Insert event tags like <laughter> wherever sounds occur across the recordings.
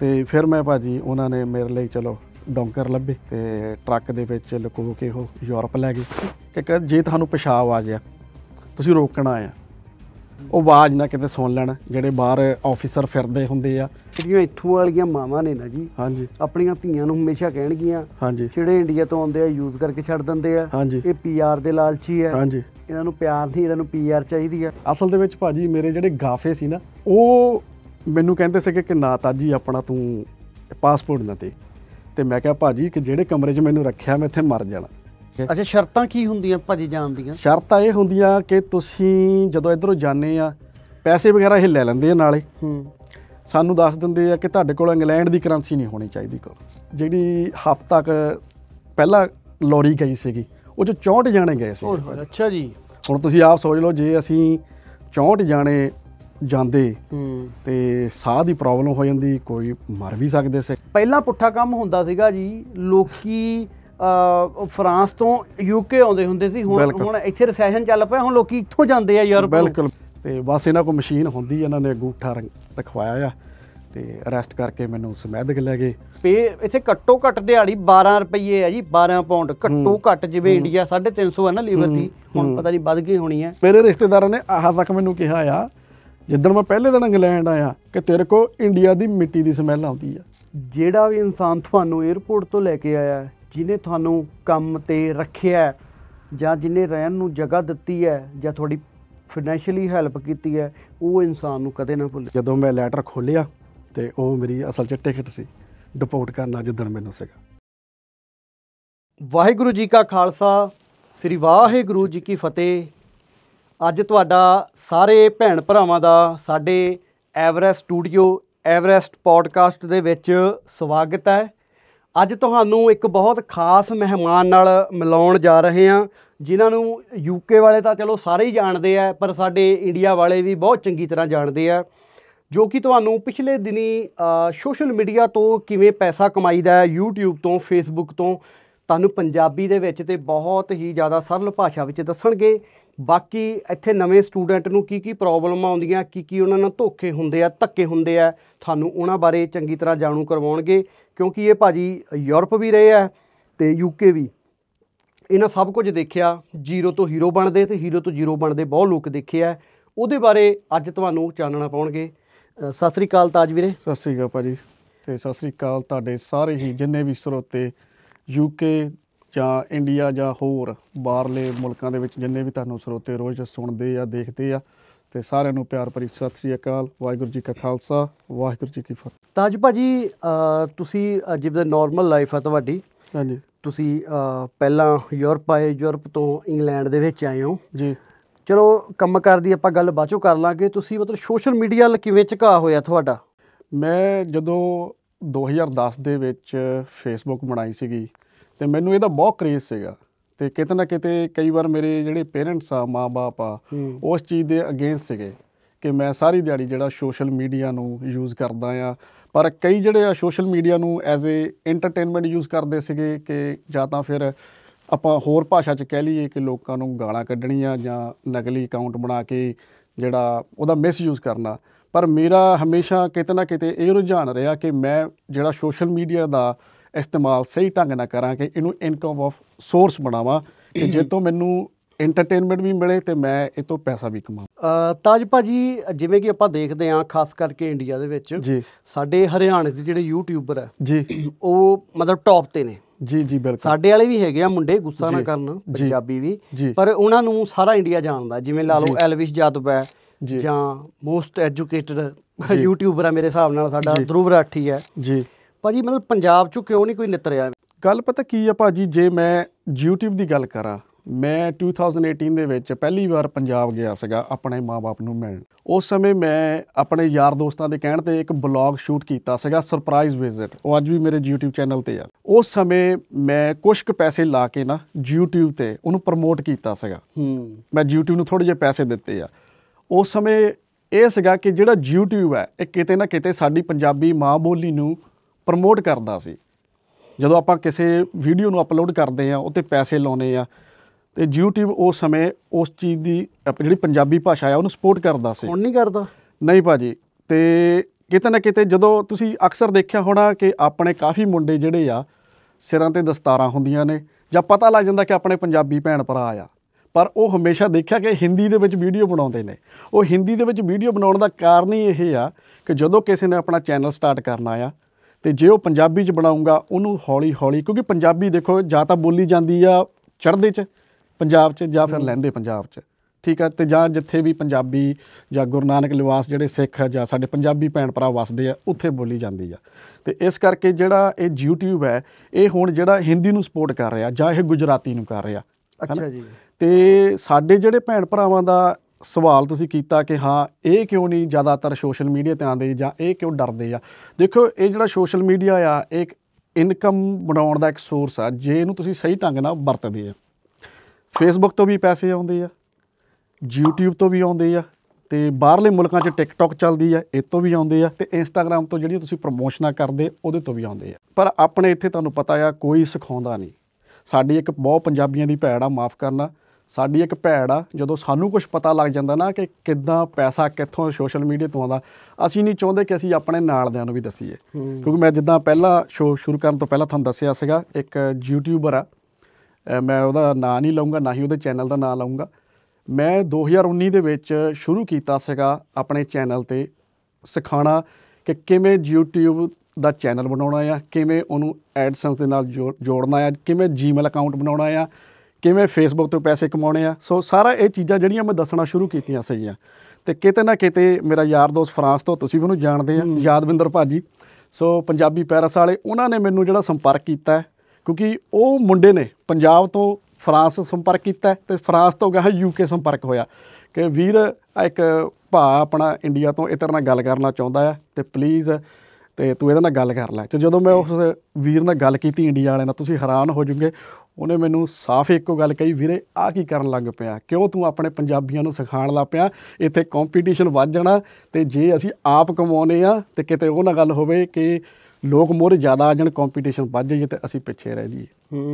ਤੇ ਫਿਰ ਮੈਂ ਭਾਜੀ ਉਹਨਾਂ ਨੇ ਮੇਰੇ ਲਈ ਚਲੋ ਡੌਂਕਰ ਲੱਭੇ ਤੇ ਟਰੱਕ ਦੇ ਵਿੱਚ ਲੁਕੋ ਕੇ ਉਹ ਯੂਰਪ ਲੈ ਗਏ ਕਿ ਕਹ ਜੇ ਤੁਹਾਨੂੰ ਪਿਸ਼ਾਬ ਆ ਗਿਆ ਤੁਸੀਂ ਰੋਕਣਾ ਆ ਉਹ ਆਵਾਜ਼ ਨਾ ਕਿਤੇ ਸੁਣ ਲੈਣ ਜਿਹੜੇ ਬਾਹਰ ਆਫੀਸਰ ਫਿਰਦੇ ਹੁੰਦੇ ਆ ਜਿਹੜੀਆਂ ਇੱਥੋਂ ਵਾਲੀਆਂ ਮਾਵਾਂ ਨੇ ਨਾ ਜੀ ਹਾਂਜੀ ਆਪਣੀਆਂ ਧੀਆਂ ਨੂੰ ਹਮੇਸ਼ਾ ਕਹਿਣਗੀਆਂ ਹਾਂਜੀ ਜਿਹੜੇ ਇੰਡੀਆ ਤੋਂ ਆਉਂਦੇ ਆ ਯੂਜ਼ ਕਰਕੇ ਛੱਡ ਦਿੰਦੇ ਆ ਹਾਂਜੀ ਇਹ ਪੀਆਰ ਦੇ ਲਾਲਚੀ ਆ ਹਾਂਜੀ ਇਹਨਾਂ ਨੂੰ ਪਿਆਰ ਨਹੀਂ ਇਹਨਾਂ ਨੂੰ ਪੀਆਰ ਚਾਹੀਦੀ ਆ ਅਸਲ ਦੇ ਵਿੱਚ ਭਾਜੀ ਮੇਰੇ ਜਿਹੜੇ ਗਾਫੇ ਸੀ ਨਾ ਉਹ ਮੈਨੂੰ ਕਹਿੰਦੇ ਸੀਗੇ ਕਿ ਨਾ ਜੀ ਆਪਣਾ ਤੂੰ ਪਾਸਪੋਰਟ ਨਾ ਦੇ ਤੇ ਮੈਂ ਕਿਹਾ ਭਾਜੀ ਕਿ ਜਿਹੜੇ ਕਮਰੇ 'ਚ ਮੈਨੂੰ ਰੱਖਿਆ ਮੈਂ ਇੱਥੇ ਮਰ ਜਾਣਾ ਅੱਛਾ ਸ਼ਰਤਾਂ ਕੀ ਹੁੰਦੀਆਂ ਭਾਜੀ ਜਾਣ ਦੀਆਂ ਸ਼ਰਤਾਂ ਇਹ ਹੁੰਦੀਆਂ ਕਿ ਤੁਸੀਂ ਜਦੋਂ ਇਧਰੋਂ ਜਾਂਦੇ ਆ ਪੈਸੇ ਵਗੈਰਾ ਇਹ ਲੈ ਲੈਂਦੇ ਆ ਨਾਲੇ ਹੂੰ ਸਾਨੂੰ ਦੱਸ ਦਿੰਦੇ ਆ ਕਿ ਤੁਹਾਡੇ ਕੋਲ ਇੰਗਲੈਂਡ ਦੀ ਕਰੰਸੀ ਨਹੀਂ ਹੋਣੀ ਚਾਹੀਦੀ ਕੋਲ ਜਿਹੜੀ ਹਫ਼ਤਾ ਕ ਪਹਿਲਾਂ ਲੋਰੀ ਗਈ ਸੀਗੀ ਉਹ ਚ 64 ਜਾਣੇ ਗਏ ਸੀ ਅੱਛਾ ਜੀ ਹੁਣ ਤੁਸੀਂ ਆਪ ਸੋਚ ਲਓ ਜੇ ਅਸੀਂ 64 ਜਾਣੇ ਜਾਂਦੇ ਤੇ ਸਾਹ ਦੀ ਪ੍ਰੋਬਲਮ ਹੋ ਜਾਂਦੀ ਕੋਈ ਮਰ ਵੀ ਸਕਦੇ ਸੀ ਪਹਿਲਾਂ ਪੁੱਠਾ ਕੰਮ ਹੁੰਦਾ ਸੀਗਾ ਜੀ ਲੋਕੀ ਫਰਾਂਸ ਤੋਂ ਯੂਕੇ ਆਉਂਦੇ ਹੁੰਦੇ ਸੀ ਹੁਣ ਹੁਣ ਇੱਥੇ ਰੈਸੈਸ਼ਨ ਚੱਲ ਪਿਆ ਹੁਣ ਲੋਕੀ ਇੱਥੋਂ ਜਾਂਦੇ ਆ ਯੂਰਪ ਬਿਲਕੁਲ ਤੇ ਬਸ ਇਹਨਾਂ ਕੋਲ ਮਸ਼ੀਨ ਹੁੰਦੀ ਇਹਨਾਂ ਨੇ ਅੰਗੂਠਾ ਰਖਵਾਇਆ ਆ ਤੇ ਅਰੈਸਟ ਕਰਕੇ ਮੈਨੂੰ ਸਮੈਦਿਕ ਲੈ ਗਏ ਪੇ ਇੱਥੇ ਘੱਟੋ ਘੱਟ ਦਿਹਾੜੀ 12 ਰੁਪਏ ਆ ਜੀ 12 ਪਾਉਂਡ ਘੱਟੋ ਘੱਟ ਜਿਵੇਂ ਇੰਡੀਆ 350 ਹੈ ਨਾ ਲੀਵਰ ਦੀ ਹੁਣ ਪਤਾ ਨਹੀਂ ਵੱਧ ਗਈ ਹੋਣੀ ਹੈ ਮੇਰੇ ਰਿਸ਼ਤੇਦਾਰਾਂ ਨੇ ਆਹ ਤੱਕ ਮੈਨੂੰ ਕਿਹਾ ਆ ਜਿੱਦਣ ਮੈਂ ਪਹਿਲੇ ਦਿਨ ਇੰਗਲੈਂਡ ਆਇਆ ਕਿ ਤੇਰੇ ਕੋ ਇੰਡੀਆ ਦੀ ਮਿੱਟੀ ਦੀ ਸਮੈਲ ਆਉਂਦੀ ਆ ਜਿਹੜਾ ਵੀ ਇਨਸਾਨ ਤੁਹਾਨੂੰ 에어ਪੋਰਟ ਤੋਂ ਲੈ ਕੇ ਆਇਆ ਜਿਨੇ ਤੁਹਾਨੂੰ ਕੰਮ ਤੇ ਰੱਖਿਆ ਜਾਂ ਜਿਨੇ ਰਹਿਣ ਨੂੰ ਜਗ੍ਹਾ ਦਿੱਤੀ ਹੈ ਜਾਂ ਤੁਹਾਡੀ ਫਾਈਨੈਂਸ਼ੀਅਲੀ ਹੈਲਪ ਕੀਤੀ ਹੈ ਉਹ ਇਨਸਾਨ ਨੂੰ ਕਦੇ ਨਾ ਭੁੱਲੇ ਜਦੋਂ ਮੈਂ ਲੈਟਰ ਖੋਲਿਆ ਤੇ ਉਹ ਮੇਰੀ ਅਸਲ 'ਚ ਟਿਕਟ ਸੀ ਡਿਪੋਰਟ ਕਰਨਾ ਜਿੱਦਣ ਮੈਨੂੰ ਸੀਗਾ ਵਾਹਿਗੁਰੂ ਜੀ ਕਾ ਖਾਲਸਾ ਸ੍ਰੀ ਵਾਹਿਗੁਰੂ ਜੀ ਕੀ ਫਤਿਹ ਅੱਜ ਤੁਹਾਡਾ ਸਾਰੇ ਭੈਣ ਭਰਾਵਾਂ ਦਾ ਸਾਡੇ ਐਵਰੈਸਟ ਸਟੂਡੀਓ ਐਵਰੈਸਟ ਪੋਡਕਾਸਟ ਦੇ ਵਿੱਚ ਸਵਾਗਤ ਹੈ ਅੱਜ ਤੁਹਾਨੂੰ ਇੱਕ ਬਹੁਤ ਖਾਸ ਮਹਿਮਾਨ ਨਾਲ ਮਿਲਾਉਣ ਜਾ ਰਹੇ ਹਾਂ ਜਿਨ੍ਹਾਂ ਨੂੰ ਯੂਕੇ ਵਾਲੇ ਤਾਂ ਚਲੋ ਸਾਰੇ ਹੀ ਜਾਣਦੇ ਆ ਪਰ ਸਾਡੇ ਇੰਡੀਆ ਵਾਲੇ ਵੀ ਬਹੁਤ ਚੰਗੀ ਤਰ੍ਹਾਂ ਜਾਣਦੇ ਆ ਜੋ ਕਿ ਤੁਹਾਨੂੰ ਪਿਛਲੇ ਦਿਨੀ ਸੋਸ਼ਲ ਮੀਡੀਆ ਤੋਂ ਕਿਵੇਂ ਪੈਸਾ ਕਮਾਈਦਾ ਹੈ YouTube ਤੋਂ Facebook ਤੋਂ ਤੁਹਾਨੂੰ ਪੰਜਾਬੀ ਦੇ ਵਿੱਚ ਤੇ ਬਹੁਤ ਹੀ ਜ਼ਿਆਦਾ ਸਰਲ ਭਾਸ਼ਾ ਵਿੱਚ ਦੱਸਣਗੇ ਬਾਕੀ ਇੱਥੇ ਨਵੇਂ ਸਟੂਡੈਂਟ ਨੂੰ ਕੀ ਕੀ ਪ੍ਰੋਬਲਮ ਆਉਂਦੀਆਂ ਕੀ ਕੀ ਉਹਨਾਂ ਨਾਲ ਧੋਖੇ ਹੁੰਦੇ ਆ ਧੱਕੇ ਹੁੰਦੇ ਆ ਤੁਹਾਨੂੰ ਉਹਨਾਂ ਬਾਰੇ ਚੰਗੀ ਤਰ੍ਹਾਂ ਜਾਣੂ ਕਰਵਾਉਣਗੇ ਕਿਉਂਕਿ ਇਹ ਭਾਜੀ ਯੂਰਪ ਵੀ ਰਹੇ ਆ ਤੇ ਯੂਕੇ ਵੀ ਇਹਨਾਂ ਸਭ ਕੁਝ ਦੇਖਿਆ ਜ਼ੀਰੋ ਤੋਂ ਹੀਰੋ ਬਣਦੇ ਤੇ ਹੀਰੋ ਤੋਂ ਜ਼ੀਰੋ ਬਣਦੇ ਬਹੁਤ ਲੋਕ ਦੇਖੇ ਆ ਉਹਦੇ ਬਾਰੇ ਅੱਜ ਤੁਹਾਨੂੰ ਚਾਨਣਾ ਪਾਉਣਗੇ ਸਤਿ ਸ੍ਰੀ ਅਕਾਲ ਤਾਜ ਵੀਰੇ ਸਤਿ ਸ੍ਰੀ ਅਕਾਲ ਭਾਜੀ ਤੇ ਸਤਿ ਸ੍ਰੀ ਅਕਾਲ ਤੁਹਾਡੇ ਸਾਰੇ ਹੀ ਜਿੰਨੇ ਵੀ ਸਰੋਤੇ ਯੂਕੇ ਜਾਂ ਇੰਡੀਆ ਜਾਂ ਹੋਰ ਬਾਹਰਲੇ ਮੁਲਕਾਂ ਦੇ ਵਿੱਚ ਜਿੰਨੇ ਵੀ ਤੁਹਾਨੂੰ ਸਰੋਤੇ ਰੋਜ਼ ਸੁਣਦੇ ਆ ਦੇਖਦੇ ਆ ਤੇ ਸਾਰਿਆਂ ਨੂੰ ਪਿਆਰ ਭਰੀ ਸਤਿ ਸ੍ਰੀ ਅਕਾਲ ਵਾਹਿਗੁਰੂ ਜੀ ਕਾ ਖਾਲਸਾ ਵਾਹਿਗੁਰੂ ਜੀ ਕੀ ਫਤਿਹ ਤਾਜ ਭਾਜੀ ਤੁਸੀਂ ਜਿਵੇਂ ਨਾਰਮਲ ਲਾਈਫ ਆ ਤੁਹਾਡੀ ਹਾਂਜੀ ਤੁਸੀਂ ਪਹਿਲਾਂ ਯੂਰਪ ਆਏ ਯੂਰਪ ਤੋਂ ਇੰਗਲੈਂਡ ਦੇ ਵਿੱਚ ਆਏ ਹੋ ਜੀ ਚਲੋ ਕੰਮ ਕਰਦੀ ਆਪਾਂ ਗੱਲ ਬਾਅਦੋਂ ਕਰ ਲਾਂਗੇ ਤੁਸੀਂ ਮਤਲਬ ਸੋਸ਼ਲ ਮੀਡੀਆ ਲਈ ਕਿਵੇਂ ਝਕਾ ਹੋਇਆ ਤੁਹਾਡਾ ਮੈਂ ਜਦੋਂ 2010 ਦੇ ਵਿੱਚ ਫੇਸਬੁੱਕ ਬਣਾਈ ਸੀਗੀ ਤੇ ਮੈਨੂੰ ਇਹਦਾ ਬਹੁਤ ਕਰੇਜ਼ ਸੀਗਾ ਤੇ ਕਿਤੇ ਨਾ ਕਿਤੇ ਕਈ ਵਾਰ ਮੇਰੇ ਜਿਹੜੇ ਪੇਰੈਂਟਸ ਆ ਮਾਪੇ ਆ ਉਸ ਚੀਜ਼ ਦੇ ਅਗੇਂਸਟ ਸੀਗੇ ਕਿ ਮੈਂ ਸਾਰੀ ਦਿਹਾੜੀ ਜਿਹੜਾ ਸੋਸ਼ਲ ਮੀਡੀਆ ਨੂੰ ਯੂਜ਼ ਕਰਦਾ ਆ ਪਰ ਕਈ ਜਿਹੜੇ ਆ ਸੋਸ਼ਲ ਮੀਡੀਆ ਨੂੰ ਐਜ਼ ਅ ਐਂਟਰਟੇਨਮੈਂਟ ਯੂਜ਼ ਕਰਦੇ ਸੀਗੇ ਕਿ ਜਾਂ ਤਾਂ ਫਿਰ ਆਪਾਂ ਹੋਰ ਭਾਸ਼ਾ 'ਚ ਕਹਿ ਲਈਏ ਕਿ ਲੋਕਾਂ ਨੂੰ ਗਾਲਾਂ ਕੱਢਣੀਆਂ ਜਾਂ ਨਕਲੀ ਅਕਾਊਂਟ ਬਣਾ ਕੇ ਜਿਹੜਾ ਉਹਦਾ ਮਿਸਯੂਜ਼ ਕਰਨਾ ਪਰ ਮੇਰਾ ਹਮੇਸ਼ਾ ਕਿਤੇ ਨਾ ਕਿਤੇ ਇਹ ਰੁਝਾਨ ਰਿਹਾ ਕਿ ਮੈਂ ਜਿਹੜਾ ਸੋਸ਼ਲ ਮੀਡੀਆ ਦਾ ਇਸਤੇਮਾਲ ਸਹੀ ਢੰਗ ਨਾਲ ਕਰਾਂ ਕਿ ਇਹਨੂੰ ਇਨਕਮ ਆਫ ਸੋਰਸ ਬਣਾਵਾਂ ਕਿ ਜੇ ਤੋਂ ਮੈਨੂੰ ਐਂਟਰਟੇਨਮੈਂਟ ਵੀ ਮਿਲੇ ਤੇ ਮੈਂ ਇਹ ਤੋਂ ਪੈਸਾ ਵੀ ਕਮਾਵਾਂ ਤਾਜ ਭਾਜੀ ਜਿਵੇਂ ਕਿ ਆਪਾਂ ਦੇਖਦੇ ਆਂ ਖਾਸ ਕਰਕੇ ਇੰਡੀਆ ਦੇ ਵਿੱਚ ਸਾਡੇ ਹਰਿਆਣੇ ਦੇ ਜਿਹੜੇ ਯੂਟਿਊਬਰ ਆ ਜੀ ਉਹ ਮਤਲਬ ਟੌਪ ਤੇ ਨੇ ਜੀ ਜੀ ਬਿਲਕੁਲ ਸਾਡੇ ਵਾਲੇ ਵੀ ਹੈਗੇ ਆ ਮੁੰਡੇ ਗੁੱਸਾ ਨਾ ਕਰਨ ਪੰਜਾਬੀ ਵੀ ਪਰ ਉਹਨਾਂ ਨੂੰ ਸਾਰਾ ਇੰਡੀਆ ਜਾਣਦਾ ਜਿਵੇਂ ਲਾ ਲਓ ਐਲਵਿਸ਼ ਜਾਦਵ ਹੈ ਜਾਂ ਮੋਸਟ ਐਜੂਕੇਟਡ ਯੂਟਿਊਬਰ ਆ ਮੇਰੇ ਹਿਸਾਬ ਨਾਲ ਸਾਡਾ ਧਰੂਵ ਰਾਠੀ ਹੈ ਜੀ ਭਾਜੀ ਮਤਲਬ ਪੰਜਾਬ 'ਚੋਂ ਕਿਉਂ ਨਹੀਂ ਕੋਈ ਨਿਤਰਿਆ ਗੱਲ ਪਤਾ ਕੀ ਆ ਭਾਜੀ ਜੇ ਮੈਂ YouTube ਦੀ ਗੱਲ ਕਰਾਂ ਮੈਂ 2018 ਦੇ ਵਿੱਚ ਪਹਿਲੀ ਵਾਰ ਪੰਜਾਬ ਗਿਆ ਸੀਗਾ ਆਪਣੇ ਮਾਪੇ ਨੂੰ ਮਿਲਣ ਉਸ ਸਮੇਂ ਮੈਂ ਆਪਣੇ ਯਾਰ ਦੋਸਤਾਂ ਦੇ ਕਹਿਣ ਤੇ ਇੱਕ ਬਲੌਗ ਸ਼ੂਟ ਕੀਤਾ ਸੀਗਾ ਸਰਪ੍ਰਾਈਜ਼ ਵਿਜ਼ਿਟ ਉਹ ਅੱਜ ਵੀ ਮੇਰੇ YouTube ਚੈਨਲ ਤੇ ਆ ਉਸ ਸਮੇਂ ਮੈਂ ਕੁਝ ਕੁ ਪੈਸੇ ਲਾ ਕੇ ਨਾ YouTube ਤੇ ਉਹਨੂੰ ਪ੍ਰਮੋਟ ਕੀਤਾ ਸੀਗਾ ਹੂੰ ਮੈਂ YouTube ਨੂੰ ਥੋੜੇ ਜਿਹੇ ਪੈਸੇ ਦਿੱਤੇ ਆ ਉਸ ਸਮੇਂ ਇਹ ਸੀਗਾ ਕਿ ਜਿਹੜਾ YouTube ਹੈ ਇਹ ਕਿਤੇ ਨਾ ਕਿਤੇ ਸਾਡੀ ਪੰਜਾਬੀ ਮਾਂ ਬੋਲੀ ਨੂੰ ਪ੍ਰਮੋਟ ਕਰਦਾ ਸੀ ਜਦੋਂ ਆਪਾਂ ਕਿਸੇ ਵੀਡੀਓ ਨੂੰ ਅਪਲੋਡ ਕਰਦੇ ਆ ਉੱਤੇ ਪੈਸੇ ਲਾਉਨੇ ਆ ਤੇ YouTube ਉਸ ਸਮੇਂ ਉਸ ਚੀਜ਼ ਦੀ ਜਿਹੜੀ ਪੰਜਾਬੀ ਭਾਸ਼ਾ ਆ ਉਹਨੂੰ ਸਪੋਰਟ ਕਰਦਾ ਸੀ ਹੁਣ ਨਹੀਂ ਕਰਦਾ ਨਹੀਂ ਭਾਜੀ ਤੇ ਕਿਤੇ ਨਾ ਕਿਤੇ ਜਦੋਂ ਤੁਸੀਂ ਅਕਸਰ ਦੇਖਿਆ ਹੋਣਾ ਕਿ ਆਪਣੇ ਕਾਫੀ ਮੁੰਡੇ ਜਿਹੜੇ ਆ ਸਿਰਾਂ ਤੇ ਦਸਤਾਰਾਂ ਹੁੰਦੀਆਂ ਨੇ ਜਾਂ ਪਤਾ ਲੱਗ ਜਾਂਦਾ ਕਿ ਆਪਣੇ ਪੰਜਾਬੀ ਭੈਣ ਭਰਾ ਆ ਪਰ ਉਹ ਹਮੇਸ਼ਾ ਦੇਖਿਆ ਕਿ ਹਿੰਦੀ ਦੇ ਵਿੱਚ ਵੀਡੀਓ ਬਣਾਉਂਦੇ ਨੇ ਉਹ ਹਿੰਦੀ ਦੇ ਵਿੱਚ ਵੀਡੀਓ ਬਣਾਉਣ ਦਾ ਕਾਰਨ ਹੀ ਇਹ ਆ ਕਿ ਜਦੋਂ ਕਿਸੇ ਨੇ ਆਪਣਾ ਚੈਨਲ ਸਟਾਰਟ ਕਰਨਾ ਆ ਤੇ ਜੇ ਉਹ ਪੰਜਾਬੀ ਚ ਬਣਾਉਂਗਾ ਉਹਨੂੰ ਹੌਲੀ ਹੌਲੀ ਕਿਉਂਕਿ ਪੰਜਾਬੀ ਦੇਖੋ ਜਾਂ ਤਾਂ ਬੋਲੀ ਜਾਂਦੀ ਆ ਚੜ੍ਹਦੇ ਚ ਪੰਜਾਬ ਚ ਜਾਂ ਫਿਰ ਲੈਂਦੇ ਪੰਜਾਬ ਚ ਠੀਕ ਹੈ ਤੇ ਜਾਂ ਜਿੱਥੇ ਵੀ ਪੰਜਾਬੀ ਜਾਂ ਗੁਰੂ ਨਾਨਕ ਲਿਵਾਸ ਜਿਹੜੇ ਸਿੱਖ ਜਾਂ ਸਾਡੇ ਪੰਜਾਬੀ ਭੈਣ ਭਰਾ ਵਸਦੇ ਆ ਉੱਥੇ ਬੋਲੀ ਜਾਂਦੀ ਆ ਤੇ ਇਸ ਕਰਕੇ ਜਿਹੜਾ ਇਹ YouTube ਹੈ ਇਹ ਹੁਣ ਜਿਹੜਾ ਹਿੰਦੀ ਨੂੰ ਸਪੋਰਟ ਕਰ ਰਿਹਾ ਜਾਂ ਇਹ ਗੁਜਰਾਤੀ ਨੂੰ ਕਰ ਰਿਹਾ ਅੱਛਾ ਜੀ ਤੇ ਸਾਡੇ ਜਿਹੜੇ ਭੈਣ ਭਰਾਵਾਂ ਦਾ ਸਵਾਲ ਤੁਸੀਂ ਕੀਤਾ ਕਿ ਹਾਂ ਇਹ ਕਿਉਂ ਨਹੀਂ ਜ਼ਿਆਦਾਤਰ ਸੋਸ਼ਲ ਮੀਡੀਆ ਤੇ ਆਉਂਦੇ ਜਾਂ ਇਹ ਕਿਉਂ ਡਰਦੇ ਆ ਦੇਖੋ ਇਹ ਜਿਹੜਾ ਸੋਸ਼ਲ ਮੀਡੀਆ ਆ ਇੱਕ ਇਨਕਮ ਬਣਾਉਣ ਦਾ ਇੱਕ ਸੋਰਸ ਆ ਜੇ ਇਹਨੂੰ ਤੁਸੀਂ ਸਹੀ ਢੰਗ ਨਾਲ ਵਰਤਦੇ ਆ ਫੇਸਬੁੱਕ ਤੋਂ ਵੀ ਪੈਸੇ ਆਉਂਦੇ ਆ YouTube ਤੋਂ ਵੀ ਆਉਂਦੇ ਆ ਤੇ ਬਾਹਰਲੇ ਮੁਲਕਾਂ 'ਚ ਟਿਕਟੌਕ ਚੱਲਦੀ ਆ ਇਹ ਤੋਂ ਵੀ ਆਉਂਦੇ ਆ ਤੇ Instagram ਤੋਂ ਜਿਹੜੀ ਤੁਸੀਂ ਪ੍ਰਮੋਸ਼ਨਾਂ ਕਰਦੇ ਉਹਦੇ ਤੋਂ ਵੀ ਆਉਂਦੇ ਆ ਪਰ ਆਪਣੇ ਇੱਥੇ ਤੁਹਾਨੂੰ ਪਤਾ ਆ ਕੋਈ ਸਿਖਾਉਂਦਾ ਨਹੀਂ ਸਾਡੀ ਇੱਕ ਬਹੁਤ ਪੰਜਾਬੀਆਂ ਦੀ ਭੈੜ ਆ ਮਾਫ ਕਰਨਾ ਸਾਡੀ ਇੱਕ ਭੈੜ ਆ ਜਦੋਂ ਸਾਨੂੰ ਕੁਝ ਪਤਾ ਲੱਗ ਜਾਂਦਾ ਨਾ ਕਿ ਕਿੱਦਾਂ ਪੈਸਾ ਕਿੱਥੋਂ ਸੋਸ਼ਲ ਮੀਡੀਆ ਤੋਂ ਆਉਂਦਾ ਅਸੀਂ ਨਹੀਂ ਚਾਹੁੰਦੇ ਕਿ ਅਸੀਂ ਆਪਣੇ ਨਾਲ ਦਿਆਂ ਨੂੰ ਵੀ ਦੱਸੀਏ ਕਿਉਂਕਿ ਮੈਂ ਜਿੱਦਾਂ ਪਹਿਲਾਂ ਸ਼ੋਅ ਸ਼ੁਰੂ ਕਰਨ ਤੋਂ ਪਹਿਲਾਂ ਤੁਹਾਨੂੰ ਦੱਸਿਆ ਸੀਗਾ ਇੱਕ ਯੂਟਿਊਬਰ ਆ ਮੈਂ ਉਹਦਾ ਨਾਂ ਨਹੀਂ ਲਵਾਂਗਾ ਨਾ ਹੀ ਉਹਦੇ ਚੈਨਲ ਦਾ ਨਾਂ ਲਵਾਂਗਾ ਮੈਂ 2019 ਦੇ ਵਿੱਚ ਸ਼ੁਰੂ ਕੀਤਾ ਸੀਗਾ ਆਪਣੇ ਚੈਨਲ ਤੇ ਸਿਖਾਣਾ ਕਿ ਕਿਵੇਂ YouTube ਦਾ ਚੈਨਲ ਬਣਾਉਣਾ ਆ ਕਿਵੇਂ ਉਹਨੂੰ ਐਡਸੈਂਸ ਦੇ ਨਾਲ ਜੋੜਨਾ ਆ ਕਿਵੇਂ Gmail ਅਕਾਊਂਟ ਬਣਾਉਣਾ ਆ ਕਿਵੇਂ ਫੇਸਬੁੱਕ ਤੋਂ ਪੈਸੇ ਕਮਾਉਣੇ ਆ ਸੋ ਸਾਰਾ ਇਹ ਚੀਜ਼ਾਂ ਜਿਹੜੀਆਂ ਮੈਂ ਦੱਸਣਾ ਸ਼ੁਰੂ ਕੀਤੀਆਂ ਸੀਗੀਆਂ ਤੇ ਕਿਤੇ ਨਾ ਕਿਤੇ ਮੇਰਾ ਯਾਰ ਦੋਸਤ ਫਰਾਂਸ ਤੋਂ ਤੁਸੀਂ ਉਹਨੂੰ ਜਾਣਦੇ ਆ ਯਾਦਵਿੰਦਰ ਭਾਜੀ ਸੋ ਪੰਜਾਬੀ ਪੈਰਸ ਵਾਲੇ ਉਹਨਾਂ ਨੇ ਮੈਨੂੰ ਜਿਹੜਾ ਸੰਪਰਕ ਕੀਤਾ ਕਿਉਂਕਿ ਉਹ ਮੁੰਡੇ ਨੇ ਪੰਜਾਬ ਤੋਂ ਫਰਾਂਸ ਸੰਪਰਕ ਕੀਤਾ ਤੇ ਫਰਾਂਸ ਤੋਂ ਗਾਹ ਯੂਕੇ ਸੰਪਰਕ ਹੋਇਆ ਕਿ ਵੀਰ ਆ ਇੱਕ ਭਾ ਆਪਣਾ ਇੰਡੀਆ ਤੋਂ ਇਤਰ ਨਾਲ ਗੱਲ ਕਰਨਾ ਚਾਹੁੰਦਾ ਆ ਤੇ ਪਲੀਜ਼ ਤੇ ਤੂੰ ਇਹਦੇ ਨਾਲ ਗੱਲ ਕਰ ਲੈ ਤੇ ਜਦੋਂ ਮੈਂ ਉਸ ਵੀਰ ਨਾਲ ਗੱਲ ਕੀਤੀ ਇੰਡੀਆ ਵਾਲੇ ਨਾਲ ਤੁਸੀਂ ਹੈਰਾਨ ਹੋ ਜੂਗੇ ਉਹਨੇ ਮੈਨੂੰ ਸਾਫ਼ ਇੱਕੋ ਗੱਲ ਕਹੀ ਵੀਰੇ ਆ ਕੀ ਕਰਨ ਲੱਗ ਪਿਆ ਕਿਉਂ ਤੂੰ ਆਪਣੇ ਪੰਜਾਬੀਆਂ ਨੂੰ ਸਿਖਾਉਣ ਲੱਗ ਪਿਆ ਇੱਥੇ ਕੰਪੀਟੀਸ਼ਨ ਵੱਧ ਜਾਣਾ ਤੇ ਜੇ ਅਸੀਂ ਆਪ ਕਮਾਉਨੇ ਆ ਤੇ ਕਿਤੇ ਉਹ ਨਾ ਗੱਲ ਹੋਵੇ ਕਿ ਲੋਕ ਮੋਰੇ ਜ਼ਿਆਦਾ ਆ ਜਾਣ ਕੰਪੀਟੀਸ਼ਨ ਵੱਧ ਜੇ ਤੇ ਅਸੀਂ ਪਿੱਛੇ ਰਹਿ ਜਾਈਏ ਹੂੰ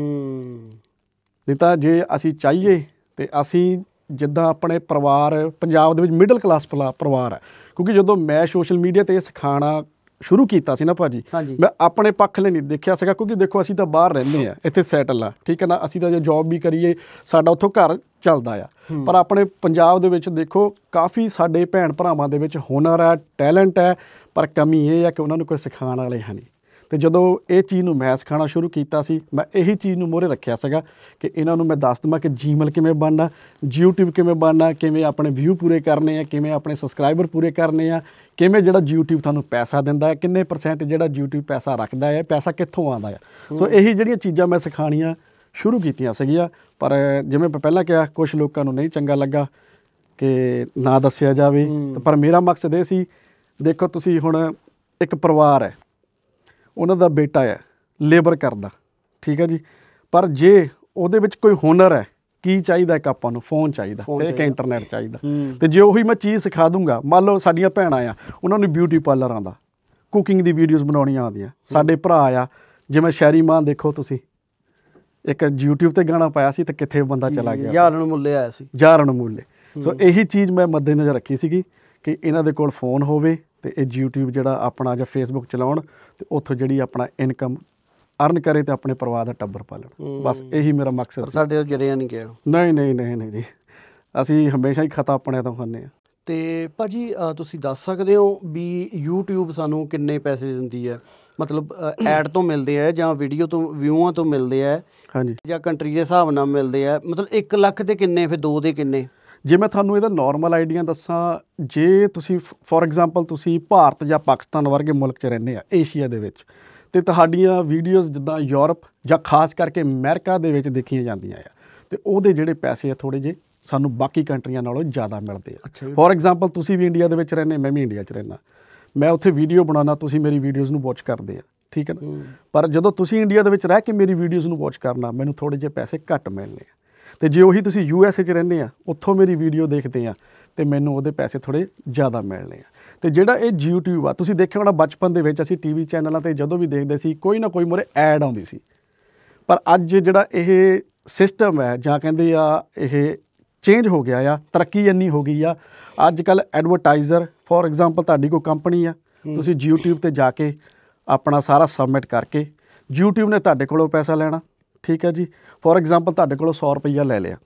ਨਹੀਂ ਤਾਂ ਜੇ ਅਸੀਂ ਚਾਹੀਏ ਤੇ ਅਸੀਂ ਜਿੱਦਾਂ ਆਪਣੇ ਪਰਿਵਾਰ ਪੰਜਾਬ ਦੇ ਵਿੱਚ ਮਿਡਲ ਕਲਾਸ ਪਰਿਵਾਰ ਹੈ ਕਿਉਂਕਿ ਜਦੋਂ ਮੈਂ ਸੋਸ਼ਲ ਮੀਡੀਆ ਤੇ ਸਿਖਾਣਾ ਸ਼ੁਰੂ ਕੀਤਾ ਸੀ ਨਾ ਭਾਜੀ ਮੈਂ ਆਪਣੇ ਪੱਖ ਲਈ ਨਹੀਂ ਦੇਖਿਆ ਸੀਗਾ ਕਿਉਂਕਿ ਦੇਖੋ ਅਸੀਂ ਤਾਂ ਬਾਹਰ ਰਹਿੰਦੇ ਆ ਇੱਥੇ ਸੈਟਲ ਆ ਠੀਕ ਹੈ ਨਾ ਅਸੀਂ ਤਾਂ ਜੇ ਜੌਬ ਵੀ ਕਰੀਏ ਸਾਡਾ ਉੱਥੋਂ ਘਰ ਚੱਲਦਾ ਆ ਪਰ ਆਪਣੇ ਪੰਜਾਬ ਦੇ ਵਿੱਚ ਦੇਖੋ ਕਾਫੀ ਸਾਡੇ ਭੈਣ ਭਰਾਵਾਂ ਦੇ ਵਿੱਚ ਹੁਨਰ ਹੈ ਟੈਲੈਂਟ ਹੈ ਪਰ ਕਮੀ ਇਹ ਹੈ ਕਿ ਉਹਨਾਂ ਨੂੰ ਕੋਈ ਸਿਖਾਉਣ ਵਾਲੇ ਹਨ ਤੇ ਜਦੋਂ ਇਹ ਚੀਜ਼ ਨੂੰ ਮੈਸ ਖਾਣਾ ਸ਼ੁਰੂ ਕੀਤਾ ਸੀ ਮੈਂ ਇਹੀ ਚੀਜ਼ ਨੂੰ ਮੋਰੇ ਰੱਖਿਆ ਸੀਗਾ ਕਿ ਇਹਨਾਂ ਨੂੰ ਮੈਂ ਦੱਸ ਦਵਾਂ ਕਿ ਜੀਮਲ ਕਿਵੇਂ ਬਣਨਾ YouTube ਕਿਵੇਂ ਬਣਨਾ ਕਿਵੇਂ ਆਪਣੇ ਵਿਊ ਪੂਰੇ ਕਰਨੇ ਆ ਕਿਵੇਂ ਆਪਣੇ ਸਬਸਕ੍ਰਾਈਬਰ ਪੂਰੇ ਕਰਨੇ ਆ ਕਿਵੇਂ ਜਿਹੜਾ YouTube ਤੁਹਾਨੂੰ ਪੈਸਾ ਦਿੰਦਾ ਹੈ ਕਿੰਨੇ ਪਰਸੈਂਟ ਜਿਹੜਾ YouTube ਪੈਸਾ ਰੱਖਦਾ ਹੈ ਪੈਸਾ ਕਿੱਥੋਂ ਆਉਂਦਾ ਹੈ ਸੋ ਇਹੀ ਜਿਹੜੀਆਂ ਚੀਜ਼ਾਂ ਮੈਂ ਸਿਖਾਣੀਆਂ ਸ਼ੁਰੂ ਕੀਤੀਆਂ ਸੀਗੀਆਂ ਪਰ ਜਿਵੇਂ ਪਹਿਲਾਂ ਕਿਹਾ ਕੁਝ ਲੋਕਾਂ ਨੂੰ ਨਹੀਂ ਚੰਗਾ ਲੱਗਾ ਕਿ ਨਾ ਦੱਸਿਆ ਜਾਵੇ ਪਰ ਮੇਰਾ ਮਕਸਦ ਇਹ ਸੀ ਦੇਖੋ ਤੁਸੀਂ ਹੁਣ ਇੱਕ ਪਰਿਵਾਰ ਹੈ ਉਹਨਾਂ ਦਾ ਬੇਟਾ ਹੈ ਲੇਬਰ ਕਰਦਾ ਠੀਕ ਹੈ ਜੀ ਪਰ ਜੇ ਉਹਦੇ ਵਿੱਚ ਕੋਈ ਹੁਨਰ ਹੈ ਕੀ ਚਾਹੀਦਾ ਇੱਕ ਆਪਾਂ ਨੂੰ ਫੋਨ ਚਾਹੀਦਾ ਤੇ ਇੱਕ ਇੰਟਰਨੈਟ ਚਾਹੀਦਾ ਤੇ ਜੇ ਉਹੀ ਮੈਂ ਚੀਜ਼ ਸਿਖਾ ਦੂੰਗਾ ਮੰਨ ਲਓ ਸਾਡੀਆਂ ਭੈਣਾਂ ਆ ਉਹਨਾਂ ਨੂੰ ਬਿਊਟੀ ਪਾਰਲਰਾਂ ਦਾ ਕੁਕਿੰਗ ਦੀ ਵੀਡੀਓਜ਼ ਬਣਾਉਣੀਆਂ ਆਉਂਦੀਆਂ ਸਾਡੇ ਭਰਾ ਆ ਜਿਵੇਂ ਸ਼ੈਰੀ ਮਾਨ ਦੇਖੋ ਤੁਸੀਂ ਇੱਕ YouTube ਤੇ ਗਾਣਾ ਪਾਇਆ ਸੀ ਤੇ ਕਿੱਥੇ ਬੰਦਾ ਚਲਾ ਗਿਆ ਯਾਰਨ ਮੁੱਲੇ ਆਇਆ ਸੀ ਯਾਰਨ ਮੁੱਲੇ ਸੋ ਇਹੀ ਚੀਜ਼ ਮੈਂ ਮੱਦੇ ਨਜ਼ਰ ਰੱਖੀ ਸੀਗੀ ਕਿ ਇਹਨਾਂ ਦੇ ਕੋਲ ਫੋਨ ਹੋਵੇ ਤੇ ਇਹ YouTube ਜਿਹੜਾ ਆਪਣਾ ਜਾਂ Facebook ਚਲਾਉਣ ਤੇ ਉੱਥੋਂ ਜਿਹੜੀ ਆਪਣਾ ਇਨਕਮ ਅਰਨ ਕਰੇ ਤੇ ਆਪਣੇ ਪਰਿਵਾਰ ਦਾ ਟੱਬਰ ਪਾਲਣ ਬਸ ਇਹੀ ਮੇਰਾ ਮਕਸਦ ਸੀ ਸਾਡੇ ਜਰਿਆ ਨਹੀਂ ਗਿਆ ਨਹੀਂ ਨਹੀਂ ਨਹੀਂ ਨਹੀਂ ਜੀ ਅਸੀਂ ਹਮੇਸ਼ਾ ਹੀ ਖਤਾ ਆਪਣੇ ਤੋਂ ਖਾਂਦੇ ਆ ਤੇ ਭਾਜੀ ਤੁਸੀਂ ਦੱਸ ਸਕਦੇ ਹੋ ਵੀ YouTube ਸਾਨੂੰ ਕਿੰਨੇ ਪੈਸੇ ਦਿੰਦੀ ਹੈ ਮਤਲਬ ਐਡ ਤੋਂ ਮਿਲਦੇ ਆ ਜਾਂ ਵੀਡੀਓ ਤੋਂ ਵਿਊਆਂ ਤੋਂ ਮਿਲਦੇ ਆ ਹਾਂਜੀ ਜਾਂ ਕੰਟਰੀ ਦੇ ਹਿਸਾਬ ਨਾਲ ਮਿਲਦੇ ਆ ਮਤਲਬ 1 ਲੱਖ ਦੇ ਕਿੰਨੇ ਫਿਰ 2 ਦੇ ਕਿੰਨੇ ਜੇ ਮੈਂ ਤੁਹਾਨੂੰ ਇਹਦਾ ਨਾਰਮਲ ਆਈਡੀਆ ਦੱਸਾਂ ਜੇ ਤੁਸੀਂ ਫੋਰ ਐਗਜ਼ਾਮਪਲ ਤੁਸੀਂ ਭਾਰਤ ਜਾਂ ਪਾਕਿਸਤਾਨ ਵਰਗੇ ਮੁਲਕ 'ਚ ਰਹਿੰਦੇ ਆ ਏਸ਼ੀਆ ਦੇ ਵਿੱਚ ਤੇ ਤੁਹਾਡੀਆਂ ਵੀਡੀਓਜ਼ ਜਿੱਦਾਂ ਯੂਰਪ ਜਾਂ ਖਾਸ ਕਰਕੇ ਅਮਰੀਕਾ ਦੇ ਵਿੱਚ ਦੇਖੀਆਂ ਜਾਂਦੀਆਂ ਆ ਤੇ ਉਹਦੇ ਜਿਹੜੇ ਪੈਸੇ ਆ ਥੋੜੇ ਜੇ ਸਾਨੂੰ ਬਾਕੀ ਕੰਟਰੀਆਂ ਨਾਲੋਂ ਜ਼ਿਆਦਾ ਮਿਲਦੇ ਆ ਫੋਰ ਐਗਜ਼ਾਮਪਲ ਤੁਸੀਂ ਵੀ ਇੰਡੀਆ ਦੇ ਵਿੱਚ ਰਹਿੰਦੇ ਮੈਂ ਵੀ ਇੰਡੀਆ 'ਚ ਰਹਿਣਾ ਮੈਂ ਉੱਥੇ ਵੀਡੀਓ ਬਣਾਉਣਾ ਤੁਸੀਂ ਮੇਰੀ ਵੀਡੀਓਜ਼ ਨੂੰ ਵਾਚ ਕਰਦੇ ਆ ਠੀਕ ਹੈ ਨਾ ਪਰ ਜਦੋਂ ਤੁਸੀਂ ਇੰਡੀਆ ਦੇ ਵਿੱਚ ਰਹਿ ਕੇ ਮੇਰੀ ਵੀਡੀਓਜ਼ ਨੂੰ ਵਾਚ ਕਰਨਾ ਮੈਨੂੰ ਥੋੜੇ ਜਿਹੇ ਪੈਸੇ ਘੱਟ ਮਿਲਨੇ ਆ ਤੇ ਜੇ ਉਹੀ ਤੁਸੀਂ ਯੂ ਐਸ ਏ 'ਚ ਰਹਿੰਦੇ ਆ ਉੱਥੋਂ ਮੇਰੀ ਵੀਡੀਓ ਦੇਖਦੇ ਆ ਤੇ ਮੈਨੂੰ ਉਹਦੇ ਪੈਸੇ ਥੋੜੇ ਜ਼ਿਆਦਾ ਮਿਲਣੇ ਆ ਤੇ ਜਿਹੜਾ ਇਹ YouTube ਆ ਤੁਸੀਂ ਦੇਖਿਆ ਹੋਣਾ ਬਚਪਨ ਦੇ ਵਿੱਚ ਅਸੀਂ ਟੀਵੀ ਚੈਨਲਾਂ ਤੇ ਜਦੋਂ ਵੀ ਦੇਖਦੇ ਸੀ ਕੋਈ ਨਾ ਕੋਈ ਮੋਰੇ ਐਡ ਆਉਂਦੀ ਸੀ ਪਰ ਅੱਜ ਜਿਹੜਾ ਇਹ ਸਿਸਟਮ ਹੈ ਜਾਂ ਕਹਿੰਦੇ ਆ ਇਹ ਚੇਂਜ ਹੋ ਗਿਆ ਆ ਤਰੱਕੀ ਇੰਨੀ ਹੋ ਗਈ ਆ ਅੱਜ ਕੱਲ ਐਡਵਰਟਾਈਜ਼ਰ ਫੋਰ ਐਗਜ਼ਾਮਪਲ ਤੁਹਾਡੀ ਕੋਈ ਕੰਪਨੀ ਆ ਤੁਸੀਂ YouTube ਤੇ ਜਾ ਕੇ ਆਪਣਾ ਸਾਰਾ ਸਬਮਿਟ ਕਰਕੇ YouTube ਨੇ ਤੁਹਾਡੇ ਕੋਲੋਂ ਪੈਸਾ ਲੈਣਾ ਠੀਕ ਹੈ ਜੀ ਫੋਰ ਐਗਜ਼ਾਮਪਲ ਤੁਹਾਡੇ ਕੋਲੋਂ 100 ਰੁਪਈਆ ਲੈ ਲਿਆ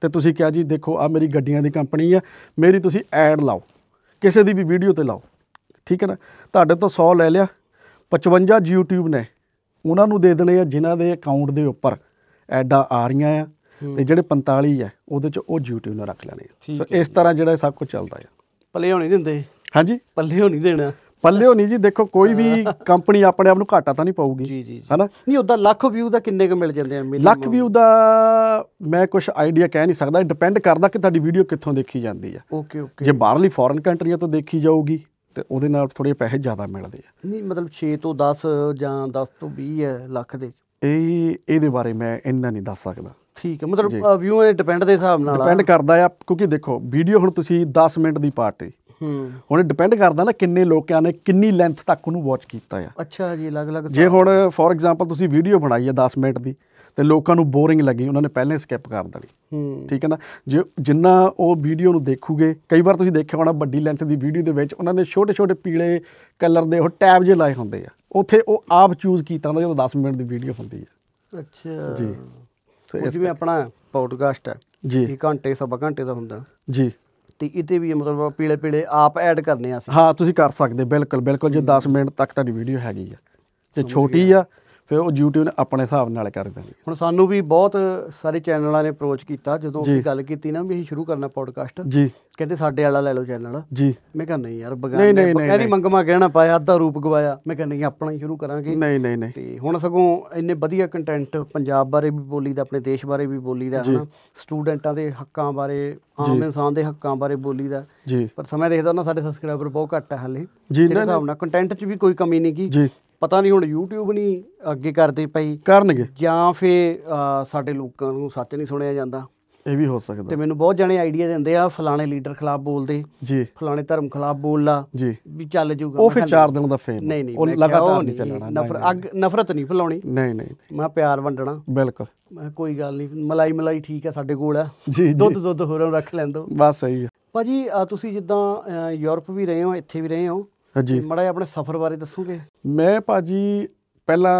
ਤੇ ਤੁਸੀਂ ਕਿਹਾ ਜੀ ਦੇਖੋ ਆ ਮੇਰੀ ਗੱਡੀਆਂ ਦੀ ਕੰਪਨੀ ਆ ਮੇਰੀ ਤੁਸੀਂ ਐਡ ਲਾਓ ਕਿਸੇ ਦੀ ਵੀ ਵੀਡੀਓ ਤੇ ਲਾਓ ਠੀਕ ਹੈ ਨਾ ਤੁਹਾਡੇ ਤੋਂ 100 ਲੈ ਲਿਆ 55 YouTube ਨੇ ਉਹਨਾਂ ਨੂੰ ਦੇ ਦੇਣੇ ਆ ਜਿਨ੍ਹਾਂ ਦੇ ਅਕਾਊਂਟ ਦੇ ਉੱਪਰ ਐਡਾਂ ਆ ਰਹੀਆਂ ਆ ਤੇ ਜਿਹੜੇ 45 ਆ ਉਹਦੇ ਚ ਉਹ YouTube ਨੂੰ ਰੱਖ ਲੈਣੇ ਸੋ ਇਸ ਤਰ੍ਹਾਂ ਜਿਹੜਾ ਸਭ ਕੁਝ ਚੱਲਦਾ ਆ ਪੱਲੇ ਹੋਣੀ ਦਿੰਦੇ ਹਾਂਜੀ ਪੱਲੇ ਹੋਣੀ ਦੇਣਾ ਪੱਲਿਓ ਨਹੀਂ ਜੀ ਦੇਖੋ ਕੋਈ ਵੀ ਕੰਪਨੀ ਆਪਣੇ ਆਪ ਨੂੰ ਘਾਟਾ ਤਾਂ ਨਹੀਂ ਪਾਊਗੀ ਹੈਨਾ ਨਹੀਂ ਉਦਾਂ ਲੱਖ ਵਿਊ ਦਾ ਕਿੰਨੇ ਕੁ ਮਿਲ ਜਾਂਦੇ ਆ ਲੱਖ ਵਿਊ ਦਾ ਮੈਂ ਕੁਝ ਆਈਡੀਆ ਕਹਿ ਨਹੀਂ ਸਕਦਾ ਡਿਪੈਂਡ ਕਰਦਾ ਕਿ ਤੁਹਾਡੀ ਵੀਡੀਓ ਕਿੱਥੋਂ ਦੇਖੀ ਜਾਂਦੀ ਆ ਓਕੇ ਓਕੇ ਜੇ ਬਾਹਰਲੀ ਫੋਰਨ ਕੰਟਰੀਆਂ ਤੋਂ ਦੇਖੀ ਜਾਊਗੀ ਤੇ ਉਹਦੇ ਨਾਲ ਥੋੜੇ ਪੈਸੇ ਜ਼ਿਆਦਾ ਮਿਲਦੇ ਆ ਨਹੀਂ ਮਤਲਬ 6 ਤੋਂ 10 ਜਾਂ 10 ਤੋਂ 20 ਲੱਖ ਦੇ ਇਹ ਇਹਦੇ ਬਾਰੇ ਮੈਂ ਇੰਨਾ ਨਹੀਂ ਦੱਸ ਸਕਦਾ ਠੀਕ ਹੈ ਮਤਲਬ ਵਿਊ ਇਹ ਡਿਪੈਂਡ ਦੇ ਹਿਸਾਬ ਨਾਲ ਡਿਪੈਂਡ ਕਰਦਾ ਆ ਕਿਉਂਕਿ ਦੇਖੋ ਵੀਡੀਓ ਹੁਣ ਤੁਸੀਂ 10 ਮਿੰਟ ਦੀ ਪਾਰਟ ਹੈ ਹੁਣ ਇਹ ਡਿਪੈਂਡ ਕਰਦਾ ਨਾ ਕਿੰਨੇ ਲੋਕਾਂ ਨੇ ਕਿੰਨੀ ਲੈਂਥ ਤੱਕ ਉਹਨੂੰ ਵਾਚ ਕੀਤਾ ਆ ਅੱਛਾ ਜੀ ਅਲੱਗ-ਅਲੱਗ ਜੇ ਹੁਣ ਫੋਰ ਐਗਜ਼ਾਮਪਲ ਤੁਸੀਂ ਵੀਡੀਓ ਬਣਾਈ ਆ 10 ਮਿੰਟ ਦੀ ਤੇ ਲੋਕਾਂ ਨੂੰ ਬੋਰਿੰਗ ਲੱਗੀ ਉਹਨਾਂ ਨੇ ਪਹਿਲਾਂ ਸਕਿਪ ਕਰ ਦੇਣੀ ਠੀਕ ਹੈ ਨਾ ਜੇ ਜਿੰਨਾ ਉਹ ਵੀਡੀਓ ਨੂੰ ਦੇਖੂਗੇ ਕਈ ਵਾਰ ਤੁਸੀਂ ਦੇਖਿਆ ਹੋਣਾ ਵੱਡੀ ਲੈਂਥ ਦੀ ਵੀਡੀਓ ਦੇ ਵਿੱਚ ਉਹਨਾਂ ਨੇ ਛੋਟੇ-ਛੋਟੇ ਪੀਲੇ ਕਲਰ ਦੇ ਉਹ ਟੈਬ ਜੇ ਲਾਏ ਹੁੰਦੇ ਆ ਉੱਥੇ ਉਹ ਆਪ ਚੂਜ਼ ਕੀਤਾ ਹੁੰਦਾ ਜਦੋਂ 10 ਮਿੰਟ ਦੀ ਵੀਡੀਓ ਹੁੰਦੀ ਹੈ ਅੱਛਾ ਜੀ ਉਹ ਜਿਵੇਂ ਆਪਣਾ ਪੋਡਕਾਸਟ ਹੈ ਜੀ ਘੰਟੇ ਸਵਾ ਘੰਟੇ ਦਾ ਹੁੰਦਾ ਜੀ ਤੇ ਇਤੇ ਵੀ ਮਤਲਬ ਪੀਲੇ ਪੀਲੇ ਆਪ ਐਡ ਕਰਨੇ ਆ ਸੀ ਹਾਂ ਤੁਸੀਂ ਕਰ ਸਕਦੇ ਬਿਲਕੁਲ ਬਿਲਕੁਲ ਜੇ 10 ਮਿੰਟ ਤੱਕ ਤੁਹਾਡੀ ਵੀਡੀਓ ਹੈਗੀ ਆ ਤੇ ਛੋਟੀ ਆ ਫਿਰ ਉਹ YouTube ਨੇ ਆਪਣੇ ਹਿਸਾਬ ਨਾਲ ਕਰ ਦਿੰਦੇ ਹੁਣ ਸਾਨੂੰ ਵੀ ਬਹੁਤ ਸਾਰੇ ਚੈਨਲਾਂ ਨੇ ਅਪਰੋਚ ਕੀਤਾ ਜਦੋਂ ਅਸੀਂ ਗੱਲ ਕੀਤੀ ਨਾ ਵੀ ਅਸੀਂ ਸ਼ੁਰੂ ਕਰਨਾ ਪੋਡਕਾਸਟ ਜੀ ਕਹਿੰਦੇ ਸਾਡੇ ਵਾਲਾ ਲੈ ਲਓ ਚੈਨਲ ਜੀ ਮੈਂ ਕਹਿੰਦਾ ਨਹੀਂ ਯਾਰ ਬਗਾਨੇ ਕਹਿੰਦੀ ਮੰਗਮਾ ਕਹਿਣਾ ਪਾਇਆ ਅੱਧਾ ਰੂਪ ਗਵਾਇਆ ਮੈਂ ਕਹਿੰਦਾ ਨਹੀਂ ਆਪਣਾ ਹੀ ਸ਼ੁਰੂ ਕਰਾਂਗੇ ਨਹੀਂ ਨਹੀਂ ਨਹੀਂ ਤੇ ਹੁਣ ਸਗੋਂ ਇੰਨੇ ਵਧੀਆ ਕੰਟੈਂਟ ਪੰਜਾਬ ਬਾਰੇ ਵੀ ਬੋਲੀਦਾ ਆਪਣੇ ਦੇਸ਼ ਬਾਰੇ ਵੀ ਬੋਲੀਦਾ ਹਨ ਸਟੂਡੈਂਟਾਂ ਦੇ ਹੱਕਾਂ ਬਾਰੇ ਆਮ ਇਨਸਾਨ ਦੇ ਹੱਕਾਂ ਬਾਰੇ ਬੋਲੀਦਾ ਪਰ ਸਮਾਂ ਦੇਖਦਾ ਨਾ ਸਾਡੇ ਸਬਸਕ੍ਰਾਈਬਰ ਬਹੁਤ ਘੱਟ ਹੈ ਹਾਲੇ ਜੀ ਹਿਸਾਬ ਨਾਲ ਕੰਟੈਂਟ 'ਚ ਵੀ ਕੋਈ ਕਮੀ ਨਹੀਂ ਕੀ ਪਤਾ ਨਹੀਂ ਹੁਣ YouTube ਨਹੀਂ ਅੱਗੇ ਕਰਦੇ ਪਈ ਕਰਨਗੇ ਜਾਂ ਫੇ ਸਾਡੇ ਲੋਕਾਂ ਨੂੰ ਸੱਚ ਨਹੀਂ ਸੁਣਿਆ ਜਾਂਦਾ ਇਹ ਵੀ ਹੋ ਸਕਦਾ ਤੇ ਮੈਨੂੰ ਬਹੁਤ ਜਣੇ ਆਈਡੀਆ ਦਿੰਦੇ ਆ ਫਲਾਣੇ ਲੀਡਰ ਖਿਲਾਫ ਬੋਲਦੇ ਜੀ ਫਲਾਣੇ ਧਰਮ ਖਿਲਾਫ ਬੋਲਲਾ ਜੀ ਵੀ ਚੱਲ ਜੂਗਾ ਉਹ ਫਿਰ 4 ਦਿਨ ਦਾ ਫੇਰ ਨਹੀਂ ਨਹੀਂ ਉਹ ਲਗਾਤਾਰ ਨਹੀਂ ਚੱਲਣਾ ਨਫ਼ਰਤ ਅੱਗ ਨਫ਼ਰਤ ਨਹੀਂ ਫਲਾਉਣੀ ਨਹੀਂ ਨਹੀਂ ਮੈਂ ਪਿਆਰ ਵੰਡਣਾ ਬਿਲਕੁਲ ਮੈਂ ਕੋਈ ਗੱਲ ਨਹੀਂ ਮਲਾਈ ਮਲਾਈ ਠੀਕ ਹੈ ਸਾਡੇ ਕੋਲ ਆ ਦੁੱਧ ਦੁੱਧ ਹੋਰ ਰੱਖ ਲੈਂਦੋ ਬਸ ਸਹੀ ਹੈ ਭਾਜੀ ਤੁਸੀਂ ਜਿੱਦਾਂ ਯੂਰਪ ਵੀ ਰਹੇ ਹੋ ਇੱਥੇ ਵੀ ਰਹੇ ਹੋ ਹਾਂਜੀ ਮੜਾ ਆਪਣੇ ਸਫ਼ਰ ਬਾਰੇ ਦੱਸੋਗੇ ਮੈਂ ਭਾਜੀ ਪਹਿਲਾਂ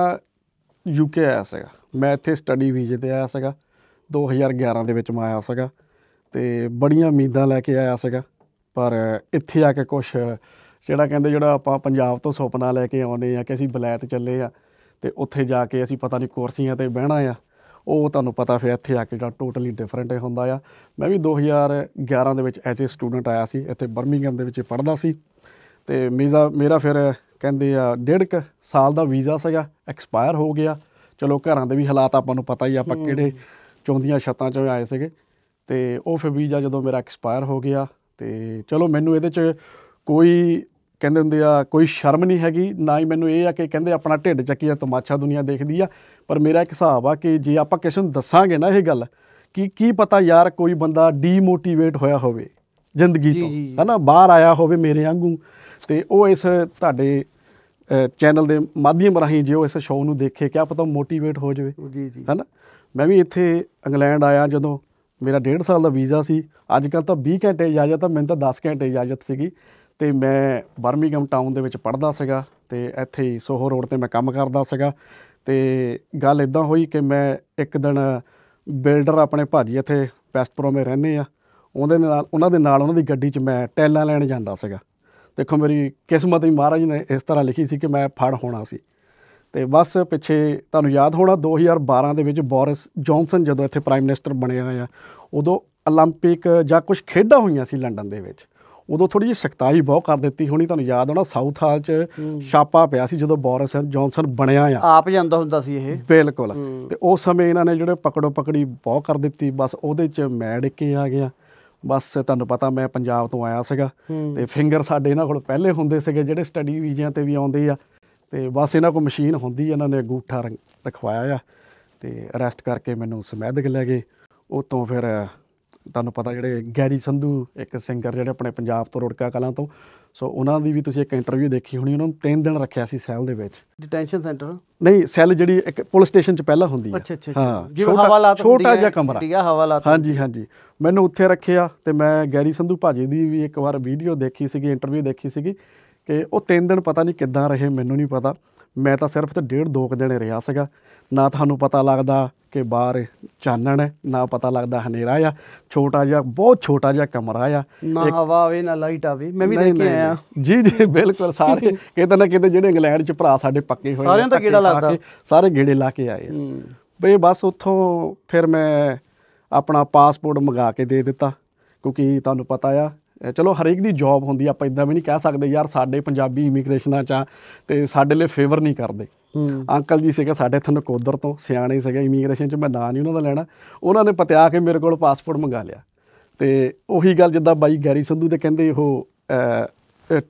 ਯੂਕੇ ਆਇਆ ਸੀਗਾ ਮੈਂ ਇੱਥੇ ਸਟੱਡੀ ਵੀਜ਼ੇ ਤੇ ਆਇਆ ਸੀਗਾ 2011 ਦੇ ਵਿੱਚ ਮੈਂ ਆਇਆ ਸੀਗਾ ਤੇ ਬੜੀਆਂ ਉਮੀਦਾਂ ਲੈ ਕੇ ਆਇਆ ਸੀਗਾ ਪਰ ਇੱਥੇ ਆ ਕੇ ਕੁਝ ਜਿਹੜਾ ਕਹਿੰਦੇ ਜਿਹੜਾ ਆਪਾਂ ਪੰਜਾਬ ਤੋਂ ਸੁਪਨਾ ਲੈ ਕੇ ਆਉਂਦੇ ਆ ਕਿ ਅਸੀਂ ਬਲੈਤ ਚੱਲੇ ਆ ਤੇ ਉੱਥੇ ਜਾ ਕੇ ਅਸੀਂ ਪਤਾ ਨਹੀਂ ਕੁਰਸੀਆਂ ਤੇ ਬਹਿਣਾ ਆ ਉਹ ਤੁਹਾਨੂੰ ਪਤਾ ਫਿਰ ਇੱਥੇ ਆ ਕੇ ਜਿਹੜਾ ਟੋਟਲੀ ਡਿਫਰੈਂਟ ਹੁੰਦਾ ਆ ਮੈਂ ਵੀ 2011 ਦੇ ਵਿੱਚ ਐਜ਼ ਅ ਸਟੂਡੈਂਟ ਆਇਆ ਸੀ ਇੱਥੇ ਬਰਮਿੰਗਮ ਦੇ ਵਿੱਚ ਪੜ੍ਹਦਾ ਸੀ ਤੇ ਮੇਰਾ ਮੇਰਾ ਫਿਰ ਕਹਿੰਦੇ ਆ ਡੇਢ ਸਾਲ ਦਾ ਵੀਜ਼ਾ ਸੀਗਾ ਐਕਸਪਾਇਰ ਹੋ ਗਿਆ ਚਲੋ ਘਰਾਂ ਦੇ ਵੀ ਹਾਲਾਤ ਆਪਾਂ ਨੂੰ ਪਤਾ ਹੀ ਆਪਾਂ ਕਿਹੜੇ ਚੌਂਦੀਆਂ ਛੱਤਾਂ 'ਚੋਂ ਆਏ ਸੀਗੇ ਤੇ ਉਹ ਫਿਰ ਵੀਜ਼ਾ ਜਦੋਂ ਮੇਰਾ ਐਕਸਪਾਇਰ ਹੋ ਗਿਆ ਤੇ ਚਲੋ ਮੈਨੂੰ ਇਹਦੇ 'ਚ ਕੋਈ ਕਹਿੰਦੇ ਹੁੰਦੇ ਆ ਕੋਈ ਸ਼ਰਮ ਨਹੀਂ ਹੈਗੀ ਨਾ ਹੀ ਮੈਨੂੰ ਇਹ ਆ ਕਿ ਕਹਿੰਦੇ ਆਪਣਾ ਢਿੱਡ ਚੱਕੀ ਆ ਤਮਾਸ਼ਾ ਦੁਨੀਆ ਦੇਖਦੀ ਆ ਪਰ ਮੇਰਾ ਇੱਕ ਹਿਸਾਬ ਆ ਕਿ ਜੇ ਆਪਾਂ ਕਿਸੇ ਨੂੰ ਦੱਸਾਂਗੇ ਨਾ ਇਹ ਗੱਲ ਕਿ ਕੀ ਪਤਾ ਯਾਰ ਕੋਈ ਬੰਦਾ ਡੀਮੋਟੀਵੇਟ ਹੋਇਆ ਹੋਵੇ ਜ਼ਿੰਦਗੀ ਤੋਂ ਹੈਨਾ ਬਾਹਰ ਆਇਆ ਹੋਵੇ ਮੇਰੇ ਵਾਂਗੂ ਤੇ ਉਹ ਇਸ ਤੁਹਾਡੇ ਚੈਨਲ ਦੇ ਮਾਧਿਅਮ ਰਾਹੀਂ ਜਿਉ ਇਸ ਸ਼ੋਅ ਨੂੰ ਦੇਖੇ ਕਿਆ ਪਤਾ ਮੋਟੀਵੇਟ ਹੋ ਜਾਵੇ ਜੀ ਜੀ ਹੈਨਾ ਮੈਂ ਵੀ ਇੱਥੇ ਇੰਗਲੈਂਡ ਆਇਆ ਜਦੋਂ ਮੇਰਾ 1.5 ਸਾਲ ਦਾ ਵੀਜ਼ਾ ਸੀ ਅੱਜ ਕੱਲ ਤਾਂ 20 ਘੰਟੇ ਇਜਾਜ਼ਤ ਤਾਂ ਮੈਨੂੰ ਤਾਂ 10 ਘੰਟੇ ਇਜਾਜ਼ਤ ਸੀਗੀ ਤੇ ਮੈਂ ਬਰਮਿੰਗਮ ਟਾਊਨ ਦੇ ਵਿੱਚ ਪੜਦਾ ਸੀਗਾ ਤੇ ਇੱਥੇ ਹੀ ਸੋਹੋ ਰੋਡ ਤੇ ਮੈਂ ਕੰਮ ਕਰਦਾ ਸੀਗਾ ਤੇ ਗੱਲ ਇਦਾਂ ਹੋਈ ਕਿ ਮੈਂ ਇੱਕ ਦਿਨ ਬਿਲਡਰ ਆਪਣੇ ਭਾਜੀ ਇੱਥੇ ਪੈਸਟਪੁਰੋਂ ਮੇ ਰਹਿੰਦੇ ਆ ਉਹਦੇ ਨਾਲ ਉਹਨਾਂ ਦੇ ਨਾਲ ਉਹਨਾਂ ਦੀ ਗੱਡੀ 'ਚ ਮੈਂ ਟੈਲਾਂ ਲੈਣ ਜਾਂਦਾ ਸੀਗਾ ਦੇਖੋ ਮੇਰੀ ਕਿਸਮਤ ਹੀ ਮਹਾਰਾਜ ਨੇ ਇਸ ਤਰ੍ਹਾਂ ਲਿਖੀ ਸੀ ਕਿ ਮੈਂ ਫੜ ਹੋਣਾ ਸੀ ਤੇ ਬਸ ਪਿੱਛੇ ਤੁਹਾਨੂੰ ਯਾਦ ਹੋਣਾ 2012 ਦੇ ਵਿੱਚ ਬੋਰਿਸ ਜੌਨਸਨ ਜਦੋਂ ਇੱਥੇ ਪ੍ਰਾਈਮ ਮਿਨਿਸਟਰ ਬਣਿਆ ਆ ਉਦੋਂ 올림픽 ਜਾਂ ਕੁਝ ਖੇਡਾਂ ਹੋਈਆਂ ਸੀ ਲੰਡਨ ਦੇ ਵਿੱਚ ਉਦੋਂ ਥੋੜੀ ਜਿਹੀ ਸਖਤਾਈ ਬਹੁਤ ਕਰ ਦਿੱਤੀ ਹੋਣੀ ਤੁਹਾਨੂੰ ਯਾਦ ਹੋਣਾ ਸਾਊਥ ਹਾਲ 'ਚ ਛਾਪਾ ਪਿਆ ਸੀ ਜਦੋਂ ਬੋਰਿਸ ਜੌਨਸਨ ਬਣਿਆ ਆ ਆਪ ਜਾਂਦਾ ਹੁੰਦਾ ਸੀ ਇਹ ਬਿਲਕੁਲ ਤੇ ਉਸ ਸਮੇਂ ਇਹਨਾਂ ਨੇ ਜਿਹੜੇ ਪਕੜੋ ਪਕੜੀ ਬਹੁਤ ਕਰ ਦਿੱਤੀ ਬਸ ਉਹਦੇ 'ਚ ਮੈਂ ਡਿੱਕੇ ਆ ਗਿਆ ਬਸ ਤੁਹਾਨੂੰ ਪਤਾ ਮੈਂ ਪੰਜਾਬ ਤੋਂ ਆਇਆ ਸੀਗਾ ਤੇ ਫਿੰਗਰ ਸਾਡੇ ਇਹਨਾਂ ਕੋਲ ਪਹਿਲੇ ਹੁੰਦੇ ਸੀਗੇ ਜਿਹੜੇ ਸਟੱਡੀ ਵੀਜ਼ਿਆਂ ਤੇ ਵੀ ਆਉਂਦੇ ਆ ਤੇ ਬਸ ਇਹਨਾਂ ਕੋਲ ਮਸ਼ੀਨ ਹੁੰਦੀ ਇਹਨਾਂ ਨੇ ਅੰਗੂਠਾ ਰਖਵਾਇਆ ਆ ਤੇ ਅਰੈਸਟ ਕਰਕੇ ਮੈਨੂੰ ਸਮੈਦਕ ਲੈ ਗਏ ਉਤੋਂ ਫਿਰ ਤੁਹਾਨੂੰ ਪਤਾ ਜਿਹੜੇ ਗੈਰੀ ਸੰਧੂ ਇੱਕ ਸਿੰਗਰ ਜਿਹੜੇ ਆਪਣੇ ਪੰਜਾਬ ਤੋਂ ਰੁੜਕਾ ਕਲਾਂ ਤੋਂ ਸੋ ਉਹਨਾਂ ਦੀ ਵੀ ਤੁਸੀਂ ਇੱਕ ਇੰਟਰਵਿਊ ਦੇਖੀ ਹੋਣੀ ਉਹਨਾਂ ਨੂੰ 3 ਦਿਨ ਰੱਖਿਆ ਸੀ ਸੈੱਲ ਦੇ ਵਿੱਚ ਡਿਟੈਂਸ਼ਨ ਸੈਂਟਰ ਨਹੀਂ ਸੈੱਲ ਜਿਹੜੀ ਇੱਕ ਪੁਲਿਸ ਸਟੇਸ਼ਨ 'ਚ ਪਹਿਲਾਂ ਹੁੰਦੀ ਹੈ ਅੱਛਾ ਅੱਛਾ ਹਾਂ ਜਿਵੇਂ ਹਵਾਲਾਤ ਛੋਟਾ ਜਿਹਾ ਕਮਰਾ ਠੀਕ ਹੈ ਹਵਾਲਾਤ ਹਾਂਜੀ ਹਾਂਜੀ ਮੈਨੂੰ ਉੱਥੇ ਰੱਖਿਆ ਤੇ ਮੈਂ ਗੈਰੀ ਸੰਧੂ ਭਾਜੀ ਦੀ ਵੀ ਇੱਕ ਵਾਰ ਵੀਡੀਓ ਦੇਖੀ ਸੀਗੀ ਇੰਟਰਵਿਊ ਦੇਖੀ ਸੀਗੀ ਕਿ ਉਹ 3 ਦਿਨ ਪਤਾ ਨਹੀਂ ਕਿੱਦਾਂ ਰਹੇ ਮੈਨੂੰ ਨਹੀਂ ਪਤਾ ਮੈਂ ਤਾਂ ਸਿਰਫ ਤੇ ਡੇਢ ਦੋ ਦਿਨ ਰਿਹਾ ਸੀਗਾ ਨਾ ਤੁਹਾਨੂੰ ਪਤਾ ਲੱਗਦਾ ਕਿ ਬਾਹਰ ਚਾਨਣ ਹੈ ਨਾ ਪਤਾ ਲੱਗਦਾ ਹਨੇਰਾ ਆ ਛੋਟਾ ਜਿਹਾ ਬਹੁਤ ਛੋਟਾ ਜਿਹਾ ਕਮਰਾ ਆ ਨਾ ਹਵਾ ਆਵੇ ਨਾ ਲਾਈਟ ਆਵੇ ਮੈਂ ਵੀ ਦੇਖ ਕੇ ਆਇਆ ਜੀ ਜੀ ਬਿਲਕੁਲ ਸਾਰੇ <laughs> ਕਿਤੇ ਨਾ ਕਿਤੇ ਜਿਹੜੇ ਇੰਗਲੈਂਡ ਚ ਭਰਾ ਸਾਡੇ ਪੱਕੇ ਹੋਏ ਸਾਰਿਆਂ ਦਾ ਗੇੜਾ ਲੱਗਦਾ ਸਾਰੇ ਗੇੜੇ ਲਾ ਕੇ ਆਏ ਬਈ ਬਸ ਉੱਥੋਂ ਫਿਰ ਮੈਂ ਆਪਣਾ ਪਾਸਪੋਰਟ ਮੰਗਾ ਕੇ ਦੇ ਦਿੱਤਾ ਕਿਉਂਕਿ ਤੁਹਾਨੂੰ ਪਤਾ ਆ ਚਲੋ ਹਰੇਕ ਦੀ ਜੌਬ ਹੁੰਦੀ ਆਪਾਂ ਇਦਾਂ ਵੀ ਨਹੀਂ ਕਹਿ ਸਕਦੇ ਯਾਰ ਸਾਡੇ ਪੰਜਾਬੀ ਇਮੀਗ੍ਰੇਸ਼ਨਾਂ ਚ ਤੇ ਸਾਡੇ ਲਈ ਫੇਵਰ ਨਹੀਂ ਕਰਦੇ ਅੰਕਲ ਜੀ ਸੀਗੇ ਸਾਡੇ ਇੱਥੇ ਨਕੋਦਰ ਤੋਂ ਸਿਆਣੇ ਸੀਗੇ ਇਮੀਗ੍ਰੇਸ਼ਨ ਚ ਮੈਂ ਨਾਂ ਨਹੀਂ ਉਹਨਾਂ ਦਾ ਲੈਣਾ ਉਹਨਾਂ ਨੇ ਪਤਿਆ ਕੇ ਮੇਰੇ ਕੋਲ ਪਾਸਪੋਰਟ ਮੰਗਾ ਲਿਆ ਤੇ ਉਹੀ ਗੱਲ ਜਿੱਦਾਂ ਬਾਈ ਗੈਰੀ ਸੰਧੂ ਦੇ ਕਹਿੰਦੇ ਉਹ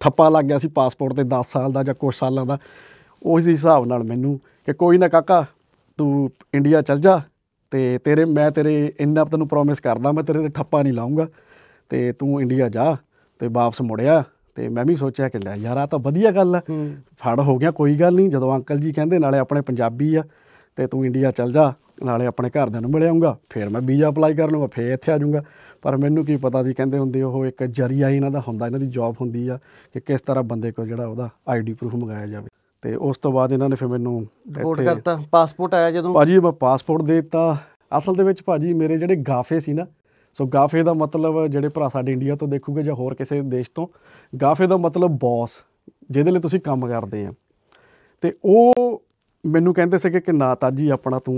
ਠੱਪਾ ਲੱਗ ਗਿਆ ਸੀ ਪਾਸਪੋਰਟ ਤੇ 10 ਸਾਲ ਦਾ ਜਾਂ ਕੁਝ ਸਾਲਾਂ ਦਾ ਉਸ ਹਿਸਾਬ ਨਾਲ ਮੈਨੂੰ ਕਿ ਕੋਈ ਨਾ ਕਾਕਾ ਤੂੰ ਇੰਡੀਆ ਚੱਲ ਜਾ ਤੇ ਤੇਰੇ ਮੈਂ ਤੇਰੇ ਇੰਨਾ ਤੈਨੂੰ ਪ੍ਰੋਮਿਸ ਕਰਦਾ ਮੈਂ ਤੇਰੇ ਤੇ ਠੱਪਾ ਨਹੀਂ ਲਾਉਂਗਾ ਤੇ ਤੂੰ ਇੰਡੀਆ ਜਾ ਤੇ ਵਾਪਸ ਮੁੜਿਆ ਤੇ ਮੈਂ ਵੀ ਸੋਚਿਆ ਕਿ ਲੈ ਯਾਰ ਆ ਤਾਂ ਵਧੀਆ ਗੱਲ ਆ ਫੜ ਹੋ ਗਿਆ ਕੋਈ ਗੱਲ ਨਹੀਂ ਜਦੋਂ ਅੰਕਲ ਜੀ ਕਹਿੰਦੇ ਨਾਲੇ ਆਪਣੇ ਪੰਜਾਬੀ ਆ ਤੇ ਤੂੰ ਇੰਡੀਆ ਚੱਲ ਜਾ ਨਾਲੇ ਆਪਣੇ ਘਰਦਿਆਂ ਨੂੰ ਮਿਲ ਆਉਂਗਾ ਫਿਰ ਮੈਂ ਵੀਜ਼ਾ ਅਪਲਾਈ ਕਰ ਲਵਾਂਗਾ ਫੇਰ ਇੱਥੇ ਆ ਜਾਊਂਗਾ ਪਰ ਮੈਨੂੰ ਕੀ ਪਤਾ ਸੀ ਕਹਿੰਦੇ ਹੁੰਦੇ ਉਹ ਇੱਕ ਜਰੀਆ ਇਹਨਾਂ ਦਾ ਹੁੰਦਾ ਇਹਨਾਂ ਦੀ ਜੌਬ ਹੁੰਦੀ ਆ ਕਿ ਕਿਸ ਤਰ੍ਹਾਂ ਬੰਦੇ ਕੋਲ ਜਿਹੜਾ ਉਹਦਾ ਆਈਡੀ ਪ੍ਰੂਫ ਮੰਗਾਇਆ ਜਾਵੇ ਤੇ ਉਸ ਤੋਂ ਬਾਅਦ ਇਹਨਾਂ ਨੇ ਫਿਰ ਮੈਨੂੰ ਰਿਪੋਰਟ ਕਰਤਾ ਪਾਸਪੋਰਟ ਆਇਆ ਜਦੋਂ ਭਾਜੀ ਮੈਂ ਪਾਸਪੋਰਟ ਦੇ ਦਿੱਤਾ ਅਸਲ ਦੇ ਵਿੱਚ ਭਾਜੀ ਮੇਰੇ ਜਿਹੜੇ ਗਾਫੇ ਸੀ ਨਾ ਸੋ ਗਾਫੇ ਦਾ ਮਤਲਬ ਜਿਹੜੇ ਭਰਾ ਸਾਡੇ ਇੰਡੀਆ ਤੋਂ ਦੇਖੂਗੇ ਜਾਂ ਹੋਰ ਕਿਸੇ ਦੇਸ਼ ਤੋਂ ਗਾਫੇ ਦਾ ਮਤਲਬ ਬੌਸ ਜਿਹਦੇ ਲਈ ਤੁਸੀਂ ਕੰਮ ਕਰਦੇ ਆ ਤੇ ਉਹ ਮੈਨੂੰ ਕਹਿੰਦੇ ਸੀ ਕਿ ਨਾ ਜੀ ਆਪਣਾ ਤੂੰ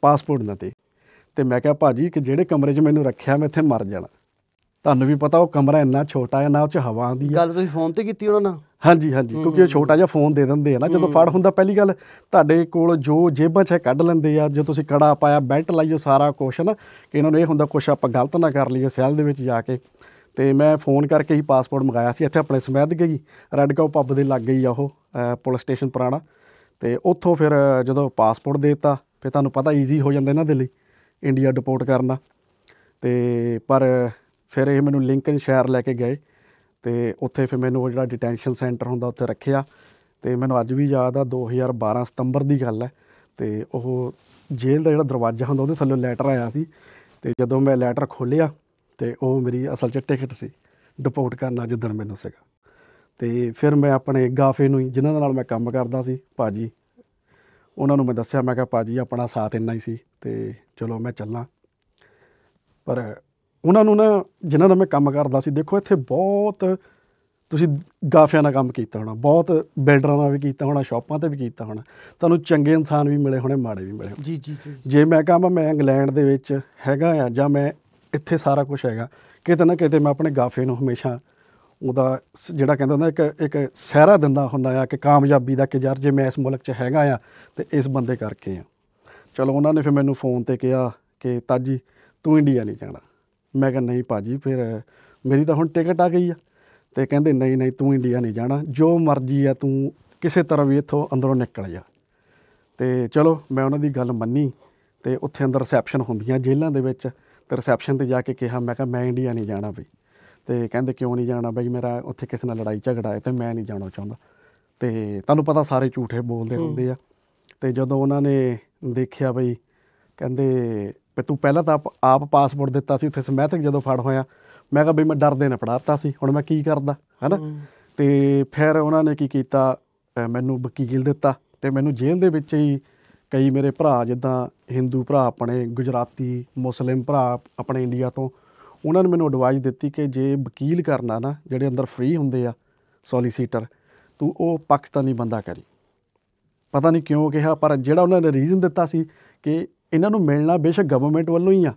ਪਾਸਪੋਰਟ ਨਾ ਦੇ ਤੇ ਮੈਂ ਕਿਹਾ ਭਾਜੀ ਕਿ ਜਿਹੜੇ ਕਮਰੇ 'ਚ ਮੈਨੂੰ ਰੱਖਿਆ ਮੈਂ ਇੱਥੇ ਮਰ ਜਾਣਾ ਤੁਹਾਨੂੰ ਵੀ ਪਤਾ ਉਹ ਕਮਰਾ ਇੰਨਾ ਛੋਟਾ ਹੈ ਨਾ ਉਹ ਚ ਹਵਾ ਆਉਂਦੀ ਹੈ ਗੱਲ ਤੁਸੀਂ ਫੋਨ ਤੇ ਕੀਤੀ ਉਹਨਾਂ ਨਾਲ ਹਾਂਜੀ ਹਾਂਜੀ ਕਿਉਂਕਿ ਉਹ ਛੋਟਾ ਜਿਹਾ ਫੋਨ ਦੇ ਦਿੰਦੇ ਆ ਨਾ ਜਦੋਂ ਫੜ ਹੁੰਦਾ ਪਹਿਲੀ ਗੱਲ ਤੁਹਾਡੇ ਕੋਲ ਜੋ ਜੇਬਾਂ 'ਚ ਕੱਢ ਲੈਂਦੇ ਆ ਜੇ ਤੁਸੀਂ ਕੜਾ ਪਾਇਆ ਬੈਲਟ ਲਾਈਓ ਸਾਰਾ ਕੁਛ ਨਾ ਕਿ ਇਹਨਾਂ ਨੂੰ ਇਹ ਹੁੰਦਾ ਕੁਛ ਆਪਾਂ ਗਲਤ ਨਾ ਕਰ ਲਈਏ ਸੈਲ ਦੇ ਵਿੱਚ ਜਾ ਕੇ ਤੇ ਮੈਂ ਫੋਨ ਕਰਕੇ ਹੀ ਪਾਸਪੋਰਟ ਮੰਗਾਇਆ ਸੀ ਇੱਥੇ ਆਪਣੇ ਸਮੈਦ ਗਈ ਰੈਡਕਾਉ ਪੱਬ ਦੇ ਲੱਗ ਗਈ ਆ ਉਹ ਪੁਲਿਸ ਸਟੇਸ਼ਨ ਪੁਰਾਣਾ ਤੇ ਉੱਥੋਂ ਫਿਰ ਜਦੋਂ ਪਾਸਪੋਰਟ ਦੇਤਾ ਫਿਰ ਤੁਹਾਨੂੰ ਪਤਾ ਈਜ਼ੀ ਹੋ ਜਾਂਦਾ ਇਹਨਾਂ ਦੇ ਲਈ ਇੰਡੀਆ ਡਿਪੋਰਟ ਕਰਨਾ ਤੇ ਪਰ ਫਿਰ ਇਹ ਮੈਨੂੰ ਲਿੰਕਨ ਸ਼ਹਿਰ ਲੈ ਕੇ ਗਏ ਤੇ ਉੱਥੇ ਫਿਰ ਮੈਨੂੰ ਉਹ ਜਿਹੜਾ ਡਿਟੈਂਸ਼ਨ ਸੈਂਟਰ ਹੁੰਦਾ ਉੱਥੇ ਰੱਖਿਆ ਤੇ ਮੈਨੂੰ ਅੱਜ ਵੀ ਯਾਦ ਆ 2012 ਸਤੰਬਰ ਦੀ ਗੱਲ ਹੈ ਤੇ ਉਹ ਜੇਲ੍ਹ ਦਾ ਜਿਹੜਾ ਦਰਵਾਜ਼ਾ ਹੁੰਦਾ ਉਹਦੇ ਥੱਲੇ ਲੈਟਰ ਆਇਆ ਸੀ ਤੇ ਜਦੋਂ ਮੈਂ ਲੈਟਰ ਖੋਲ੍ਹਿਆ ਤੇ ਉਹ ਮੇਰੀ ਅਸਲ 'ਚ ਟਿਕਟ ਸੀ ਡਿਪੋਰਟ ਕਰਨਾ ਜਿੱਦਣ ਮੈਨੂੰ ਸੀਗਾ ਤੇ ਫਿਰ ਮੈਂ ਆਪਣੇ ਗਾਫੇ ਨੂੰ ਜਿਨ੍ਹਾਂ ਨਾਲ ਮੈਂ ਕੰਮ ਕਰਦਾ ਸੀ ਭਾਜੀ ਉਹਨਾਂ ਨੂੰ ਮੈਂ ਦੱਸਿਆ ਮੈਂ ਕਿਹਾ ਭਾਜੀ ਆਪਣਾ ਸਾਥ ਇੰਨਾ ਹੀ ਸੀ ਤੇ ਚਲੋ ਮੈਂ ਚੱਲਾਂ ਪਰ ਉਹਨਾਂ ਨੂੰ ਨਾ ਜਿਨ੍ਹਾਂ ਨਾਲ ਮੈਂ ਕੰਮ ਕਰਦਾ ਸੀ ਦੇਖੋ ਇੱਥੇ ਬਹੁਤ ਤੁਸੀਂ ਗਾਫਿਆਂ ਨਾਲ ਕੰਮ ਕੀਤਾ ਹੋਣਾ ਬਹੁਤ ਬਿਲਡਰਾਂ ਨਾਲ ਵੀ ਕੀਤਾ ਹੋਣਾ ਸ਼ਾਪਾਂ ਤੇ ਵੀ ਕੀਤਾ ਹੋਣਾ ਤੁਹਾਨੂੰ ਚੰਗੇ ਇਨਸਾਨ ਵੀ ਮਿਲੇ ਹੋਣੇ ਮਾੜੇ ਵੀ ਮਿਲੇ ਜੀ ਜੀ ਜੀ ਜੇ ਮੈਂ ਕਹਾਂ ਮੈਂ ਇੰਗਲੈਂਡ ਦੇ ਵਿੱਚ ਹੈਗਾ ਆ ਜਾਂ ਮੈਂ ਇੱਥੇ ਸਾਰਾ ਕੁਝ ਹੈਗਾ ਕਿਤੇ ਨਾ ਕਿਤੇ ਮੈਂ ਆਪਣੇ ਗਾਫੇ ਨੂੰ ਹਮੇਸ਼ਾ ਉਹਦਾ ਜਿਹੜਾ ਕਹਿੰਦਾ ਹੁੰਦਾ ਇੱਕ ਇੱਕ ਸਹਿਰਾ ਦਿੰਦਾ ਹੁੰਦਾ ਆ ਕਿ ਕਾਮਯਾਬੀ ਦਾ ਕਿਜਰ ਜੇ ਮੈਂ ਇਸ ਮੁਲਕ 'ਚ ਹੈਗਾ ਆ ਤੇ ਇਸ ਬੰਦੇ ਕਰਕੇ ਆ ਚਲੋ ਉਹਨਾਂ ਨੇ ਫਿਰ ਮੈਨੂੰ ਫੋਨ ਤੇ ਕਿਹਾ ਕਿ ਤਾਜੀ ਤੂੰ ਇੰਡੀਆ ਨਹੀਂ ਜਾਣਾ ਮੈਂ ਕਿਹਾ ਨਹੀਂ ਭਾਜੀ ਫਿਰ ਮੇਰੀ ਤਾਂ ਹੁਣ ਟਿਕਟ ਆ ਗਈ ਆ ਤੇ ਕਹਿੰਦੇ ਨਹੀਂ ਨਹੀਂ ਤੂੰ ਇੰਡੀਆ ਨਹੀਂ ਜਾਣਾ ਜੋ ਮਰਜ਼ੀ ਆ ਤੂੰ ਕਿਸੇ ਤਰ੍ਹਾਂ ਵੀ ਇੱਥੋਂ ਅੰਦਰੋਂ ਨਿਕਲ ਜਾ ਤੇ ਚਲੋ ਮੈਂ ਉਹਨਾਂ ਦੀ ਗੱਲ ਮੰਨੀ ਤੇ ਉੱਥੇ ਅੰਦਰ ਰਿਸੈਪਸ਼ਨ ਹੁੰਦੀਆਂ ਜੇਲ੍ਹਾਂ ਦੇ ਵਿੱਚ ਤੇ ਰਿਸੈਪਸ਼ਨ ਤੇ ਜਾ ਕੇ ਕਿਹਾ ਮੈਂ ਕਿਹਾ ਮੈਂ ਇੰਡੀਆ ਨਹੀਂ ਜਾਣਾ ਬਈ ਤੇ ਕਹਿੰਦੇ ਕਿਉਂ ਨਹੀਂ ਜਾਣਾ ਬਈ ਮੇਰਾ ਉੱਥੇ ਕਿਸੇ ਨਾਲ ਲੜਾਈ ਝਗੜਾ ਹੈ ਤੇ ਮੈਂ ਨਹੀਂ ਜਾਣਾ ਚਾਹੁੰਦਾ ਤੇ ਤੁਹਾਨੂੰ ਪਤਾ ਸਾਰੇ ਝੂਠੇ ਬੋਲਦੇ ਹੁੰਦੇ ਆ ਤੇ ਜਦੋਂ ਉਹਨਾਂ ਨੇ ਦੇਖਿਆ ਬਈ ਕਹਿੰਦੇ ਵੀ ਤੂੰ ਪਹਿਲਾਂ ਤਾਂ ਆਪ ਪਾਸਪੋਰਟ ਦਿੱਤਾ ਸੀ ਉੱਥੇ ਸਮੈਥਿਕ ਜਦੋਂ ਫੜ ਹੋਇਆ ਮੈਂ ਕਿਹਾ ਬਈ ਮੈਂ ਡਰਦੇ ਨੇ ਪੜਾਤਾ ਸੀ ਹੁਣ ਮੈਂ ਕੀ ਕਰਦਾ ਹੈਨਾ ਤੇ ਫਿਰ ਉਹਨਾਂ ਨੇ ਕੀ ਕੀਤਾ ਮੈਨੂੰ ਵਕੀਲ ਦਿੱਤਾ ਤੇ ਮੈਨੂੰ ਜੇਲ੍ਹ ਦੇ ਵਿੱਚ ਹੀ ਕਈ ਮੇਰੇ ਭਰਾ ਜਿੱਦਾਂ ਹਿੰਦੂ ਭਰਾ ਆਪਣੇ ਗੁਜਰਾਤੀ ਮੁਸਲਿਮ ਭਰਾ ਆਪਣੇ ਇੰਡੀਆ ਤੋਂ ਉਹਨਾਂ ਨੇ ਮੈਨੂੰ ਐਡਵਾਈਸ ਦਿੱਤੀ ਕਿ ਜੇ ਵਕੀਲ ਕਰਨਾ ਨਾ ਜਿਹੜੇ ਅੰਦਰ ਫ੍ਰੀ ਹੁੰਦੇ ਆ ਸੋਲੀਸੀਟਰ ਤੂੰ ਉਹ ਪਾਕਿਸਤਾਨੀ ਬੰਦਾ ਕਰੀ ਪਤਾ ਨਹੀਂ ਕਿਉਂ ਕਿਹਾ ਪਰ ਜਿਹੜਾ ਉਹਨਾਂ ਨੇ ਰੀਜ਼ਨ ਦਿੱਤਾ ਸੀ ਕਿ ਇਹਨਾਂ ਨੂੰ ਮਿਲਣਾ ਬੇਸ਼ੱਕ ਗਵਰਨਮੈਂਟ ਵੱਲੋਂ ਹੀ ਆ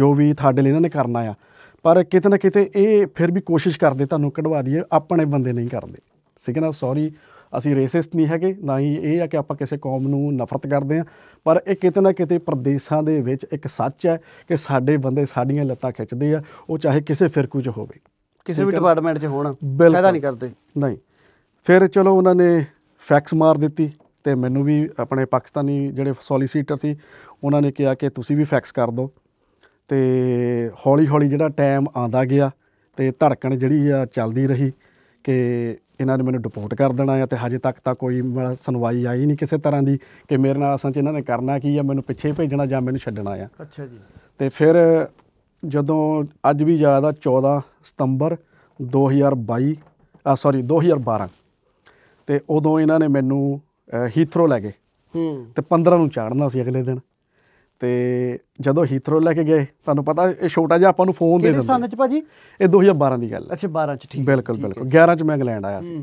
ਜੋ ਵੀ ਤੁਹਾਡੇ ਲਈ ਇਹਨਾਂ ਨੇ ਕਰਨਾ ਆ ਪਰ ਕਿਤੇ ਨਾ ਕਿਤੇ ਇਹ ਫਿਰ ਵੀ ਕੋਸ਼ਿਸ਼ ਕਰਦੇ ਤੁਹਾਨੂੰ ਕਢਵਾ ਦਈਏ ਆਪਣੇ ਬੰਦੇ ਨਹੀਂ ਕਰਦੇ ਠੀਕ ਹੈ ਨਾ ਸੌਰੀ ਅਸੀਂ ਰੇਸਿਸਟ ਨਹੀਂ ਹੈਗੇ ਨਾ ਹੀ ਇਹ ਆ ਕਿ ਆਪਾਂ ਕਿਸੇ ਕੌਮ ਨੂੰ ਨਫ਼ਰਤ ਕਰਦੇ ਆ ਪਰ ਇਹ ਕਿਤੇ ਨਾ ਕਿਤੇ ਪ੍ਰਦੇਸ਼ਾਂ ਦੇ ਵਿੱਚ ਇੱਕ ਸੱਚ ਹੈ ਕਿ ਸਾਡੇ ਬੰਦੇ ਸਾਡੀਆਂ ਲੱਤਾਂ ਖਿੱਚਦੇ ਆ ਉਹ ਚਾਹੇ ਕਿਸੇ ਫਿਰਕੂ 'ਚ ਹੋਵੇ ਕਿਸੇ ਵੀ ਡਿਪਾਰਟਮੈਂਟ 'ਚ ਹੋਣਾ ਫਾਇਦਾ ਨਹੀਂ ਕਰਦੇ ਨਹੀਂ ਫਿਰ ਚਲੋ ਉਹਨਾਂ ਨੇ ਫੈਕਸ ਮਾਰ ਦਿੱਤੀ ਤੇ ਮੈਨੂੰ ਵੀ ਆਪਣੇ ਪਾਕਿਸਤਾਨੀ ਜਿਹੜੇ ਸੋਲੀਸੀਟਰ ਸੀ ਉਹਨਾਂ ਨੇ ਕਿਹਾ ਕਿ ਤੁਸੀਂ ਵੀ ਫੈਕਸ ਕਰ ਦਿਓ ਤੇ ਹੌਲੀ ਹੌਲੀ ਜਿਹੜਾ ਟਾਈਮ ਆਂਦਾ ਗਿਆ ਤੇ ਧੜਕਣ ਜਿਹੜੀ ਆ ਚੱਲਦੀ ਰਹੀ ਕਿ ਇਹਨਾਂ ਨੇ ਮੈਨੂੰ ਡਿਪੋਰਟ ਕਰ ਦੇਣਾ ਹੈ ਤੇ ਹਜੇ ਤੱਕ ਤਾਂ ਕੋਈ ਸੁਣਵਾਈ ਆਈ ਨਹੀਂ ਕਿਸੇ ਤਰ੍ਹਾਂ ਦੀ ਕਿ ਮੇਰੇ ਨਾਲ ਅਸਾਂ ਚ ਇਹਨਾਂ ਨੇ ਕਰਨਾ ਕੀ ਆ ਮੈਨੂੰ ਪਿੱਛੇ ਭੇਜਣਾ ਜਾਂ ਮੈਨੂੰ ਛੱਡਣਾ ਆ ਅੱਛਾ ਜੀ ਤੇ ਫਿਰ ਜਦੋਂ ਅੱਜ ਵੀ ਯਾਦ ਆ 14 ਸਤੰਬਰ 2022 ਆ ਸੌਰੀ 2012 ਤੇ ਉਦੋਂ ਇਹਨਾਂ ਨੇ ਮੈਨੂੰ ਹੀਥਰੋ ਲੈ ਗਏ ਹੂੰ ਤੇ 15 ਨੂੰ ਚਾੜਨਾ ਸੀ ਅਗਲੇ ਦਿਨ ਤੇ ਜਦੋਂ ਹੀਥਰੋ ਲੈ ਕੇ ਗਏ ਤੁਹਾਨੂੰ ਪਤਾ ਇਹ ਛੋਟਾ ਜਿਹਾ ਆਪਾਂ ਨੂੰ ਫੋਨ ਦੇ ਦਿੰਦੇ ਕਿਹਦੇ ਸਾਲ ਚ ਭਾਜੀ ਇਹ 2012 ਦੀ ਗੱਲ ਅੱਛਾ 12 ਚ ਠੀਕ ਬਿਲਕੁਲ ਬਿਲਕੁਲ 11 ਚ ਮੈਂ ਇੰਗਲੈਂਡ ਆਇਆ ਸੀ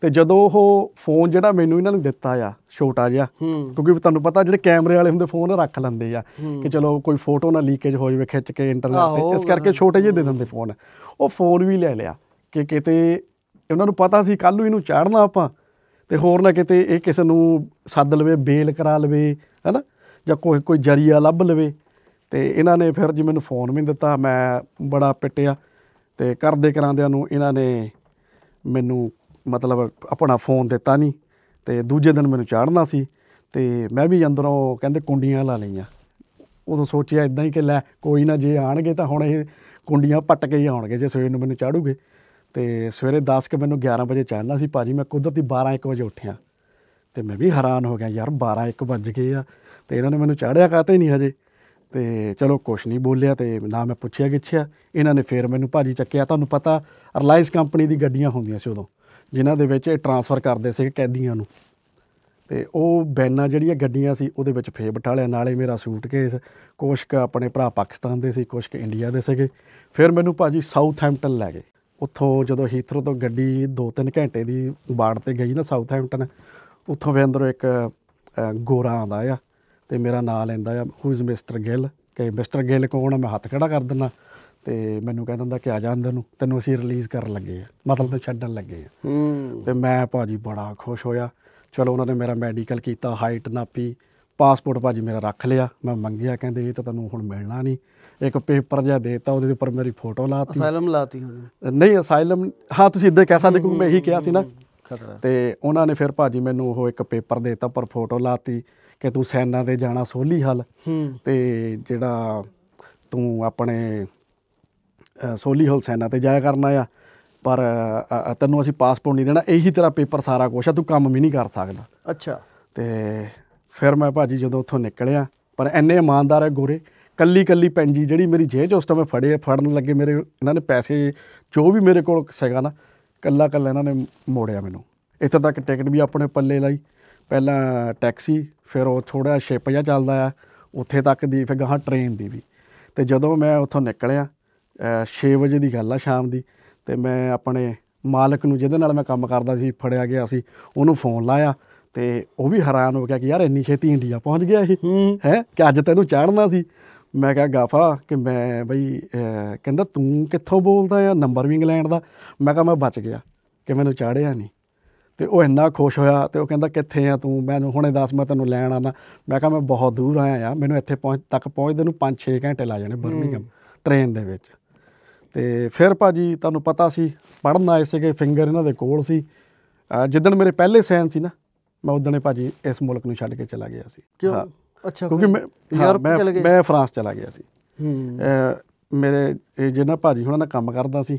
ਤੇ ਜਦੋਂ ਉਹ ਫੋਨ ਜਿਹੜਾ ਮੈਨੂੰ ਇਹਨਾਂ ਨੇ ਦਿੱਤਾ ਆ ਛੋਟਾ ਜਿਹਾ ਕਿਉਂਕਿ ਤੁਹਾਨੂੰ ਪਤਾ ਜਿਹੜੇ ਕੈਮਰੇ ਵਾਲੇ ਹੁੰਦੇ ਫੋਨ ਰੱਖ ਲੈਂਦੇ ਆ ਕਿ ਚਲੋ ਕੋਈ ਫੋਟੋ ਨਾ ਲੀਕੇਜ ਹੋ ਜਾਵੇ ਖਿੱਚ ਕੇ ਇੰਟਰਨੈਟ ਤੇ ਇਸ ਕਰਕੇ ਛੋਟੇ ਜਿਹੇ ਦੇ ਦਿੰਦੇ ਫੋਨ ਉਹ ਫੋਨ ਵੀ ਲੈ ਲਿਆ ਕਿ ਕਿਤੇ ਉਹਨਾਂ ਨੂੰ ਪਤਾ ਸੀ ਕੱਲ ਨੂੰ ਇਹਨੂੰ ਚਾੜਨਾ ਆਪਾਂ ਤੇ ਹੋਰ ਨਾ ਕਿਤੇ ਇਹ ਕਿਸੇ ਨੂੰ ਸੱਦ ਲਵੇ ਬੇਲ ਕਰਾ ਲਵੇ ਹੈਨਾ ਜਾਂ ਕੋਈ ਕੋਈ ਜਰੀਆ ਲੱਭ ਲਵੇ ਤੇ ਇਹਨਾਂ ਨੇ ਫਿਰ ਜੀ ਮੈਨੂੰ ਫੋਨ ਵੀ ਦਿੱਤਾ ਮੈਂ ਬੜਾ ਪਿੱਟਿਆ ਤੇ ਕਰਦੇ ਕਰਾਂਦਿਆਂ ਨੂੰ ਇਹਨਾਂ ਨੇ ਮੈਨੂੰ ਮਤਲਬ ਆਪਣਾ ਫੋਨ ਦਿੱਤਾ ਨਹੀਂ ਤੇ ਦੂਜੇ ਦਿਨ ਮੈਨੂੰ ਚਾੜਨਾ ਸੀ ਤੇ ਮੈਂ ਵੀ ਅੰਦਰੋਂ ਕਹਿੰਦੇ ਕੁੰਡੀਆਂ ਲਾ ਲਈਆਂ ਉਦੋਂ ਸੋਚਿਆ ਇਦਾਂ ਹੀ ਕਿ ਲੈ ਕੋਈ ਨਾ ਜੇ ਆਣਗੇ ਤਾਂ ਹੁਣ ਇਹ ਕੁੰਡੀਆਂ ਪੱਟ ਕੇ ਹੀ ਆਉਣਗੇ ਜੇ ਸਵੇਰ ਨੂੰ ਮੈਨੂੰ ਚਾੜੂਗੇ ਤੇ ਸਵੇਰੇ 10 ਕਿ ਮੈਨੂੰ 11 ਵਜੇ ਚਾਹਣਾ ਸੀ ਭਾਜੀ ਮੈਂ ਕੁਦਰਤੀ 12 1 ਵਜੇ ਉੱਠਿਆ ਤੇ ਮੈਂ ਵੀ ਹੈਰਾਨ ਹੋ ਗਿਆ ਯਾਰ 12 1 ਵੱਜ ਗਏ ਆ ਤੇ ਇਹਨਾਂ ਨੇ ਮੈਨੂੰ ਚੜਿਆ ਕਾਤੇ ਨਹੀਂ ਹਜੇ ਤੇ ਚਲੋ ਕੁਛ ਨਹੀਂ ਬੋਲਿਆ ਤੇ ਨਾ ਮੈਂ ਪੁੱਛਿਆ ਕਿੱਛਿਆ ਇਹਨਾਂ ਨੇ ਫੇਰ ਮੈਨੂੰ ਭਾਜੀ ਚੱਕਿਆ ਤੁਹਾਨੂੰ ਪਤਾ ਰਿਲਾਇੰਸ ਕੰਪਨੀ ਦੀ ਗੱਡੀਆਂ ਹੁੰਦੀਆਂ ਸੀ ਉਦੋਂ ਜਿਨ੍ਹਾਂ ਦੇ ਵਿੱਚ ਇਹ ਟਰਾਂਸਫਰ ਕਰਦੇ ਸੀ ਕੈਦੀਆਂ ਨੂੰ ਤੇ ਉਹ ਬੈਨਾਂ ਜਿਹੜੀਆਂ ਗੱਡੀਆਂ ਸੀ ਉਹਦੇ ਵਿੱਚ ਫੇਰ ਬਿਠਾ ਲਿਆ ਨਾਲੇ ਮੇਰਾ ਸੂਟਕੇਸ ਕੁਛ ਕ ਆਪਣੇ ਭਰਾ ਪਾਕਿਸਤਾਨ ਦੇ ਸੀ ਕੁਛ ਕ ਇੰਡੀਆ ਦੇ ਸੀਗੇ ਫਿਰ ਮੈਨੂੰ ਭਾਜੀ ਸਾਊਥ ਹੈਂਪਟਨ ਲੈ ਗਏ ਉੱਥੋਂ ਜਦੋਂ ਹੀਥਰੋ ਤੋਂ ਗੱਡੀ 2-3 ਘੰਟੇ ਦੀ ਬਾੜ ਤੇ ਗਈ ਨਾ ਸਾਊਥ ਹੈਮਟਨ ਉੱਥੋਂ ਵੀ ਅੰਦਰੋਂ ਇੱਕ ਗੋਰਾ ਆਂਦਾ ਆ ਤੇ ਮੇਰਾ ਨਾਮ ਲੈਂਦਾ ਆ ਹੂ ਇਜ਼ ਮਿਸਟਰ ਗਿੱਲ ਕਿ ਮਿਸਟਰ ਗਿੱਲ ਕੋਣ ਮੈਂ ਹੱਥ ਖੜਾ ਕਰ ਦਿੰਦਾ ਤੇ ਮੈਨੂੰ ਕਹਿ ਦਿੰਦਾ ਕਿ ਆ ਜਾ ਅੰਦਰ ਨੂੰ ਤੈਨੂੰ ਅਸੀਂ ਰਿਲੀਜ਼ ਕਰਨ ਲੱਗੇ ਆ ਮਤਲਬ ਤੇ ਛੱਡਣ ਲੱਗੇ ਆ ਤੇ ਮੈਂ ਭਾਜੀ ਬੜਾ ਖੁਸ਼ ਹੋਇਆ ਚਲੋ ਉਹਨਾਂ ਨੇ ਮੇਰਾ ਮੈਡੀਕਲ ਕੀਤਾ ਹਾਈਟ ਨਾਪੀ ਪਾਸਪੋਰਟ ਭਾਜੀ ਮੇਰਾ ਰੱਖ ਲਿਆ ਮੈਂ ਮੰਗਿਆ ਕਹਿੰਦੇ ਇਹ ਤਾਂ ਤੈਨੂੰ ਹੁਣ ਮਿਲਣਾ ਨਹੀਂ ਇੱਕ ਪੇਪਰ ਜਿਹਾ ਦੇਤਾ ਉਹਦੇ ਉੱਪਰ ਮੇਰੀ ਫੋਟੋ ਲਾਤੀ ਅਸਾਈਲਮ ਲਾਤੀ ਹੁਣ ਨਹੀਂ ਅਸਾਈਲਮ ਹਾਂ ਤੁਸੀਂ ਇਦਾਂ ਕਹਿ ਸਕਦੇ ਕਿਉਂਕਿ ਮੈਂ ਇਹੀ ਕਿਹਾ ਸੀ ਨਾ ਤੇ ਉਹਨਾਂ ਨੇ ਫਿਰ ਭਾਜੀ ਮੈਨੂੰ ਉਹ ਇੱਕ ਪੇਪਰ ਦੇਤਾ ਪਰ ਫੋਟੋ ਲਾਤੀ ਕਿ ਤੂੰ ਸੈਨਾ ਦੇ ਜਾਣਾ ਸੋਲੀ ਹਲ ਤੇ ਜਿਹੜਾ ਤੂੰ ਆਪਣੇ ਸੋਲੀ ਹਲ ਸੈਨਾ ਤੇ ਜਾਇਆ ਕਰਨਾ ਆ ਪਰ ਤੈਨੂੰ ਅਸੀਂ ਪਾਸਪੋਰਟ ਨਹੀਂ ਦੇਣਾ ਇਹੀ ਤੇਰਾ ਪੇਪਰ ਸਾਰਾ ਕੁਝ ਆ ਤੂੰ ਕੰਮ ਵੀ ਨਹੀਂ ਕਰ ਸਕਦਾ ਅੱਛਾ ਤੇ ਫਿਰ ਮੈਂ ਭਾਜੀ ਜਦੋਂ ਉੱਥੋਂ ਨਿਕਲਿਆ ਪਰ ਐਨੇ ਇਮਾਨਦਾਰ ਹੈ ਗੋਰੇ ਕੱਲੀ ਕੱਲੀ ਪੈਂਜੀ ਜਿਹੜੀ ਮੇਰੀ ਜੇਬ 'ਚ ਉਸ ਟਾਈਮ ਮੈਂ ਫੜੇ ਫੜਨ ਲੱਗੇ ਮੇਰੇ ਇਹਨਾਂ ਨੇ ਪੈਸੇ ਜੋ ਵੀ ਮੇਰੇ ਕੋਲ ਸੀਗਾ ਨਾ ਕੱਲਾ ਕੱਲਾ ਇਹਨਾਂ ਨੇ ਮੋੜਿਆ ਮੈਨੂੰ ਇੱਥੇ ਤੱਕ ਟਿਕਟ ਵੀ ਆਪਣੇ ਪੱਲੇ ਲਈ ਪਹਿਲਾਂ ਟੈਕਸੀ ਫਿਰ ਉਹ ਥੋੜਾ ਸ਼ਿਪ ਜਾਂ ਚੱਲਦਾ ਆ ਉੱਥੇ ਤੱਕ ਦੀ ਫਿਰ ਗਾਹਾਂ ਟ੍ਰੇਨ ਦੀ ਵੀ ਤੇ ਜਦੋਂ ਮੈਂ ਉੱਥੋਂ ਨਿਕਲਿਆ 6 ਵਜੇ ਦੀ ਗੱਲ ਆ ਸ਼ਾਮ ਦੀ ਤੇ ਮੈਂ ਆਪਣੇ ਮਾਲਕ ਨੂੰ ਜਿਹਦੇ ਨਾਲ ਮੈਂ ਕੰਮ ਕਰਦਾ ਸੀ ਫੜਿਆ ਗਿਆ ਸੀ ਉਹਨੂੰ ਫੋਨ ਲਾਇਆ ਤੇ ਉਹ ਵੀ ਹੈਰਾਨ ਹੋ ਗਿਆ ਕਿ ਯਾਰ ਇੰਨੀ ਛੇਤੀ ਇੰਡੀਆ ਪਹੁੰਚ ਗਿਆ ਇਹ ਹੈ ਕਿ ਅੱਜ ਤੈਨੂੰ ਚਾੜਨਾ ਸੀ ਮੈਂ ਕਿਹਾ ਗਾਫਾ ਕਿ ਮੈਂ ਬਈ ਕਹਿੰਦਾ ਤੂੰ ਕਿੱਥੋਂ ਬੋਲਦਾ ਆ ਨੰਬਰ ਵੀ ਇੰਗਲੈਂਡ ਦਾ ਮੈਂ ਕਿਹਾ ਮੈਂ ਬਚ ਗਿਆ ਕਿ ਮੈਨੂੰ ਚਾੜਿਆ ਨਹੀਂ ਤੇ ਉਹ ਇੰਨਾ ਖੁਸ਼ ਹੋਇਆ ਤੇ ਉਹ ਕਹਿੰਦਾ ਕਿੱਥੇ ਆ ਤੂੰ ਮੈਨੂੰ ਹੁਣੇ ਦੱਸ ਮੈਂ ਤੈਨੂੰ ਲੈਣ ਆਣਾ ਮੈਂ ਕਿਹਾ ਮੈਂ ਬਹੁਤ ਦੂਰ ਆਇਆ ਆ ਮੈਨੂੰ ਇੱਥੇ ਪਹੁੰਚ ਤੱਕ ਪਹੁੰਚਦੇ ਨੂੰ 5-6 ਘੰਟੇ ਲਾ ਜਾਣੇ ਬਰਮਿੰਗਮ ਟ੍ਰੇਨ ਦੇ ਵਿੱਚ ਤੇ ਫਿਰ ਭਾਜੀ ਤੁਹਾਨੂੰ ਪਤਾ ਸੀ ਪੜਨ ਆਏ ਸੀਗੇ ਫਿੰਗਰ ਇਹਨਾਂ ਦੇ ਕੋਲ ਸੀ ਜਿੱਦਣ ਮੇਰੇ ਪਹਿਲੇ ਸੈਨ ਸੀ ਨਾ ਮੈਂ ਉਦੋਂ ਭਾਜੀ ਇਸ ਮੁਲਕ ਨੂੰ ਛੱਡ ਕੇ ਚਲਾ ਗਿਆ ਸੀ ਕਿਉਂ ਅੱਛਾ ਕਿਉਂਕਿ ਮੈਂ ਮੈਂ ਫਰਾਂਸ ਚਲਾ ਗਿਆ ਸੀ ਮੇਰੇ ਜਿਹਨਾਂ ਭਾਜੀ ਹੁਣਾਂ ਨਾਲ ਕੰਮ ਕਰਦਾ ਸੀ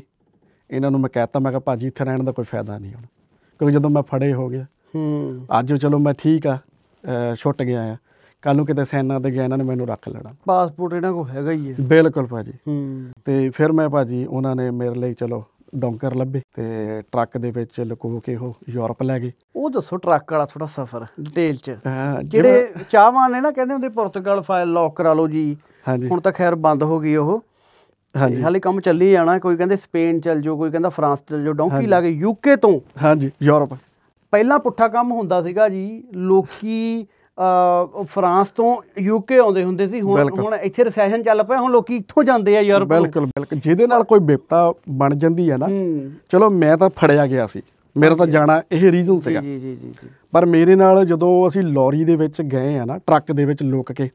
ਇਹਨਾਂ ਨੂੰ ਮੈਂ ਕਹਿਤਾ ਮੈਂ ਕਿਹਾ ਭਾਜੀ ਇੱਥੇ ਰਹਿਣ ਦਾ ਕੋਈ ਫਾਇਦਾ ਨਹੀਂ ਹੁਣ ਕਿਉਂਕਿ ਜਦੋਂ ਮੈਂ ਫੜੇ ਹੋ ਗਿਆ ਹੂੰ ਅੱਜ ਚਲੋ ਮੈਂ ਠੀਕ ਆ ਛੁੱਟ ਗਿਆ ਆ ਕੱਲ ਨੂੰ ਕਿਤੇ ਸੈਨਾ ਤੇ ਗਿਆ ਇਹਨਾਂ ਨੇ ਮੈਨੂੰ ਰੱਖ ਲੈਣਾ ਪਾਸਪੋਰਟ ਇਹਨਾਂ ਕੋ ਹੈਗਾ ਹੀ ਹੈ ਬਿਲਕੁਲ ਭਾਜੀ ਹੂੰ ਤੇ ਫਿਰ ਮੈਂ ਭਾਜੀ ਉਹਨਾਂ ਨੇ ਮੇਰੇ ਲਈ ਚਲੋ ਡੌਂਕਰ ਲੱਭੇ ਤੇ ਟਰੱਕ ਦੇ ਵਿੱਚ ਲੁਕੋ ਕੇ ਉਹ ਯੂਰਪ ਲੈ ਗਏ ਉਹ ਦੱਸੋ ਟਰੱਕ ਵਾਲਾ ਥੋੜਾ ਸਫ਼ਰ ਡਿਟੇਲ 'ਚ ਜਿਹੜੇ ਚਾਹਵਾਨ ਨੇ ਨਾ ਕਹਿੰਦੇ ਹੁੰਦੇ ਪੁਰਤਗਾਲ ਫਾਈਲ ਲੌਕ ਕਰਾ ਲਓ ਜੀ ਹੁਣ ਤਾਂ ਖੈਰ ਬੰਦ ਹੋ ਗਈ ਉਹ ਹਾਂਜੀ ਹਾਲੇ ਕੰਮ ਚੱਲੀ ਜਾਣਾ ਕੋਈ ਕਹਿੰਦੇ ਸਪੇਨ ਚੱਲ ਜਾਓ ਕੋਈ ਕਹਿੰਦਾ ਫਰਾਂਸ ਚੱਲ ਜਾਓ ਡੌਂਕੀ ਲਾ ਕੇ ਯੂਕੇ ਤੋਂ ਹਾਂਜੀ ਯੂਰਪ ਪਹਿਲਾਂ ਪੁੱਠਾ ਕੰਮ ਹੁੰਦਾ ਸੀਗਾ ਜੀ ਲੋਕੀ ਫਰਾਂਸ ਤੋਂ ਯੂਕੇ ਆਉਂਦੇ ਹੁੰਦੇ ਸੀ ਹੁਣ ਹੁਣ ਇੱਥੇ ਰੈਸੈਸ਼ਨ ਚੱਲ ਪਿਆ ਹੁਣ ਲੋਕੀ ਇੱਥੋਂ ਜਾਂਦੇ ਆ ਯੂਰਪ ਬਿਲਕੁਲ ਬਿਲਕੁਲ ਜਿਹਦੇ ਨਾਲ ਕੋਈ ਵਿਪਤਾ ਬਣ ਜਾਂਦੀ ਹੈ ਨਾ ਚਲੋ ਮੈਂ ਤਾਂ ਫੜਿਆ ਗਿਆ ਸੀ ਮੇਰਾ ਤਾਂ ਜਾਣਾ ਇਹ ਰੀਜ਼ਨ ਸੀਗਾ ਜੀ ਜੀ ਜੀ ਜੀ ਪਰ ਮੇਰੇ ਨਾਲ ਜਦੋਂ ਅਸੀਂ ਲੌਰੀ ਦੇ ਵਿੱਚ ਗਏ ਆ ਨਾ ਟਰੱਕ ਦੇ ਵਿੱਚ ਲੁੱਕ ਕੇ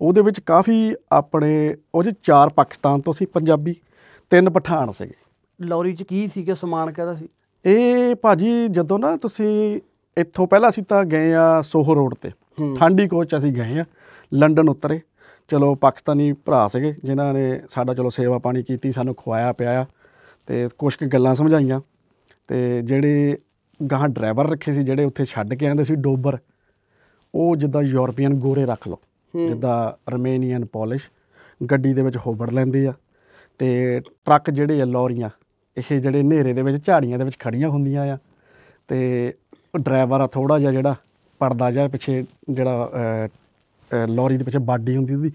ਉਹਦੇ ਵਿੱਚ ਕਾਫੀ ਆਪਣੇ ਉਹ ਜੇ ਚਾਰ ਪਾਕਿਸਤਾਨ ਤੋਂ ਸੀ ਪੰਜਾਬੀ ਤਿੰਨ ਪਠਾਨ ਸੀਗੇ ਲੌਰੀ 'ਚ ਕੀ ਸੀਗਾ ਸਮਾਨ ਕਹਦਾ ਸੀ ਇਹ ਭਾਜੀ ਜਦੋਂ ਨਾ ਤੁਸੀਂ ਇੱਥੋਂ ਪਹਿਲਾਂ ਅਸੀਂ ਤਾਂ ਗਏ ਆ ਸੋਹੋ ਰੋਡ ਤੇ ਠੰਡੀ ਕੋਚ ਅਸੀਂ ਗਏ ਆ ਲੰਡਨ ਉਤਰੇ ਚਲੋ ਪਾਕਿਸਤਾਨੀ ਭਰਾ ਸੀਗੇ ਜਿਨ੍ਹਾਂ ਨੇ ਸਾਡਾ ਚਲੋ ਸੇਵਾ ਪਾਣੀ ਕੀਤੀ ਸਾਨੂੰ ਖਵਾਇਆ ਪਿਆਇਆ ਤੇ ਕੁਝ ਕੁ ਗੱਲਾਂ ਸਮਝਾਈਆਂ ਤੇ ਜਿਹੜੇ ਗਾਹਾਂ ਡਰਾਈਵਰ ਰੱਖੇ ਸੀ ਜਿਹੜੇ ਉੱਥੇ ਛੱਡ ਕੇ ਆਂਦੇ ਸੀ ਡੋਬਰ ਉਹ ਜਿੱਦਾਂ ਯੂਰੋਪੀਅਨ ਗੋਰੇ ਰੱਖ ਲਓ ਜਿੱਦਾਂ ਰਮੇਨੀਅਨ ਪੋਲਿਸ਼ ਗੱਡੀ ਦੇ ਵਿੱਚ ਹੋਬੜ ਲੈਂਦੇ ਆ ਤੇ ਟਰੱਕ ਜਿਹੜੇ ਆ ਲੋਰੀਆਂ ਇਹ ਜਿਹੜੇ ਨੇਰੇ ਦੇ ਵਿੱਚ ਝਾੜੀਆਂ ਦੇ ਵਿੱਚ ਖੜੀਆਂ ਹੁੰਦੀਆਂ ਆ ਤੇ ਉਹ ਡਰਾਈਵਰ ਆ ਥੋੜਾ ਜਿਹਾ ਜਿਹੜਾ ਪਰਦਾ ਜਿਹਾ ਪਿੱਛੇ ਜਿਹੜਾ ਲੌਰੀ ਦੇ ਪਿੱਛੇ ਬਾਡੀ ਹੁੰਦੀ ਉਹਦੀ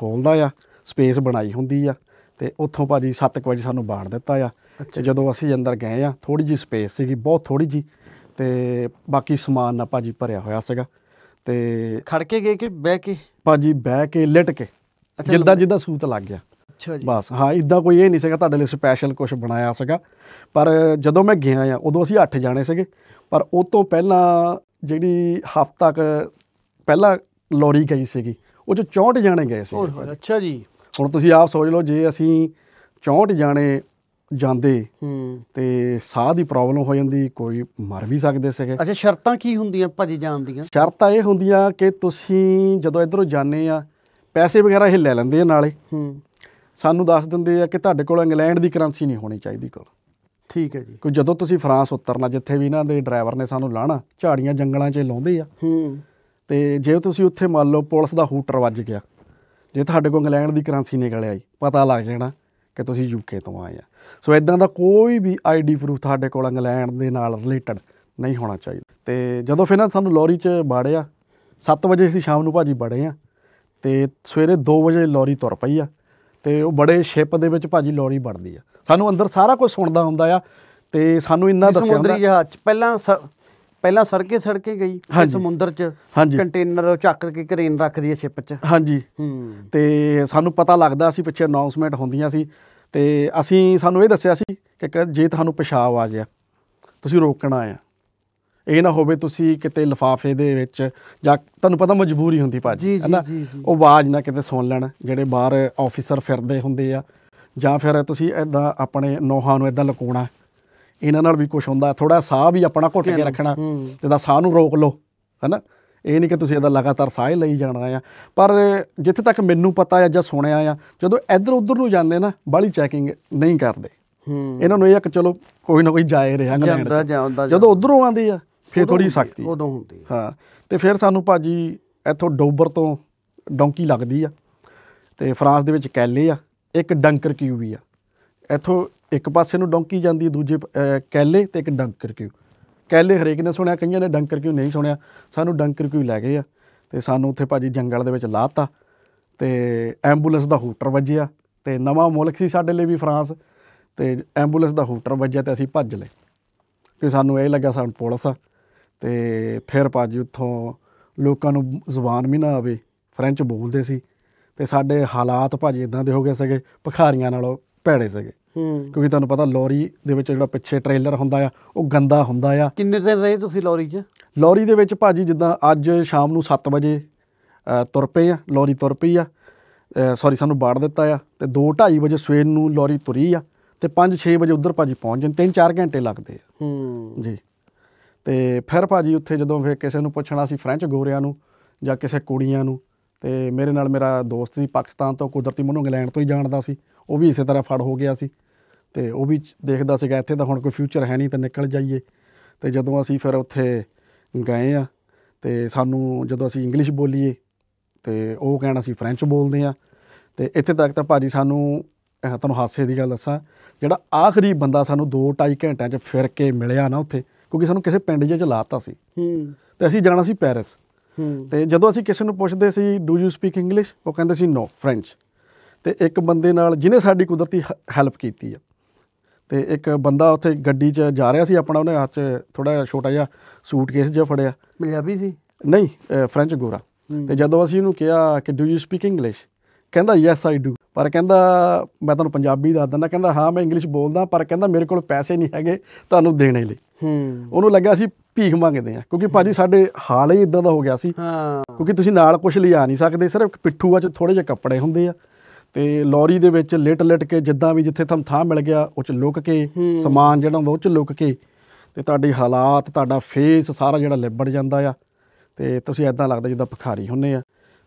ਖੋਲਦਾ ਆ ਸਪੇਸ ਬਣਾਈ ਹੁੰਦੀ ਆ ਤੇ ਉੱਥੋਂ ਭਾਜੀ 7 ਵਜੇ ਸਾਨੂੰ ਬਾੜ ਦਿੱਤਾ ਆ ਤੇ ਜਦੋਂ ਅਸੀਂ ਅੰਦਰ ਗਏ ਆ ਥੋੜੀ ਜੀ ਸਪੇਸ ਸੀਗੀ ਬਹੁਤ ਥੋੜੀ ਜੀ ਤੇ ਬਾਕੀ ਸਮਾਨ ਨਾ ਭਾਜੀ ਭਰਿਆ ਹੋਇਆ ਸੀਗਾ ਤੇ ਖੜ ਕੇ ਗਏ ਕਿ ਬਹਿ ਕੇ ਭਾਜੀ ਬਹਿ ਕੇ ਲਟ ਕੇ ਜਿੱਦਾਂ ਜਿੱਦਾਂ ਸੂਤ ਲੱਗ ਗਿਆ ਅੱਛਾ ਜੀ ਬਸ ਹਾਂ ਇਦਾਂ ਕੋਈ ਇਹ ਨਹੀਂ ਸੀਗਾ ਤੁਹਾਡੇ ਲਈ ਸਪੈਸ਼ਲ ਕੁਝ ਬਣਾਇਆ ਸੀਗਾ ਪਰ ਜਦੋਂ ਮੈਂ ਗਿਆ ਆ ਉਦੋਂ ਅਸੀਂ 8 ਜਾਣੇ ਸੀਗੇ ਪਰ ਉਹ ਤੋਂ ਪਹਿਲਾਂ ਜਿਹੜੀ ਹਫ਼ਤਾ ਕ ਪਹਿਲਾਂ ਲੋਰੀ ਗਈ ਸੀਗੀ ਉਹ ਚ 64 ਜਾਣੇ ਗਏ ਸੀ ਅੱਛਾ ਜੀ ਹੁਣ ਤੁਸੀਂ ਆਪ ਸੋਚ ਲਓ ਜੇ ਅਸੀਂ 64 ਜਾਣੇ ਜਾਂਦੇ ਹੂੰ ਤੇ ਸਾਹ ਦੀ ਪ੍ਰੋਬਲਮ ਹੋ ਜਾਂਦੀ ਕੋਈ ਮਰ ਵੀ ਸਕਦੇ ਸੀਗੇ ਅੱਛਾ ਸ਼ਰਤਾਂ ਕੀ ਹੁੰਦੀਆਂ ਭਾਜੀ ਜਾਣ ਦੀਆਂ ਸ਼ਰਤਾਂ ਇਹ ਹੁੰਦੀਆਂ ਕਿ ਤੁਸੀਂ ਜਦੋਂ ਇਧਰੋਂ ਜਾਂਦੇ ਆ ਪੈਸੇ ਵਗੈਰਾ ਇਹ ਲੈ ਲੈਂਦੇ ਆ ਨਾਲੇ ਹੂੰ ਸਾਨੂੰ ਦੱਸ ਦਿੰਦੇ ਆ ਕਿ ਤੁਹਾਡੇ ਕੋਲ ਇੰਗਲੈਂਡ ਦੀ ਕਰੰਸੀ ਨਹੀਂ ਹੋਣੀ ਚਾਹੀਦੀ ਕੋਲ ਠੀਕ ਹੈ ਜੀ ਕੋਈ ਜਦੋਂ ਤੁਸੀਂ ਫਰਾਂਸ ਉਤਰਨਾ ਜਿੱਥੇ ਵੀ ਇਹਨਾਂ ਦੇ ਡਰਾਈਵਰ ਨੇ ਸਾਨੂੰ ਲਾਣਾ ਝਾੜੀਆਂ ਜੰਗਲਾਂ 'ਚ ਲਾਉਂਦੇ ਆ ਹੂੰ ਤੇ ਜੇ ਤੁਸੀਂ ਉੱਥੇ ਮੰਨ ਲਓ ਪੁਲਿਸ ਦਾ ਹੂਟਰ ਵੱਜ ਗਿਆ ਜੇ ਤੁਹਾਡੇ ਕੋਲ ਇੰਗਲੈਂਡ ਦੀ ਕਰੰਸੀ ਨਿਕਲ ਆਈ ਪਤਾ ਲੱਗ ਜਾਣਾ ਕਿ ਤੁਸੀਂ ਯੂਕੇ ਤੋਂ ਆਏ ਆ ਸੋ ਇਦਾਂ ਦਾ ਕੋਈ ਵੀ ਆਈਡੀ ਪ੍ਰੂਫ ਤੁਹਾਡੇ ਕੋਲ ਇੰਗਲੈਂਡ ਦੇ ਨਾਲ ਰਿਲੇਟਡ ਨਹੀਂ ਹੋਣਾ ਚਾਹੀਦਾ ਤੇ ਜਦੋਂ ਫਿਰ ਨਾ ਸਾਨੂੰ ਲੋਰੀ 'ਚ ਬਾੜਿਆ 7 ਵਜੇ ਅਸੀਂ ਸ਼ਾਮ ਨੂੰ ਭਾਜੀ ਬੜੇ ਆ ਤੇ ਸਵੇਰੇ 2 ਵਜੇ ਲੋਰੀ ਤੁਰ ਪਈ ਆ ਤੇ ਉਹ ਬੜੇ ਸ਼ਿਪ ਦੇ ਵਿੱਚ ਭਾਜੀ ਲੋਰੀ ਬਣਦੀ ਆ ਸਾਨੂੰ ਅੰਦਰ ਸਾਰਾ ਕੁਝ ਸੁਣਦਾ ਹੁੰਦਾ ਆ ਤੇ ਸਾਨੂੰ ਇੰਨਾ ਦੱਸਿਆ ਹੁੰਦਾ ਸਮੁੰਦਰੀ ਜਹਾਜ਼ ਚ ਪਹਿਲਾਂ ਪਹਿਲਾਂ ਸੜਕੇ ਸੜਕੇ ਗਈ ਸਮੁੰਦਰ ਚ ਕੰਟੇਨਰ ਚੱਕ ਕੇ ਕਰੇਨ ਰੱਖਦੀ ਆ ਸ਼ਿਪ ਚ ਹਾਂਜੀ ਤੇ ਸਾਨੂੰ ਪਤਾ ਲੱਗਦਾ ਸੀ ਪਿੱਛੇ ਅਨਾਉਂਸਮੈਂਟ ਹੁੰਦੀਆਂ ਸੀ ਤੇ ਅਸੀਂ ਸਾਨੂੰ ਇਹ ਦੱਸਿਆ ਸੀ ਕਿ ਜੇ ਤੁਹਾਨੂੰ ਪਿਸ਼ਾਬ ਆ ਗਿਆ ਤੁਸੀਂ ਰੋਕਣਾ ਆ ਇਹ ਨਾ ਹੋਵੇ ਤੁਸੀਂ ਕਿਤੇ ਲਫਾਫੇ ਦੇ ਵਿੱਚ ਜਾਂ ਤੁਹਾਨੂੰ ਪਤਾ ਮਜਬੂਰੀ ਹੁੰਦੀ ਭਾਜੀ ਹੈ ਨਾ ਉਹ ਆਵਾਜ਼ ਨਾ ਕਿਤੇ ਸੁਣ ਲੈਣ ਜਿਹੜੇ ਬਾਹਰ ਆਫੀਸਰ ਫਿਰਦੇ ਹੁੰਦੇ ਆ ਜਾਂ ਫਿਰ ਤੁਸੀਂ ਐਦਾਂ ਆਪਣੇ ਨੋਹਾਂ ਨੂੰ ਐਦਾਂ ਲਕੋਣਾ ਇਹਨਾਂ ਨਾਲ ਵੀ ਕੁਝ ਹੁੰਦਾ ਥੋੜਾ ਸਾਹ ਵੀ ਆਪਣਾ ਘੁੱਟ ਕੇ ਰੱਖਣਾ ਜਿੱਦਾਂ ਸਾਹ ਨੂੰ ਰੋਕ ਲਓ ਨਾ ਇਹ ਨਹੀਂ ਕਿ ਤੁਸੀਂ ਇਹਦਾ ਲਗਾਤਾਰ ਸਾਹ ਹੀ ਲਈ ਜਾਣਾ ਆ ਪਰ ਜਿੱਥੇ ਤੱਕ ਮੈਨੂੰ ਪਤਾ ਆ ਜਾਂ ਸੁਣਿਆ ਆ ਜਦੋਂ ਇੱਧਰ ਉੱਧਰ ਨੂੰ ਜਾਂਦੇ ਨਾ ਬਾਲੀ ਚੈਕਿੰਗ ਨਹੀਂ ਕਰਦੇ ਇਹਨਾਂ ਨੂੰ ਇਹ ਆ ਕਿ ਚਲੋ ਕੋਈ ਨਾ ਕੋਈ ਜਾਏ ਰਿਹਾ ਜਾਂਦਾ ਜਾਂਦਾ ਜਦੋਂ ਉਧਰੋਂ ਆਉਂਦੇ ਆ ਫੇਰ ਥੋੜੀ ਸਖਤੀ ਉਦੋਂ ਹੁੰਦੀ ਹੈ ਹਾਂ ਤੇ ਫਿਰ ਸਾਨੂੰ ਭਾਜੀ ਇੱਥੋਂ ਡੋਬਰ ਤੋਂ ਡੌਂਕੀ ਲੱਗਦੀ ਆ ਤੇ ਫਰਾਂਸ ਦੇ ਵਿੱਚ ਕੈਲੇ ਆ ਇੱਕ ਡੰਕਰ ਕਿਊ ਵੀ ਆ ਇੱਥੋਂ ਇੱਕ ਪਾਸੇ ਨੂੰ ਡੌਂਕੀ ਜਾਂਦੀ ਦੂਜੇ ਕੈਲੇ ਤੇ ਇੱਕ ਡੰਕਰ ਕਿਊ ਕੈਲੇ ਹਰੇਕ ਨੇ ਸੁਣਿਆ ਕਈਆਂ ਨੇ ਡੰਕਰ ਕਿਊ ਨਹੀਂ ਸੁਣਿਆ ਸਾਨੂੰ ਡੰਕਰ ਕਿਊ ਲੈ ਗਏ ਆ ਤੇ ਸਾਨੂੰ ਉੱਥੇ ਭਾਜੀ ਜੰਗਲ ਦੇ ਵਿੱਚ ਲਾਤਾ ਤੇ ਐਂਬੂਲੈਂਸ ਦਾ ਹੂਟਰ ਵੱਜਿਆ ਤੇ ਨਵਾਂ ਮੁਲਕ ਸੀ ਸਾਡੇ ਲਈ ਵੀ ਫਰਾਂਸ ਤੇ ਐਂਬੂਲੈਂਸ ਦਾ ਹੂਟਰ ਵੱਜਿਆ ਤੇ ਅਸੀਂ ਭੱਜ ਲਏ ਕਿ ਸਾਨੂੰ ਇਹ ਲੱਗਾ ਸਾਨੂੰ ਪੁਲਿਸ ਆ ਤੇ ਫਿਰ ਭਾਜੀ ਉੱਥੋਂ ਲੋਕਾਂ ਨੂੰ ਜ਼ੁਬਾਨ ਵੀ ਨਾ ਆਵੇ ਫ੍ਰੈਂਚ ਬੋਲਦੇ ਸੀ ਤੇ ਸਾਡੇ ਹਾਲਾਤ ਭਾਜੀ ਇਦਾਂ ਦੇ ਹੋ ਗਏ ਸੀਗੇ ਭਖਾਰੀਆਂ ਨਾਲੋਂ ਭੈੜੇ ਸੀਗੇ ਕਿਉਂਕਿ ਤੁਹਾਨੂੰ ਪਤਾ ਲੋਰੀ ਦੇ ਵਿੱਚ ਜਿਹੜਾ ਪਿੱਛੇ ਟ੍ਰੇਲਰ ਹੁੰਦਾ ਆ ਉਹ ਗੰਦਾ ਹੁੰਦਾ ਆ ਕਿੰਨੇ ਦਿਨ ਰਹੇ ਤੁਸੀਂ ਲੋਰੀ 'ਚ ਲੋਰੀ ਦੇ ਵਿੱਚ ਭਾਜੀ ਜਿੱਦਾਂ ਅੱਜ ਸ਼ਾਮ ਨੂੰ 7 ਵਜੇ ਤੁਰ ਪਏ ਆ ਲੋਰੀ ਤੁਰ ਪਈ ਆ ਸੌਰੀ ਸਾਨੂੰ ਬਾੜ ਦਿੱਤਾ ਆ ਤੇ 2:30 ਵਜੇ ਸਵੇਰ ਨੂੰ ਲੋਰੀ ਤੁਰੀ ਆ ਤੇ 5-6 ਵਜੇ ਉਧਰ ਭਾਜੀ ਪਹੁੰਚ ਜਾਂਦੇ 3-4 ਘੰਟੇ ਲੱਗਦੇ ਆ ਹੂੰ ਜੀ ਤੇ ਫਿਰ ਭਾਜੀ ਉੱਥੇ ਜਦੋਂ ਫਿਰ ਕਿਸੇ ਨੂੰ ਪੁੱਛਣਾ ਸੀ ਫ੍ਰੈਂਚ ਗੋਰਿਆਂ ਨੂੰ ਜਾਂ ਕਿਸੇ ਕੁੜੀਆਂ ਨੂੰ ਤੇ ਮੇਰੇ ਨਾਲ ਮੇਰਾ ਦੋਸਤ ਸੀ ਪਾਕਿਸਤਾਨ ਤੋਂ ਕੁਦਰਤੀ ਮਨੋਂ ਇੰਗਲੈਂਡ ਤੋਂ ਹੀ ਜਾਣਦਾ ਸੀ ਉਹ ਵੀ ਇਸੇ ਤਰ੍ਹਾਂ ਫੜ ਹੋ ਗਿਆ ਸੀ ਤੇ ਉਹ ਵੀ ਦੇਖਦਾ ਸੀਗਾ ਇੱਥੇ ਤਾਂ ਹੁਣ ਕੋਈ ਫਿਊਚਰ ਹੈ ਨਹੀਂ ਤਾਂ ਨਿਕਲ ਜਾਈਏ ਤੇ ਜਦੋਂ ਅਸੀਂ ਫਿਰ ਉੱਥੇ ਗਏ ਆ ਤੇ ਸਾਨੂੰ ਜਦੋਂ ਅਸੀਂ ਇੰਗਲਿਸ਼ ਬੋਲੀਏ ਤੇ ਉਹ ਕਹਿਣਾ ਸੀ ਫ੍ਰੈਂਚ ਬੋਲਦੇ ਆ ਤੇ ਇੱਥੇ ਤੱਕ ਤਾਂ ਭਾਜੀ ਸਾਨੂੰ ਤੁਹਾਨੂੰ ਹਾਸੇ ਦੀ ਗੱਲ ਦੱਸਾਂ ਜਿਹੜਾ ਆਖਰੀ ਬੰਦਾ ਸਾਨੂੰ 2 2.5 ਘੰਟਿਆਂ 'ਚ ਫਿਰ ਕੇ ਮਿਲਿਆ ਨਾ ਉੱਥੇ ਕਿਉਂਕਿ ਸਾਨੂੰ ਕਿਸੇ ਪਿੰਡ ਜੇ ਚ ਲਾਤਾ ਸੀ ਹੂੰ ਤੇ ਅਸੀਂ ਜਾਣਾ ਸੀ ਪੈਰਿਸ ਹੂੰ ਤੇ ਜਦੋਂ ਅਸੀਂ ਕਿਸੇ ਨੂੰ ਪੁੱਛਦੇ ਸੀ ਡੂ ਯੂ ਸਪੀਕ ਇੰਗਲਿਸ਼ ਉਹ ਕਹਿੰਦੇ ਸੀ ਨੋ ਫ੍ਰੈਂਚ ਤੇ ਇੱਕ ਬੰਦੇ ਨਾਲ ਜਿਹਨੇ ਸਾਡੀ ਕੁਦਰਤੀ ਹੈਲਪ ਕੀਤੀ ਆ ਤੇ ਇੱਕ ਬੰਦਾ ਉੱਥੇ ਗੱਡੀ 'ਚ ਜਾ ਰਿਹਾ ਸੀ ਆਪਣਾ ਉਹਨੇ ਹੱਥ 'ਚ ਥੋੜਾ ਜਿਹਾ ਛੋਟਾ ਜਿਹਾ ਸੂਟਕੇਸ ਜਿਹਾ ਫੜਿਆ ਪੰਜਾਬੀ ਸੀ ਨਹੀਂ ਫ੍ਰੈਂਚ ਗੋਰਾ ਤੇ ਜਦੋਂ ਅਸੀਂ ਉਹਨੂੰ ਕਿਹਾ ਕਿ ਡੂ ਯੂ ਸਪੀਕ ਇੰਗਲਿਸ਼ ਕਹਿੰਦਾ ਯੈਸ ਆਈ ਡੂ ਪਰ ਕਹਿੰਦਾ ਮੈਂ ਤੁਹਾਨੂੰ ਪੰਜਾਬੀ ਦੱਸ ਦਿੰਦਾ ਕਹਿੰਦਾ ਹਾਂ ਮੈਂ ਇੰਗਲਿਸ਼ ਬੋਲਦਾ ਪਰ ਕਹਿੰਦਾ ਮੇਰੇ ਕੋਲ ਪੈਸੇ ਨਹੀਂ ਹੈਗੇ ਤੁਹਾਨੂੰ ਦੇਣੇ ਲਈ ਹੂੰ ਉਹਨੂੰ ਲੱਗਿਆ ਸੀ ਭੀਖ ਮੰਗਦੇ ਆ ਕਿਉਂਕਿ ਭਾਜੀ ਸਾਡੇ ਹਾਲ ਹੀ ਇਦਾਂ ਦਾ ਹੋ ਗਿਆ ਸੀ ਹਾਂ ਕਿਉਂਕਿ ਤੁਸੀਂ ਨਾਲ ਕੁਝ ਲਿਆ ਨਹੀਂ ਸਕਦੇ ਸਿਰਫ ਪਿੱਠੂਆ ਚ ਥੋੜੇ ਜਿਹਾ ਕੱਪੜੇ ਹੁੰਦੇ ਆ ਤੇ ਲੌਰੀ ਦੇ ਵਿੱਚ ਲਿਟ ਲਿਟ ਕੇ ਜਿੱਦਾਂ ਵੀ ਜਿੱਥੇ ਤੁਹਾਨੂੰ ਥਾਂ ਮਿਲ ਗਿਆ ਉਹ ਚ ਲੁਕ ਕੇ ਸਮਾਨ ਜਿਹੜਾ ਹੁੰਦਾ ਉਹ ਚ ਲੁਕ ਕੇ ਤੇ ਤੁਹਾਡੀ ਹਾਲਾਤ ਤੁਹਾਡਾ ਫੇਸ ਸਾਰਾ ਜਿਹੜਾ ਲਿਬੜ ਜਾਂਦਾ ਆ ਤੇ ਤੁਸੀਂ ਐਦਾਂ ਲੱਗਦਾ ਜਿੱਦਾਂ ਭਿਖਾਰੀ ਹੁੰਨੇ ਆ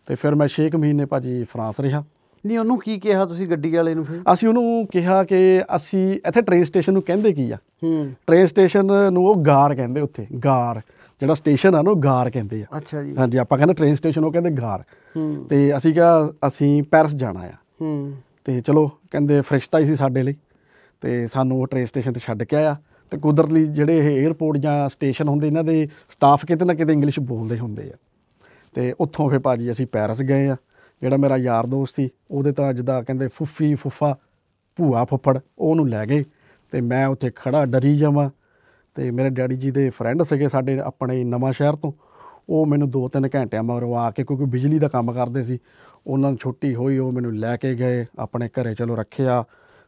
ਤੇ ਫਿਰ ਮੈਂ 6 ਮਹੀਨੇ ਭਾਜੀ ਫਰਾਂਸ ਰਿਹਾ ਨਹੀਂ ਉਹਨੂੰ ਕੀ ਕਿਹਾ ਤੁਸੀਂ ਗੱਡੀ ਵਾਲੇ ਨੂੰ ਫਿਰ ਅਸੀਂ ਉਹਨੂੰ ਕਿਹਾ ਕਿ ਅਸੀਂ ਇੱਥੇ ਟ੍ਰੇਨ ਸਟੇਸ਼ਨ ਨੂੰ ਕਹਿੰਦੇ ਕੀ ਆ ਹੂੰ ਟ੍ਰੇਨ ਸਟੇਸ਼ਨ ਨੂੰ ਉਹ ਗਾਰ ਕਹਿੰਦੇ ਉੱਥੇ ਗਾਰ ਜਿਹੜਾ ਸਟੇਸ਼ਨ ਆ ਨਾ ਉਹ ਗਾਰ ਕਹਿੰਦੇ ਆ ਅੱਛਾ ਜੀ ਹਾਂਜੀ ਆਪਾਂ ਕਹਿੰਦੇ ਟ੍ਰੇਨ ਸਟੇਸ਼ਨ ਉਹ ਕਹਿੰਦੇ ਗਾਰ ਹੂੰ ਤੇ ਅਸੀਂ ਕਿਹਾ ਅਸੀਂ ਪੈਰਿਸ ਜਾਣਾ ਆ ਹੂੰ ਤੇ ਚਲੋ ਕਹਿੰਦੇ ਫਰਿਸ਼ਤਾ ਹੀ ਸੀ ਸਾਡੇ ਲਈ ਤੇ ਸਾਨੂੰ ਉਹ ਟ੍ਰੇਨ ਸਟੇਸ਼ਨ ਤੇ ਛੱਡ ਕੇ ਆਇਆ ਤੇ ਕੁਦਰਤੀ ਜਿਹੜੇ ਇਹ 에ਅਰਪੋਰਟ ਜਾਂ ਸਟੇਸ਼ਨ ਹੁੰਦੇ ਇਹਨਾਂ ਦੇ ਸਟਾਫ ਕਿਤੇ ਨਾ ਕਿਤੇ ਇੰਗਲਿਸ਼ ਬੋਲਦੇ ਹੁੰਦੇ ਆ ਤੇ ਉੱਥੋਂ ਫੇ ਭਾਜੀ ਅਸੀਂ ਪੈਰਿਸ ਗਏ ਆ ਜਿਹੜਾ ਮੇਰਾ ਯਾਰ ਦੋਸਤ ਸੀ ਉਹਦੇ ਤਾਂ ਜਿੱਦਾਂ ਕਹਿੰਦੇ ਫੁੱਫੀ ਫੁੱਫਾ ਭੂਆ ਫੁੱਫੜ ਉਹਨੂੰ ਲੈ ਗਏ ਤੇ ਮੈਂ ਉੱਥੇ ਖੜਾ ਡਰੀ ਜਾਵਾਂ ਤੇ ਮੇਰੇ ਡੈਡੀ ਜੀ ਦੇ ਫਰੈਂਡ ਸੀਗੇ ਸਾਡੇ ਆਪਣੇ ਨਵਾਂ ਸ਼ਹਿਰ ਤੋਂ ਉਹ ਮੈਨੂੰ 2-3 ਘੰਟਿਆਂ ਮਗਰੋਂ ਆ ਕੇ ਕਿਉਂਕਿ ਬਿਜਲੀ ਦਾ ਕੰਮ ਕਰਦੇ ਸੀ ਉਹਨਾਂ ਨੂੰ ਛੁੱਟੀ ਹੋਈ ਉਹ ਮੈਨੂੰ ਲੈ ਕੇ ਗਏ ਆਪਣੇ ਘਰੇ ਚਲੋ ਰੱਖਿਆ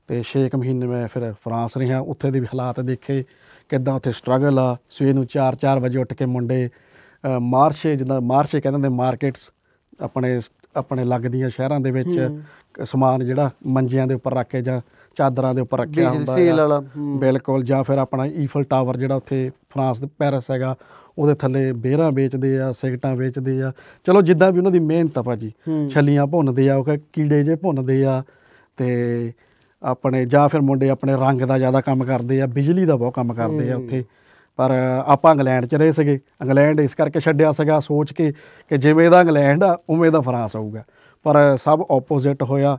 ਤੇ 6 ਮਹੀਨੇ ਮੈਂ ਫਿਰ ਫਰਾਂਸ ਰਿਹਾ ਉੱਥੇ ਦੇ ਹਾਲਾਤ ਦੇਖੇ ਕਿਦਾਂ ਉੱਥੇ ਸਟਰਗਲ ਆ ਸਵੇਰ ਨੂੰ 4-4 ਵਜੇ ਉੱਠ ਕੇ ਮੁੰਡੇ ਮਾਰਸ਼ੇ ਜਿੱਦਾਂ ਮਾਰਸ਼ੇ ਕਹਿੰਦੇ ਨੇ ਮਾਰਕੀਟਸ ਆਪਣੇ ਆਪਣੇ ਲੱਗਦੀਆਂ ਸ਼ਹਿਰਾਂ ਦੇ ਵਿੱਚ ਸਮਾਨ ਜਿਹੜਾ ਮੰਜਿਆਂ ਦੇ ਉੱਪਰ ਰੱਖ ਕੇ ਜਾਂ ਚਾਦਰਾਂ ਦੇ ਉੱਪਰ ਰੱਖਿਆ ਹੁੰਦਾ ਹੈ ਬਿਲਕੁਲ ਜਾਂ ਫਿਰ ਆਪਣਾ ਈਫਲ ਟਾਵਰ ਜਿਹੜਾ ਉੱਥੇ ਫਰਾਂਸ ਦੇ ਪੈਰਿਸ ਹੈਗਾ ਉਹਦੇ ਥੱਲੇ ਬੇਰਾਂ ਵੇਚਦੇ ਆ ਸਿਗਟਾਂ ਵੇਚਦੇ ਆ ਚਲੋ ਜਿੱਦਾਂ ਵੀ ਉਹਨਾਂ ਦੀ ਮਿਹਨਤ ਆ ਭਾਜੀ ਛੱਲੀਆਂ ਭੁੰਨਦੇ ਆ ਉਹ ਕੀੜੇ ਜੇ ਭੁੰਨਦੇ ਆ ਤੇ ਆਪਣੇ ਜਾਂ ਫਿਰ ਮੁੰਡੇ ਆਪਣੇ ਰੰਗ ਦਾ ਜ਼ਿਆਦਾ ਕੰਮ ਕਰਦੇ ਆ ਬਿਜਲੀ ਦਾ ਬਹੁਤ ਕੰਮ ਕਰਦੇ ਆ ਉੱਥੇ ਪਰ ਆਪਾਂ ਇੰਗਲੈਂਡ 'ਚ ਰਹੇ ਸੀਗੇ ਇੰਗਲੈਂਡ ਇਸ ਕਰਕੇ ਛੱਡਿਆ ਸੀਗਾ ਸੋਚ ਕੇ ਕਿ ਜਿਵੇਂ ਦਾ ਇੰਗਲੈਂਡ ਆ ਉਵੇਂ ਦਾ ਫਰਾਂਸ ਆਊਗਾ ਪਰ ਸਭ ਆਪੋਜ਼ਿਟ ਹੋਇਆ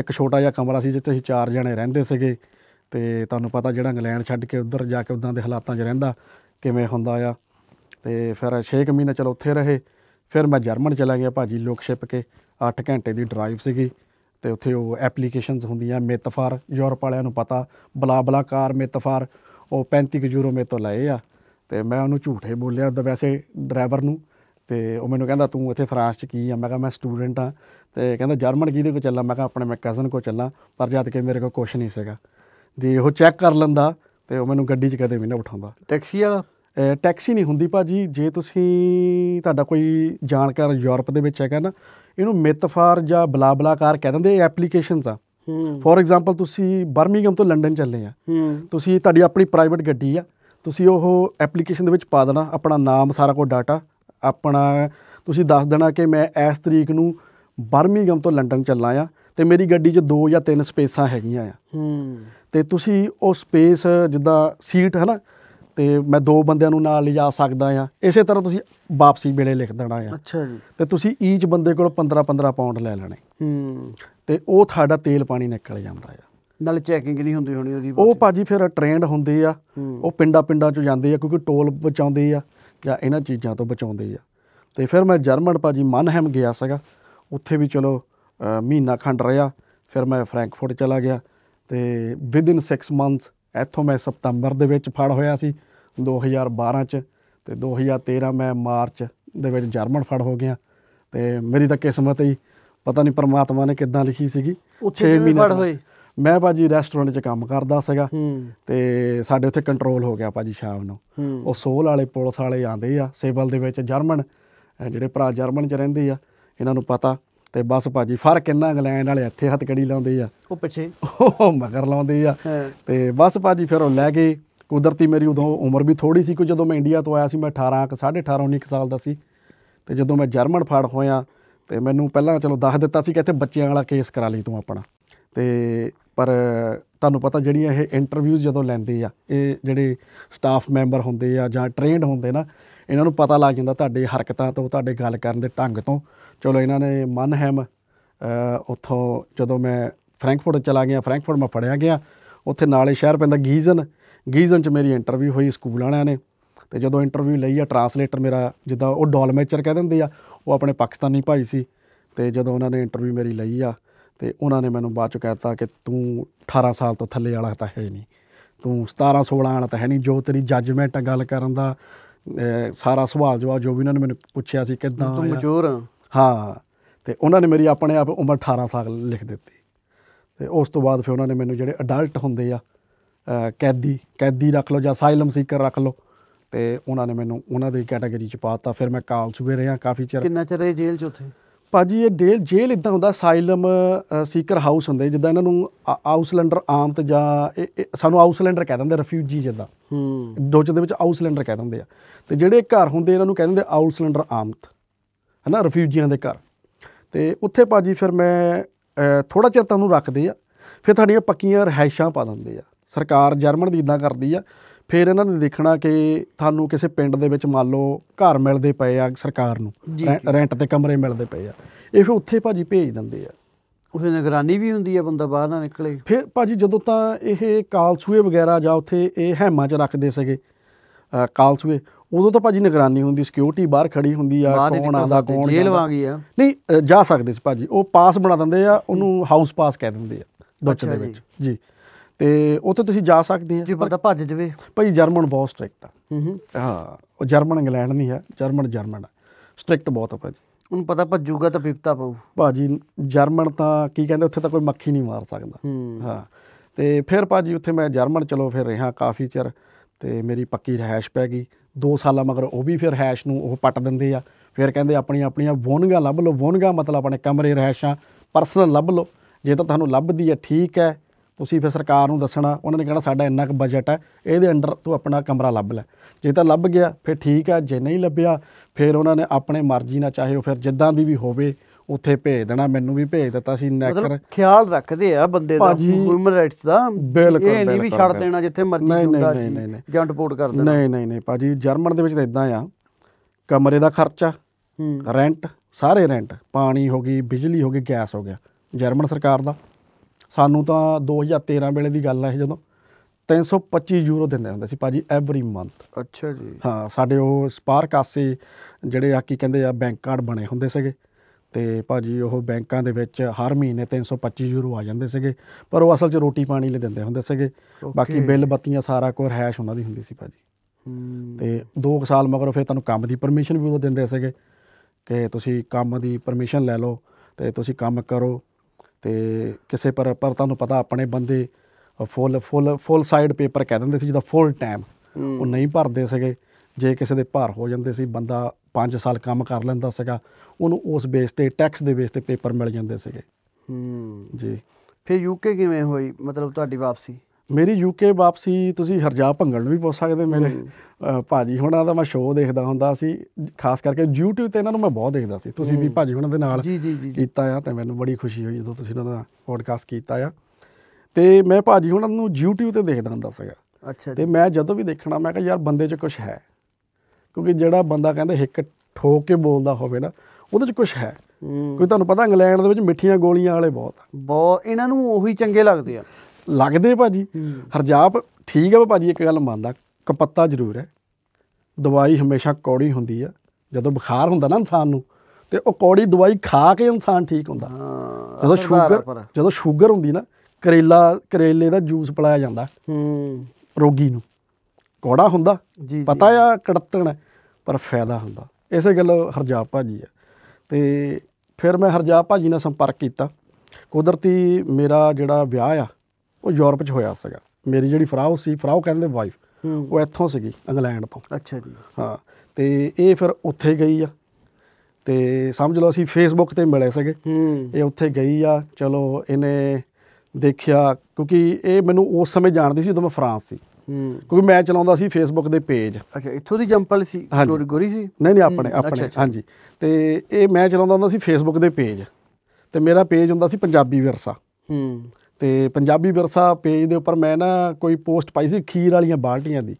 ਇੱਕ ਛੋਟਾ ਜਿਹਾ ਕਮਰਾ ਸੀ ਜਿੱਥੇ ਅਸੀਂ ਚਾਰ ਜਣੇ ਰਹਿੰਦੇ ਸੀਗੇ ਤੇ ਤੁਹਾਨੂੰ ਪਤਾ ਜਿਹੜਾ ਇੰਗਲੈਂਡ ਛੱਡ ਕੇ ਉੱਧਰ ਜਾ ਕੇ ਉਦਾਂ ਦੇ ਹਾਲਾਤਾਂ 'ਚ ਰਹਿੰਦਾ ਕਿਵੇਂ ਹੁੰਦਾ ਆ ਤੇ ਫਿਰ 6 ਮਹੀਨੇ ਚਲ ਉੱਥੇ ਰਹੇ ਫਿਰ ਮੈਂ ਜਰਮਨ ਚਲਾ ਗਿਆ ਭਾਜੀ ਲੋਕਸ਼ਿਪ ਕੇ 8 ਘੰਟੇ ਦੀ ਡਰਾਈਵ ਸੀਗੀ ਤੇ ਉੱਥੇ ਉਹ ਐਪਲੀਕੇਸ਼ਨਸ ਹੁੰਦੀਆਂ ਮਿਤਫਾਰ ਯੂਰਪ ਵਾਲਿਆਂ ਨੂੰ ਪਤਾ ਬਲਾ ਬਲਾ ਕਾਰ ਮਿਤਫਾਰ ਉਹ 35 ਯੂਰੋ ਮੇਰੇ ਤੋਂ ਲਏ ਆ ਤੇ ਮੈਂ ਉਹਨੂੰ ਝੂਠੇ ਬੋਲਿਆ ਉਹਦਾ ਵੈਸੇ ਡਰਾਈਵਰ ਨੂੰ ਤੇ ਉਹ ਮੈਨੂੰ ਕਹਿੰਦਾ ਤੂੰ ਇੱਥੇ ਫਰਾਂਸ 'ਚ ਕੀ ਆ ਮੈਂ ਕਿਹਾ ਮੈਂ ਸਟੂਡੈਂਟ ਆ ਤੇ ਕਹਿੰਦਾ ਜਰਮਨ ਦੇ ਕੋ ਚੱਲਾਂ ਮੈਂ ਕਿਹਾ ਆਪਣੇ ਮੈਂ ਕਜ਼ਨ ਕੋ ਚੱਲਾਂ ਪਰ ਜਦ ਕਿ ਮੇਰੇ ਕੋ ਕੁਛ ਨਹੀਂ ਸੀਗਾ ਜੇ ਉਹ ਚੈੱਕ ਕਰ ਲੈਂਦਾ ਤੇ ਉਹ ਮੈਨੂੰ ਗੱਡੀ 'ਚ ਕਦੇ ਵੀ ਨਾ ਬਿਠਾਉਂਦਾ ਟੈਕਸੀ ਵਾਲਾ ਟੈਕਸੀ ਨਹੀਂ ਹੁੰਦੀ ਭਾਜੀ ਜੇ ਤੁਸੀਂ ਤੁਹਾਡਾ ਕੋਈ ਜਾਣਕਾਰ ਯੂਰਪ ਦੇ ਵਿੱਚ ਹੈਗਾ ਨਾ ਇਹਨੂੰ ਮਿਤਫਾਰ ਜਾਂ ਬਲਾਬਲਾਕਾਰ ਕਾਰ ਕਹਿੰਦੇ ਐਪਲੀਕੇਸ਼ਨਸ ਆ ਫੋਰ ਐਗਜ਼ਾਮਪਲ ਤੁਸੀਂ ਬਰਮਿੰਗਮ ਤੋਂ ਲੰਡਨ ਚੱਲੇ ਆ ਤੁਸੀਂ ਤੁਹਾਡੀ ਆਪਣੀ ਪ੍ਰਾਈਵੇਟ ਗੱਡੀ ਆ ਤੁਸੀਂ ਉਹ ਐਪਲੀਕੇਸ਼ਨ ਦੇ ਵਿੱਚ ਪਾ ਦੇਣਾ ਆਪਣਾ ਨਾਮ ਸਾਰਾ ਕੋ ਡਾਟਾ ਆਪਣਾ ਤੁਸੀਂ ਦੱਸ ਦੇਣਾ ਕਿ ਮੈਂ ਇਸ ਤਰੀਕ ਨੂੰ ਬਰਮਿੰਗਮ ਤੋਂ ਲੰਡਨ ਚੱਲਾਂ ਆ ਤੇ ਮੇਰੀ ਗੱਡੀ 'ਚ ਦੋ ਜਾਂ ਤਿੰਨ ਸਪੇਸਾਂ ਹੈਗੀਆਂ ਆ ਤੇ ਤੁਸੀਂ ਉਹ ਸਪੇਸ ਜਿੱਦਾਂ ਸੀਟ ਹੈ ਨਾ ਤੇ ਮੈਂ ਦੋ ਬੰਦਿਆਂ ਨੂੰ ਨਾਲ ਲਿਜਾ ਸਕਦਾ ਆ ਇਸੇ ਤਰ੍ਹਾਂ ਤੁਸੀਂ ਵਾਪਸੀ ਵੇਲੇ ਲਿਖ ਦੇਣਾ ਆ ਅੱਛਾ ਜੀ ਤੇ ਤੁਸੀਂ ਈਚ ਬੰਦੇ ਕੋਲ 15 15 ਪਾਉਂਡ ਲੈ ਲੈਣੇ ਹੂੰ ਤੇ ਉਹ ਤੁਹਾਡਾ ਤੇਲ ਪਾਣੀ ਨਿਕਲ ਜਾਂਦਾ ਆ ਨਾਲ ਚੈਕਿੰਗ ਨਹੀਂ ਹੁੰਦੀ ਹੋਣੀ ਉਹਦੀ ਉਹ ਭਾਜੀ ਫਿਰ ਟ੍ਰੇਨਡ ਹੁੰਦੇ ਆ ਉਹ ਪਿੰਡਾਂ ਪਿੰਡਾਂ ਚੋਂ ਜਾਂਦੇ ਆ ਕਿਉਂਕਿ ਟੋਲ ਬਚਾਉਂਦੇ ਆ ਜਾਂ ਇਹਨਾਂ ਚੀਜ਼ਾਂ ਤੋਂ ਬਚਾਉਂਦੇ ਆ ਤੇ ਫਿਰ ਮੈਂ ਜਰਮਨ ਭਾਜੀ ਮਨਹੈਮ ਗਿਆ ਸੀਗਾ ਉੱਥੇ ਵੀ ਚਲੋ ਮਹੀਨਾ ਖੰਡ ਰਿਆ ਫਿਰ ਮੈਂ ਫ੍ਰੈਂਕਫਰਟ ਚਲਾ ਗਿਆ ਤੇ ਵਿਦ ਇਨ 6 ਮੰਥਸ ਇੱਥੋਂ ਮੈਂ ਸਤੰਬਰ ਦੇ ਵਿੱਚ ਫੜ ਹੋਇਆ ਸੀ 2012 ਚ ਤੇ 2013 ਮੈਂ ਮਾਰਚ ਦੇ ਵਿੱਚ ਜਰਮਨ ਫੜ ਹੋ ਗਿਆ ਤੇ ਮੇਰੀ ਤਾਂ ਕਿਸਮਤ ਹੀ ਪਤਾ ਨਹੀਂ ਪਰਮਾਤਮਾ ਨੇ ਕਿੱਦਾਂ ਲਿਖੀ ਸੀਗੀ 6 ਮਹੀਨੇ ਹੋਏ ਮੈਂ ਬਾਜੀ ਰੈਸਟੋਰੈਂਟ 'ਚ ਕੰਮ ਕਰਦਾ ਸੀਗਾ ਤੇ ਸਾਡੇ ਉੱਥੇ ਕੰਟਰੋਲ ਹੋ ਗਿਆ ਬਾਜੀ ਸ਼ਾਮ ਨੂੰ ਉਹ ਸੋਲ ਵਾਲੇ ਪੁਲਿਸ ਵਾਲੇ ਆਂਦੇ ਆ ਸੇਵਲ ਦੇ ਵਿੱਚ ਜਰਮਨ ਜਿਹੜੇ ਭਰਾ ਜਰਮਨ 'ਚ ਰਹਿੰਦੇ ਆ ਇਹਨਾਂ ਨੂੰ ਪਤਾ ਤੇ ਬਸ ਬਾਜੀ ਫਰਕ ਇੰਨਾ ਇੰਗਲੈਂਡ ਵਾਲੇ ਇੱਥੇ ਹੱਥਕੜੀ ਲਾਉਂਦੇ ਆ ਉਹ ਪਿੱਛੇ ਮਗਰ ਲਾਉਂਦੇ ਆ ਤੇ ਬਸ ਬਾਜੀ ਫਿਰ ਉਹ ਲੈ ਗਏ ਕੁਦਰਤੀ ਮੇਰੀ ਉਦੋਂ ਉਮਰ ਵੀ ਥੋੜੀ ਸੀ ਕਿ ਜਦੋਂ ਮੈਂ ਇੰਡੀਆ ਤੋਂ ਆਇਆ ਸੀ ਮੈਂ 18 18 19 ਸਾਲ ਦਾ ਸੀ ਤੇ ਜਦੋਂ ਮੈਂ ਜਰਮਨ ਫੜ ਹੋਇਆ ਤੇ ਮੈਨੂੰ ਪਹਿਲਾਂ ਚਲੋ ਦੱਸ ਦਿੱਤਾ ਸੀ ਕਿ ਇੱਥੇ ਬੱਚਿਆਂ ਵਾਲਾ ਕੇਸ ਕਰਾ ਲਈ ਤੂੰ ਆਪਣਾ ਤੇ ਪਰ ਤੁਹਾਨੂੰ ਪਤਾ ਜਿਹੜੀਆਂ ਇਹ ਇੰਟਰਵਿਊਜ਼ ਜਦੋਂ ਲੈਂਦੇ ਆ ਇਹ ਜਿਹੜੇ ਸਟਾਫ ਮੈਂਬਰ ਹੁੰਦੇ ਆ ਜਾਂ ਟ੍ਰੇਨਡ ਹੁੰਦੇ ਨਾ ਇਹਨਾਂ ਨੂੰ ਪਤਾ ਲੱਗ ਜਾਂਦਾ ਤੁਹਾਡੇ ਹਰਕਤਾਂ ਤੋਂ ਤੁਹਾਡੇ ਗੱਲ ਕਰਨ ਦੇ ਢੰਗ ਤੋਂ ਚਲੋ ਇਹਨਾਂ ਨੇ ਮਨਹਿਮ ਉੱਥੋਂ ਜਦੋਂ ਮੈਂ ਫ੍ਰੈਂਕਫਰਟ ਚਲਾ ਗਿਆ ਫ੍ਰੈਂਕਫਰਟ ਮੈਂ ਫੜਿਆ ਗਿਆ ਉੱਥੇ ਨਾਲੇ ਸ਼ਹਿਰ ਪੈਂਦਾ ਗੀਜ਼ਨ ਗੀਜ਼ਨ 'ਚ ਮੇਰੀ ਇੰਟਰਵਿਊ ਹੋਈ ਸਕੂਲ ਵਾਲਿਆਂ ਨੇ ਤੇ ਜਦੋਂ ਇੰਟਰਵਿਊ ਲਈ ਆ ਟਰਾਂਸਲੇਟਰ ਮੇਰਾ ਜਿੱਦਾਂ ਉਹ ਡੋਲਮੇਚਰ ਕਹਿੰਦੇ ਹੁੰਦੇ ਆ ਉਹ ਆਪਣੇ ਪਾਕਿਸਤਾਨੀ ਭਾਈ ਸੀ ਤੇ ਜਦੋਂ ਉਹਨਾਂ ਨੇ ਇੰਟਰਵਿਊ ਮੇਰੀ ਲਈ ਆ ਤੇ ਉਹਨਾਂ ਨੇ ਮੈਨੂੰ ਬਾਅਦ ਚ ਕਹਿਤਾ ਕਿ ਤੂੰ 18 ਸਾਲ ਤੋਂ ਥੱਲੇ ਵਾਲਾ ਤਾਂ ਹੈ ਨਹੀਂ ਤੂੰ 17 16 ਵਾਲਾ ਤਾਂ ਹੈ ਨਹੀਂ ਜੋ ਤੇਰੀ ਜੱਜਮੈਂਟ ਗੱਲ ਕਰਨ ਦਾ ਸਾਰਾ ਸਵਾਲ ਜਵਾਬ ਜੋ ਵੀ ਉਹਨਾਂ ਨੇ ਮੈਨੂੰ ਪੁੱਛਿਆ ਸੀ ਕਿਦਾਂ ਤੂੰ ਮਜੂਰ ਹਾਂ ਤੇ ਉਹਨਾਂ ਨੇ ਮੇਰੀ ਆਪਣੇ ਆਪ ਉਮਰ 18 ਸਾਲ ਲਿਖ ਦਿੱਤੀ ਤੇ ਉਸ ਤੋਂ ਬਾਅਦ ਫਿਰ ਉਹਨਾਂ ਨੇ ਮੈਨੂੰ ਜਿਹੜੇ ਅਡਲਟ ਹੁੰਦੇ ਆ ਕੈਦੀ ਕੈਦੀ ਰੱਖ ਲਓ ਜਾਂ ਸਾਇਲਮ ਸੀਕਰ ਰੱਖ ਲਓ ਤੇ ਉਹਨਾਂ ਨੇ ਮੈਨੂੰ ਉਹਨਾਂ ਦੀ ਕੈਟਾਗਰੀ ਚ ਪਾਤਾ ਫਿਰ ਮੈਂ ਕਾਲਸੂਏ ਰਿਹਾ ਕਾਫੀ ਚਿਰ ਕਿੰਨਾ ਚਿਰ ਰਹੇ ਜੇਲ੍ਹ ਚ ਉੱਥੇ ਪਾਜੀ ਇਹ ਡੇਲ ਜੇਲ੍ਹ ਇਦਾਂ ਹੁੰਦਾ ਸਾਈਲਮ ਸੀਕਰ ਹਾਊਸ ਹੁੰਦੇ ਜਿੱਦਾਂ ਇਹਨਾਂ ਨੂੰ ਆਊਸਲੈਂਡਰ ਆਮ ਤੇ ਜਾਂ ਸਾਨੂੰ ਆਊਸਲੈਂਡਰ ਕਹਿ ਦਿੰਦੇ ਰਿਫਿਊਜੀ ਜਿੱਦਾਂ ਹੂੰ ਚ ਦੇ ਵਿੱਚ ਆਊਸਲੈਂਡਰ ਕਹਿ ਦਿੰਦੇ ਆ ਤੇ ਜਿਹੜੇ ਘਰ ਹੁੰਦੇ ਇਹਨਾਂ ਨੂੰ ਕਹਿ ਦਿੰਦੇ ਆਊਸਲੈਂਡਰ ਆਮਤ ਹਨਾ ਰਿਫਿਊਜੀਆਂ ਦੇ ਘਰ ਤੇ ਉੱਥੇ ਪਾਜੀ ਫਿਰ ਮੈਂ ਥੋੜਾ ਚਿਰ ਤੁਹਾਨੂੰ ਰੱਖਦੇ ਆ ਫਿਰ ਤੁਹਾਡੀਆਂ ਪੱਕੀਆਂ ਰਹਿائشਾਂ ਪਾ ਦਿੰਦੇ ਆ ਸਰਕਾਰ ਜਰਮਨ ਦੀ ਇਦਾਂ ਕਰਦੀ ਆ ਫਿਰ ਇਹਨਾਂ ਨੇ ਦੇਖਣਾ ਕਿ ਤੁਹਾਨੂੰ ਕਿਸੇ ਪਿੰਡ ਦੇ ਵਿੱਚ ਮੰਨ ਲਓ ਘਰ ਮਿਲਦੇ ਪਏ ਆ ਸਰਕਾਰ ਨੂੰ ਰੈਂਟ ਤੇ ਕਮਰੇ ਮਿਲਦੇ ਪਏ ਆ ਇਹ ਫਿਰ ਉੱਥੇ ਭਾਜੀ ਭੇਜ ਦਿੰਦੇ ਆ ਉਸੇ ਨਿਗਰਾਨੀ ਵੀ ਹੁੰਦੀ ਆ ਬੰਦਾ ਬਾਹਰ ਨਾ ਨਿਕਲੇ ਫਿਰ ਭਾਜੀ ਜਦੋਂ ਤਾਂ ਇਹ ਕਾਲਸੂਏ ਵਗੈਰਾ ਜਾਂ ਉੱਥੇ ਇਹ ਹੈਮਾਂ 'ਚ ਰੱਖਦੇ ਸੀਗੇ ਕਾਲਸੂਏ ਉਦੋਂ ਤਾਂ ਭਾਜੀ ਨਿਗਰਾਨੀ ਹੁੰਦੀ ਸਿਕਿਉਰਿਟੀ ਬਾਹਰ ਖੜੀ ਹੁੰਦੀ ਆ ਕੌਣ ਆਦਾ ਕੌਣ ਜੇਲ ਆ ਗਈ ਆ ਨਹੀਂ ਜਾ ਸਕਦੇ ਸੀ ਭਾਜੀ ਉਹ ਪਾਸ ਬਣਾ ਦਿੰਦੇ ਆ ਉਹਨੂੰ ਹਾਊਸ ਪਾਸ ਕਹਿ ਦਿੰਦੇ ਆ ਬੱਚੇ ਦੇ ਵਿੱਚ ਜੀ ਤੇ ਉੱਥੇ ਤੁਸੀਂ ਜਾ ਸਕਦੇ ਆ ਜੇ ਬੰਦਾ ਭੱਜ ਜਵੇ ਭਾਈ ਜਰਮਨ ਬਹੁਤ ਸਟ੍ਰਿਕਟ ਆ ਹੂੰ ਹੂੰ ਹਾਂ ਉਹ ਜਰਮਨ ਇੰਗਲੈਂਡ ਨਹੀਂ ਆ ਜਰਮਨ ਜਰਮਨ ਆ ਸਟ੍ਰਿਕਟ ਬਹੁਤ ਆ ਭਾਜੀ ਉਹਨੂੰ ਪਤਾ ਭੱਜੂਗਾ ਤਾਂ ਪਿਪਤਾ ਪਾਉ ਭਾਜੀ ਜਰਮਨ ਤਾਂ ਕੀ ਕਹਿੰਦੇ ਉੱਥੇ ਤਾਂ ਕੋਈ ਮੱਖੀ ਨਹੀਂ ਮਾਰ ਸਕਦਾ ਹਾਂ ਤੇ ਫਿਰ ਭਾਜੀ ਉੱਥੇ ਮੈਂ ਜਰਮਨ ਚਲੋ ਫਿਰ ਰਿਹਾ ਕਾਫੀ ਚਿਰ ਤੇ ਮੇਰੀ ਪੱਕੀ ਰਹਿਸ਼ ਪੈ ਗਈ 2 ਸਾਲਾਂ ਮਗਰ ਉਹ ਵੀ ਫਿਰ ਹੈਸ਼ ਨੂੰ ਉਹ ਪੱਟ ਦਿੰਦੇ ਆ ਫਿਰ ਕਹਿੰਦੇ ਆਪਣੀ ਆਪਣੀਆਂ ਵੋਨਗਾ ਲੱਭ ਲਓ ਵੋਨਗਾ ਮਤਲਬ ਆਪਣੇ ਕਮਰੇ ਰਹਿਸ਼ਾਂ ਪਰਸਨਲ ਲੱਭ ਲਓ ਜੇ ਤਾਂ ਤੁਹਾਨੂੰ ਲੱਭਦੀ ਹੈ ਠੀਕ ਹੈ ਤੁਸੀਂ ਫਿਰ ਸਰਕਾਰ ਨੂੰ ਦੱਸਣਾ ਉਹਨਾਂ ਨੇ ਕਿਹਾ ਸਾਡਾ ਇੰਨਾ ਕੁ ਬਜਟ ਹੈ ਇਹਦੇ ਅੰਡਰ ਤੂੰ ਆਪਣਾ ਕਮਰਾ ਲੱਭ ਲੈ ਜੇ ਤਾਂ ਲੱਭ ਗਿਆ ਫਿਰ ਠੀਕ ਹੈ ਜੇ ਨਹੀਂ ਲੱਭਿਆ ਫਿਰ ਉਹਨਾਂ ਨੇ ਆਪਣੇ ਮਰਜ਼ੀ ਨਾਲ ਚਾਹੇ ਉਹ ਫਿਰ ਜਿੱਦਾਂ ਦੀ ਵੀ ਹੋਵੇ ਉੱਥੇ ਭੇਜ ਦੇਣਾ ਮੈਨੂੰ ਵੀ ਭੇਜ ਦਿੱਤਾ ਸੀ ਨੈਕਰ ਮਤਲਬ ਖਿਆਲ ਰੱਖਦੇ ਆ ਬੰਦੇ ਦਾ ਹਿਊਮਨ ਰਾਈਟਸ ਦਾ ਬਿਲਕੁਲ ਇਹ ਨਹੀਂ ਵੀ ਛੱਡ ਦੇਣਾ ਜਿੱਥੇ ਮਰਜ਼ੀ ਹੁੰਦਾ ਜਾਂ ਰਿਪੋਰਟ ਕਰ ਦੇਣਾ ਨਹੀਂ ਨਹੀਂ ਨਹੀਂ ਭਾਜੀ ਜਰਮਨ ਦੇ ਵਿੱਚ ਤਾਂ ਇਦਾਂ ਆ ਕਮਰੇ ਦਾ ਖਰਚਾ ਰੈਂਟ ਸਾਰੇ ਰੈਂਟ ਪਾਣੀ ਹੋ ਗਈ ਬਿਜਲੀ ਹੋ ਗਈ ਗੈਸ ਹੋ ਗਿਆ ਜਰਮਨ ਸਰਕਾਰ ਦਾ ਸਾਨੂੰ ਤਾਂ 2013 ਵੇਲੇ ਦੀ ਗੱਲ ਹੈ ਜਦੋਂ 325 ਯੂਰੋ ਦਿੰਦੇ ਹੁੰਦੇ ਸੀ ਭਾਜੀ ਐਵਰੀ ਮੰਥ ਅੱਛਾ ਜੀ ਹਾਂ ਸਾਡੇ ਉਹ ਸਪਾਰ ਕਾਸੇ ਜਿਹੜੇ ਆ ਕੀ ਕਹਿੰਦੇ ਆ ਬੈਂਕ ਕਾਰਡ ਬਣੇ ਹੁੰਦੇ ਸੀਗੇ ਤੇ ਭਾਜੀ ਉਹ ਬੈਂਕਾਂ ਦੇ ਵਿੱਚ ਹਰ ਮਹੀਨੇ 325 ਯੂਰੋ ਆ ਜਾਂਦੇ ਸੀਗੇ ਪਰ ਉਹ ਅਸਲ 'ਚ ਰੋਟੀ ਪਾਣੀ ਲਈ ਦਿੰਦੇ ਹੁੰਦੇ ਸੀਗੇ ਬਾਕੀ ਬਿੱਲ ਬੱਤੀਆਂ ਸਾਰਾ ਕੁਝ ਹੈਸ਼ ਉਹਨਾਂ ਦੀ ਹੁੰਦੀ ਸੀ ਭਾਜੀ ਤੇ 2 ਸਾਲ ਮਗਰੋਂ ਫਿਰ ਤੁਹਾਨੂੰ ਕੰਮ ਦੀ ਪਰਮਿਸ਼ਨ ਵੀ ਉਹ ਦਿੰਦੇ ਸੀਗੇ ਕਿ ਤੁਸੀਂ ਕੰਮ ਦੀ ਪਰਮਿਸ਼ਨ ਲੈ ਲਓ ਤੇ ਤੁਸੀਂ ਕੰਮ ਕਰੋ ਤੇ ਕਿਸੇ ਪਰ ਪਰ ਤੁਹਾਨੂੰ ਪਤਾ ਆਪਣੇ ਬੰਦੇ ਫੁੱਲ ਫੁੱਲ ਫੁੱਲ ਸਾਈਡ ਪੇਪਰ ਕਹਿ ਦਿੰਦੇ ਸੀ ਜਿਹਦਾ ਫੁੱਲ ਟਾਈਮ ਉਹ ਨਹੀਂ ਭਰਦੇ ਸੀਗੇ ਜੇ ਕਿਸੇ ਦੇ ਭਾਰ ਹੋ ਜਾਂਦੇ ਸੀ ਬੰਦਾ 5 ਸਾਲ ਕੰਮ ਕਰ ਲੈਂਦਾ ਸੀਗਾ ਉਹਨੂੰ ਉਸ ਬੇਸ ਤੇ ਟੈਕਸ ਦੇ ਬੇਸ ਤੇ ਪੇਪਰ ਮਿਲ ਜਾਂਦੇ ਸੀਗੇ ਹੂੰ ਜੀ ਫਿਰ ਯੂਕੇ ਕਿਵੇਂ ਹੋਈ ਮਤਲਬ ਤੁਹਾਡੀ ਵਾਪਸੀ ਮੇਰੀ ਯੂਕੇ ਵਾਪਸੀ ਤੁਸੀਂ ਹਰਜਾ ਭੰਗਲ ਨੂੰ ਵੀ ਪੁੱਛ ਸਕਦੇ ਮੇਰੇ ਭਾਜੀ ਹੁਣਾਂ ਦਾ ਮੈਂ ਸ਼ੋਅ ਦੇਖਦਾ ਹੁੰਦਾ ਸੀ ਖਾਸ ਕਰਕੇ YouTube ਤੇ ਇਹਨਾਂ ਨੂੰ ਮੈਂ ਬਹੁਤ ਦੇਖਦਾ ਸੀ ਤੁਸੀਂ ਵੀ ਭਾਜੀ ਹੁਣਾਂ ਦੇ ਨਾਲ ਕੀਤਾ ਆ ਤੇ ਮੈਨੂੰ ਬੜੀ ਖੁਸ਼ੀ ਹੋਈ ਜਦੋਂ ਤੁਸੀਂ ਉਹਨਾਂ ਦਾ ਪੋਡਕਾਸਟ ਕੀਤਾ ਆ ਤੇ ਮੈਂ ਭਾਜੀ ਹੁਣਾਂ ਨੂੰ YouTube ਤੇ ਦੇਖਦਾ ਹੁੰਦਾ ਸੀਗਾ ਅੱਛਾ ਤੇ ਮੈਂ ਜਦੋਂ ਵੀ ਦੇਖਣਾ ਮੈਂ ਕਿਹਾ ਯਾਰ ਬੰਦੇ 'ਚ ਕੁਝ ਹੈ ਕਿਉਂਕਿ ਜਿਹੜਾ ਬੰਦਾ ਕਹਿੰਦਾ ਇੱਕ ਠੋਕ ਕੇ ਬੋਲਦਾ ਹੋਵੇ ਨਾ ਉਹਦੇ 'ਚ ਕੁਝ ਹੈ ਕੋਈ ਤੁਹਾਨੂੰ ਪਤਾ ਇੰਗਲੈਂਡ ਦੇ ਵਿੱਚ ਮਿੱਠੀਆਂ ਗੋਲੀਆਂ ਵਾਲੇ ਬਹੁਤ ਬਹੁਤ ਇਹਨਾਂ ਨੂੰ ਉਹੀ ਚੰਗੇ ਲੱਗਦੇ ਆ ਲੱਗਦੇ ਭਾਜੀ ਹਰਜਾਪ ਠੀਕ ਹੈ ਭਾਜੀ ਇੱਕ ਗੱਲ ਮੰਨਦਾ ਕਪੱਤਾ ਜ਼ਰੂਰ ਹੈ ਦਵਾਈ ਹਮੇਸ਼ਾ ਕੌੜੀ ਹੁੰਦੀ ਆ ਜਦੋਂ ਬੁਖਾਰ ਹੁੰਦਾ ਨਾ ਇਨਸਾਨ ਨੂੰ ਤੇ ਉਹ ਕੌੜੀ ਦਵਾਈ ਖਾ ਕੇ ਇਨਸਾਨ ਠੀਕ ਹੁੰਦਾ ਜਦੋਂ ਸ਼ੂਗਰ ਜਦੋਂ ਸ਼ੂਗਰ ਹੁੰਦੀ ਨਾ ਕਰੇਲਾ ਕਰੇਲੇ ਦਾ ਜੂਸ ਪਲਾਇਆ ਜਾਂਦਾ ਹੂੰ ਰੋਗੀ ਨੂੰ ਕੌੜਾ ਹੁੰਦਾ ਪਤਾ ਆ ਕੜਤਣ ਪਰ ਫਾਇਦਾ ਹੁੰਦਾ ਇਸੇ ਗੱਲ ਹਰਜਾਪ ਭਾਜੀ ਆ ਤੇ ਫਿਰ ਮੈਂ ਹਰਜਾਪ ਭਾਜੀ ਨਾਲ ਸੰਪਰਕ ਕੀਤਾ ਕੁਦਰਤੀ ਮੇਰਾ ਜਿਹੜਾ ਵਿਆਹ ਆ ਉਹ ਯੂਰਪ 'ਚ ਹੋਇਆ ਸੀਗਾ ਮੇਰੀ ਜਿਹੜੀ ਫਰਾਉ ਸੀ ਫਰਾਉ ਕਹਿੰਦੇ ਵਾਈਫ ਉਹ ਇੱਥੋਂ ਸੀਗੀ ਇੰਗਲੈਂਡ ਤੋਂ ਅੱਛਾ ਜੀ ਹਾਂ ਤੇ ਇਹ ਫਿਰ ਉੱਥੇ ਗਈ ਆ ਤੇ ਸਮਝ ਲਓ ਅਸੀਂ ਫੇਸਬੁੱਕ ਤੇ ਮਿਲੇ ਸੀਗੇ ਇਹ ਉੱਥੇ ਗਈ ਆ ਚਲੋ ਇਹਨੇ ਦੇਖਿਆ ਕਿਉਂਕਿ ਇਹ ਮੈਨੂੰ ਉਸ ਸਮੇਂ ਜਾਣਦੀ ਸੀ ਜਦੋਂ ਮੈਂ ਫਰਾਂਸ ਸੀ ਕਿਉਂਕਿ ਮੈਂ ਚਲਾਉਂਦਾ ਸੀ ਫੇਸਬੁੱਕ ਦੇ ਪੇਜ ਅੱਛਾ ਇੱਥੋਂ ਦੀ ਜੰਪਲ ਸੀ ਗੋਰੀ ਗੋਰੀ ਸੀ ਨਹੀਂ ਨਹੀਂ ਆਪਣੇ ਆਪਣੇ ਹਾਂਜੀ ਤੇ ਇਹ ਮੈਂ ਚਲਾਉਂਦਾ ਹੁੰਦਾ ਸੀ ਫੇਸਬੁੱਕ ਦੇ ਪੇਜ ਤੇ ਮੇਰਾ ਪੇਜ ਹੁੰਦਾ ਸੀ ਪੰਜਾਬੀ ਵਿਰਸਾ ਹੂੰ ਤੇ ਪੰਜਾਬੀ ਵਿਰਸਾ ਪੇਜ ਦੇ ਉੱਪਰ ਮੈਂ ਨਾ ਕੋਈ ਪੋਸਟ ਪਾਈ ਸੀ ਖੀਰ ਵਾਲੀਆਂ ਬਾਲਟੀਆਂ ਦੀ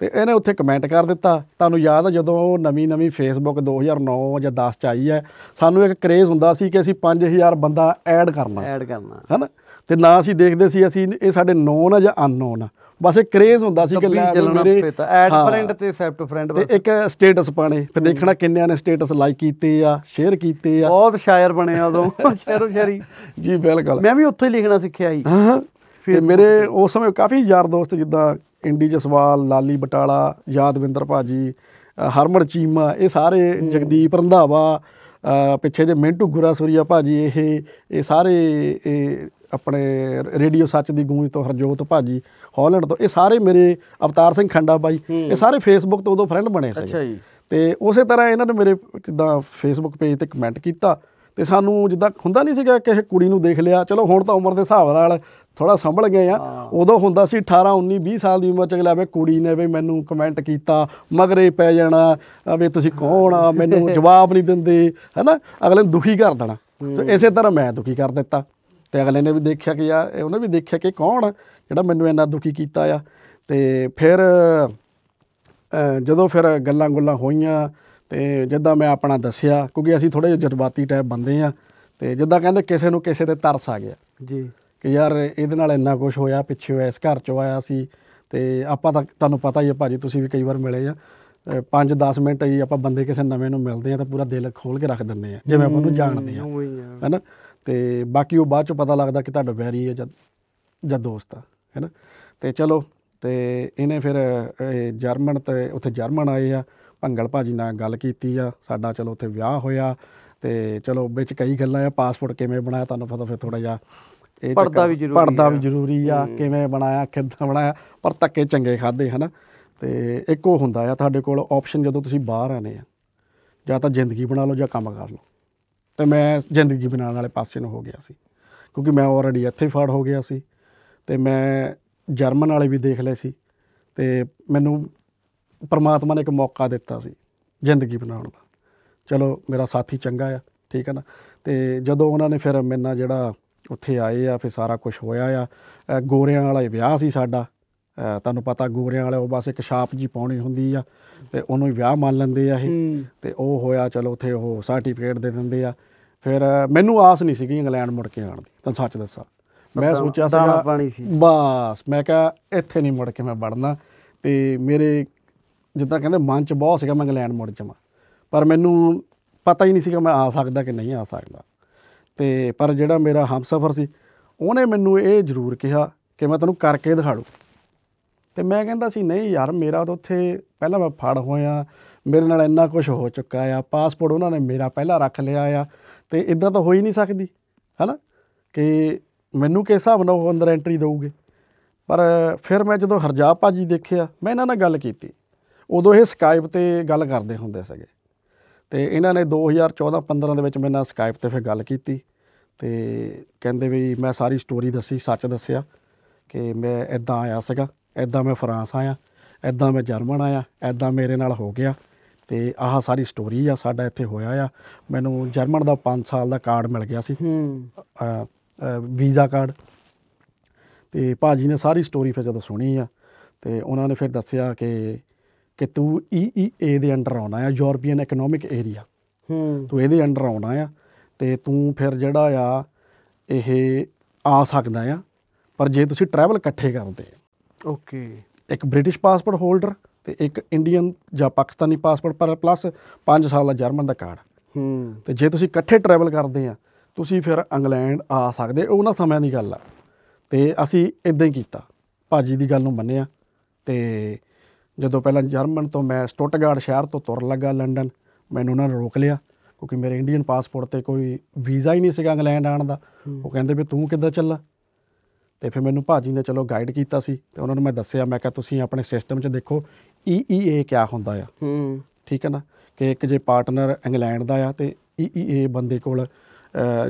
ਤੇ ਇਹਨੇ ਉੱਥੇ ਕਮੈਂਟ ਕਰ ਦਿੱਤਾ ਤੁਹਾਨੂੰ ਯਾਦ ਹੈ ਜਦੋਂ ਉਹ ਨਵੀਂ ਨਵੀਂ ਫੇਸਬੁੱਕ 2009 ਜਾਂ 10 ਚ ਆਈ ਹੈ ਸਾਨੂੰ ਇੱਕ ਕਰੇਜ਼ ਹੁੰਦਾ ਸੀ ਕਿ ਅਸੀਂ 5000 ਬੰਦਾ ਐਡ ਕਰਨਾ ਐਡ ਕਰਨਾ ਹੈਨਾ ਤੇ ਨਾ ਅਸੀਂ ਦੇਖਦੇ ਸੀ ਅਸੀਂ ਇਹ ਸਾਡੇ ਨੋਨ ਆ ਜਾਂ ਅਨਨੋਨ ਆ ਬਸ ਇੱਕ ਕਰੇਜ਼ ਹੁੰਦਾ ਸੀ ਕਿ ਲੈ ਮੇਰੇ ਐਡ ਫਰੈਂਡ ਤੇ ਸੈਪਟ ਫਰੈਂਡ ਤੇ ਇੱਕ ਸਟੇਟਸ ਪਾਣੇ ਫਿਰ ਦੇਖਣਾ ਕਿੰਨਿਆਂ ਨੇ ਸਟੇਟਸ ਲਾਈਕ ਕੀਤੇ ਆ ਸ਼ੇਅਰ ਕੀਤੇ ਆ ਬਹੁਤ ਸ਼ਾਇਰ ਬਣਿਆ ਉਦੋਂ <laughs> ਸ਼ੇਰੋ ਸ਼ਾਇਰੀ ਜੀ ਬਿਲਕੁਲ ਮੈਂ ਵੀ ਉੱਥੇ ਹੀ ਲਿਖਣਾ ਸਿੱਖਿਆ ਜੀ ਹਾਂ ਤੇ ਮੇਰੇ ਉਸ ਸਮੇਂ ਕਾਫੀ ਯਾਰ ਦੋਸਤ ਜਿੱਦਾਂ ਇੰਡੀ ਜਸਵਾਲ ਲਾਲੀ ਬਟਾਲਾ ਯਾਦਵਿੰਦਰ ਭਾਜੀ ਹਰਮਨ ਚੀਮਾ ਇਹ ਸਾਰੇ ਜਗਦੀਪ ਰੰਧਾਵਾ ਪਿੱਛੇ ਜੇ ਮਿੰਟੂ ਗੁਰਾਸੁਰੀਆ ਭਾਜੀ ਇਹ ਇਹ ਸਾਰੇ ਆਪਣੇ ਰੇਡੀਓ ਸੱਚ ਦੀ ਗੂੰਜ ਤੋਂ ਹਰਜੋਤ ਭਾਜੀ ਹਾਲੈਂਡ ਤੋਂ ਇਹ ਸਾਰੇ ਮੇਰੇ ਅਵਤਾਰ ਸਿੰਘ ਖੰਡਾ ਬਾਈ ਇਹ ਸਾਰੇ ਫੇਸਬੁੱਕ ਤੋਂ ਉਦੋਂ ਫਰੈਂਡ ਬਣੇ ਸੀ ਅੱਛਾ ਜੀ ਤੇ ਉਸੇ ਤਰ੍ਹਾਂ ਇਹਨਾਂ ਨੇ ਮੇਰੇ ਜਿੱਦਾਂ ਫੇਸਬੁੱਕ ਪੇਜ ਤੇ ਕਮੈਂਟ ਕੀਤਾ ਤੇ ਸਾਨੂੰ ਜਿੱਦਾਂ ਹੁੰਦਾ ਨਹੀਂ ਸੀਗਾ ਕਿ ਇਹ ਕੁੜੀ ਨੂੰ ਦੇਖ ਲਿਆ ਚਲੋ ਹੁਣ ਤਾਂ ਉਮਰ ਦੇ ਹਿਸਾਬ ਨਾਲ ਥੋੜਾ ਸੰਭਲ ਗਏ ਆ ਉਦੋਂ ਹੁੰਦਾ ਸੀ 18 19 20 ਸਾਲ ਦੀ ਉਮਰ ਚ ਅਗਲਾ ਵੇ ਕੁੜੀ ਨੇ ਵੀ ਮੈਨੂੰ ਕਮੈਂਟ ਕੀਤਾ ਮਗਰੇ ਪੈ ਜਾਣਾ ਵੀ ਤੁਸੀਂ ਕੌਣ ਆ ਮੈਨੂੰ <laughs> ਜਵਾਬ ਨਹੀਂ ਦਿੰਦੇ ਹੈਨਾ ਅਗਲੇ ਨੂੰ ਦੁਖੀ ਕਰ ਦੇਣਾ ਇਸੇ ਤਰ੍ਹਾਂ ਮੈਂ ਦੁਖੀ ਕਰ ਦਿੱਤਾ ਤੇ ਅਗਲੇ ਨੇ ਵੀ ਦੇਖਿਆ ਕਿ ਯਾਰ ਉਹਨੇ ਵੀ ਦੇਖਿਆ ਕਿ ਕੌਣ ਜਿਹੜਾ ਮੈਨੂੰ ਇੰਨਾ ਦੁਖੀ ਕੀਤਾ ਆ ਤੇ ਫਿਰ ਜਦੋਂ ਫਿਰ ਗੱਲਾਂ ਗੁੱਲਾਂ ਹੋਈਆਂ ਤੇ ਜਿੱਦਾਂ ਮੈਂ ਆਪਣਾ ਦੱਸਿਆ ਕਿਉਂਕਿ ਅਸੀਂ ਥੋੜੇ ਜਜ਼ਬਾਤੀ ਟਾਈਪ ਬੰਦੇ ਆ ਤੇ ਜਿੱਦਾਂ ਕਹਿੰਦੇ ਕਿਸੇ ਨੂੰ ਕਿਸੇ ਤੇ ਤਰਸ ਆ ਗਿਆ ਜੀ ਕਿ ਯਾਰ ਇਹਦੇ ਨਾਲ ਇੰਨਾ ਕੁਝ ਹੋਇਆ ਪਿੱਛੇ ਹੋਇਆ ਇਸ ਘਰ ਚੋਂ ਆਇਆ ਸੀ ਤੇ ਆਪਾਂ ਤਾਂ ਤੁਹਾਨੂੰ ਪਤਾ ਹੀ ਆ ਭਾਜੀ ਤੁਸੀਂ ਵੀ ਕਈ ਵਾਰ ਮਿਲੇ ਆ 5-10 ਮਿੰਟ ਹੀ ਆਪਾਂ ਬੰਦੇ ਕਿਸੇ ਨਵੇਂ ਨੂੰ ਮਿਲਦੇ ਆ ਤਾਂ ਪੂਰਾ ਦਿਲ ਖੋਲ ਕੇ ਰੱਖ ਦਿੰਦੇ ਆ ਜਿਵੇਂ ਆਪਾਂ ਨੂੰ ਜਾਣਦੇ ਆ ਹੈਨਾ ਤੇ ਬਾਕੀ ਉਹ ਬਾਅਦ ਚ ਪਤਾ ਲੱਗਦਾ ਕਿ ਤੁਹਾਡਾ ਵੈਰੀ ਹੈ ਜਾਂ ਜਾਂ ਦੋਸਤ ਆ ਹੈਨਾ ਤੇ ਚਲੋ ਤੇ ਇਹਨੇ ਫਿਰ ਜਰਮਨ ਤੇ ਉੱਥੇ ਜਰਮਨ ਆਏ ਆ ਭੰਗਲ ਭਾਜੀ ਨਾਲ ਗੱਲ ਕੀਤੀ ਆ ਸਾਡਾ ਚਲੋ ਉੱਥੇ ਵਿਆਹ ਹੋਇਆ ਤੇ ਚਲੋ ਵਿੱਚ ਕਈ ਗੱਲਾਂ ਆ ਪਾਸਪੋਰਟ ਕਿਵੇਂ ਬਣਾਇਆ ਤੁਹਾਨੂੰ ਪਤਾ ਫਿਰ ਥੋੜਾ ਜਿਹਾ ਇਹ ਪੜਦਾ ਵੀ ਜ਼ਰੂਰੀ ਪੜਦਾ ਵੀ ਜ਼ਰੂਰੀ ਆ ਕਿਵੇਂ ਬਣਾਇਆ ਕਿੱਦਾਂ ਬਣਾਇਆ ਪਰ ਤੱਕੇ ਚੰਗੇ ਖਾਦੇ ਹਨਾ ਤੇ ਇੱਕੋ ਹੁੰਦਾ ਆ ਤੁਹਾਡੇ ਕੋਲ ਆਪਸ਼ਨ ਜਦੋਂ ਤੁਸੀਂ ਬਾਹਰ ਆਨੇ ਆ ਜਾਂ ਤਾਂ ਜ਼ਿੰਦਗੀ ਬਣਾ ਲਓ ਜਾਂ ਕੰਮ ਕਰ ਲਓ ਤੇ ਮੈਂ ਜ਼ਿੰਦਗੀ ਬਣਾਉਣ ਵਾਲੇ ਪਾਸੇ ਨੂੰ ਹੋ ਗਿਆ ਸੀ ਕਿਉਂਕਿ ਮੈਂ ਆਲਰੇਡੀ ਇੱਥੇ ਫੜ ਹੋ ਗਿਆ ਸੀ ਤੇ ਮੈਂ ਜਰਮਨ ਵਾਲੇ ਵੀ ਦੇਖ ਲਏ ਸੀ ਤੇ ਮੈਨੂੰ ਪਰਮਾਤਮਾ ਨੇ ਇੱਕ ਮੌਕਾ ਦਿੱਤਾ ਸੀ ਜ਼ਿੰਦਗੀ ਬਣਾਉਣ ਦਾ ਚਲੋ ਮੇਰਾ ਸਾਥੀ ਚੰਗਾ ਆ ਠੀਕ ਹੈ ਨਾ ਤੇ ਜਦੋਂ ਉਹਨਾਂ ਨੇ ਫਿਰ ਮੈਨਾਂ ਜਿਹੜਾ ਉੱਥੇ ਆਏ ਆ ਫਿਰ ਸਾਰਾ ਕੁਝ ਹੋਇਆ ਆ ਗੋਰਿਆਂ ਵਾਲਾ ਵਿਆਹ ਸੀ ਸਾਡਾ ਤੁਹਾਨੂੰ ਪਤਾ ਗੋਰਿਆਂ ਵਾਲੇ ਉਹ ਬਸ ਇੱਕ ਛਾਪ ਜੀ ਪਾਉਣੀ ਹੁੰਦੀ ਆ ਤੇ ਉਹਨੂੰ ਵਿਆਹ ਮੰਨ ਲੈਂਦੇ ਆ ਇਹ ਤੇ ਉਹ ਹੋਇਆ ਚਲੋ ਉੱਥੇ ਉਹ ਸਰਟੀਫਿਕੇਟ ਦੇ ਦਿੰਦੇ ਆ ਫਿਰ ਮੈਨੂੰ ਆਸ ਨਹੀਂ ਸੀਗੀ ਇੰਗਲੈਂਡ ਮੁੜ ਕੇ ਆਣ ਦੀ ਤਾਂ ਸੱਚ ਦੱਸਾਂ ਮੈਂ ਸੋਚਿਆ ਸੀਗਾ ਪਾਣੀ ਸੀ ਬਸ ਮੈਂ ਕਿਹਾ ਇੱਥੇ ਨਹੀਂ ਮੁੜ ਕੇ ਮੈਂ ਵੜਨਾ ਤੇ ਮੇਰੇ ਜਿੱਦਾਂ ਕਹਿੰਦੇ ਮਨ 'ਚ ਬਹੁਤ ਸੀਗਾ ਮੈਂ ਇੰਗਲੈਂਡ ਮੁੜ ਜਾਵਾਂ ਪਰ ਮੈਨੂੰ ਪਤਾ ਹੀ ਨਹੀਂ ਸੀਗਾ ਮੈਂ ਆ ਸਕਦਾ ਕਿ ਨਹੀਂ ਆ ਸਕਦਾ ਤੇ ਪਰ ਜਿਹੜਾ ਮੇਰਾ ਹਮਸਫਰ ਸੀ ਉਹਨੇ ਮੈਨੂੰ ਇਹ ਜ਼ਰੂਰ ਕਿਹਾ ਕਿ ਮੈਂ ਤੈਨੂੰ ਕਰਕੇ ਦਿਖਾ ਦੂੰ ਤੇ ਮੈਂ ਕਹਿੰਦਾ ਸੀ ਨਹੀਂ ਯਾਰ ਮੇਰਾ ਤਾਂ ਉੱਥੇ ਪਹਿਲਾਂ ਮੈਂ ਫੜ ਹੋਇਆ ਮੇਰੇ ਨਾਲ ਇੰਨਾ ਕੁਝ ਹੋ ਚੁੱਕਾ ਆ ਪਾਸਪੋਰਟ ਉਹਨਾਂ ਨੇ ਮੇਰਾ ਪਹਿਲਾਂ ਰੱਖ ਲਿਆ ਆ ਤੇ ਇਦਾਂ ਤਾਂ ਹੋ ਹੀ ਨਹੀਂ ਸਕਦੀ ਹੈਨਾ ਕਿ ਮੈਨੂੰ ਕਿਸ ਹਿਸਾਬ ਨਾਲ ਉਹ ਅੰਦਰ ਐਂਟਰੀ ਦੇਊਗੇ ਪਰ ਫਿਰ ਮੈਂ ਜਦੋਂ ਹਰਜਾ ਪਾਜੀ ਦੇਖਿਆ ਮੈਂ ਇਹਨਾਂ ਨਾਲ ਗੱਲ ਕੀਤੀ ਉਦੋਂ ਇਹ ਸਕਾਈਪ ਤੇ ਗੱਲ ਕਰਦੇ ਹੁੰਦੇ ਸੀਗੇ ਤੇ ਇਹਨਾਂ ਨੇ 2014-15 ਦੇ ਵਿੱਚ ਮੇਰੇ ਨਾਲ ਸਕਾਈਪ ਤੇ ਫਿਰ ਗੱਲ ਕੀਤੀ ਤੇ ਕਹਿੰਦੇ ਵੀ ਮੈਂ ਸਾਰੀ ਸਟੋਰੀ ਦੱਸੀ ਸੱਚ ਦੱਸਿਆ ਕਿ ਮੈਂ ਇਦਾਂ ਆਇਆ ਸੀਗਾ ਇਦਾਂ ਮੈਂ ਫਰਾਂਸ ਆਇਆ ਇਦਾਂ ਮੈਂ ਜਰਮਨ ਆਇਆ ਇਦਾਂ ਮੇਰੇ ਨਾਲ ਹੋ ਗਿਆ ਤੇ ਆਹ ਸਾਰੀ ਸਟੋਰੀ ਆ ਸਾਡਾ ਇੱਥੇ ਹੋਇਆ ਆ ਮੈਨੂੰ ਜਰਮਨ ਦਾ 5 ਸਾਲ ਦਾ ਕਾਰਡ ਮਿਲ ਗਿਆ ਸੀ ਹੂੰ ਵੀਜ਼ਾ ਕਾਰਡ ਤੇ ਭਾਜੀ ਨੇ ਸਾਰੀ ਸਟੋਰੀ ਫਿਰ ਜਦੋਂ ਸੁਣੀ ਆ ਤੇ ਉਹਨਾਂ ਨੇ ਫਿਰ ਦੱਸਿਆ ਕਿ ਕਿ ਤੂੰ ਈਈਏ e e ਦੇ ਅੰਡਰ ਆਉਣਾ ਆ ਯੂਰੋਪੀਅਨ ਇਕਨੋਮਿਕ ਏਰੀਆ ਹੂੰ ਤੂੰ ਇਹਦੇ ਅੰਡਰ ਆਉਣਾ ਆ ਤੇ ਤੂੰ ਫਿਰ ਜਿਹੜਾ ਆ ਇਹ ਆ ਸਕਦਾ ਆ ਪਰ ਜੇ ਤੁਸੀਂ ਟਰੈਵਲ ਇਕੱਠੇ ਕਰਦੇ ਓਕੇ ਇੱਕ ਬ੍ਰਿਟਿਸ਼ ਪਾਸਪੋਰਟ ਹੋਲਡਰ ਤੇ ਇੱਕ ਇੰਡੀਅਨ ਜਾਂ ਪਾਕਿਸਤਾਨੀ ਪਾਸਪੋਰਟ ਪਰ ਪਲੱਸ 5 ਸਾਲ ਦਾ ਜਰਮਨ ਦਾ ਕਾਰਡ ਹੂੰ ਤੇ ਜੇ ਤੁਸੀਂ ਇਕੱਠੇ ਟਰੈਵਲ ਕਰਦੇ ਆ ਤੁਸੀਂ ਫਿਰ ਇੰਗਲੈਂਡ ਆ ਸਕਦੇ ਉਹ ਨਾ ਸਮਿਆਂ ਦੀ ਗੱਲ ਆ ਤੇ ਅਸੀਂ ਇਦਾਂ ਹੀ ਕੀਤਾ ਭਾਜੀ ਦੀ ਗੱਲ ਨੂੰ ਮੰਨਿਆ ਤੇ ਜਦੋਂ ਪਹਿਲਾਂ ਜਰਮਨ ਤੋਂ ਮੈਂ ਸਟੋਟਗਾਰਡ ਸ਼ਹਿਰ ਤੋਂ ਤੁਰ ਲੱਗਾ ਲੰਡਨ ਮੈਨੂੰ ਉਹਨਾਂ ਨੇ ਰੋਕ ਲਿਆ ਕਿਉਂਕਿ ਮੇਰੇ ਇੰਡੀਅਨ ਪਾਸਪੋਰਟ ਤੇ ਕੋਈ ਵੀਜ਼ਾ ਹੀ ਨਹੀਂ ਸੀਗਾ ਇੰਗਲੈਂਡ ਆਣ ਦਾ ਉਹ ਕਹਿੰਦੇ ਵੀ ਤੂੰ ਕਿੱਦਾਂ ਚੱਲਾ ਤੇ ਫਿਰ ਮੈਨੂੰ ਭਾਜੀ ਨੇ ਚਲੋ ਗਾਈਡ ਕੀਤਾ ਸੀ ਤੇ ਉਹਨਾਂ ਨੂੰ ਮੈਂ ਦੱਸਿਆ ਮੈਂ ਕਿਹਾ ਤੁਸੀਂ ਆਪਣੇ ਸਿਸਟਮ 'ਚ ਦੇਖੋ ਏ ਕਿਆ ਹੁੰਦਾ ਆ ਹੂੰ ਠੀਕ ਹੈ ਨਾ ਕਿ ਇੱਕ ਜੇ ਪਾਰਟਨਰ ਇੰਗਲੈਂਡ ਦਾ ਆ ਤੇ ਏ ਬੰਦੇ ਕੋਲ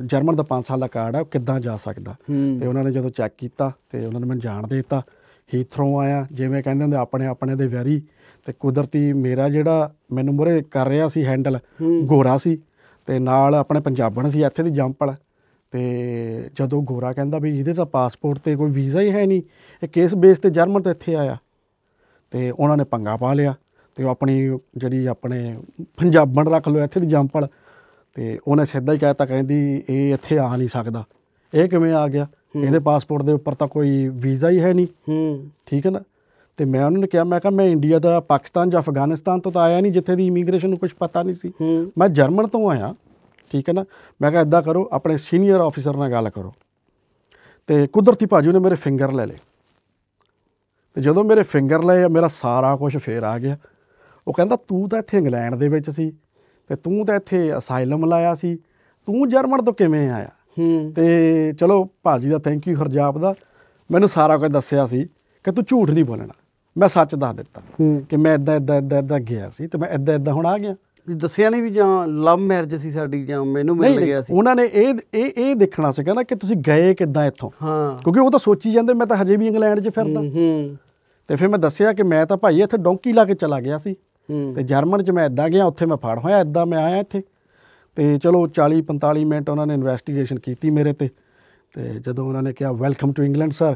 ਜਰਮਨ ਦਾ 5 ਸਾਲ ਦਾ ਕਾਰਡ ਆ ਉਹ ਕਿੱਦਾਂ ਜਾ ਸਕਦਾ ਤੇ ਉਹਨਾਂ ਨੇ ਜਦੋਂ ਚੈੱਕ ਕੀਤਾ ਤੇ ਉਹਨਾਂ ਨੇ ਮੈਨੂੰ ਜਾਣ ਦੇ ਦਿੱਤਾ ਹੀਥਰੋਂ ਆਇਆ ਜਿਵੇਂ ਕਹਿੰਦੇ ਹੁੰਦੇ ਆਪਣੇ ਆਪਣੇ ਦੇ ਵੈਰੀ ਤੇ ਕੁਦਰਤੀ ਮੇਰਾ ਜਿਹੜਾ ਮੈਨੂੰ ਮੁਰੇ ਕਰ ਰਿਹਾ ਸੀ ਹੈਂਡਲ ਗੋਰਾ ਸੀ ਤੇ ਨਾਲ ਆਪਣੇ ਪੰਜਾਬਣ ਸੀ ਇੱਥੇ ਦੀ ਜੰਪਲ ਤੇ ਜਦੋਂ ਗੋਰਾ ਕਹਿੰਦਾ ਵੀ ਇਹਦੇ ਤਾਂ ਪਾਸਪੋਰਟ ਤੇ ਕੋਈ ਵੀਜ਼ਾ ਹੀ ਹੈ ਨਹੀਂ ਇਹ ਕੇਸ ਬੇਸ ਤੇ ਜਰਮਨ ਤੋਂ ਇੱਥੇ ਆਇਆ ਤੇ ਉਹਨਾਂ ਨੇ ਪੰਗਾ ਪਾ ਲਿਆ ਤੇ ਉਹ ਆਪਣੀ ਜਿਹੜੀ ਆਪਣੇ ਪੰਜਾਬਣ ਰੱਖ ਲੋ ਇੱਥੇ ਦੀ ਜੰਪਲ ਤੇ ਉਹਨੇ ਸਿੱਧਾ ਹੀ ਕਹਿਤਾ ਕਹਿੰਦੀ ਇਹ ਇੱਥੇ ਆ ਨਹੀਂ ਸਕਦਾ ਇਹ ਕਿਵੇਂ ਆ ਗਿਆ ਇਹਦੇ ਪਾਸਪੋਰਟ ਦੇ ਉੱਪਰ ਤਾਂ ਕੋਈ ਵੀਜ਼ਾ ਹੀ ਹੈ ਨਹੀਂ ਹੂੰ ਠੀਕ ਹੈ ਨਾ ਤੇ ਮੈਂ ਉਹਨਾਂ ਨੂੰ ਕਿਹਾ ਮੈਂ ਕਿਹਾ ਮੈਂ ਇੰਡੀਆ ਦਾ ਪਾਕਿਸਤਾਨ ਜਾਂ ਅਫਗਾਨਿਸਤਾਨ ਤੋਂ ਤਾਂ ਆਇਆ ਨਹੀਂ ਜਿੱਥੇ ਦੀ ਇਮੀਗ੍ਰੇਸ਼ਨ ਨੂੰ ਕੁਝ ਪਤਾ ਨਹੀਂ ਸੀ ਮੈਂ ਜਰਮਨ ਤੋਂ ਆਇਆ ਠੀਕ ਹੈ ਨਾ ਮੈਂ ਕਿਹਾ ਇਦਾਂ ਕਰੋ ਆਪਣੇ ਸੀਨੀਅਰ ਆਫੀਸਰ ਨਾਲ ਗੱਲ ਕਰੋ ਤੇ ਕੁਦਰਤੀ ਭਾਜੀ ਨੇ ਮੇਰੇ ਫਿੰਗਰ ਲੈ ਲਏ ਤੇ ਜਦੋਂ ਮੇਰੇ ਫਿੰਗਰ ਲਏ ਮੇਰਾ ਸਾਰਾ ਕੁਝ ਫੇਰ ਆ ਗਿਆ ਉਹ ਕਹਿੰਦਾ ਤੂੰ ਤਾਂ ਇੱਥੇ ਇੰਗਲੈਂਡ ਦੇ ਵਿੱਚ ਸੀ ਤੇ ਤੂੰ ਤਾਂ ਇੱਥੇ ਅਸਾਈਲਮ ਲਾਇਆ ਸੀ ਤੂੰ ਜਰਮਨ ਤੋਂ ਕਿਵੇਂ ਆਇਆ ਹੂੰ ਤੇ ਚਲੋ ਭਾਜੀ ਦਾ ਥੈਂਕ ਯੂ ਹਰਜਾਪ ਦਾ ਮੈਨੂੰ ਸਾਰਾ ਕੁਝ ਦੱਸਿਆ ਸੀ ਕਿ ਤੂੰ ਝੂਠ ਨਹੀਂ ਬੋਲਣਾ ਮੈਂ ਸੱਚ ਦੱਸ ਦਿੱਤਾ ਕਿ ਮੈਂ ਇਦਾਂ ਇਦਾਂ ਇਦਾਂ ਗਿਆ ਸੀ ਤੇ ਮੈਂ ਇਦਾਂ ਇਦਾਂ ਹੁਣ ਆ ਗਿਆ ਦੱਸਿਆ ਨਹੀਂ ਵੀ ਜਾਂ ਲਵ ਮੈਰਿਜ ਸੀ ਸਾਡੀ ਜਾਂ ਮੈਨੂੰ ਮਿਲ ਗਿਆ ਸੀ ਉਹਨਾਂ ਨੇ ਇਹ ਇਹ ਇਹ ਦੇਖਣਾ ਸੀਗਾ ਨਾ ਕਿ ਤੁਸੀਂ ਗਏ ਕਿੱਦਾਂ ਇੱਥੋਂ ਹਾਂ ਕਿਉਂਕਿ ਉਹ ਤਾਂ ਸੋਚੀ ਜਾਂਦੇ ਮੈਂ ਤਾਂ ਹਜੇ ਵੀ ਇੰਗਲੈਂਡ 'ਚ ਫਿਰਦਾ ਹੂੰ ਤੇ ਫਿਰ ਮੈਂ ਦੱਸਿਆ ਕਿ ਮੈਂ ਤਾਂ ਭਾਈ ਇੱਥੇ ਡੌਂਕੀ ਲਾ ਕੇ ਚਲਾ ਗਿਆ ਸੀ ਤੇ ਜਰਮਨ 'ਚ ਮੈਂ ਇੱਦਾਂ ਗਿਆ ਉੱਥੇ ਮੈਂ ਫੜ ਹੋਇਆ ਇੱਦਾਂ ਮੈਂ ਆਇਆ ਇੱਥੇ ਤੇ ਚਲੋ 40 45 ਮਿੰਟ ਉਹਨਾਂ ਨੇ ਇਨਵੈਸਟੀਗੇਸ਼ਨ ਕੀਤੀ ਮੇਰੇ ਤੇ ਤੇ ਜਦੋਂ ਉਹਨਾਂ ਨੇ ਕਿਹਾ ਵੈਲਕਮ ਟੂ ਇੰਗਲੈਂਡ ਸਰ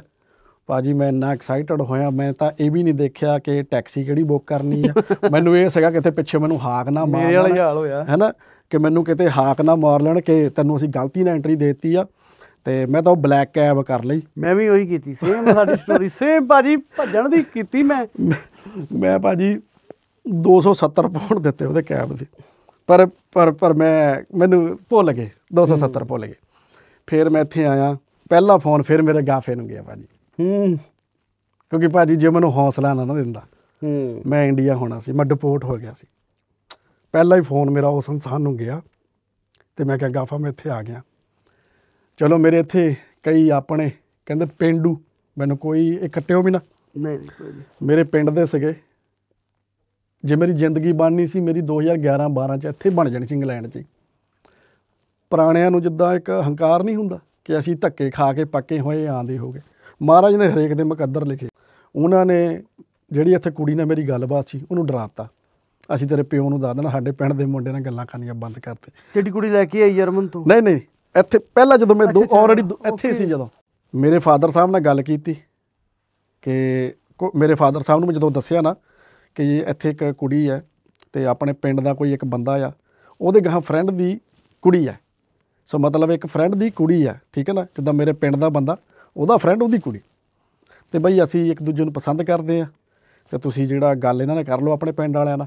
ਭਾਜੀ ਮੈਂ ਇੰਨਾ ਐਕਸਾਈਟਡ ਹੋਇਆ ਮੈਂ ਤਾਂ ਇਹ ਵੀ ਨਹੀਂ ਦੇਖਿਆ ਕਿ ਟੈਕਸੀ ਕਿਹੜੀ ਬੁੱਕ ਕਰਨੀ ਆ ਮੈਨੂੰ ਇਹ ਸੀਗਾ ਕਿਤੇ ਪਿੱਛੇ ਮੈਨੂੰ ਹਾਕ ਨਾ ਮਾਰ ਮੇਰੇ ਵਾਲਾ ਹਾਲ ਹੋਇਆ ਹੈਨਾ ਕਿ ਮੈਨੂੰ ਕਿਤੇ ਹਾਕ ਨਾ ਮਾਰ ਲੈਣ ਕਿ ਤੈਨੂੰ ਅਸੀਂ ਗਲਤੀ ਨਾਲ ਐਂਟਰੀ ਦੇਤੀ ਆ ਤੇ ਮੈਂ ਤਾਂ ਉਹ ਬਲੈਕ ਕੈਬ ਕਰ ਲਈ ਮੈਂ ਵੀ ਉਹੀ ਕੀਤੀ ਸੇਮ ਸਾਡੀ ਸਟੋਰੀ ਸੇਮ ਭਾਜੀ ਭੱਜਣ ਦੀ ਕੀਤੀ ਮੈਂ ਮੈਂ ਭਾਜੀ 270 ਪਾਉਣ ਦਿੱਤੇ ਉਹਦੇ ਕੈਬ ਦੇ ਪਰ ਪਰ ਪਰ ਮੈਂ ਮੈਨੂੰ ਭੁੱਲ ਗਏ 270 ਭੁੱਲ ਗਏ ਫਿਰ ਮੈਂ ਇੱਥੇ ਆਇਆ ਪਹਿਲਾ ਫੋਨ ਫਿਰ ਮੇਰੇ ਗਾਫੇ ਨੂੰ ਗਿਆ ਭਾਜੀ ਹੂੰ ਕਿਉਂਕਿ ਭਾਜੀ ਜੇ ਮੈਨੂੰ ਹੌਸਲਾ ਨਾ ਨਾ ਦਿੰਦਾ ਹੂੰ ਮੈਂ ਇੰਡੀਆ ਹੋਣਾ ਸੀ ਮੈਂ ਡਿਪੋਰਟ ਹੋ ਗਿਆ ਸੀ ਪਹਿਲਾ ਹੀ ਫੋਨ ਮੇਰਾ ਉਸ ਇਨਸਾਨ ਨੂੰ ਗਿਆ ਤੇ ਮੈਂ ਕਿਹਾ ਗਾਫਾ ਮੈਂ ਇੱਥੇ ਆ ਗਿਆ ਚਲੋ ਮੇਰੇ ਇੱਥੇ ਕਈ ਆਪਣੇ ਕਹਿੰਦੇ ਪਿੰਡੂ ਮੈਨੂੰ ਕੋਈ ਇਕੱਟਿਓ ਵੀ ਨਾ ਨਹੀਂ ਕੋਈ ਮੇਰੇ ਪਿੰਡ ਦੇ ਸਗੇ ਜੇ ਮੇਰੀ ਜ਼ਿੰਦਗੀ ਬਣਨੀ ਸੀ ਮੇਰੀ 2011 12 ਚ ਇੱਥੇ ਬਣ ਜਾਣੀ ਸੀ ਇੰਗਲੈਂਡ 'ਚ ਪੁਰਾਣਿਆਂ ਨੂੰ ਜਿੱਦਾਂ ਇੱਕ ਹੰਕਾਰ ਨਹੀਂ ਹੁੰਦਾ ਕਿ ਅਸੀਂ ਧੱਕੇ ਖਾ ਕੇ ਪੱਕੇ ਹੋਏ ਆਂਦੇ ਹੋਗੇ ਮਹਾਰਾਜ ਨੇ ਹਰੇਕ ਦੇ ਮੁਕੱਦਰ ਲਿਖੇ ਉਹਨਾਂ ਨੇ ਜਿਹੜੀ ਇੱਥੇ ਕੁੜੀ ਨਾਲ ਮੇਰੀ ਗੱਲਬਾਤ ਸੀ ਉਹਨੂੰ ਡਰਾਤਾ ਅਸੀਂ ਤੇਰੇ ਪਿਓ ਨੂੰ ਦੱਸ ਦੇਣਾ ਸਾਡੇ ਪਿੰਡ ਦੇ ਮੁੰਡੇ ਨਾਲ ਗੱਲਾਂ ਕਰਨੀਆਂ ਬੰਦ ਕਰਤੇ ਕਿਹੜੀ ਕੁੜੀ ਲੈ ਕੇ ਆਈ ਜਰਮਨ ਤੋਂ ਨਹੀਂ ਨਹੀਂ ਇੱਥੇ ਪਹਿਲਾਂ ਜਦੋਂ ਮੈਂ ਦੋ ਆਲਰੇਡੀ ਇੱਥੇ ਸੀ ਜਦੋਂ ਮੇਰੇ ਫਾਦਰ ਸਾਹਿਬ ਨਾਲ ਗੱਲ ਕੀਤੀ ਕਿ ਮੇਰੇ ਫਾਦਰ ਸਾਹਿਬ ਨੂੰ ਮੈਂ ਜਦੋਂ ਦੱਸਿਆ ਨਾ ਕਿ ਇੱਥੇ ਇੱਕ ਕੁੜੀ ਹੈ ਤੇ ਆਪਣੇ ਪਿੰਡ ਦਾ ਕੋਈ ਇੱਕ ਬੰਦਾ ਆ ਉਹਦੇ ਗਾਂ ਫਰੈਂਡ ਦੀ ਕੁੜੀ ਹੈ ਸੋ ਮਤਲਬ ਇੱਕ ਫਰੈਂਡ ਦੀ ਕੁੜੀ ਹੈ ਠੀਕ ਹੈ ਨਾ ਜਿੱਦਾਂ ਮੇਰੇ ਪਿੰਡ ਦਾ ਬੰਦਾ ਉਹਦਾ ਫਰੈਂਡ ਉਹਦੀ ਕੁੜੀ ਤੇ ਬਈ ਅਸੀਂ ਇੱਕ ਦੂਜੇ ਨੂੰ ਪਸੰਦ ਕਰਦੇ ਆ ਤੇ ਤੁਸੀਂ ਜਿਹੜਾ ਗੱਲ ਇਹਨਾਂ ਨੇ ਕਰ ਲਓ ਆਪਣੇ ਪਿੰਡ ਵਾਲਿਆਂ ਨਾਲ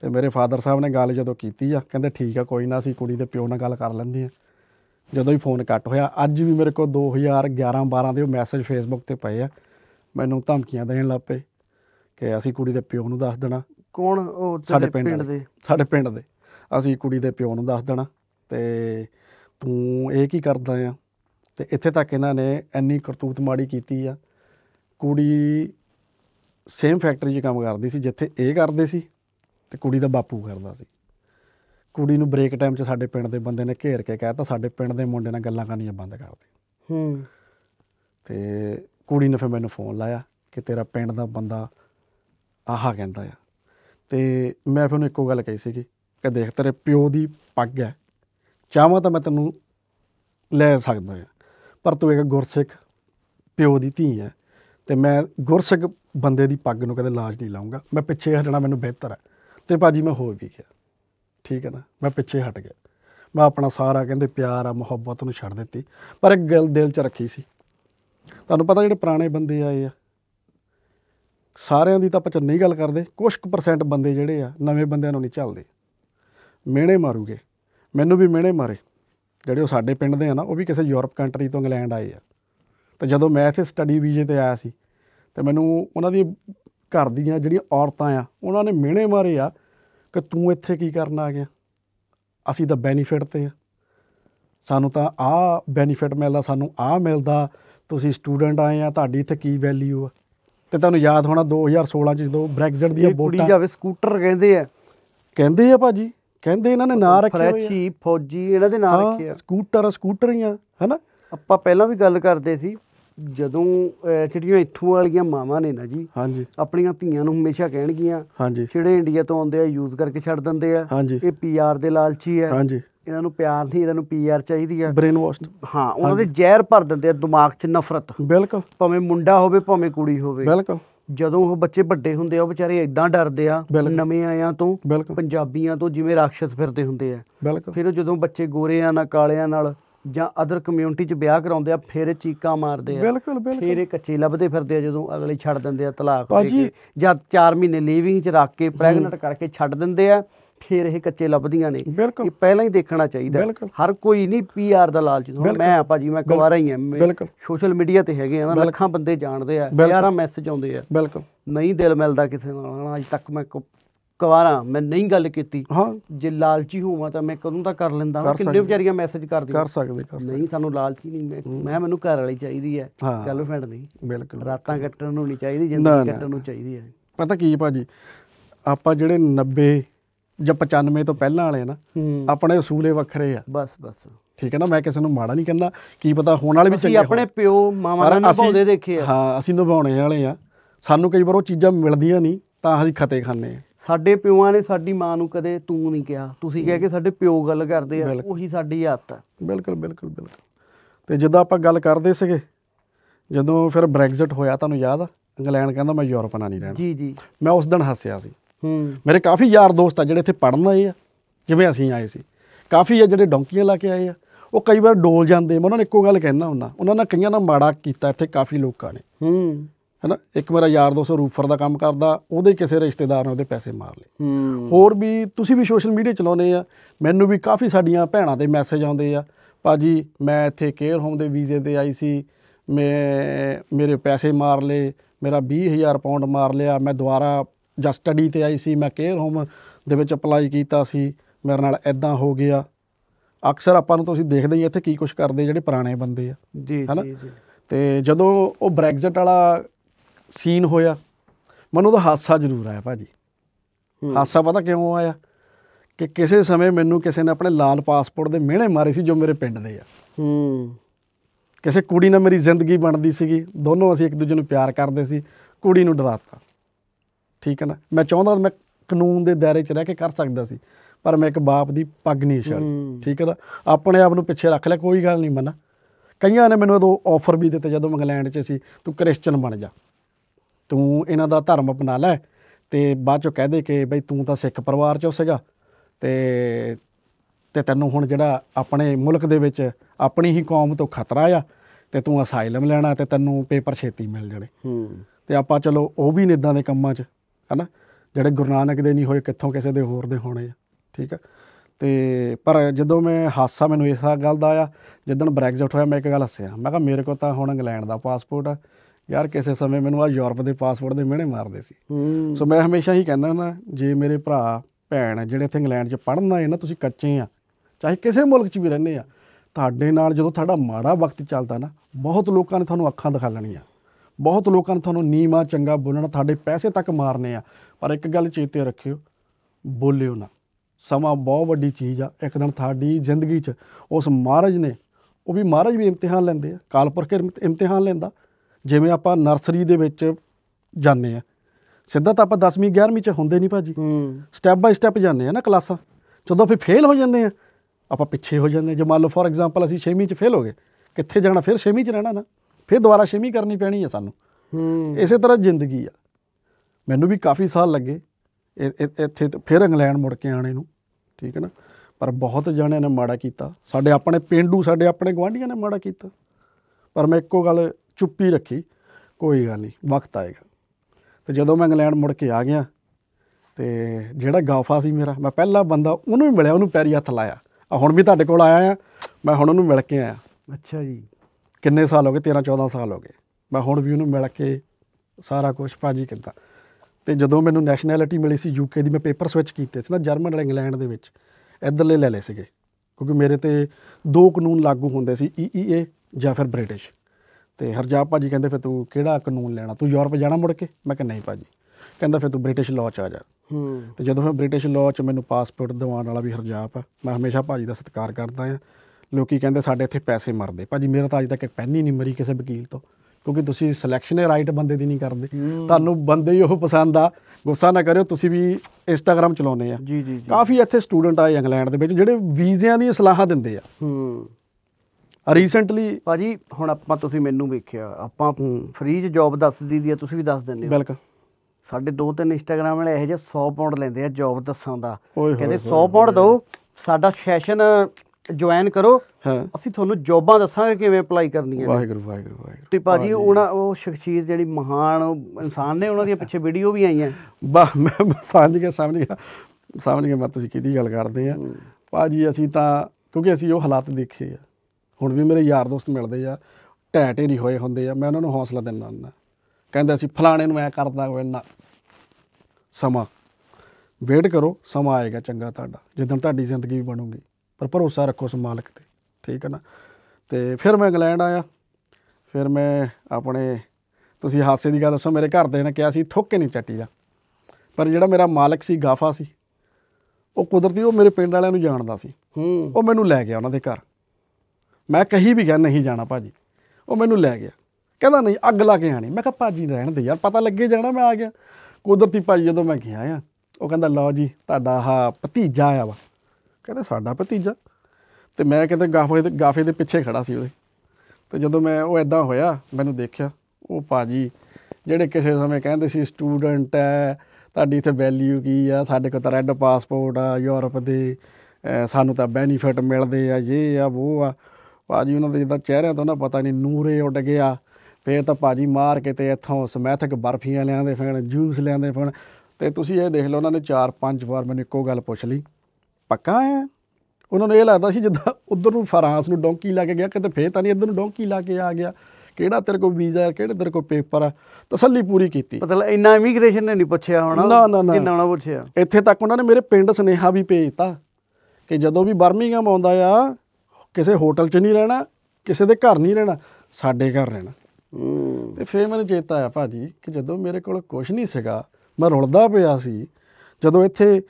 ਤੇ ਮੇਰੇ ਫਾਦਰ ਸਾਹਿਬ ਨੇ ਗੱਲ ਜਦੋਂ ਕੀਤੀ ਆ ਕਹਿੰਦੇ ਠੀਕ ਆ ਕੋਈ ਨਾ ਅਸੀਂ ਕੁੜੀ ਦੇ ਪਿਓ ਨਾਲ ਗੱਲ ਕਰ ਲੈਂਦੇ ਆ ਜਦੋਂ ਹੀ ਫੋਨ ਕੱਟ ਹੋਇਆ ਅੱਜ ਵੀ ਮੇਰੇ ਕੋਲ 2011 12 ਦੇ ਉਹ ਮੈਸੇਜ ਫੇਸਬੁੱਕ ਤੇ ਪਏ ਆ ਮੈਨੂੰ ਧਮਕੀਆਂ ਦੇਣ ਲੱਪੇ ਕਿ ਅਸੀਂ ਕੁੜੀ ਦੇ ਪਿਓ ਨੂੰ ਦੱਸ ਦੇਣਾ ਕੌਣ ਉਹ ਸਾਡੇ ਪਿੰਡ ਦੇ ਸਾਡੇ ਪਿੰਡ ਦੇ ਅਸੀਂ ਕੁੜੀ ਦੇ ਪਿਓ ਨੂੰ ਦੱਸ ਦੇਣਾ ਤੇ ਤੂੰ ਇਹ ਕੀ ਕਰਦਾ ਆ ਤੇ ਇੱਥੇ ਤੱਕ ਇਹਨਾਂ ਨੇ ਐਨੀ ਕਰਤੂਤ ਮਾੜੀ ਕੀਤੀ ਆ ਕੁੜੀ ਸੇਮ ਫੈਕਟਰੀ 'ਚ ਕੰਮ ਕਰਦੀ ਸੀ ਜਿੱਥੇ ਇਹ ਕਰਦੇ ਸੀ ਤੇ ਕੁੜੀ ਦਾ ਬਾਪੂ ਕਰਦਾ ਸੀ ਕੁੜੀ ਨੂੰ ਬ੍ਰੇਕ ਟਾਈਮ 'ਚ ਸਾਡੇ ਪਿੰਡ ਦੇ ਬੰਦੇ ਨੇ ਘੇਰ ਕੇ ਕਹਿਤਾ ਸਾਡੇ ਪਿੰਡ ਦੇ ਮੁੰਡੇ ਨਾਲ ਗੱਲਾਂ ਕਰਨੀਆਂ ਬੰਦ ਕਰ ਦੇ ਹੂੰ ਤੇ ਕੁੜੀ ਨੇ ਫਿਰ ਮੈਨੂੰ ਫੋਨ ਲਾਇਆ ਕਿ ਤੇਰਾ ਪਿੰਡ ਦਾ ਬੰਦਾ ਆਹਾ ਕਹਿੰਦਾ ਆ ਤੇ ਮੈਂ ਫਿਰ ਉਹਨੂੰ ਇੱਕੋ ਗੱਲ ਕਹੀ ਸੀਗੀ ਕਿ ਦੇਖ ਤੇਰੇ ਪਿਓ ਦੀ ਪੱਗ ਹੈ ਚਾਹਾਂ ਤਾਂ ਮੈਂ ਤੈਨੂੰ ਲੈ ਸਕਦਾ ਆ ਪਰ ਤੂੰ ਇੱਕ ਗੁਰਸਿੱਖ ਪਿਓ ਦੀ ਧੀ ਹੈ ਤੇ ਮੈਂ ਗੁਰਸਿੱਖ ਬੰਦੇ ਦੀ ਪੱਗ ਨੂੰ ਕਦੇ ਲਾਜ ਨਹੀਂ ਲਾਉਂਗਾ ਮੈਂ ਪਿੱਛੇ ਹਟਣਾ ਮੈਨੂੰ ਬਿਹਤਰ ਹੈ ਤੇ ਭਾਜੀ ਮੈਂ ਹੋ ਵੀ ਗਿਆ ਠੀਕ ਹੈ ਨਾ ਮੈਂ ਪਿੱਛੇ ਹਟ ਗਿਆ ਮੈਂ ਆਪਣਾ ਸਾਰਾ ਕਹਿੰਦੇ ਪਿਆਰ ਆ ਮੁਹੱਬਤ ਨੂੰ ਛੱਡ ਦਿੱਤੀ ਪਰ ਇੱਕ ਗੱਲ ਦਿਲ 'ਚ ਰੱਖੀ ਸੀ ਤੁਹਾਨੂੰ ਪਤਾ ਜਿਹੜੇ ਪੁਰਾਣੇ ਬੰਦੇ ਆਏ ਆ ਸਾਰਿਆਂ ਦੀ ਤਾਂ ਆਪਾਂ ਨਹੀਂ ਗੱਲ ਕਰਦੇ ਕੁਝ ਕੁ ਪਰਸੈਂਟ ਬੰਦੇ ਜਿਹੜੇ ਆ ਨਵੇਂ ਬੰਦਿਆਂ ਨੂੰ ਨਹੀਂ ਚੱਲਦੇ ਮਿਹਣੇ ਮਾਰੂਗੇ ਮੈਨੂੰ ਵੀ ਮਿਹਣੇ ਮਾਰੇ ਜਿਹੜੇ ਉਹ ਸਾਡੇ ਪਿੰਡ ਦੇ ਆ ਨਾ ਉਹ ਵੀ ਕਿਸੇ ਯੂਰਪ ਕੰਟਰੀ ਤੋਂ ਇੰਗਲੈਂਡ ਆਏ ਆ ਤੇ ਜਦੋਂ ਮੈਂ ਇੱਥੇ ਸਟੱਡੀ ਵੀਜ਼ੇ ਤੇ ਆਇਆ ਸੀ ਤੇ ਮੈਨੂੰ ਉਹਨਾਂ ਦੀ ਘਰ ਦੀਆਂ ਜਿਹੜੀਆਂ ਔਰਤਾਂ ਆ ਉਹਨਾਂ ਨੇ ਮਿਹਣੇ ਮਾਰੇ ਆ ਕਿ ਤੂੰ ਇੱਥੇ ਕੀ ਕਰਨ ਆ ਗਿਆ ਅਸੀਂ ਤਾਂ ਬੈਨੀਫਿਟ ਤੇ ਆ ਸਾਨੂੰ ਤਾਂ ਆ ਬੈਨੀਫਿਟ ਮਿਲਦਾ ਸਾਨੂੰ ਆ ਮਿਲਦਾ ਤੁਸੀਂ ਸਟੂਡੈਂਟ ਆਏ ਆ ਤੁਹਾਡੀ ਇੱਥੇ ਕੀ ਵੈਲਿਊ ਆ ਤੇ ਤੁਹਾਨੂੰ ਯਾਦ ਹੋਣਾ 2016 ਚ ਜਦੋਂ ਬ੍ਰੈਗਜ਼ਿਟ ਦੀਆਂ ਵੋਟਾਂ ਕੁੜੀ ਜਾਵੇ ਸਕੂਟਰ ਕਹਿੰਦੇ ਆ ਕਹਿੰਦੇ ਆ ਭਾਜੀ ਕਹਿੰਦੇ ਇਹਨਾਂ ਨੇ ਨਾਂ ਰੱਖਿਆ ਹੋਏ ਫਰੈਸ਼ੀ ਫੌਜੀ ਇਹਨਾਂ ਦੇ ਨਾਂ ਰੱਖੇ ਆ ਸਕੂਟਰ ਹੀ ਆ ਹਨਾ ਆਪਾਂ ਪਹਿਲਾਂ ਵੀ ਗੱਲ ਕਰਦੇ ਸੀ ਜਦੋਂ ਜਿਹੜੀਆਂ ਇੱਥੋਂ ਵਾਲੀਆਂ ਮਾਵਾਂ ਨੇ ਨਾ ਜੀ ਹਾਂਜੀ ਆਪਣੀਆਂ ਧੀਆਂ ਨੂੰ ਹਮੇਸ਼ਾ ਕਹਿਣਗੀਆਂ ਹਾਂਜੀ ਜਿਹੜੇ ਇੰਡੀਆ ਤੋਂ ਆਉਂਦੇ ਆ ਯੂਜ਼ ਕਰਕੇ ਛੱਡ ਦਿੰਦੇ ਆ ਇਹ ਪੀਆਰ ਦੇ ਲਾਲਚੀ ਆ ਹਾਂਜੀ ਇਹਨਾਂ ਨੂੰ ਪਿਆਰ ਨਹੀਂ ਇਹਨਾਂ ਨੂੰ ਪੀਆਰ ਚਾਹੀਦੀ ਆ ਬ੍ਰੇਨ ਵਾਸ਼ਡ ਹਾਂ ਉਹਨਾਂ ਦੇ ਜ਼ਹਿਰ ਭਰ ਦਿੰਦੇ ਆ ਦਿਮਾਗ 'ਚ ਨਫ਼ਰਤ ਬਿਲਕੁਲ ਭਾਵੇਂ ਮੁੰਡਾ ਹੋਵੇ ਭਾਵੇਂ ਕੁੜੀ ਹੋਵੇ ਬਿਲਕੁਲ ਜਦੋਂ ਉਹ ਬੱਚੇ ਵੱਡੇ ਹੁੰਦੇ ਆ ਉਹ ਵਿਚਾਰੇ ਇਦਾਂ ਡਰਦੇ ਆ ਨਵੇਂ ਆਇਆਂ ਤੋਂ ਪੰਜਾਬੀਆਂ ਤੋਂ ਜਿਵੇਂ ਰਾਖਸ਼ ਫਿਰਦੇ ਹੁੰਦੇ ਆ ਫਿਰ ਜਦੋਂ ਬੱਚੇ ਗੋਰਿਆਂ ਨਾਲ ਕਾਲਿਆਂ ਨਾਲ ਜਾਂ ਅਦਰ ਕਮਿਊਨਿਟੀ 'ਚ ਵਿਆਹ ਕਰਾਉਂਦੇ ਆ ਫਿਰ ਚੀਕਾਂ ਮਾਰਦੇ ਆ ਬਿਲਕੁਲ ਬਿਲਕੁਲ ਫਿਰ ਇਹ ਕੱਚੇ ਲੱਭਦੇ ਫਿਰਦੇ ਆ ਜਦੋਂ ਅਗਲੇ ਛੱਡ ਦਿੰਦੇ ਆ ਤਲਾਕ ਦੇ ਕੇ ਜਾਂ 4 ਮਹੀਨੇ ਲੀਵਿੰਗ 'ਚ ਰੱਖ ਕੇ ਪ੍ਰੈਗਨੈਂਟ ਕਰਕੇ ਛੱਡ ਦਿੰਦੇ ਆ ਫੇਰ ਇਹ ਕੱਚੇ ਲੱਭਦੀਆਂ ਨੇ ਇਹ ਪਹਿਲਾਂ ਹੀ ਦੇਖਣਾ ਚਾਹੀਦਾ ਹਰ ਕੋਈ ਨਹੀਂ ਪੀਆਰ ਦਾ ਲਾਲਚ ਮੈਂ ਆ ਭਾਜੀ ਮੈਂ ਕੁਵਾਰਾ ਹੀ ਆ ਸੋਸ਼ਲ ਮੀਡੀਆ ਤੇ ਹੈਗੇ ਆ ਲੱਖਾਂ ਬੰਦੇ ਜਾਣਦੇ ਆ ਯਾਰਾ ਮੈਸੇਜ ਆਉਂਦੇ ਆ ਬਿਲਕੁਲ ਨਹੀਂ ਦਿਲ ਮਿਲਦਾ ਕਿਸੇ ਨਾਲ ਅੱਜ ਤੱਕ ਮੈਂ ਕੁਵਾਰਾ ਮੈਂ ਨਹੀਂ ਗੱਲ ਕੀਤੀ ਜੇ ਲਾਲਚੀ ਹੋਵਾਂ ਤਾਂ ਮੈਂ ਕਦੋਂ ਤਾਂ ਕਰ ਲੈਂਦਾ ਕਿੰਨੇ ਵਿਚਾਰੀਆਂ ਮੈਸੇਜ ਕਰਦੀਆਂ ਕਰ ਸਕਦੇ ਕਰ ਨਹੀਂ ਸਾਨੂੰ ਲਾਲਚੀ ਨਹੀਂ ਮੈਂ ਮੈਨੂੰ ਘਰ ਵਾਲੀ ਚਾਹੀਦੀ ਹੈ ਗਰਲਫ੍ਰੈਂਡ ਨਹੀਂ ਬਿਲਕੁਲ ਰਾਤਾਂ ਕੱਟਣ ਨੂੰ ਨਹੀਂ ਚਾਹੀਦੀ ਜ਼ਿੰਦਗੀ ਕੱਟਣ ਨੂੰ ਚਾਹੀਦੀ ਹੈ ਪਤਾ ਕੀ ਭਾਜੀ ਆਪਾਂ ਜਿਹੜੇ 90 ਜਾਂ 95 ਤੋਂ ਪਹਿਲਾਂ ਵਾਲੇ ਨਾ ਆਪਣੇ ਉਸੂਲੇ ਵੱਖਰੇ ਆ ਬਸ ਬਸ ਠੀਕ ਹੈ ਨਾ ਮੈਂ ਕਿਸੇ ਨੂੰ ਮਾੜਾ ਨਹੀਂ ਕਹਿੰਦਾ ਕੀ ਪਤਾ ਹੋਣ ਵਾਲੇ ਵੀ ਚੰਗੇ ਆਪਣੇ ਪਿਓ ਮਾਵਾਂ ਨੂੰ ਨਿਭਾਉਂਦੇ ਦੇਖੇ ਆ ਹਾਂ ਅਸੀਂ ਨਿਭਾਉਣੇ ਵਾਲੇ ਆ ਸਾਨੂੰ ਕਈ ਵਾਰ ਉਹ ਚੀਜ਼ਾਂ ਮਿਲਦੀਆਂ ਨਹੀਂ ਤਾਂ ਅਸੀਂ ਖਤੇ ਖਾਂਦੇ ਆ ਸਾਡੇ ਪਿਓਆਂ ਨੇ ਸਾਡੀ ਮਾਂ ਨੂੰ ਕਦੇ ਤੂੰ ਨਹੀਂ ਕਿਹਾ ਤੁਸੀਂ ਕਹਿ ਕੇ ਸਾਡੇ ਪਿਓ ਗੱਲ ਕਰਦੇ ਆ ਉਹੀ ਸਾਡੀ ਆਦਤ ਆ ਬਿਲਕੁਲ ਬਿਲਕੁਲ ਬਿਲਕੁਲ ਤੇ ਜਦੋਂ ਆਪਾਂ ਗੱਲ ਕਰਦੇ ਸੀਗੇ ਜਦੋਂ ਫਿਰ ਬ੍ਰੈਗਜ਼ਿਟ ਹੋਇਆ ਤੁਹਾਨੂੰ ਯਾਦ ਆ ਇੰਗਲੈਂਡ ਕਹਿੰਦਾ ਮੈਂ ਯੂਰਪ ਨਾਲ ਨਹੀਂ ਰਹਿਣਾ ਜੀ ਜੀ ਮੈਂ ਉਸ ਦਿਨ ਹੱਸਿਆ ਸੀ ਮੇਰੇ ਕਾਫੀ ਯਾਰ ਦੋਸਤ ਆ ਜਿਹੜੇ ਇੱਥੇ ਪੜਨ ਆਏ ਆ ਜਿਵੇਂ ਅਸੀਂ ਆਏ ਸੀ ਕਾਫੀ ਆ ਜਿਹੜੇ ਡੌਂਕੀਆਂ ਲਾ ਕੇ ਆਏ ਆ ਉਹ ਕਈ ਵਾਰ ਡੋਲ ਜਾਂਦੇ ਮੈਂ ਉਹਨਾਂ ਨੂੰ ਇੱਕੋ ਗੱਲ ਕਹਿਣਾ ਹੁੰਦਾ ਉਹਨਾਂ ਨਾਲ ਕਈਆਂ ਨਾਲ ਮਾੜਾ ਕੀਤਾ ਇੱਥੇ ਕਾਫੀ ਲੋਕਾਂ ਨੇ ਹੂੰ ਹੈਨਾ ਇੱਕ ਮੇਰਾ ਯਾਰ ਦੋਸਤ ਰੂਫਰ ਦਾ ਕੰਮ ਕਰਦਾ ਉਹਦੇ ਕਿਸੇ ਰਿਸ਼ਤੇਦਾਰ ਨੇ ਉਹਦੇ ਪੈਸੇ ਮਾਰ ਲਏ ਹੋਰ ਵੀ ਤੁਸੀਂ ਵੀ ਸੋਸ਼ਲ ਮੀਡੀਆ ਚਲਾਉਨੇ ਆ ਮੈਨੂੰ ਵੀ ਕਾਫੀ ਸਾਡੀਆਂ ਭੈਣਾਂ ਦੇ ਮੈਸੇਜ ਆਉਂਦੇ ਆ ਭਾਜੀ ਮੈਂ ਇੱਥੇ ਕੇਅਰ ਹੋਮ ਦੇ ਵੀਜ਼ੇ ਤੇ ਆਈ ਸੀ ਮੈਂ ਮੇਰੇ ਪੈਸੇ ਮਾਰ ਲਏ ਮੇਰਾ 20000 ਪਾਉਂਡ ਮਾਰ ਲਿਆ ਮੈਂ ਦੁਬਾਰਾ ਜਾਂ ਸਟੱਡੀ ਤੇ ਆਈ ਸੀ ਮੈਂ ਕੇਅਰ ਹੋਮ ਦੇ ਵਿੱਚ ਅਪਲਾਈ ਕੀਤਾ ਸੀ ਮੇਰੇ ਨਾਲ ਐਦਾਂ ਹੋ ਗਿਆ ਅਕਸਰ ਆਪਾਂ ਨੂੰ ਤੁਸੀਂ ਦੇਖਦੇ ਹੀ ਇੱਥੇ ਕੀ ਕੁਝ ਕਰਦੇ ਜਿਹੜੇ ਪੁਰਾਣੇ ਬੰਦੇ ਆ ਜੀ ਜੀ ਜੀ ਤੇ ਜਦੋਂ ਉਹ ਬ੍ਰੈਗਜ਼ਿਟ ਵਾਲਾ ਸੀਨ ਹੋਇਆ ਮੈਨੂੰ ਉਹਦਾ ਹਾਸਾ ਜ਼ਰੂਰ ਆਇਆ ਭਾਜੀ ਹਾਸਾ ਪਤਾ ਕਿਉਂ ਆਇਆ ਕਿ ਕਿਸੇ ਸਮੇਂ ਮੈਨੂੰ ਕਿਸੇ ਨੇ ਆਪਣੇ ਲਾਲ ਪਾਸਪੋਰਟ ਦੇ ਮਿਹਣੇ ਮਾਰੇ ਸੀ ਜੋ ਮੇਰੇ ਪਿੰਡ ਦੇ ਆ ਹੂੰ ਕਿਸੇ ਕੁੜੀ ਨਾਲ ਮੇਰੀ ਜ਼ਿੰਦਗੀ ਬਣਦੀ ਸੀਗੀ ਦੋਨੋਂ ਅਸੀਂ ਇੱਕ ਦੂਜੇ ਨੂੰ ਪਿਆਰ ਕਰਦੇ ਸੀ ਕੁੜੀ ਨੂੰ ਡਰਾਤਾ ਠੀਕ ਹੈ ਨਾ ਮੈਂ ਚਾਹੁੰਦਾ ਮੈਂ ਕਾਨੂੰਨ ਦੇ ਦਾਇਰੇ 'ਚ ਰਹਿ ਕੇ ਕਰ ਸਕਦਾ ਸੀ ਪਰ ਮੈਂ ਇੱਕ ਬਾਪ ਦੀ ਪੱਗ ਨਹੀਂ ਛੱਡੀ ਠੀਕ ਹੈ ਨਾ ਆਪਣੇ ਆਪ ਨੂੰ ਪਿੱਛੇ ਰੱਖ ਲਿਆ ਕੋਈ ਗੱਲ ਨਹੀਂ ਮੰਨਾ ਕਈਆਂ ਨੇ ਮੈਨੂੰ ਉਦੋਂ ਆਫਰ ਵੀ ਦਿੱਤੇ ਜਦੋਂ ਇੰਗਲੈਂਡ 'ਚ ਸੀ ਤੂੰ ਕ੍ਰਿਸਚੀਅਨ ਬਣ ਜਾ ਤੂੰ ਇਹਨਾਂ ਦਾ ਧਰਮ ਅਪਣਾ ਲੈ ਤੇ ਬਾਅਦ ਚੋਂ ਕਹਦੇ ਕਿ ਬਈ ਤੂੰ ਤਾਂ ਸਿੱਖ ਪਰਿਵਾਰ 'ਚੋਂ ਸੀਗਾ ਤੇ ਤੇ ਤੈਨੂੰ ਹੁਣ ਜਿਹੜਾ ਆਪਣੇ ਮੁਲਕ ਦੇ ਵਿੱਚ ਆਪਣੀ ਹੀ ਕੌਮ ਤੋਂ ਖਤਰਾ ਆ ਤੇ ਤੂੰ ਅਸਾਈਲਮ ਲੈਣਾ ਤੇ ਤੈਨੂੰ ਪੇਪਰ ਛੇਤੀ ਮਿਲ ਜਾਣੇ ਹੂੰ ਤੇ ਆਪਾਂ ਚਲੋ ਉਹ ਵੀ ਨਿੱਦਾਂ ਦੇ ਕੰਮਾਂ 'ਚ ਹਨਾ ਜਿਹੜੇ ਗੁਰੂ ਨਾਨਕ ਦੇ ਨਹੀਂ ਹੋਏ ਕਿੱਥੋਂ ਕਿਸੇ ਦੇ ਹੋਰ ਦੇ ਹੋਣੇ ਆ ਠੀਕ ਆ ਤੇ ਪਰ ਜਦੋਂ ਮੈਂ ਹਾਸਾ ਮੈਨੂੰ ਇਸ ਗੱਲ ਦਾ ਆ ਜਦੋਂ ਬ੍ਰੈਗਜ਼ਿਟ ਹੋਇਆ ਮੈਂ ਇੱਕ ਗੱਲ ਹੱਸਿਆ ਮੈਂ ਕਿਹਾ ਮੇਰੇ ਕੋਲ ਤਾਂ ਹੁਣ ਇੰਗਲੈਂਡ ਦਾ ਪਾਸਪੋਰਟ ਆ ਯਾਰ ਕਿਸੇ ਸਮੇਂ ਮੈਨੂੰ ਆ ਯੂਰਪ ਦੇ ਪਾਸਪੋਰਟ ਦੇ ਮਿਹਣੇ ਮਾਰਦੇ ਸੀ ਸੋ ਮੈਂ ਹਮੇਸ਼ਾ ਹੀ ਕਹਿੰਦਾ ਨਾ ਜੇ ਮੇਰੇ ਭਰਾ ਭੈਣ ਜਿਹੜੇ ਇੱਥੇ ਇੰਗਲੈਂਡ 'ਚ ਪੜਨ ਆਏ ਨਾ ਤੁਸੀਂ ਕੱਚੇ ਆ ਚਾਹੇ ਕਿਸੇ ਮੁਲਕ 'ਚ ਵੀ ਰਹਿੰਦੇ ਆ ਤੁਹਾਡੇ ਨਾਲ ਜਦੋਂ ਤੁਹਾਡਾ ਮਾੜਾ ਵਕਤ ਚੱਲਦਾ ਨਾ ਬਹੁਤ ਲੋਕਾਂ ਨੇ ਤੁਹਾਨੂੰ ਅੱਖਾਂ ਦਿਖਾ ਲੈਣੀਆਂ ਬਹੁਤ ਲੋਕਾਂ ਨੇ ਤੁਹਾਨੂੰ ਨੀਮਾ ਚੰਗਾ ਬੋਲਣਾ ਤੁਹਾਡੇ ਪੈਸੇ ਤੱਕ ਮਾਰਨੇ ਆ ਪਰ ਇੱਕ ਗੱਲ ਚੇਤੇ ਰੱਖਿਓ ਬੋਲਿਓ ਨਾ ਸਮਾਂ ਬਹੁਤ ਵੱਡੀ ਚੀਜ਼ ਆ ਇੱਕ ਦਿਨ ਤੁਹਾਡੀ ਜ਼ਿੰਦਗੀ 'ਚ ਉਸ ਮਹਾਰਾਜ ਨੇ ਉਹ ਵੀ ਮਹਾਰਾਜ ਵੀ ਇਮਤਿਹਾਨ ਲੈਂਦੇ ਆ ਕਾਲਪੁਰਖ ਇਮਤਿਹਾਨ ਲੈਂਦਾ ਜਿਵੇਂ ਆਪਾਂ ਨਰਸਰੀ ਦੇ ਵਿੱਚ ਜਾਂਦੇ ਆ ਸਿੱਧਾ ਤਾਂ ਆਪਾਂ 10ਵੀਂ 11ਵੀਂ 'ਚ ਹੁੰਦੇ ਨਹੀਂ ਭਾਜੀ ਸਟੈਪ ਬਾਈ ਸਟੈਪ ਜਾਂਦੇ ਆ ਨਾ ਕਲਾਸਾਂ ਜਦੋਂ ਫਿਰ ਫੇਲ ਹੋ ਜਾਂਦੇ ਆ ਆਪਾਂ ਪਿੱਛੇ ਹੋ ਜਾਂਦੇ ਜੇ ਮੰਨ ਲਓ ਫੋਰ ਐਗਜ਼ਾਮਪਲ ਅਸੀਂ 6ਵੀਂ 'ਚ ਫੇਲ ਹੋ ਗਏ ਕਿੱਥੇ ਜਾਣਾ ਫਿਰ 6ਵੀਂ 'ਚ ਰਹਿਣਾ ਨਾ ਫਿਰ ਦੁਬਾਰਾ ਛੇਵੀਂ ਕਰਨੀ ਪੈਣੀ ਹੈ ਸਾਨੂੰ ਹੂੰ ਇਸੇ ਤਰ੍ਹਾਂ ਜ਼ਿੰਦਗੀ ਆ ਮੈਨੂੰ ਵੀ ਕਾਫੀ ਸਾਲ ਲੱਗੇ ਇੱਥੇ ਫਿਰ ਇੰਗਲੈਂਡ ਮੁੜ ਕੇ ਆਣੇ ਨੂੰ ਠੀਕ ਹੈ ਨਾ ਪਰ ਬਹੁਤ ਜਣਿਆਂ ਨੇ ਮਾੜਾ ਕੀਤਾ ਸਾਡੇ ਆਪਣੇ ਪਿੰਡੂ ਸਾਡੇ ਆਪਣੇ ਗਵਾਂਢੀਆਂ ਨੇ ਮਾੜਾ ਕੀਤਾ ਪਰ ਮੈਂ ਇੱਕੋ ਗੱਲ ਚੁੱਪੀ ਰੱਖੀ ਕੋਈ ਗੱਲ ਨਹੀਂ ਵਕਤ ਆਏਗਾ ਤੇ ਜਦੋਂ ਮੈਂ ਇੰਗਲੈਂਡ ਮੁੜ ਕੇ ਆ ਗਿਆ ਤੇ ਜਿਹੜਾ ਗਾਫਾ ਸੀ ਮੇਰਾ ਮੈਂ ਪਹਿਲਾ ਬੰਦਾ ਉਹਨੂੰ ਹੀ ਮਿਲਿਆ ਉਹਨੂੰ ਪੈਰੀ ਹੱਥ ਲਾਇਆ ਆ ਹੁਣ ਵੀ ਤੁਹਾਡੇ ਕੋਲ ਆਇਆ ਆ ਮੈਂ ਹੁਣ ਉਹਨੂੰ ਮਿਲ ਕੇ ਆਇਆ ਅੱਛਾ ਜੀ ਕਿੰਨੇ ਸਾਲ ਹੋ ਗਏ 13 14 ਸਾਲ ਹੋ ਗਏ ਮੈਂ ਹੁਣ ਵੀ ਉਹਨੂੰ ਮਿਲ ਕੇ ਸਾਰਾ ਕੁਝ ਭਾਜੀ ਕਿੰਦਾ ਤੇ ਜਦੋਂ ਮੈਨੂੰ ਨੈਸ਼ਨੈਲਿਟੀ ਮਿਲੀ ਸੀ ਯੂਕੇ ਦੀ ਮੈਂ ਪੇਪਰ ਸਵਿਚ ਕੀਤੇ ਸੀ ਨਾ ਜਰਮਨ ਵਾਲੇ ਇੰਗਲੈਂਡ ਦੇ ਵਿੱਚ ਇਧਰਲੇ ਲੈ ਲਏ ਸੀਗੇ ਕਿਉਂਕਿ ਮੇਰੇ ਤੇ ਦੋ ਕਾਨੂੰਨ ਲਾਗੂ ਹੁੰਦੇ ਸੀ ਈਈਏ e e ਜਾਂ ਫਿਰ ਬ੍ਰਿਟਿਸ਼ ਤੇ ਹਰਜਾਬ ਭਾਜੀ ਕਹਿੰਦੇ ਫਿਰ ਤੂੰ ਕਿਹੜਾ ਕਾਨੂੰਨ ਲੈਣਾ ਤੂੰ ਯੂਰਪ ਜਾਣਾ ਮੁੜ ਕੇ ਮੈਂ ਕਿਹਾ ਨਹੀਂ ਭਾਜੀ ਕਹਿੰਦਾ ਫਿਰ ਤੂੰ ਬ੍ਰਿਟਿਸ਼ ਲਾਅ ਚ ਆ ਜਾ ਹੂੰ ਤੇ ਜਦੋਂ ਮੈਂ ਬ੍ਰਿਟਿਸ਼ ਲਾਅ ਚ ਮੈਨੂੰ ਪਾਸਪੋਰਟ ਦਿਵਾਉਣ ਵਾਲਾ ਵੀ ਹਰਜਾਬ ਆ ਮੈਂ ਹਮੇਸ਼ਾ ਭਾਜੀ ਦਾ ਸਤਿਕਾਰ ਕਰਦਾ ਆ ਲੋਕੀ ਕਹਿੰਦੇ ਸਾਡੇ ਇੱਥੇ ਪੈਸੇ ਮਰਦੇ ਭਾਜੀ ਮੇਰਾ ਤਾਂ ਅਜੇ ਤੱਕ ਪੈਨ ਹੀ ਨਹੀਂ ਮਰੀ ਕਿਸੇ ਵਕੀਲ ਤੋਂ ਕਿਉਂਕਿ ਤੁਸੀਂ ਸਿਲੈਕਸ਼ਨ ਹੈ ਰਾਈਟ ਬੰਦੇ ਦੀ ਨਹੀਂ ਕਰਦੇ ਤੁਹਾਨੂੰ ਬੰਦੇ ਹੀ ਉਹ ਪਸੰਦ ਆ ਗੁੱਸਾ ਨਾ ਕਰਿਓ ਤੁਸੀਂ ਵੀ ਇੰਸਟਾਗ੍ਰam ਚਲਾਉਨੇ ਆ ਜੀ ਜੀ ਕਾਫੀ ਇੱਥੇ ਸਟੂਡੈਂਟ ਆ ਇੰਗਲੈਂਡ ਦੇ ਵਿੱਚ ਜਿਹੜੇ ਵੀਜ਼ਿਆਂ ਦੀ ਸਲਾਹਾਂ ਦਿੰਦੇ ਆ ਹੂੰ ਰੀਸੈਂਟਲੀ ਭਾਜੀ ਹੁਣ ਆਪਾਂ ਤੁਸੀਂ ਮੈਨੂੰ ਵੇਖਿਆ ਆਪਾਂ ਫ੍ਰੀ ਜੌਬ ਦੱਸ ਦੀ ਆ ਤੁਸੀਂ ਵੀ ਦੱਸ ਦਿੰਦੇ ਹੋ ਬਿਲਕੁਲ ਸਾਡੇ ਦੋ ਤਿੰਨ ਇੰਸਟਾਗ੍ਰam ਵਾਲੇ ਇਹੋ ਜਿਹੇ 100 ਪਾਉਂਡ ਲੈਂਦੇ ਆ ਜੌਬ ਦੱਸਾਂ ਦਾ ਕਹਿੰਦੇ 100 ਪਾਉਂਡ ਦੋ ਸਾਡਾ ਸੈਸ਼ਨ ਜੁਆਇਨ ਕਰੋ ਅਸੀਂ ਤੁਹਾਨੂੰ ਜੌਬਾਂ ਦੱਸਾਂਗੇ ਕਿਵੇਂ ਅਪਲਾਈ ਕਰਨੀਆਂ ਵਾਹਿਗੁਰੂ ਵਾਹਿਗੁਰੂ ਵਾਹਿਗੁਰੂ ਤੇ ਭਾਜੀ ਉਹਨਾਂ ਉਹ ਸ਼ਖਸੀਅਤ ਜਿਹੜੀ ਮਹਾਨ ਇਨਸਾਨ ਨੇ ਉਹਨਾਂ ਦੀ ਪਿੱਛੇ ਵੀਡੀਓ ਵੀ ਆਈਆਂ ਵਾਹ ਮੈਂ ਸਮਝ ਗਿਆ ਸਮਝ ਗਿਆ ਸਮਝ ਗਿਆ ਮੈਂ ਤੁਸੀਂ ਕਿਹਦੀ ਗੱਲ ਕਰਦੇ ਆ ਭਾਜੀ ਅਸੀਂ ਤਾਂ ਕਿਉਂਕਿ ਅਸੀਂ ਉਹ ਹਾਲਾਤ ਦੇਖੇ ਆ ਹੁਣ ਵੀ ਮੇਰੇ ਯਾਰ ਦੋਸਤ ਮਿਲਦੇ ਆ ਢਹਿ ਨਹੀਂ ਹੋਏ ਹੁੰਦੇ ਆ ਮੈਂ ਉਹਨਾਂ ਨੂੰ ਹੌਸਲਾ ਦਿੰਦਾ ਹੁੰਦਾ ਕਹਿੰਦਾ ਅਸੀਂ ਫਲਾਣੇ ਨੂੰ ਐ ਕਰਦਾ ਹੋਏ ਨਾ ਸਮਾਂ ਵੇਟ ਕਰੋ ਸਮਾਂ ਆਏਗਾ ਚੰਗਾ ਤੁਹਾਡਾ ਜਿੱਦਣ ਤੁਹਾਡੀ ਜ਼ਿੰਦਗੀ ਵੀ ਬਣੂਗੀ ਪਰ ਭਰੋਸਾ ਰੱਖੋ ਉਸ ਮਾਲਕ ਤੇ ਠੀਕ ਹੈ ਨਾ ਤੇ ਫਿਰ ਮੈਂ ਇੰਗਲੈਂਡ ਆਇਆ ਫਿਰ ਮੈਂ ਆਪਣੇ ਤੁਸੀਂ ਹਾਸੇ ਦੀ ਗੱਲ ਦੱਸੋ ਮੇਰੇ ਘਰ ਦੇ ਨੇ ਕਿਹਾ ਸੀ ਥੁੱਕੇ ਨਹੀਂ ਚੱਟੀ ਦਾ ਪਰ ਜਿਹੜਾ ਮੇਰਾ ਮਾਲਕ ਸੀ ਗਾਫਾ ਸੀ ਉਹ ਕੁਦਰਤੀ ਉਹ ਮੇਰੇ ਪਿੰਡ ਵਾਲਿਆਂ ਨੂੰ ਜਾਣਦਾ ਸੀ ਉਹ ਮੈਨੂੰ ਲੈ ਗਿਆ ਉਹਨਾਂ ਦੇ ਘਰ ਮੈਂ ਕਹੀ ਵੀ ਗਿਆ ਨਹੀਂ ਜਾਣਾ ਭਾਜੀ ਉਹ ਮੈਨੂੰ ਲੈ ਗਿਆ ਕਹਿੰਦਾ ਨਹੀਂ ਅੱਗ ਲਾ ਕੇ ਆਣੀ ਮੈਂ ਕਿਹਾ ਭਾਜੀ ਰਹਿਣ ਦੇ ਯਾਰ ਪਤਾ ਲੱਗੇ ਜਾਣਾ ਮੈਂ ਆ ਗਿਆ ਕੁਦਰਤੀ ਭਾਜੀ ਜਦੋਂ ਮੈਂ ਗਿਆ ਆ ਉਹ ਕਹਿੰਦਾ ਲਓ ਜੀ ਤੁਹਾਡਾ ਆ ਭਤੀਜਾ ਆ ਵਾ ਕਹਿੰਦੇ ਸਾਡਾ ਭਤੀਜਾ ਤੇ ਮੈਂ ਕਹਿੰਦੇ ਗਾਫੇ ਦੇ ਗਾਫੇ ਦੇ ਪਿੱਛੇ ਖੜਾ ਸੀ ਉਹਦੇ ਤੇ ਜਦੋਂ ਮੈਂ ਉਹ ਐਦਾਂ ਹੋਇਆ ਮੈਨੂੰ ਦੇਖਿਆ ਉਹ ਪਾਜੀ ਜਿਹੜੇ ਕਿਸੇ ਸਮੇਂ ਕਹਿੰਦੇ ਸੀ ਸਟੂਡੈਂਟ ਹੈ ਤੁਹਾਡੀ ਇੱਥੇ ਵੈਲਿਊ ਕੀ ਆ ਸਾਡੇ ਕੋਲ ਤਾਂ ਰੈੱਡ ਪਾਸਪੋਰਟ ਆ ਯੂਰਪ ਦੇ ਸਾਨੂੰ ਤਾਂ ਬੈਨੀਫਿਟ ਮਿਲਦੇ ਆ ਇਹ ਆ ਉਹ ਆ ਪਾਜੀ ਉਹਨਾਂ ਦੇ ਜਿੱਦਾਂ ਚਿਹਰਿਆਂ ਤੋਂ ਨਾ ਪਤਾ ਨਹੀਂ ਨੂਰੇ ਉੱਡ ਗਿਆ ਫੇਰ ਤਾਂ ਪਾਜੀ ਮਾਰ ਕੇ ਤੇ ਇੱਥੋਂ ਸਮੈਥਿਕ ਬਰਫੀਆਂ ਲਿਆਂਦੇ ਫੇਣ ਜੂਸ ਲਿਆਂਦੇ ਫੇਣ ਤੇ ਤੁਸੀਂ ਇਹ ਦੇਖ ਲਓ ਉਹਨਾਂ ਨੇ 4-5 ਵਾਰ ਮੈਨੂੰ ਇੱਕੋ ਗੱਲ ਪੁੱਛ ਲਈ ਪੱਕਾ ਹੈ ਉਹਨਾਂ ਨੂੰ ਇਹ ਲੱਗਦਾ ਸੀ ਜਿੱਦਾਂ ਉਧਰ ਨੂੰ ਫਰਾਂਸ ਨੂੰ ਡੌਂਕੀ ਲਾ ਕੇ ਗਿਆ ਕਿਤੇ ਫੇਰ ਤਾਂ ਨਹੀਂ ਇਧਰ ਨੂੰ ਡੌਂਕੀ ਲਾ ਕੇ ਆ ਗਿਆ ਕਿਹੜਾ ਤੇਰੇ ਕੋਲ ਵੀਜ਼ਾ ਹੈ ਕਿਹੜੇ ਤੇਰੇ ਕੋਲ ਪੇਪਰ ਆ ਤਸੱਲੀ ਪੂਰੀ ਕੀਤੀ ਮਤਲਬ ਇੰਨਾ ਇਮੀਗ੍ਰੇਸ਼ਨ ਨੇ ਨਹੀਂ ਪੁੱਛਿਆ ਹੋਣਾ ਨਾ ਨਾ ਨਾ ਕਿੰਨਾ ਹੋਣਾ ਪੁੱਛਿਆ ਇੱਥੇ ਤੱਕ ਉਹਨਾਂ ਨੇ ਮੇਰੇ ਪਿੰਡ ਸਨੇਹਾ ਵੀ ਭੇਜਤਾ ਕਿ ਜਦੋਂ ਵੀ ਬਰਮਿੰਗਮ ਆਉਂਦਾ ਆ ਕਿਸੇ ਹੋਟਲ 'ਚ ਨਹੀਂ ਰਹਿਣਾ ਕਿਸੇ ਦੇ ਘਰ ਨਹੀਂ ਰਹਿਣਾ ਸਾਡੇ ਘਰ ਰਹਿਣਾ ਤੇ ਫੇਰ ਮੈਨੂੰ ਚੇਤਾ ਆਇਆ ਭਾਜੀ ਕਿ ਜਦੋਂ ਮੇਰੇ ਕੋਲ ਕੁਝ ਨਹੀਂ ਸੀਗਾ ਮੈਂ ਰੁਲਦਾ ਪਿਆ ਸੀ ਜਦੋਂ ਇੱਥੇ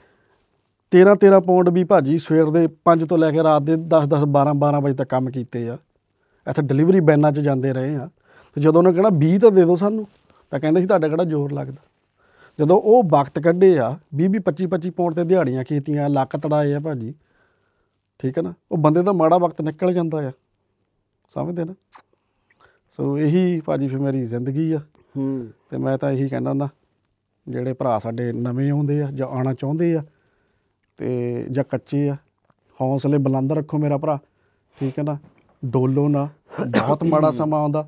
13-13 ਪੌਂਡ ਵੀ ਭਾਜੀ ਸਵੇਰ ਦੇ 5 ਤੋਂ ਲੈ ਕੇ ਰਾਤ ਦੇ 10-10 12-12 ਵਜੇ ਤੱਕ ਕੰਮ ਕੀਤੇ ਆ ਇੱਥੇ ਡਿਲੀਵਰੀ ਬੈਨਾਂ 'ਚ ਜਾਂਦੇ ਰਹੇ ਆ ਤੇ ਜਦੋਂ ਉਹਨਾਂ ਕਹਿੰਦਾ 20 ਤਾਂ ਦੇ ਦਿਓ ਸਾਨੂੰ ਤਾਂ ਕਹਿੰਦੇ ਸੀ ਤੁਹਾਡਾ ਕਿਹੜਾ ਜ਼ੋਰ ਲੱਗਦਾ ਜਦੋਂ ਉਹ ਵਕਤ ਕੱਢੇ ਆ 20 25 25 ਪੌਂਡ ਤੇ ਦਿਹਾੜੀਆਂ ਕੀਤੀਆਂ ਲੱਕ ਤੜਾਏ ਆ ਭਾਜੀ ਠੀਕ ਹੈ ਨਾ ਉਹ ਬੰਦੇ ਦਾ ਮਾੜਾ ਵਕਤ ਨਿਕਲ ਜਾਂਦਾ ਆ ਸਮਝਦੇ ਨਾ ਸੋ ਇਹੀ ਭਾਜੀ ਫਿਰ ਮੇਰੀ ਜ਼ਿੰਦਗੀ ਆ ਹੂੰ ਤੇ ਮੈਂ ਤਾਂ ਇਹੀ ਕਹਿੰਦਾ ਨਾ ਜਿਹੜੇ ਭਰਾ ਸਾਡੇ ਨਵੇਂ ਆਉਂਦੇ ਆ ਜਾਂ ਆਣਾ ਚਾਹੁੰਦੇ ਆ ਤੇ ਜਾਂ ਕੱਚੇ ਆ ਹੌਸਲੇ ਬੁਲੰਦ ਰੱਖੋ ਮੇਰਾ ਭਰਾ ਠੀਕ ਹੈ ਨਾ ਡੋਲੋ ਨਾ ਬਹੁਤ ਮਾੜਾ ਸਮਾਂ ਆਉਂਦਾ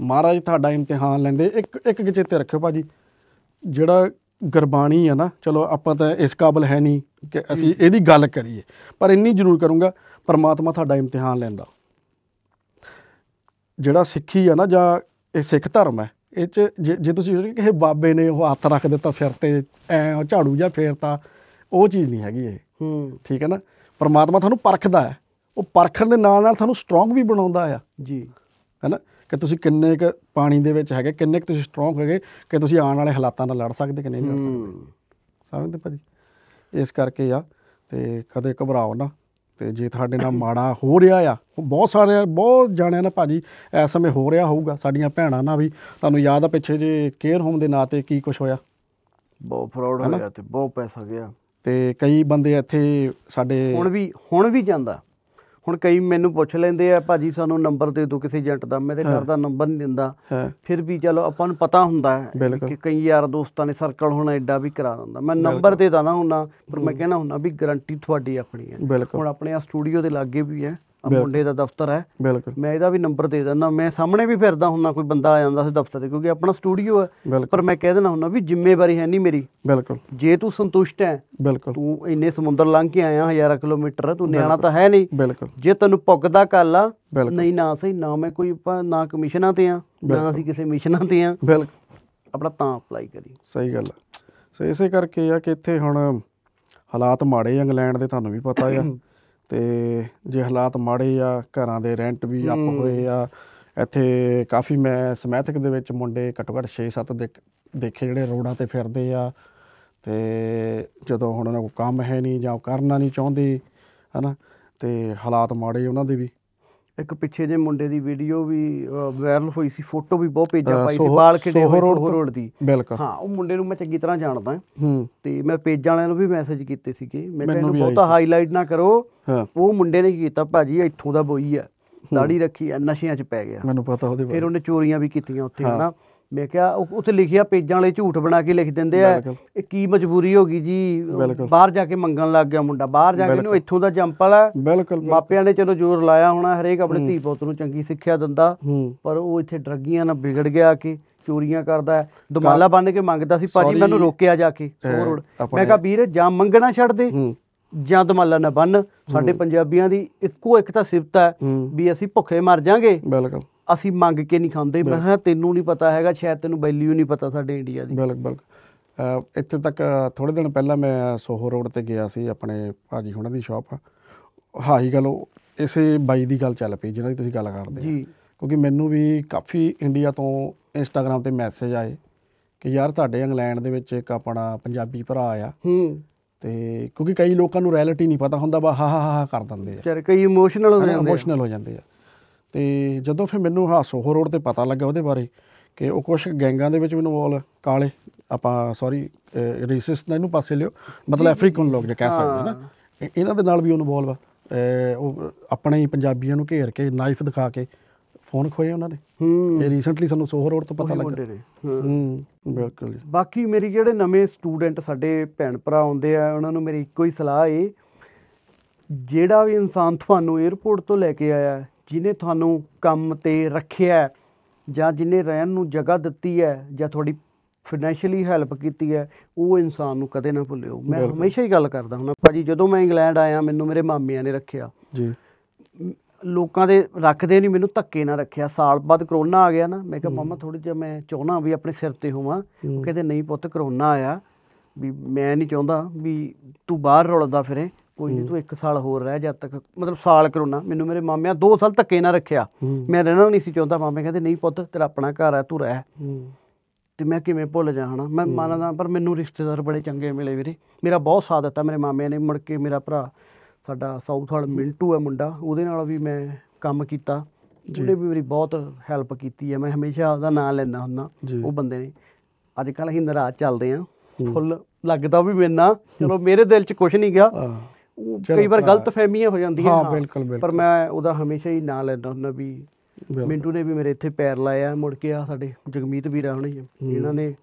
ਮਹਾਰਾਜ ਤੁਹਾਡਾ ਇਮਤਿਹਾਨ ਲੈਂਦੇ ਇੱਕ ਇੱਕ ਗਚੇਤੇ ਰੱਖਿਓ ਭਾਜੀ ਜਿਹੜਾ ਗਰਬਾਣੀ ਆ ਨਾ ਚਲੋ ਆਪਾਂ ਤਾਂ ਇਸ ਕਾਬਲ ਹੈ ਨਹੀਂ ਕਿ ਅਸੀਂ ਇਹਦੀ ਗੱਲ ਕਰੀਏ ਪਰ ਇੰਨੀ ਜ਼ਰੂਰ ਕਰੂੰਗਾ ਪਰਮਾਤਮਾ ਤੁਹਾਡਾ ਇਮਤਿਹਾਨ ਲੈਂਦਾ ਜਿਹੜਾ ਸਿੱਖੀ ਆ ਨਾ ਜਾਂ ਇਹ ਸਿੱਖ ਧਰਮ ਹੈ ਇਹ ਚ ਜੇ ਤੁਸੀਂ ਕਿਸੇ ਬਾਬੇ ਨੇ ਉਹ ਹੱਥ ਰੱਖ ਦਿੱਤਾ ਸਿਰ ਤੇ ਐ ਝਾੜੂ ਜਾਂ ਫੇਰਤਾ ਉਹ ਚੀਜ਼ ਨਹੀਂ ਹੈਗੀ ਇਹ ਹੂੰ ਠੀਕ ਹੈ ਨਾ ਪਰਮਾਤਮਾ ਤੁਹਾਨੂੰ ਪਰਖਦਾ ਹੈ ਉਹ ਪਰਖਣ ਦੇ ਨਾਲ ਨਾਲ ਤੁਹਾਨੂੰ ਸਟਰੋਂਗ ਵੀ ਬਣਾਉਂਦਾ ਆ ਜੀ ਹੈ ਨਾ ਕਿ ਤੁਸੀਂ ਕਿੰਨੇ ਕ ਪਾਣੀ ਦੇ ਵਿੱਚ ਹੈਗੇ ਕਿੰਨੇ ਕ ਤੁਸੀਂ ਸਟਰੋਂਗ ਹੈਗੇ ਕਿ ਤੁਸੀਂ ਆਉਣ ਵਾਲੇ ਹਾਲਾਤਾਂ ਨਾਲ ਲੜ ਸਕਦੇ ਕਿ ਨਹੀਂ ਲੜ ਸਕਦੇ ਸਮਝਦੇ ਭਾਜੀ ਇਸ ਕਰਕੇ ਆ ਤੇ ਕਦੇ ਘਬਰਾਓ ਨਾ ਤੇ ਜੇ ਤੁਹਾਡੇ ਨਾਲ ਮਾੜਾ ਹੋ ਰਿਹਾ ਆ ਬਹੁਤ ਸਾਰੇ ਬਹੁਤ ਜਾਣਿਆ ਨਾ ਭਾਜੀ ਇਸ ਸਮੇਂ ਹੋ ਰਿਹਾ ਹੋਊਗਾ ਸਾਡੀਆਂ ਭੈਣਾਂ ਨਾਲ ਵੀ ਤੁਹਾਨੂੰ ਯਾਦ ਆ ਪਿੱਛੇ ਜੇ ਕੇਅਰ ਹੋਮ ਦੇ ਨਾਂ ਤੇ ਕੀ ਕੁਝ ਹੋਇਆ ਬਹੁਤ ਫਰਾਡ ਹੋਇਆ ਤੇ ਬਹੁਤ ਪੈਸਾ ਗਿਆ ਤੇ ਕਈ ਬੰਦੇ ਇੱਥੇ ਸਾਡੇ ਹੁਣ ਵੀ ਹੁਣ ਵੀ ਜਾਂਦਾ ਹੁਣ ਕਈ ਮੈਨੂੰ ਪੁੱਛ ਲੈਂਦੇ ਆ ਭਾਜੀ ਸਾਨੂੰ ਨੰਬਰ ਦੇ ਦਿਓ ਕਿਸੇ ਏਜੰਟ ਦਾ ਮੈਂ ਤੇ ਘਰ ਦਾ ਨੰਬਰ ਨਹੀਂ ਦਿੰਦਾ ਫਿਰ ਵੀ ਚਲੋ ਆਪਾਂ ਨੂੰ ਪਤਾ ਹੁੰਦਾ ਕਿ ਕਈ ਯਾਰ ਦੋਸਤਾਂ ਨੇ ਸਰਕਲ ਹੁਣ ਐਡਾ ਵੀ ਕਰਾ ਦਿੰਦਾ ਮੈਂ ਨੰਬਰ ਦੇ ਦਾਣਾ ਹੁੰਨਾ ਪਰ ਮੈਂ ਕਹਿਣਾ ਹੁੰਨਾ ਵੀ ਗਾਰੰਟੀ ਤੁਹਾਡੀ ਆਪਣੀ ਹੈ ਹੁਣ ਆਪਣੇ ਆ ਸਟੂਡੀਓ ਦੇ ਲਾਗੇ ਵੀ ਹੈ ਮੁੰਡੇ ਦਾ ਦਫ਼ਤਰ ਹੈ ਬਿਲਕੁਲ ਮੈਂ ਇਹਦਾ ਵੀ ਨੰਬਰ ਦੇ ਦਿੰਦਾ ਮੈਂ ਸਾਹਮਣੇ ਵੀ ਫਿਰਦਾ ਹੁੰਦਾ ਕੋਈ ਬੰਦਾ ਆ ਜਾਂਦਾ ਸੀ ਦਫ਼ਤਰ ਤੇ ਕਿਉਂਕਿ ਆਪਣਾ ਸਟੂਡੀਓ ਹੈ ਪਰ ਮੈਂ ਕਹਿ ਦਿੰਦਾ ਹੁੰਦਾ ਵੀ ਜ਼ਿੰਮੇਵਾਰੀ ਹੈ ਨਹੀਂ ਮੇਰੀ ਬਿਲਕੁਲ ਜੇ ਤੂੰ ਸੰਤੁਸ਼ਟ ਹੈ ਬਿਲਕੁਲ ਤੂੰ ਇੰਨੇ ਸਮੁੰਦਰ ਲੰਘ ਕੇ ਆਇਆ ਹਜ਼ਾਰਾਂ ਕਿਲੋਮੀਟਰ ਤੂੰ ਨਿਆਣਾ ਤਾਂ ਹੈ ਨਹੀਂ ਬਿਲਕੁਲ ਜੇ ਤੈਨੂੰ ਪੁੱਗਦਾ ਕੱਲ ਆ ਨਹੀਂ ਨਾ ਸਹੀ ਨਾ ਮੈਂ ਕੋਈ ਨਾ ਕਮਿਸ਼ਨਾਂ ਤੇ ਆ ਨਾ ਅਸੀਂ ਕਿਸੇ ਮਿਸ਼ਨਾਂ ਤੇ ਆ ਬਿਲਕੁਲ ਆਪਣਾ ਤਾਂ ਅਪਲਾਈ ਕਰੀ ਸਹੀ ਗੱਲ ਸੋ ਇਸੇ ਕਰਕੇ ਆ ਕਿ ਇੱਥੇ ਹੁਣ ਹਾਲਾਤ ਮਾੜੇ ਇੰਗਲੈਂਡ ਦੇ ਤੁਹਾਨੂੰ ਵੀ ਪਤਾ ਆ <coughs> ਤੇ ਜੇ ਹਾਲਾਤ ਮਾੜੇ ਆ ਘਰਾਂ ਦੇ ਰੈਂਟ ਵੀ ਆਪ ਹੋਏ ਆ ਇੱਥੇ ਕਾਫੀ ਮੈਂ ਸਮੈਥਿਕ ਦੇ ਵਿੱਚ ਮੁੰਡੇ ਘਟ ਘਟ 6-7 ਦੇਖੇ ਜਿਹੜੇ ਰੋਡਾਂ ਤੇ ਫਿਰਦੇ ਆ ਤੇ ਜਦੋਂ ਹੁਣ ਉਹਨਾਂ ਕੋਲ ਕੰਮ ਹੈ ਨਹੀਂ ਜਾਂ ਕਰਨਾ ਨਹੀਂ ਚਾਹੁੰਦੇ ਹਨਾ ਤੇ ਹਾਲਾਤ ਮਾੜੇ ਉਹਨਾਂ ਦੇ ਵੀ ਇੱਕ ਪਿੱਛੇ ਜੇ ਮੁੰਡੇ ਦੀ ਵੀਡੀਓ ਵੀ ਵਾਇਰਲ ਹੋਈ ਸੀ ਫੋਟੋ ਵੀ ਬਹੁਤ ਪੇਜਾਂ ਪਾਈ ਸੀ ਬਾਲ ਕਿਡੇ ਹੋਏ ਰੋਡ ਦੀ ਹਾਂ ਉਹ ਮੁੰਡੇ ਨੂੰ ਮੈਂ ਚੰਗੀ ਤਰ੍ਹਾਂ ਜਾਣਦਾ ਹਾਂ ਤੇ ਮੈਂ ਪੇਜਾਂ ਵਾਲਿਆਂ ਨੂੰ ਵੀ ਮੈਸੇਜ ਕੀਤੇ ਸੀਗੇ ਮੈਂ ਕਹਿੰਦਾ ਬਹੁਤਾ ਹਾਈਲਾਈਟ ਨਾ ਕਰੋ ਉਹ ਮੁੰਡੇ ਨੇ ਕੀਤਾ ਭਾਜੀ ਇੱਥੋਂ ਦਾ ਬੋਈ ਆ ਦਾੜੀ ਰੱਖੀ ਆ ਨਸ਼ਿਆਂ 'ਚ ਪੈ ਗਿਆ ਮੈਨੂੰ ਪਤਾ ਉਹਦੇ ਬਾਰੇ ਫਿਰ ਉਹਨੇ ਚੋਰੀਆਂ ਵੀ ਕੀਤੀਆਂ ਉੱਥੇ ਹਨਾ ਮੈਂ ਕਿਹਾ ਉੱਥੇ ਲਿਖਿਆ ਪੇਜਾਂ ਵਾਲੇ ਝੂਠ ਬਣਾ ਕੇ ਲਿਖ ਦਿੰਦੇ ਆ ਇਹ ਕੀ ਮਜਬੂਰੀ ਹੋ ਗਈ ਜੀ ਬਾਹਰ ਜਾ ਕੇ ਮੰਗਣ ਲੱਗ ਗਿਆ ਮੁੰਡਾ ਬਾਹਰ ਜਾ ਕੇ ਨੂੰ ਇੱਥੋਂ ਦਾ ਜੰਪਲ ਆ ਮਾਪਿਆਂ ਨੇ ਚਲੋ ਜ਼ੋਰ ਲਾਇਆ ਹੋਣਾ ਹਰੇਕ ਆਪਣੇ ਧੀ ਪੁੱਤ ਨੂੰ ਚੰਗੀ ਸਿੱਖਿਆ ਦਿੰਦਾ ਪਰ ਉਹ ਇੱਥੇ ਡਰੱਗੀਆਂ ਨਾਲ ਵਿਗੜ ਗਿਆ ਕਿ ਚੋਰੀਆਂ ਕਰਦਾ ਦਮਾਲਾ ਬੰਨ ਕੇ ਮੰਗਦਾ ਸੀ ਪਾਜੀ ਮੈਨੂੰ ਰੋਕਿਆ ਜਾ ਕੇ ਹੋਰ ਮੈਂ ਕਿਹਾ ਵੀਰ ਜਾਂ ਮੰਗਣਾ ਛੱਡ ਦੇ ਜਾਂ ਦਮਾਲਾ ਨਾ ਬੰਨ ਸਾਡੇ ਪੰਜਾਬੀਆਂ ਦੀ ਇੱਕੋ ਇੱਕ ਤਾਂ ਸਿਫਤ ਹੈ ਵੀ ਅਸੀਂ ਭੁੱਖੇ ਮਰ ਜਾਾਂਗੇ ਬਿਲਕੁਲ ਅਸੀਂ ਮੰਗ ਕੇ ਨਹੀਂ ਖਾਂਦੇ ਮੈਂ ਕਿਹਾ ਤੈਨੂੰ ਨਹੀਂ ਪਤਾ ਹੈਗਾ ਸ਼ਾਇਦ ਤੈਨੂੰ ਵੈਲਿਊ ਨਹੀਂ ਪਤਾ ਸਾਡੇ ਇੰਡੀਆ ਦੀ ਬਿਲਕੁਲ ਬਿਲਕੁਲ ਇੱਥੇ ਤੱਕ ਥੋੜੇ ਦਿਨ ਪਹਿਲਾਂ ਮੈਂ ਸੋਹੋ ਰੋਡ ਤੇ ਗਿਆ ਸੀ ਆਪਣੇ ਭਾਜੀ ਹੁਣਾਂ ਦੀ ਸ਼ਾਪ ਹਾਂ ਹੀ ਗੱਲ ਇਸੇ ਬਾਈ ਦੀ ਗੱਲ ਚੱਲ ਪਈ ਜਿਹਨਾਂ ਦੀ ਤੁਸੀਂ ਗੱਲ ਕਰਦੇ ਜੀ ਕਿਉਂਕਿ ਮੈਨੂੰ ਵੀ ਕਾਫੀ ਇੰਡੀਆ ਤੋਂ ਇੰਸਟਾਗ੍ਰam ਤੇ ਮੈਸੇਜ ਆਏ ਕਿ ਯਾਰ ਤੁਹਾਡੇ ਇੰਗਲੈਂਡ ਦੇ ਵਿੱਚ ਇੱਕ ਆਪਣਾ ਪੰਜਾਬੀ ਭਰਾ ਆ ਹੂੰ ਤੇ ਕਿਉਂਕਿ ਕਈ ਲੋਕਾਂ ਨੂੰ ਰਿਐਲਿਟੀ ਨਹੀਂ ਪਤਾ ਹੁੰਦਾ ਬਾ ਹਾ ਹਾ ਹਾ ਕਰ ਦਿੰਦੇ ਆ ਚਰ ਕਈ ਇਮੋਸ਼ਨਲ ਹੋ ਜਾਂਦੇ ਆ ਇਮੋਸ਼ਨਲ ਹੋ ਜਾਂਦੇ ਆ ਤੇ ਜਦੋਂ ਫਿਰ ਮੈਨੂੰ ਹਾਸੋ ਹੋਰ ਰੋਡ ਤੇ ਪਤਾ ਲੱਗਾ ਉਹਦੇ ਬਾਰੇ ਕਿ ਉਹ ਕੁਝ ਗੈਂਗਾਂ ਦੇ ਵਿੱਚ ਵੀ ਇਨਵੋਲ ਕਾਲੇ ਆਪਾਂ ਸੌਰੀ ਰੇਸਿਸਟ ਨਾ ਇਹਨੂੰ ਪਾਸੇ ਲਿਓ ਮਤਲਬ ਅਫਰੀਕਨ ਲੋਕ ਜੇ ਕਹਿ ਸਕਦੇ ਨਾ ਇਹਨਾਂ ਦੇ ਨਾਲ ਵੀ ਇਨਵੋਲਵ ਉਹ ਆਪਣੇ ਹੀ ਪੰਜਾਬੀਆਂ ਨੂੰ ਘੇਰ ਕੇ ਨਾਈਫ ਦਿਖਾ ਕੇ ਫੋਨ ਖੋਏ ਉਹਨਾਂ ਨੇ ਹੂੰ ਇਹ ਰੀਸੈਂਟਲੀ ਸਾਨੂੰ ਸੋਹਰ ਰੋਡ ਤੋਂ ਪਤਾ ਲੱਗਾ ਹੂੰ ਬਿਲਕੁਲ ਬਾਕੀ ਮੇਰੀ ਜਿਹੜੇ ਨਵੇਂ ਸਟੂਡੈਂਟ ਸਾਡੇ ਭੈਣ ਭਰਾ ਆਉਂਦੇ ਆ ਉਹਨਾਂ ਨੂੰ ਮੇਰੀ ਇੱਕੋ ਹੀ ਸਲਾਹ ਏ ਜਿਹੜਾ ਵੀ ਇਨਸਾਨ ਤੁਹਾਨੂੰ 에어ਪੋਰਟ ਤੋਂ ਲੈ ਕੇ ਆਇਆ ਹੈ ਜਿਹਨੇ ਤੁਹਾਨੂੰ ਕੰਮ ਤੇ ਰੱਖਿਆ ਜਾਂ ਜਿਹਨੇ ਰਹਿਣ ਨੂੰ ਜਗ੍ਹਾ ਦਿੱਤੀ ਹੈ ਜਾਂ ਤੁਹਾਡੀ ਫਾਈਨੈਂਸ਼ੀਅਲੀ ਹੈਲਪ ਕੀਤੀ ਹੈ ਉਹ ਇਨਸਾਨ ਨੂੰ ਕਦੇ ਨਾ ਭੁੱਲਿਓ ਮੈਂ ਹਮੇਸ਼ਾ ਹੀ ਗੱਲ ਕਰਦਾ ਹੁਣ ਭਾਜੀ ਜਦੋਂ ਮੈਂ ਇੰਗਲੈਂਡ ਆਇਆ ਮੈਨੂੰ ਮੇਰੇ ਮਾਮਿਆਂ ਨੇ ਰੱਖਿਆ ਜੀ ਲੋਕਾਂ ਦੇ ਰੱਖਦੇ ਨਹੀਂ ਮੈਨੂੰ ਧੱਕੇ ਨਾ ਰੱਖਿਆ ਸਾਲ ਬਾਅਦ ਕਰੋਨਾ ਆ ਗਿਆ ਨਾ ਮੈਂ ਕਿਹਾ ਮਮਾ ਥੋੜੀ ਜਿਹਾ ਮੈਂ ਚਾਹਣਾ ਵੀ ਆਪਣੇ ਸਿਰ ਤੇ ਹੋਵਾਂ ਉਹ ਕਹਿੰਦੇ ਨਹੀਂ ਪੁੱਤ ਕਰੋਨਾ ਆਇਆ ਵੀ ਮੈਂ ਨਹੀਂ ਚਾਹੁੰਦਾ ਵੀ ਤੂੰ ਬਾਹਰ ਰੁਲਦਾ ਫਿਰੇ ਕੋਈ ਨਹੀਂ ਤੂੰ 1 ਸਾਲ ਹੋਰ ਰਹਿ ਜਦ ਤੱਕ ਮਤਲਬ ਸਾਲ ਕਰੋਨਾ ਮੈਨੂੰ ਮੇਰੇ ਮਾਮਿਆਂ 2 ਸਾਲ ਧੱਕੇ ਨਾ ਰੱਖਿਆ ਮੈਂ ਰਹਿਣਾ ਨਹੀਂ ਸੀ ਚਾਹੁੰਦਾ ਮਾਮੇ ਕਹਿੰਦੇ ਨਹੀਂ ਪੁੱਤ ਤੇਰਾ ਆਪਣਾ ਘਰ ਆ ਤੂੰ ਰਹਿ ਤੇ ਮੈਂ ਕਿਵੇਂ ਭੁੱਲ ਜਾ ਹਣਾ ਮੈਂ ਮੰਨਦਾ ਪਰ ਮੈਨੂੰ ਰਿਸ਼ਤੇਦਾਰ ਬੜੇ ਚੰਗੇ ਮਿਲੇ ਵੀਰੇ ਮੇਰਾ ਬਹੁਤ ਸਾਥ ਦਿੱਤਾ ਮੇਰੇ ਮਾਮਿਆਂ ਨੇ ਮੁੜ ਕੇ ਮੇਰਾ ਭਰਾ ਸਾਡਾ ਸਾਊਥ ਵਾਲ ਮਿੰਟੂ ਹੈ ਮੁੰਡਾ ਉਹਦੇ ਨਾਲ ਵੀ ਮੈਂ ਕੰਮ ਕੀਤਾ ਜਿਹੜੇ ਵੀ ਮੇਰੀ ਬਹੁਤ ਹੈਲਪ ਕੀਤੀ ਹੈ ਮੈਂ ਹਮੇਸ਼ਾ ਉਹਦਾ ਨਾਮ ਲੈਂਦਾ ਹੁੰਦਾ ਉਹ ਬੰਦੇ ਨੇ ਅੱਜ ਕੱਲ੍ਹ ਅਸੀਂ ਨਰਾਜ਼ ਚੱਲਦੇ ਆ ਫੁੱਲ ਲੱਗਦਾ ਵੀ ਮੇਰੇ ਚਲੋ ਮੇਰੇ ਦਿਲ 'ਚ ਕੁਝ ਨਹੀਂ ਗਿਆ ਕਈ ਵਾਰ ਗਲਤ ਫਹਿਮੀਆਂ ਹੋ ਜਾਂਦੀਆਂ ਹਾਂ ਬਿਲਕੁਲ ਬਿਲਕੁਲ ਪਰ ਮੈਂ ਉਹਦਾ ਹਮੇਸ਼ਾ ਹੀ ਨਾਂ ਲੈਂਦਾ ਹੁੰਦਾ ਵੀ ਮਿੰਟੂ ਨੇ ਵੀ ਮੇਰੇ ਇੱਥੇ ਪੈਰ ਲਾਇਆ ਮੁੜ ਕੇ ਆ ਸਾਡੇ ਜਗਮੀਤ ਵੀਰਾ ਹੁਣੇ ਇਹਨਾਂ ਨੇ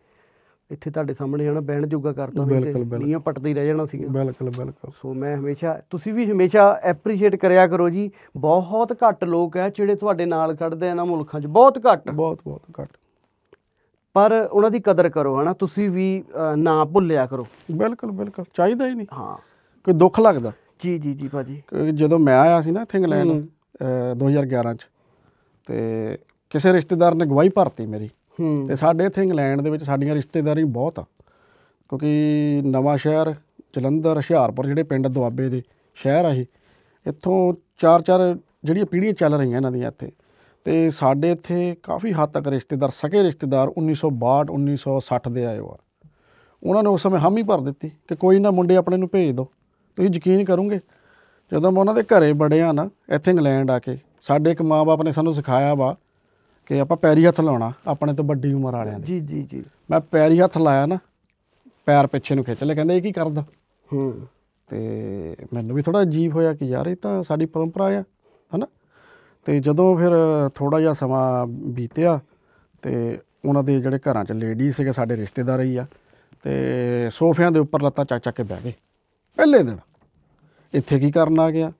ਇੱਥੇ ਤੁਹਾਡੇ ਸਾਹਮਣੇ ਹਨਾ ਬਹਿਣ ਜੋਗਾ ਕਰਤਾ ਨਹੀਂ ਤੇ ਨੀਆਂ ਪਟਦੇ ਰਹਿ ਜਾਣਾ ਸੀ ਬਿਲਕੁਲ ਬਿਲਕੁਲ ਸੋ ਮੈਂ ਹਮੇਸ਼ਾ ਤੁਸੀਂ ਵੀ ਹਮੇਸ਼ਾ ਐਪਰੀਸ਼ੀਏਟ ਕਰਿਆ ਕਰੋ ਜੀ ਬਹੁਤ ਘੱਟ ਲੋਕ ਐ ਜਿਹੜੇ ਤੁਹਾਡੇ ਨਾਲ ਖੜਦੇ ਆ ਨਾ ਮੁਲਕਾਂ 'ਚ ਬਹੁਤ ਘੱਟ ਬਹੁਤ ਬਹੁਤ ਘੱਟ ਪਰ ਉਹਨਾਂ ਦੀ ਕਦਰ ਕਰੋ ਹਨਾ ਤੁਸੀਂ ਵੀ ਨਾ ਭੁੱਲਿਆ ਕਰੋ ਬਿਲਕੁਲ ਬਿਲਕੁਲ ਚਾਹੀਦਾ ਹੀ ਨਹੀਂ ਹਾਂ ਕੋਈ ਦੁੱਖ ਲੱਗਦਾ ਜੀ ਜੀ ਜੀ ਭਾਜੀ ਜਦੋਂ ਮੈਂ ਆਇਆ ਸੀ ਨਾ ਇੱਥੇ ਇੰਗਲੈਂਡ 2011 ਚ ਤੇ ਕਿਸੇ ਰਿਸ਼ਤੇਦਾਰ ਨੇ ਗਵਾਹੀ ਭਰਤੀ ਮੇਰੀ ਤੇ ਸਾਡੇ ਇੱਥੇ ਇੰਗਲੈਂਡ ਦੇ ਵਿੱਚ ਸਾਡੀਆਂ ਰਿਸ਼ਤੇਦਾਰੀ ਬਹੁਤ ਆ ਕਿਉਂਕਿ ਨਵਾਂ ਸ਼ਹਿਰ ਜਲੰਧਰ ਹੁਸ਼ਿਆਰਪੁਰ ਜਿਹੜੇ ਪਿੰਡ ਦੁਆਬੇ ਦੇ ਸ਼ਹਿਰ ਆ ਇਹ ਇੱਥੋਂ ਚਾਰ ਚਾਰ ਜਿਹੜੀਆਂ ਪੀੜ੍ਹੀਆਂ ਚੱਲ ਰਹੀਆਂ ਇਹਨਾਂ ਦੀਆਂ ਇੱਥੇ ਤੇ ਸਾਡੇ ਇੱਥੇ ਕਾਫੀ ਹੱਦ ਤੱਕ ਰਿਸ਼ਤੇਦਾਰ ਸਕੇ ਰਿਸ਼ਤੇਦਾਰ 1962 1960 ਦੇ ਆਏ ਆ ਉਹਨਾਂ ਨੇ ਉਸ ਸਮੇਂ ਹਾਮੀ ਭਰ ਦਿੱਤੀ ਕਿ ਕੋਈ ਨਾ ਮੁੰਡੇ ਆਪਣੇ ਨੂੰ ਭੇਜ ਦਿਓ ਤੁਸੀਂ ਯਕੀਨ ਕਰੋਗੇ ਜਦੋਂ ਮੈਂ ਉਹਨਾਂ ਦੇ ਘਰੇ ਬੜਿਆ ਨਾ ਇੱਥੇ ਇੰਗਲੈਂਡ ਆ ਕੇ ਸਾਡੇ ਇੱਕ ਮਾਪੇ ਨੇ ਸਾਨੂੰ ਸਿਖਾਇਆ ਵਾ ਕਿ ਆਪਾਂ ਪੈਰੀ ਹੱਥ ਲਾਉਣਾ ਆਪਣੇ ਤੋਂ ਵੱਡੀ ਉਮਰ ਵਾਲਿਆਂ ਦੇ ਜੀ ਜੀ ਜੀ ਮੈਂ ਪੈਰੀ ਹੱਥ ਲਾਇਆ ਨਾ ਪੈਰ ਪਿੱਛੇ ਨੂੰ ਖਿੱਚ ਲੈ ਕਹਿੰਦੇ ਇਹ ਕੀ ਕਰਦਾ ਹੂੰ ਤੇ ਮੈਨੂੰ ਵੀ ਥੋੜਾ ਅਜੀਬ ਹੋਇਆ ਕਿ ਯਾਰ ਇਹ ਤਾਂ ਸਾਡੀ ਪਰੰਪਰਾ ਆ ਹਨਾ ਤੇ ਜਦੋਂ ਫਿਰ ਥੋੜਾ ਜਿਹਾ ਸਮਾਂ ਬੀਤਿਆ ਤੇ ਉਹਨਾਂ ਦੇ ਜਿਹੜੇ ਘਰਾਂ 'ਚ ਲੇਡੀ ਸੀਗੇ ਸਾਡੇ ਰਿਸ਼ਤੇਦਾਰ ਹੀ ਆ ਤੇ ਸੋਫਿਆਂ ਦੇ ਉੱਪਰ ਲੱਤਾਂ ਚੱਕ ਚੱਕ ਕੇ ਬਹਿ ਗਏ ਪਹਿਲੇ ਦਿਨ ਇੱਥੇ ਕੀ ਕਰਨ ਆ ਗਿਆ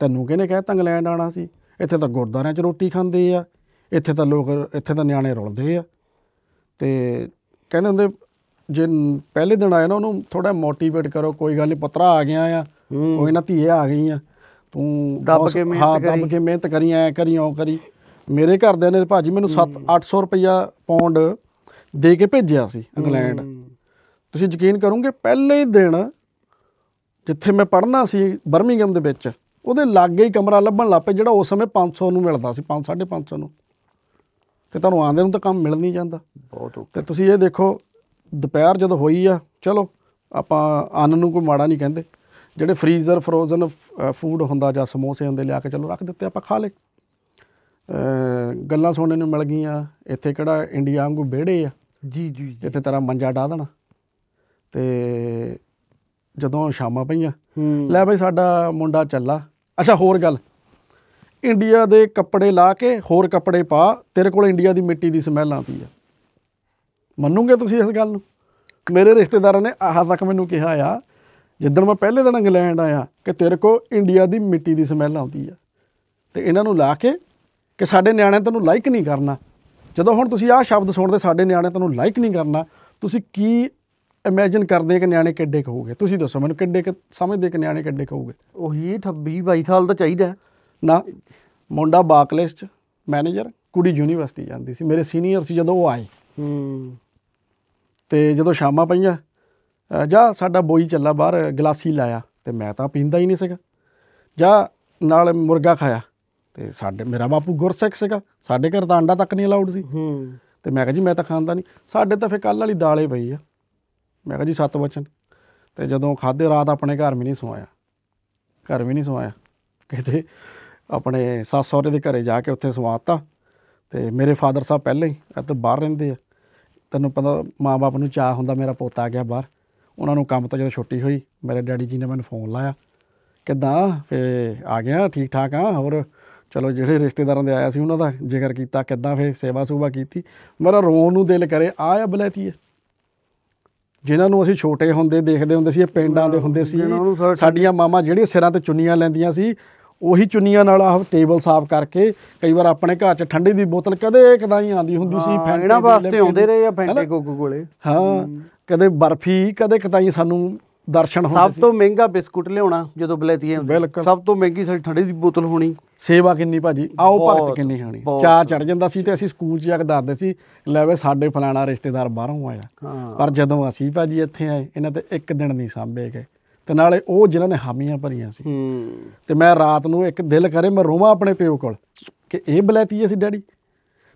ਤੈਨੂੰ ਕਿਹਨੇ ਕਹਿ ਇੰਗਲੈਂਡ ਆਣਾ ਸੀ ਇੱਥੇ ਤਾਂ ਗੁਰਦਾਰਿਆਂ 'ਚ ਰੋਟੀ ਖਾਂਦੇ ਆ ਇੱਥੇ ਤਾਂ ਲੋਕ ਇੱਥੇ ਤਾਂ ਨਿਆਣੇ ਰੁਲਦੇ ਆ ਤੇ ਕਹਿੰਦੇ ਹੁੰਦੇ ਜੇ ਪਹਿਲੇ ਦਿਨ ਆਇਆ ਨਾ ਉਹਨੂੰ ਥੋੜਾ ਮੋਟੀਵੇਟ ਕਰੋ ਕੋਈ ਗੱਲ ਨਹੀਂ ਪਤਰਾ ਆ ਗਿਆ ਆ ਕੋਈ ਨਾ ਧੀਏ ਆ ਗਈ ਆ ਤੂੰ ਦੱਬ ਕੇ ਮਿਹਨਤ ਕਰੀ ਹਾਂ ਦੱਬ ਕੇ ਮਿਹਨਤ ਕਰੀ ਐ ਕਰੀ ਓ ਕਰੀ ਮੇਰੇ ਘਰਦਿਆਂ ਨੇ ਭਾਜੀ ਮੈਨੂੰ 7 800 ਰੁਪਇਆ ਪੌਂਡ ਦੇ ਕੇ ਭੇਜਿਆ ਸੀ ਇੰਗਲੈਂਡ ਤੁਸੀਂ ਯਕੀਨ ਕਰੋਗੇ ਪਹਿਲੇ ਦਿਨ ਜਿੱਥੇ ਮੈਂ ਪੜ੍ਹਨਾ ਸੀ ਬਰਮਿੰਗਮ ਦੇ ਵਿੱਚ ਉਹਦੇ ਲਾਗੇ ਹੀ ਕਮਰਾ ਲੱਭਣ ਲੱਪੇ ਜਿਹੜਾ ਉਸ ਸਮੇਂ 500 ਨੂੰ ਮਿਲਦਾ ਸੀ 5 550 ਨੂੰ ਤੇ ਤੁਹਾਨੂੰ ਆਂਦੇ ਨੂੰ ਤਾਂ ਕੰਮ ਮਿਲ ਨਹੀਂ ਜਾਂਦਾ ਬਹੁਤ ਤੇ ਤੁਸੀਂ ਇਹ ਦੇਖੋ ਦੁਪਹਿਰ ਜਦੋਂ ਹੋਈ ਆ ਚਲੋ ਆਪਾਂ ਅੰਨ ਨੂੰ ਕੋਈ ਮਾੜਾ ਨਹੀਂ ਕਹਿੰਦੇ ਜਿਹੜੇ ਫਰੀਜ਼ਰ ਫਰੋਜ਼ਨ ਫੂਡ ਹੁੰਦਾ ਜਾਂ ਸਮੋਸੇ ਹੁੰਦੇ ਲਿਆ ਕੇ ਚਲੋ ਰੱਖ ਦਿੱਤੇ ਆਪਾਂ ਖਾ ਲੇ ਗੱਲਾਂ ਸੁਣਨੇ ਨੂੰ ਮਿਲ ਗਈਆਂ ਇੱਥੇ ਕਿਹੜਾ ਇੰਡੀਆ ਵਾਂਗੂ ਵਿਹੜੇ ਆ ਜੀ ਜੀ ਇੱਥੇ ਤਰ੍ਹਾਂ ਮੰਜਾ ਡਾ ਦੇਣਾ ਤੇ ਜਦੋਂ ਸ਼ਾਮਾਂ ਪਈਆਂ ਲੈ ਬਈ ਸਾਡਾ ਮੁੰਡਾ ਚੱਲਾ ਅੱਛਾ ਹੋਰ ਗੱਲ ਇੰਡੀਆ ਦੇ ਕੱਪੜੇ ਲਾ ਕੇ ਹੋਰ ਕੱਪੜੇ ਪਾ ਤੇਰੇ ਕੋਲ ਇੰਡੀਆ ਦੀ ਮਿੱਟੀ ਦੀ ਸਮੈਲ ਆਉਂਦੀ ਆ ਮੰਨੂਗੇ ਤੁਸੀਂ ਇਸ ਗੱਲ ਨੂੰ ਮੇਰੇ ਰਿਸ਼ਤੇਦਾਰਾਂ ਨੇ ਆਹ ਤੱਕ ਮੈਨੂੰ ਕਿਹਾ ਆ ਜਿੱਦਣ ਮੈਂ ਪਹਿਲੇ ਦਿਨ ਇੰਗਲੈਂਡ ਆਇਆ ਕਿ ਤੇਰੇ ਕੋਲ ਇੰਡੀਆ ਦੀ ਮਿੱਟੀ ਦੀ ਸਮੈਲ ਆਉਂਦੀ ਆ ਤੇ ਇਹਨਾਂ ਨੂੰ ਲਾ ਕੇ ਕਿ ਸਾਡੇ ਨਿਆਣੇ ਤੈਨੂੰ ਲਾਈਕ ਨਹੀਂ ਕਰਨਾ ਜਦੋਂ ਹੁਣ ਤੁਸੀਂ ਆਹ ਸ਼ਬਦ ਸੁਣਦੇ ਸਾਡੇ ਨਿਆਣੇ ਤੈਨੂੰ ਲਾਈਕ ਨਹੀਂ ਕਰਨਾ ਤੁਸੀਂ ਕੀ ਇਮੇਜਿਨ ਕਰਦੇ ਕਿ ਨਿਆਣੇ ਕਿੱਡੇ ਕਹੋਗੇ ਤੁਸੀਂ ਦੱਸੋ ਮੈਨੂੰ ਕਿੱਡੇ ਸਮਝਦੇ ਕਿ ਨਿਆਣੇ ਕਿੱਡੇ ਕਹੋਗੇ ਉਹੀ 28 22 ਸਾਲ ਦਾ ਚਾਹੀਦਾ ਨਾ ਮੁੰਡਾ ਬਾਕਲੇਸ ਚ ਮੈਨੇਜਰ ਕੁੜੀ ਯੂਨੀਵਰਸਿਟੀ ਜਾਂਦੀ ਸੀ ਮੇਰੇ ਸੀਨੀਅਰ ਸੀ ਜਦੋਂ ਉਹ ਆਏ ਹੂੰ ਤੇ ਜਦੋਂ ਸ਼ਾਮਾਂ ਪਈਆਂ ਜਾ ਸਾਡਾ ਬੋਈ ਚੱਲਾ ਬਾਹਰ ਗਲਾਸੀ ਲਾਇਆ ਤੇ ਮੈਂ ਤਾਂ ਪੀਂਦਾ ਹੀ ਨਹੀਂ ਸੀਗਾ ਜਾ ਨਾਲ ਮੁਰਗਾ ਖਾਇਆ ਤੇ ਸਾਡੇ ਮੇਰਾ ਬਾਪੂ ਗੁਰਸਿੱਖ ਸੀਗਾ ਸਾਡੇ ਘਰ ਤਾਂ ਅੰਡਾ ਤੱਕ ਨਹੀਂ ਅਲਾਉਡ ਸੀ ਹੂੰ ਤੇ ਮੈਂ ਕਿਹਾ ਜੀ ਮੈਂ ਤਾਂ ਖਾਂਦਾ ਨਹੀਂ ਸਾਡੇ ਤਾਂ ਫੇ ਕੱਲ ਵਾਲੀ ਦਾਲੇ ਪਈ ਆ ਮੈਂ ਕਿਹਾ ਜੀ ਸੱਤ ਵਚਨ ਤੇ ਜਦੋਂ ਖਾਦੇ ਰਾਤ ਆਪਣੇ ਘਰ ਵੀ ਨਹੀਂ ਸੋਇਆ ਘਰ ਵੀ ਨਹੀਂ ਸੋਇਆ ਕਿਤੇ ਆਪਣੇ ਸੱਸ ਸਹੁਰੇ ਦੇ ਘਰੇ ਜਾ ਕੇ ਉੱਥੇ ਸਵਾਤਾ ਤੇ ਮੇਰੇ ਫਾਦਰ ਸਾਹਿਬ ਪਹਿਲਾਂ ਹੀ ਇੱਥੇ ਬਾਹਰ ਰਹਿੰਦੇ ਆ ਤੈਨੂੰ ਪਤਾ ਮਾਪੇ ਨੂੰ ਚਾਹ ਹੁੰਦਾ ਮੇਰਾ ਪੋਤਾ ਆ ਗਿਆ ਬਾਹਰ ਉਹਨਾਂ ਨੂੰ ਕੰਮ ਤੋਂ ਜਦੋਂ ਛੁੱਟੀ ਹੋਈ ਮੇਰੇ ਡੈਡੀ ਜੀ ਨੇ ਮੈਨੂੰ ਫੋਨ ਲਾਇਆ ਕਿਦਾਂ ਫੇ ਆ ਗਿਆ ਠੀਕ ਠਾਕ ਆ ਹੋਰ ਚਲੋ ਜਿਹੜੇ ਰਿਸ਼ਤੇਦਾਰਾਂ ਦੇ ਆਇਆ ਸੀ ਉਹਨਾਂ ਦਾ ਜ਼ਿਕਰ ਕੀਤਾ ਕਿਦਾਂ ਫੇ ਸੇਵਾ ਸੁਭਾ ਕੀਤੀ ਮੇਰਾ ਰੋਣ ਨੂੰ ਦਿਲ ਕਰੇ ਆ ਆ ਬਲੈਤੀ ਜਿਨ੍ਹਾਂ ਨੂੰ ਅਸੀਂ ਛੋਟੇ ਹੁੰਦੇ ਦੇਖਦੇ ਹੁੰਦੇ ਸੀ ਇਹ ਪਿੰਡਾਂ ਦੇ ਹੁੰਦੇ ਸੀ ਸਾਡੀਆਂ ਮਾਮਾ ਜਿਹੜੀਆਂ ਸਿਰਾਂ ਤੇ ਚੁੰਨੀਆਂ ਲੈਂਦੀਆਂ ਸੀ ਉਹੀ ਚੁੰਨੀਆਂ ਨਾਲ ਆਹ ਟੇਬਲ ਸਾਫ਼ ਕਰਕੇ ਕਈ ਵਾਰ ਆਪਣੇ ਘਰ 'ਚ ਠੰਡੇ ਦੀ ਬੋਤਲ ਕਦੇ ਕਦਾਂ ਹੀ ਆਂਦੀ ਹੁੰਦੀ ਸੀ ਫੈਂਟੇ ਵਾਸਤੇ ਆਉਂਦੇ ਰਹੇ ਆ ਫੈਂਟੇ ਕੋਕੋ ਕੋਲੇ ਹਾਂ ਕਦੇ ਬਰਫੀ ਕਦੇ ਕਦਾਂ ਹੀ ਸਾਨੂੰ ਦਰਸ਼ਨ ਹੁੰਦੇ ਸੀ ਸਭ ਤੋਂ ਮਹਿੰਗਾ ਬਿਸਕੁਟ ਲਿਆਉਣਾ ਜਦੋਂ ਬਲੈਤੀਏ ਸਭ ਤੋਂ ਮਹਿੰਗੀ ਸਾਡੀ ਠੰਡੇ ਦੀ ਬੋਤਲ ਹੋਣੀ ਸੇਵਾ ਕਿੰਨੀ ਭਾਜੀ ਆਓ ਭਗਤ ਕਿੰਨੀ ਹੋਣੀ ਚਾਹ ਚੜ ਜਾਂਦਾ ਸੀ ਤੇ ਅਸੀਂ ਸਕੂਲ 'ਚ ਜਾ ਕੇ ਦੱਸਦੇ ਸੀ ਲੈ ਵੇ ਸਾਡੇ ਫਲਾਣਾ ਰਿਸ਼ਤੇਦਾਰ ਬਾਹਰੋਂ ਆਇਆ ਪਰ ਜਦੋਂ ਅਸੀਂ ਭਾਜੀ ਇੱਥੇ ਆਏ ਇਹਨਾਂ ਤੇ ਇੱਕ ਦਿਨ ਨਹੀਂ ਸਾਂਭੇ ਗਏ ਤੇ ਨਾਲੇ ਉਹ ਜਿਨ੍ਹਾਂ ਨੇ ਹਾਮੀਆਂ ਭਰੀਆਂ ਸੀ ਤੇ ਮੈਂ ਰਾਤ ਨੂੰ ਇੱਕ ਦਿਲ ਕਰੇ ਮੈਂ ਰੋਵਾਂ ਆਪਣੇ ਪਿਓ ਕੋਲ ਕਿ ਇਹ ਬਲੈਤੀ ਸੀ ਡੈਡੀ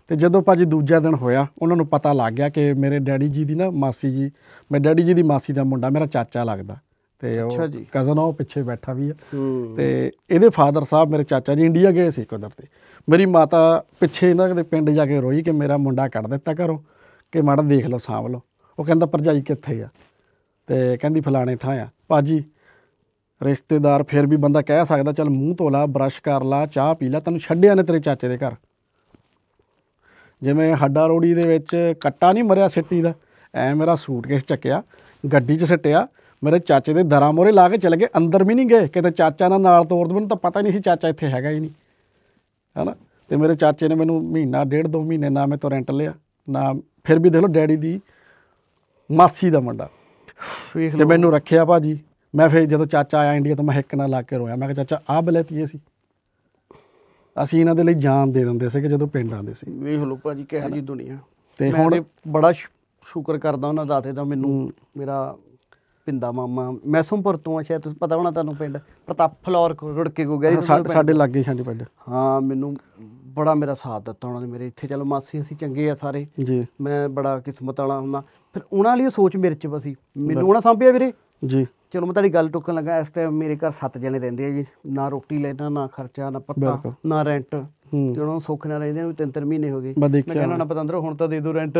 ਤੇ ਜਦੋਂ ਭਾਜੀ ਦੂਜਾ ਦਿਨ ਹੋਇਆ ਉਹਨਾਂ ਨੂੰ ਪਤਾ ਲੱਗ ਗਿਆ ਕਿ ਮੇਰੇ ਡੈਡੀ ਜੀ ਦੀ ਨਾ ਮਾਸੀ ਜੀ ਮੈਂ ਡੈਡੀ ਜੀ ਦੀ ਮਾਸੀ ਦਾ ਮੁੰਡਾ ਮੇਰਾ ਚਾਚਾ ਲੱਗਦਾ ਤੇ ਉਹ ਕਜ਼ਨ ਉਹ ਪਿੱਛੇ ਬੈਠਾ ਵੀ ਆ ਤੇ ਇਹਦੇ ਫਾਦਰ ਸਾਹਿਬ ਮੇਰੇ ਚਾਚਾ ਜੀ ਇੰਡੀਆ ਗਏ ਸੀ ਤੇ ਮੇਰੀ ਮਾਤਾ ਪਿੱਛੇ ਇਹਨਾਂ ਦੇ ਪਿੰਡ ਜਾ ਕੇ ਰੋਈ ਕਿ ਮੇਰਾ ਮੁੰਡਾ ਕੱਢ ਦਿੱਤਾ ਘਰੋਂ ਕਿ ਮੜ ਦੇਖ ਲਓ ਸਾਂਭ ਲਓ ਉਹ ਕਹਿੰਦਾ ਪਰਜਾਈ ਕਿੱਥੇ ਆ ਤੇ ਕਹਿੰਦੀ ਫਲਾਣੇ ਥਾਂ ਆ ਭਾਜੀ ਰਿਸ਼ਤੇਦਾਰ ਫਿਰ ਵੀ ਬੰਦਾ ਕਹਿ ਸਕਦਾ ਚਲ ਮੂੰਹ ਧੋ ਲਾ ਬਰਸ਼ ਕਰ ਲਾ ਚਾਹ ਪੀ ਲਾ ਤੈਨੂੰ ਛੱਡਿਆ ਨੇ ਤੇਰੇ ਚਾਚੇ ਦੇ ਘਰ ਜਿਵੇਂ ਹੱਡਾ ਰੋੜੀ ਦੇ ਵਿੱਚ ਕੱਟਾ ਨਹੀਂ ਮਰਿਆ ਸਿੱਟੀ ਦਾ ਐ ਮੇਰਾ ਸੂਟਕੇਸ ਚੱਕਿਆ ਗੱਡੀ 'ਚ ਸਿੱਟਿਆ ਮੇਰੇ ਚਾਚੇ ਦੇ ਦਰਾਂ ਮੋਰੇ ਲਾ ਕੇ ਚਲ ਗਏ ਅੰਦਰ ਵੀ ਨਹੀਂ ਗਏ ਕਿਤੇ ਚਾਚਾ ਨਾਲ ਨਾਲ ਤੋੜ ਦੇ ਮੈਨੂੰ ਤਾਂ ਪਤਾ ਨਹੀਂ ਸੀ ਚਾਚਾ ਇੱਥੇ ਹੈਗਾ ਹੀ ਨਹੀਂ ਹਨਾ ਤੇ ਮੇਰੇ ਚਾਚੇ ਨੇ ਮੈਨੂੰ ਮਹੀਨਾ ਡੇਢ ਦੋ ਮਹੀਨੇ ਨਾ ਮੈਂ ਤੋਂ ਰੈਂਟ ਲਿਆ ਨਾ ਫਿਰ ਵੀ ਦੇਖ ਲਓ ਡੈਡੀ ਦੀ ਮਾਸੀ ਦਾ ਮੁੰਡਾ ਤੇ ਮੈਨੂੰ ਰੱਖਿਆ ਭਾਜੀ ਮੈਂ ਫੇਰ ਜਦੋਂ ਚਾਚਾ ਆਇਆ ਇੰਡੀਆ ਤੋਂ ਮੈਂ ਹਿੱਕ ਨਾਲ ਲਾ ਕੇ ਰੋਇਆ ਮੈਂ ਕਿਹਾ ਚਾਚਾ ਆ ਬਲੇਤੀਏ ਸੀ ਅਸੀਂ ਇਹਨਾਂ ਦੇ ਲਈ ਜਾਨ ਦੇ ਦਿੰਦੇ ਸੀ ਕਿ ਜਦੋਂ ਪਿੰਡ ਆਉਂਦੇ ਸੀ ਵੇਖ ਲਓ ਭਾਜੀ ਕਿਹੋ ਜੀ ਦੁਨੀਆ ਤੇ ਹੁਣ ਬੜਾ ਸ਼ੁਕਰ ਕਰਦਾ ਉਹਨਾਂ ਦਾਤੇ ਦਾ ਮੈਨੂੰ ਮੇਰਾ ਪਿੰਦਾ ਮਾਮਾ ਮੈਸੋਂਪੁਰ ਤੋਂ ਆ ਸ਼ਾਇਦ ਤੁਸੀਂ ਪਤਾ ਹੋਣਾ ਤੁਹਾਨੂੰ ਪਿੰਡ ਪ੍ਰਤਾਪ ਫਲੋਰ ਰੁੜਕੇ ਕੋ ਗਿਆ ਸਾਡੇ ਲੱਗੇ ਸ਼ਾਂਦੀ ਪਿੰਡ ਹਾਂ ਮੈਨੂੰ ਬੜਾ ਮੇਰਾ ਸਾਥ ਦਿੱਤਾ ਉਹਨਾਂ ਨੇ ਮੇਰੇ ਇੱਥੇ ਚਲੋ ਮਾਸੀ ਅਸੀਂ ਚੰਗੇ ਆ ਸਾਰੇ ਜੀ ਮੈਂ ਬੜਾ ਕਿਸਮਤ ਵਾਲਾ ਹੁੰਦਾ ਫਿਰ ਉਹਨਾਂ ਲਈ ਸੋਚ ਮੇਰੇ ਚ ਬਸੀ ਮੈਨੂੰ ਉਹਨਾਂ ਸੰਭਿਆ ਵੀਰੇ ਜੀ ਚਲੋ ਮੈਂ ਤੁਹਾਡੀ ਗੱਲ ਟੁੱਕਣ ਲੱਗਾ ਇਸ ਟਾਈਮ ਮੇਰੇ ਘਰ 7 ਜਣੇ ਰਹਿੰਦੇ ਆ ਜੀ ਨਾ ਰੋਟੀ ਲੈਣਾ ਨਾ ਖਰਚਾ ਨਾ ਪੱਤਾ ਨਾ ਰੈਂਟ ਤੇ ਉਹਨਾਂ ਸੁੱਖ ਨਾਲ ਰਹਿੰਦੇ ਨੂੰ ਤਿੰਨ ਤਿੰਨ ਮਹੀਨੇ ਹੋ ਗਏ ਮੈਂ ਕਹਿੰਦਾ ਨਾ ਪਤੰਦਰ ਹੁਣ ਤਾਂ ਦੇ ਦੋ ਰੈਂਟ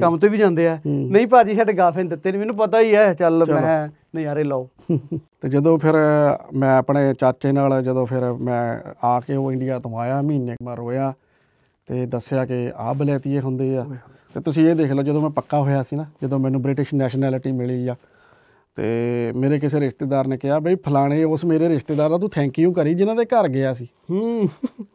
ਕੰਮ ਤੇ ਵੀ ਜਾਂਦੇ ਆ ਨਹੀਂ ਭਾਜੀ ਸਾਡੇ ਗਾਫੇ ਨਹੀਂ ਦਿੱਤੇ ਨੇ ਮੈਨੂੰ ਪਤਾ ਹੀ ਹੈ ਚੱਲ ਮੈਂ ਨਜ਼ਾਰੇ ਲਾਓ ਤੇ ਜਦੋਂ ਫਿਰ ਮੈਂ ਆਪਣੇ ਚਾਚੇ ਨਾਲ ਜਦੋਂ ਫਿਰ ਮੈਂ ਆ ਕੇ ਉਹ ਇੰਡੀਆ ਤੋਂ ਆਇਆ ਮਹੀਨੇ ਕੁ ਮਾਰ ਰੋਇਆ ਤੇ ਦੱਸਿਆ ਕਿ ਆ ਬਲੈਤੀਏ ਹੁੰਦੇ ਆ ਤੇ ਤੁਸੀਂ ਇਹ ਦੇਖ ਲਓ ਜਦੋਂ ਮੈਂ ਪੱਕਾ ਹੋਇਆ ਸੀ ਨਾ ਜਦੋਂ ਮੈਨੂੰ ਬ੍ਰਿਟਿਸ਼ ਨੈਸ਼ਨੈਲਿਟੀ ਮਿਲੀ ਆ ਤੇ ਮੇਰੇ ਕਿਸੇ ਰਿਸ਼ਤੇਦਾਰ ਨੇ ਕਿਹਾ ਬਈ ਫਲਾਣੇ ਉਸ ਮੇਰੇ ਰਿਸ਼ਤੇਦਾਰ ਦਾ ਤੂੰ ਥੈਂਕ ਯੂ ਕਰੀ ਜਿਨ੍ਹਾਂ ਦੇ ਘਰ ਗਿਆ ਸੀ ਹੂੰ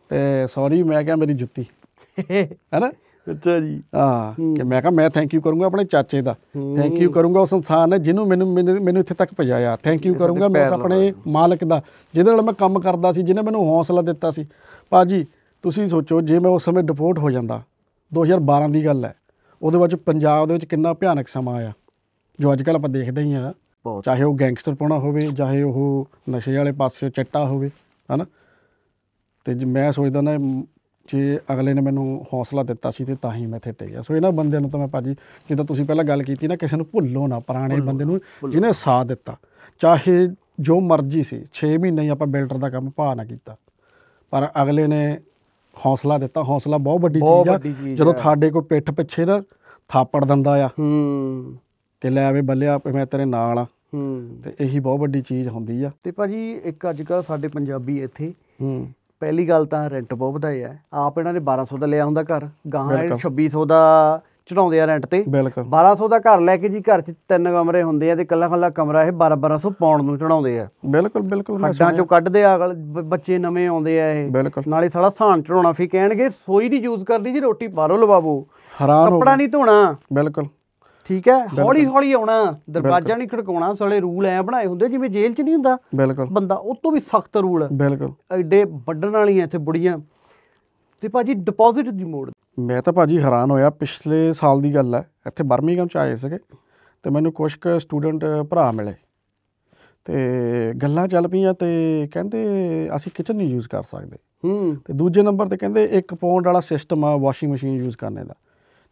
ਤੇ ਸੌਰੀ ਮੈਂ ਕਿਹਾ ਮੇਰੀ ਜੁੱਤੀ <laughs> ਹੈਨਾ ਅੱਛਾ ਜੀ ਹਾਂ ਕਿ ਮੈਂ ਕਿਹਾ ਮੈਂ ਥੈਂਕ ਯੂ ਕਰੂੰਗਾ ਆਪਣੇ ਚਾਚੇ ਦਾ ਥੈਂਕ ਯੂ ਕਰੂੰਗਾ ਉਸ ਸੰਸਾਰ ਨੇ ਜਿਹਨੂੰ ਮੈਨੂੰ ਮੈਨੂੰ ਇੱਥੇ ਤੱਕ ਪਹੁੰਚਾਇਆ ਥੈਂਕ ਯੂ ਕਰੂੰਗਾ ਮੈਂ ਆਪਣੇ ਮਾਲਕ ਦਾ ਜਿਹਦੇ ਨਾਲ ਮੈਂ ਕੰਮ ਕਰਦਾ ਸੀ ਜਿਹਨੇ ਮੈਨੂੰ ਹੌਸਲਾ ਦਿੱਤਾ ਸੀ ਬਾਜੀ ਤੁਸੀਂ ਸੋਚੋ ਜੇ ਮੈਂ ਉਸ ਸਮੇਂ ਡਿਪੋਰਟ ਹੋ ਜਾਂਦਾ 2012 ਦੀ ਗੱਲ ਹੈ ਉਹਦੇ ਵਿੱਚ ਪੰਜਾਬ ਦੇ ਵਿੱਚ ਕਿੰਨਾ ਭਿਆਨਕ ਸਮਾਂ ਆਇਆ ਜੋ ਅੱਜ ਆਪਾਂ ਦੇਖਦੇ ਹੀ ਆ ਬਹੁਤ ਚਾਹੇ ਉਹ ਗੈਂਗਸਟਰ ਪਾਉਣਾ ਹੋਵੇ ਚਾਹੇ ਉਹ ਨਸ਼ੇ ਵਾਲੇ ਪਾਸੇ ਚੱਟਾ ਹੋਵੇ ਹਨਾ ਤੇ ਜੇ ਮੈਂ ਸੋਚਦਾ ਨਾ ਜੇ ਅਗਲੇ ਨੇ ਮੈਨੂੰ ਹੌਸਲਾ ਦਿੱਤਾ ਸੀ ਤੇ ਤਾਂ ਹੀ ਮੈਂ ਇੱਥੇ ਟਿਕਿਆ ਸੋ ਇਹਨਾਂ ਬੰਦਿਆਂ ਨੂੰ ਤਾਂ ਮੈਂ ਭਾਜੀ ਜਿੱਦਾਂ ਤੁਸੀਂ ਪਹਿਲਾਂ ਗੱਲ ਕੀਤੀ ਨਾ ਕਿਸੇ ਨੂੰ ਭੁੱਲੋ ਨਾ ਪੁਰਾਣੇ ਬੰਦੇ ਨੂੰ ਜਿਹਨੇ ਸਾਥ ਦਿੱਤਾ ਚਾਹੇ ਜੋ ਮਰਜ਼ੀ ਸੀ 6 ਮਹੀਨੇ ਆਪਾਂ ਬਿਲਡਰ ਦਾ ਕੰਮ ਭਾ ਨਾ ਕੀਤਾ ਪਰ ਅਗਲੇ ਨੇ ਹੌਸਲਾ ਦਿੱਤਾ ਹੌਸਲਾ ਬਹੁਤ ਵੱਡੀ ਚੀਜ਼ ਆ ਜਦੋਂ ਤੁਹਾਡੇ ਕੋਲ ਪਿੱਠ ਪਿੱਛੇ ਨਾ ਥਾਪੜ ਦਿੰਦਾ ਆ ਹੂੰ ਕਿ ਲੈ ਆਵੇ ਬੱਲੇ ਆਪੇ ਮੈਂ ਤੇਰੇ ਨਾਲ ਆ ਹੂੰ ਤੇ ਇਹੀ ਬਹੁਤ ਵੱਡੀ ਚੀਜ਼ ਹੁੰਦੀ ਆ ਤੇ ਭਾਜੀ ਇੱਕ ਅੱਜ ਕੱਲ ਸਾਡੇ ਪੰਜਾਬੀ ਇੱਥੇ ਹੂੰ ਪਹਿਲੀ ਗੱਲ ਤਾਂ ਰੈਂਟ ਬਹੁਤ ਵਧਾਇਆ ਹੈ। ਆਪ ਇਹਨਾਂ ਨੇ 1200 ਦਾ ਲਿਆ ਹੁੰਦਾ ਘਰ ਗਾਂ 2600 ਦਾ ਚੜਾਉਂਦੇ ਆ ਰੈਂਟ ਤੇ ਬਿਲਕੁਲ 1200 ਦਾ ਘਰ ਲੈ ਕੇ ਜੀ ਘਰ 'ਚ ਤਿੰਨ ਕਮਰੇ ਹੁੰਦੇ ਆ ਤੇ ਕੱਲਾ ਕੱਲਾ ਕਮਰਾ ਇਹ 12 1200 ਪਾਉਣ ਨੂੰ ਚੜਾਉਂਦੇ ਆ ਬਿਲਕੁਲ ਬਿਲਕੁਲ ਹੱਡਾਂ ਚੋਂ ਕੱਢਦੇ ਆ ਬੱਚੇ ਨਵੇਂ ਆਉਂਦੇ ਆ ਇਹ ਨਾਲੇ ਸਾਲਾ ਸਾਨ ਚੜਾਉਣਾ ਫੀ ਕਹਿਣਗੇ ਸੋਈ ਨਹੀਂ ਯੂਜ਼ ਕਰਦੀ ਜੀ ਰੋਟੀ ਬਾਹਰੋਂ ਲਵਾਵੋ ਕੱਪੜਾ ਨਹੀਂ ਧੋਣਾ ਬਿਲਕੁਲ ਠੀਕ ਹੈ ਹੌਲੀ ਹੌਲੀ ਆਉਣਾ ਦਰਵਾਜ਼ਾ ਨਹੀਂ ਖੜਕਾਉਣਾ ਸਾਲੇ ਰੂਲ ਐ ਬਣਾਏ ਹੁੰਦੇ ਜਿਵੇਂ ਜੇਲ੍ਹ 'ਚ ਨਹੀਂ ਹੁੰਦਾ ਬਿਲਕੁਲ ਬੰਦਾ ਉਹ ਤੋਂ ਵੀ ਸਖਤ ਰੂਲ ਬਿਲਕੁਲ ਐਡੇ ਵੱਡਣ ਵਾਲੀਆਂ ਇੱਥੇ ਬੁੜੀਆਂ ਤੇ ਭਾਜੀ ਡਿਪੋਜ਼ਿਟ ਦੀ ਮੋੜ ਮੈਂ ਤਾਂ ਭਾਜੀ ਹੈਰਾਨ ਹੋਇਆ ਪਿਛਲੇ ਸਾਲ ਦੀ ਗੱਲ ਹੈ ਇੱਥੇ ਬਰਮਿੰਗਮ ਚ ਆਏ ਸੀਗੇ ਤੇ ਮੈਨੂੰ ਕੁਝ ਕੁ ਸਟੂਡੈਂਟ ਭਰਾ ਮਿਲੇ ਤੇ ਗੱਲਾਂ ਚੱਲ ਪਈਆਂ ਤੇ ਕਹਿੰਦੇ ਅਸੀਂ ਕਿਚਨ ਨਹੀਂ ਯੂਜ਼ ਕਰ ਸਕਦੇ ਹੂੰ ਤੇ ਦੂਜੇ ਨੰਬਰ ਤੇ ਕਹਿੰਦੇ 1 ਪੌਂਡ ਵਾਲਾ ਸਿਸਟਮ ਆ ਵਾਸ਼ਿੰਗ ਮਸ਼ੀਨ ਯੂਜ਼ ਕਰਨੇ ਦਾ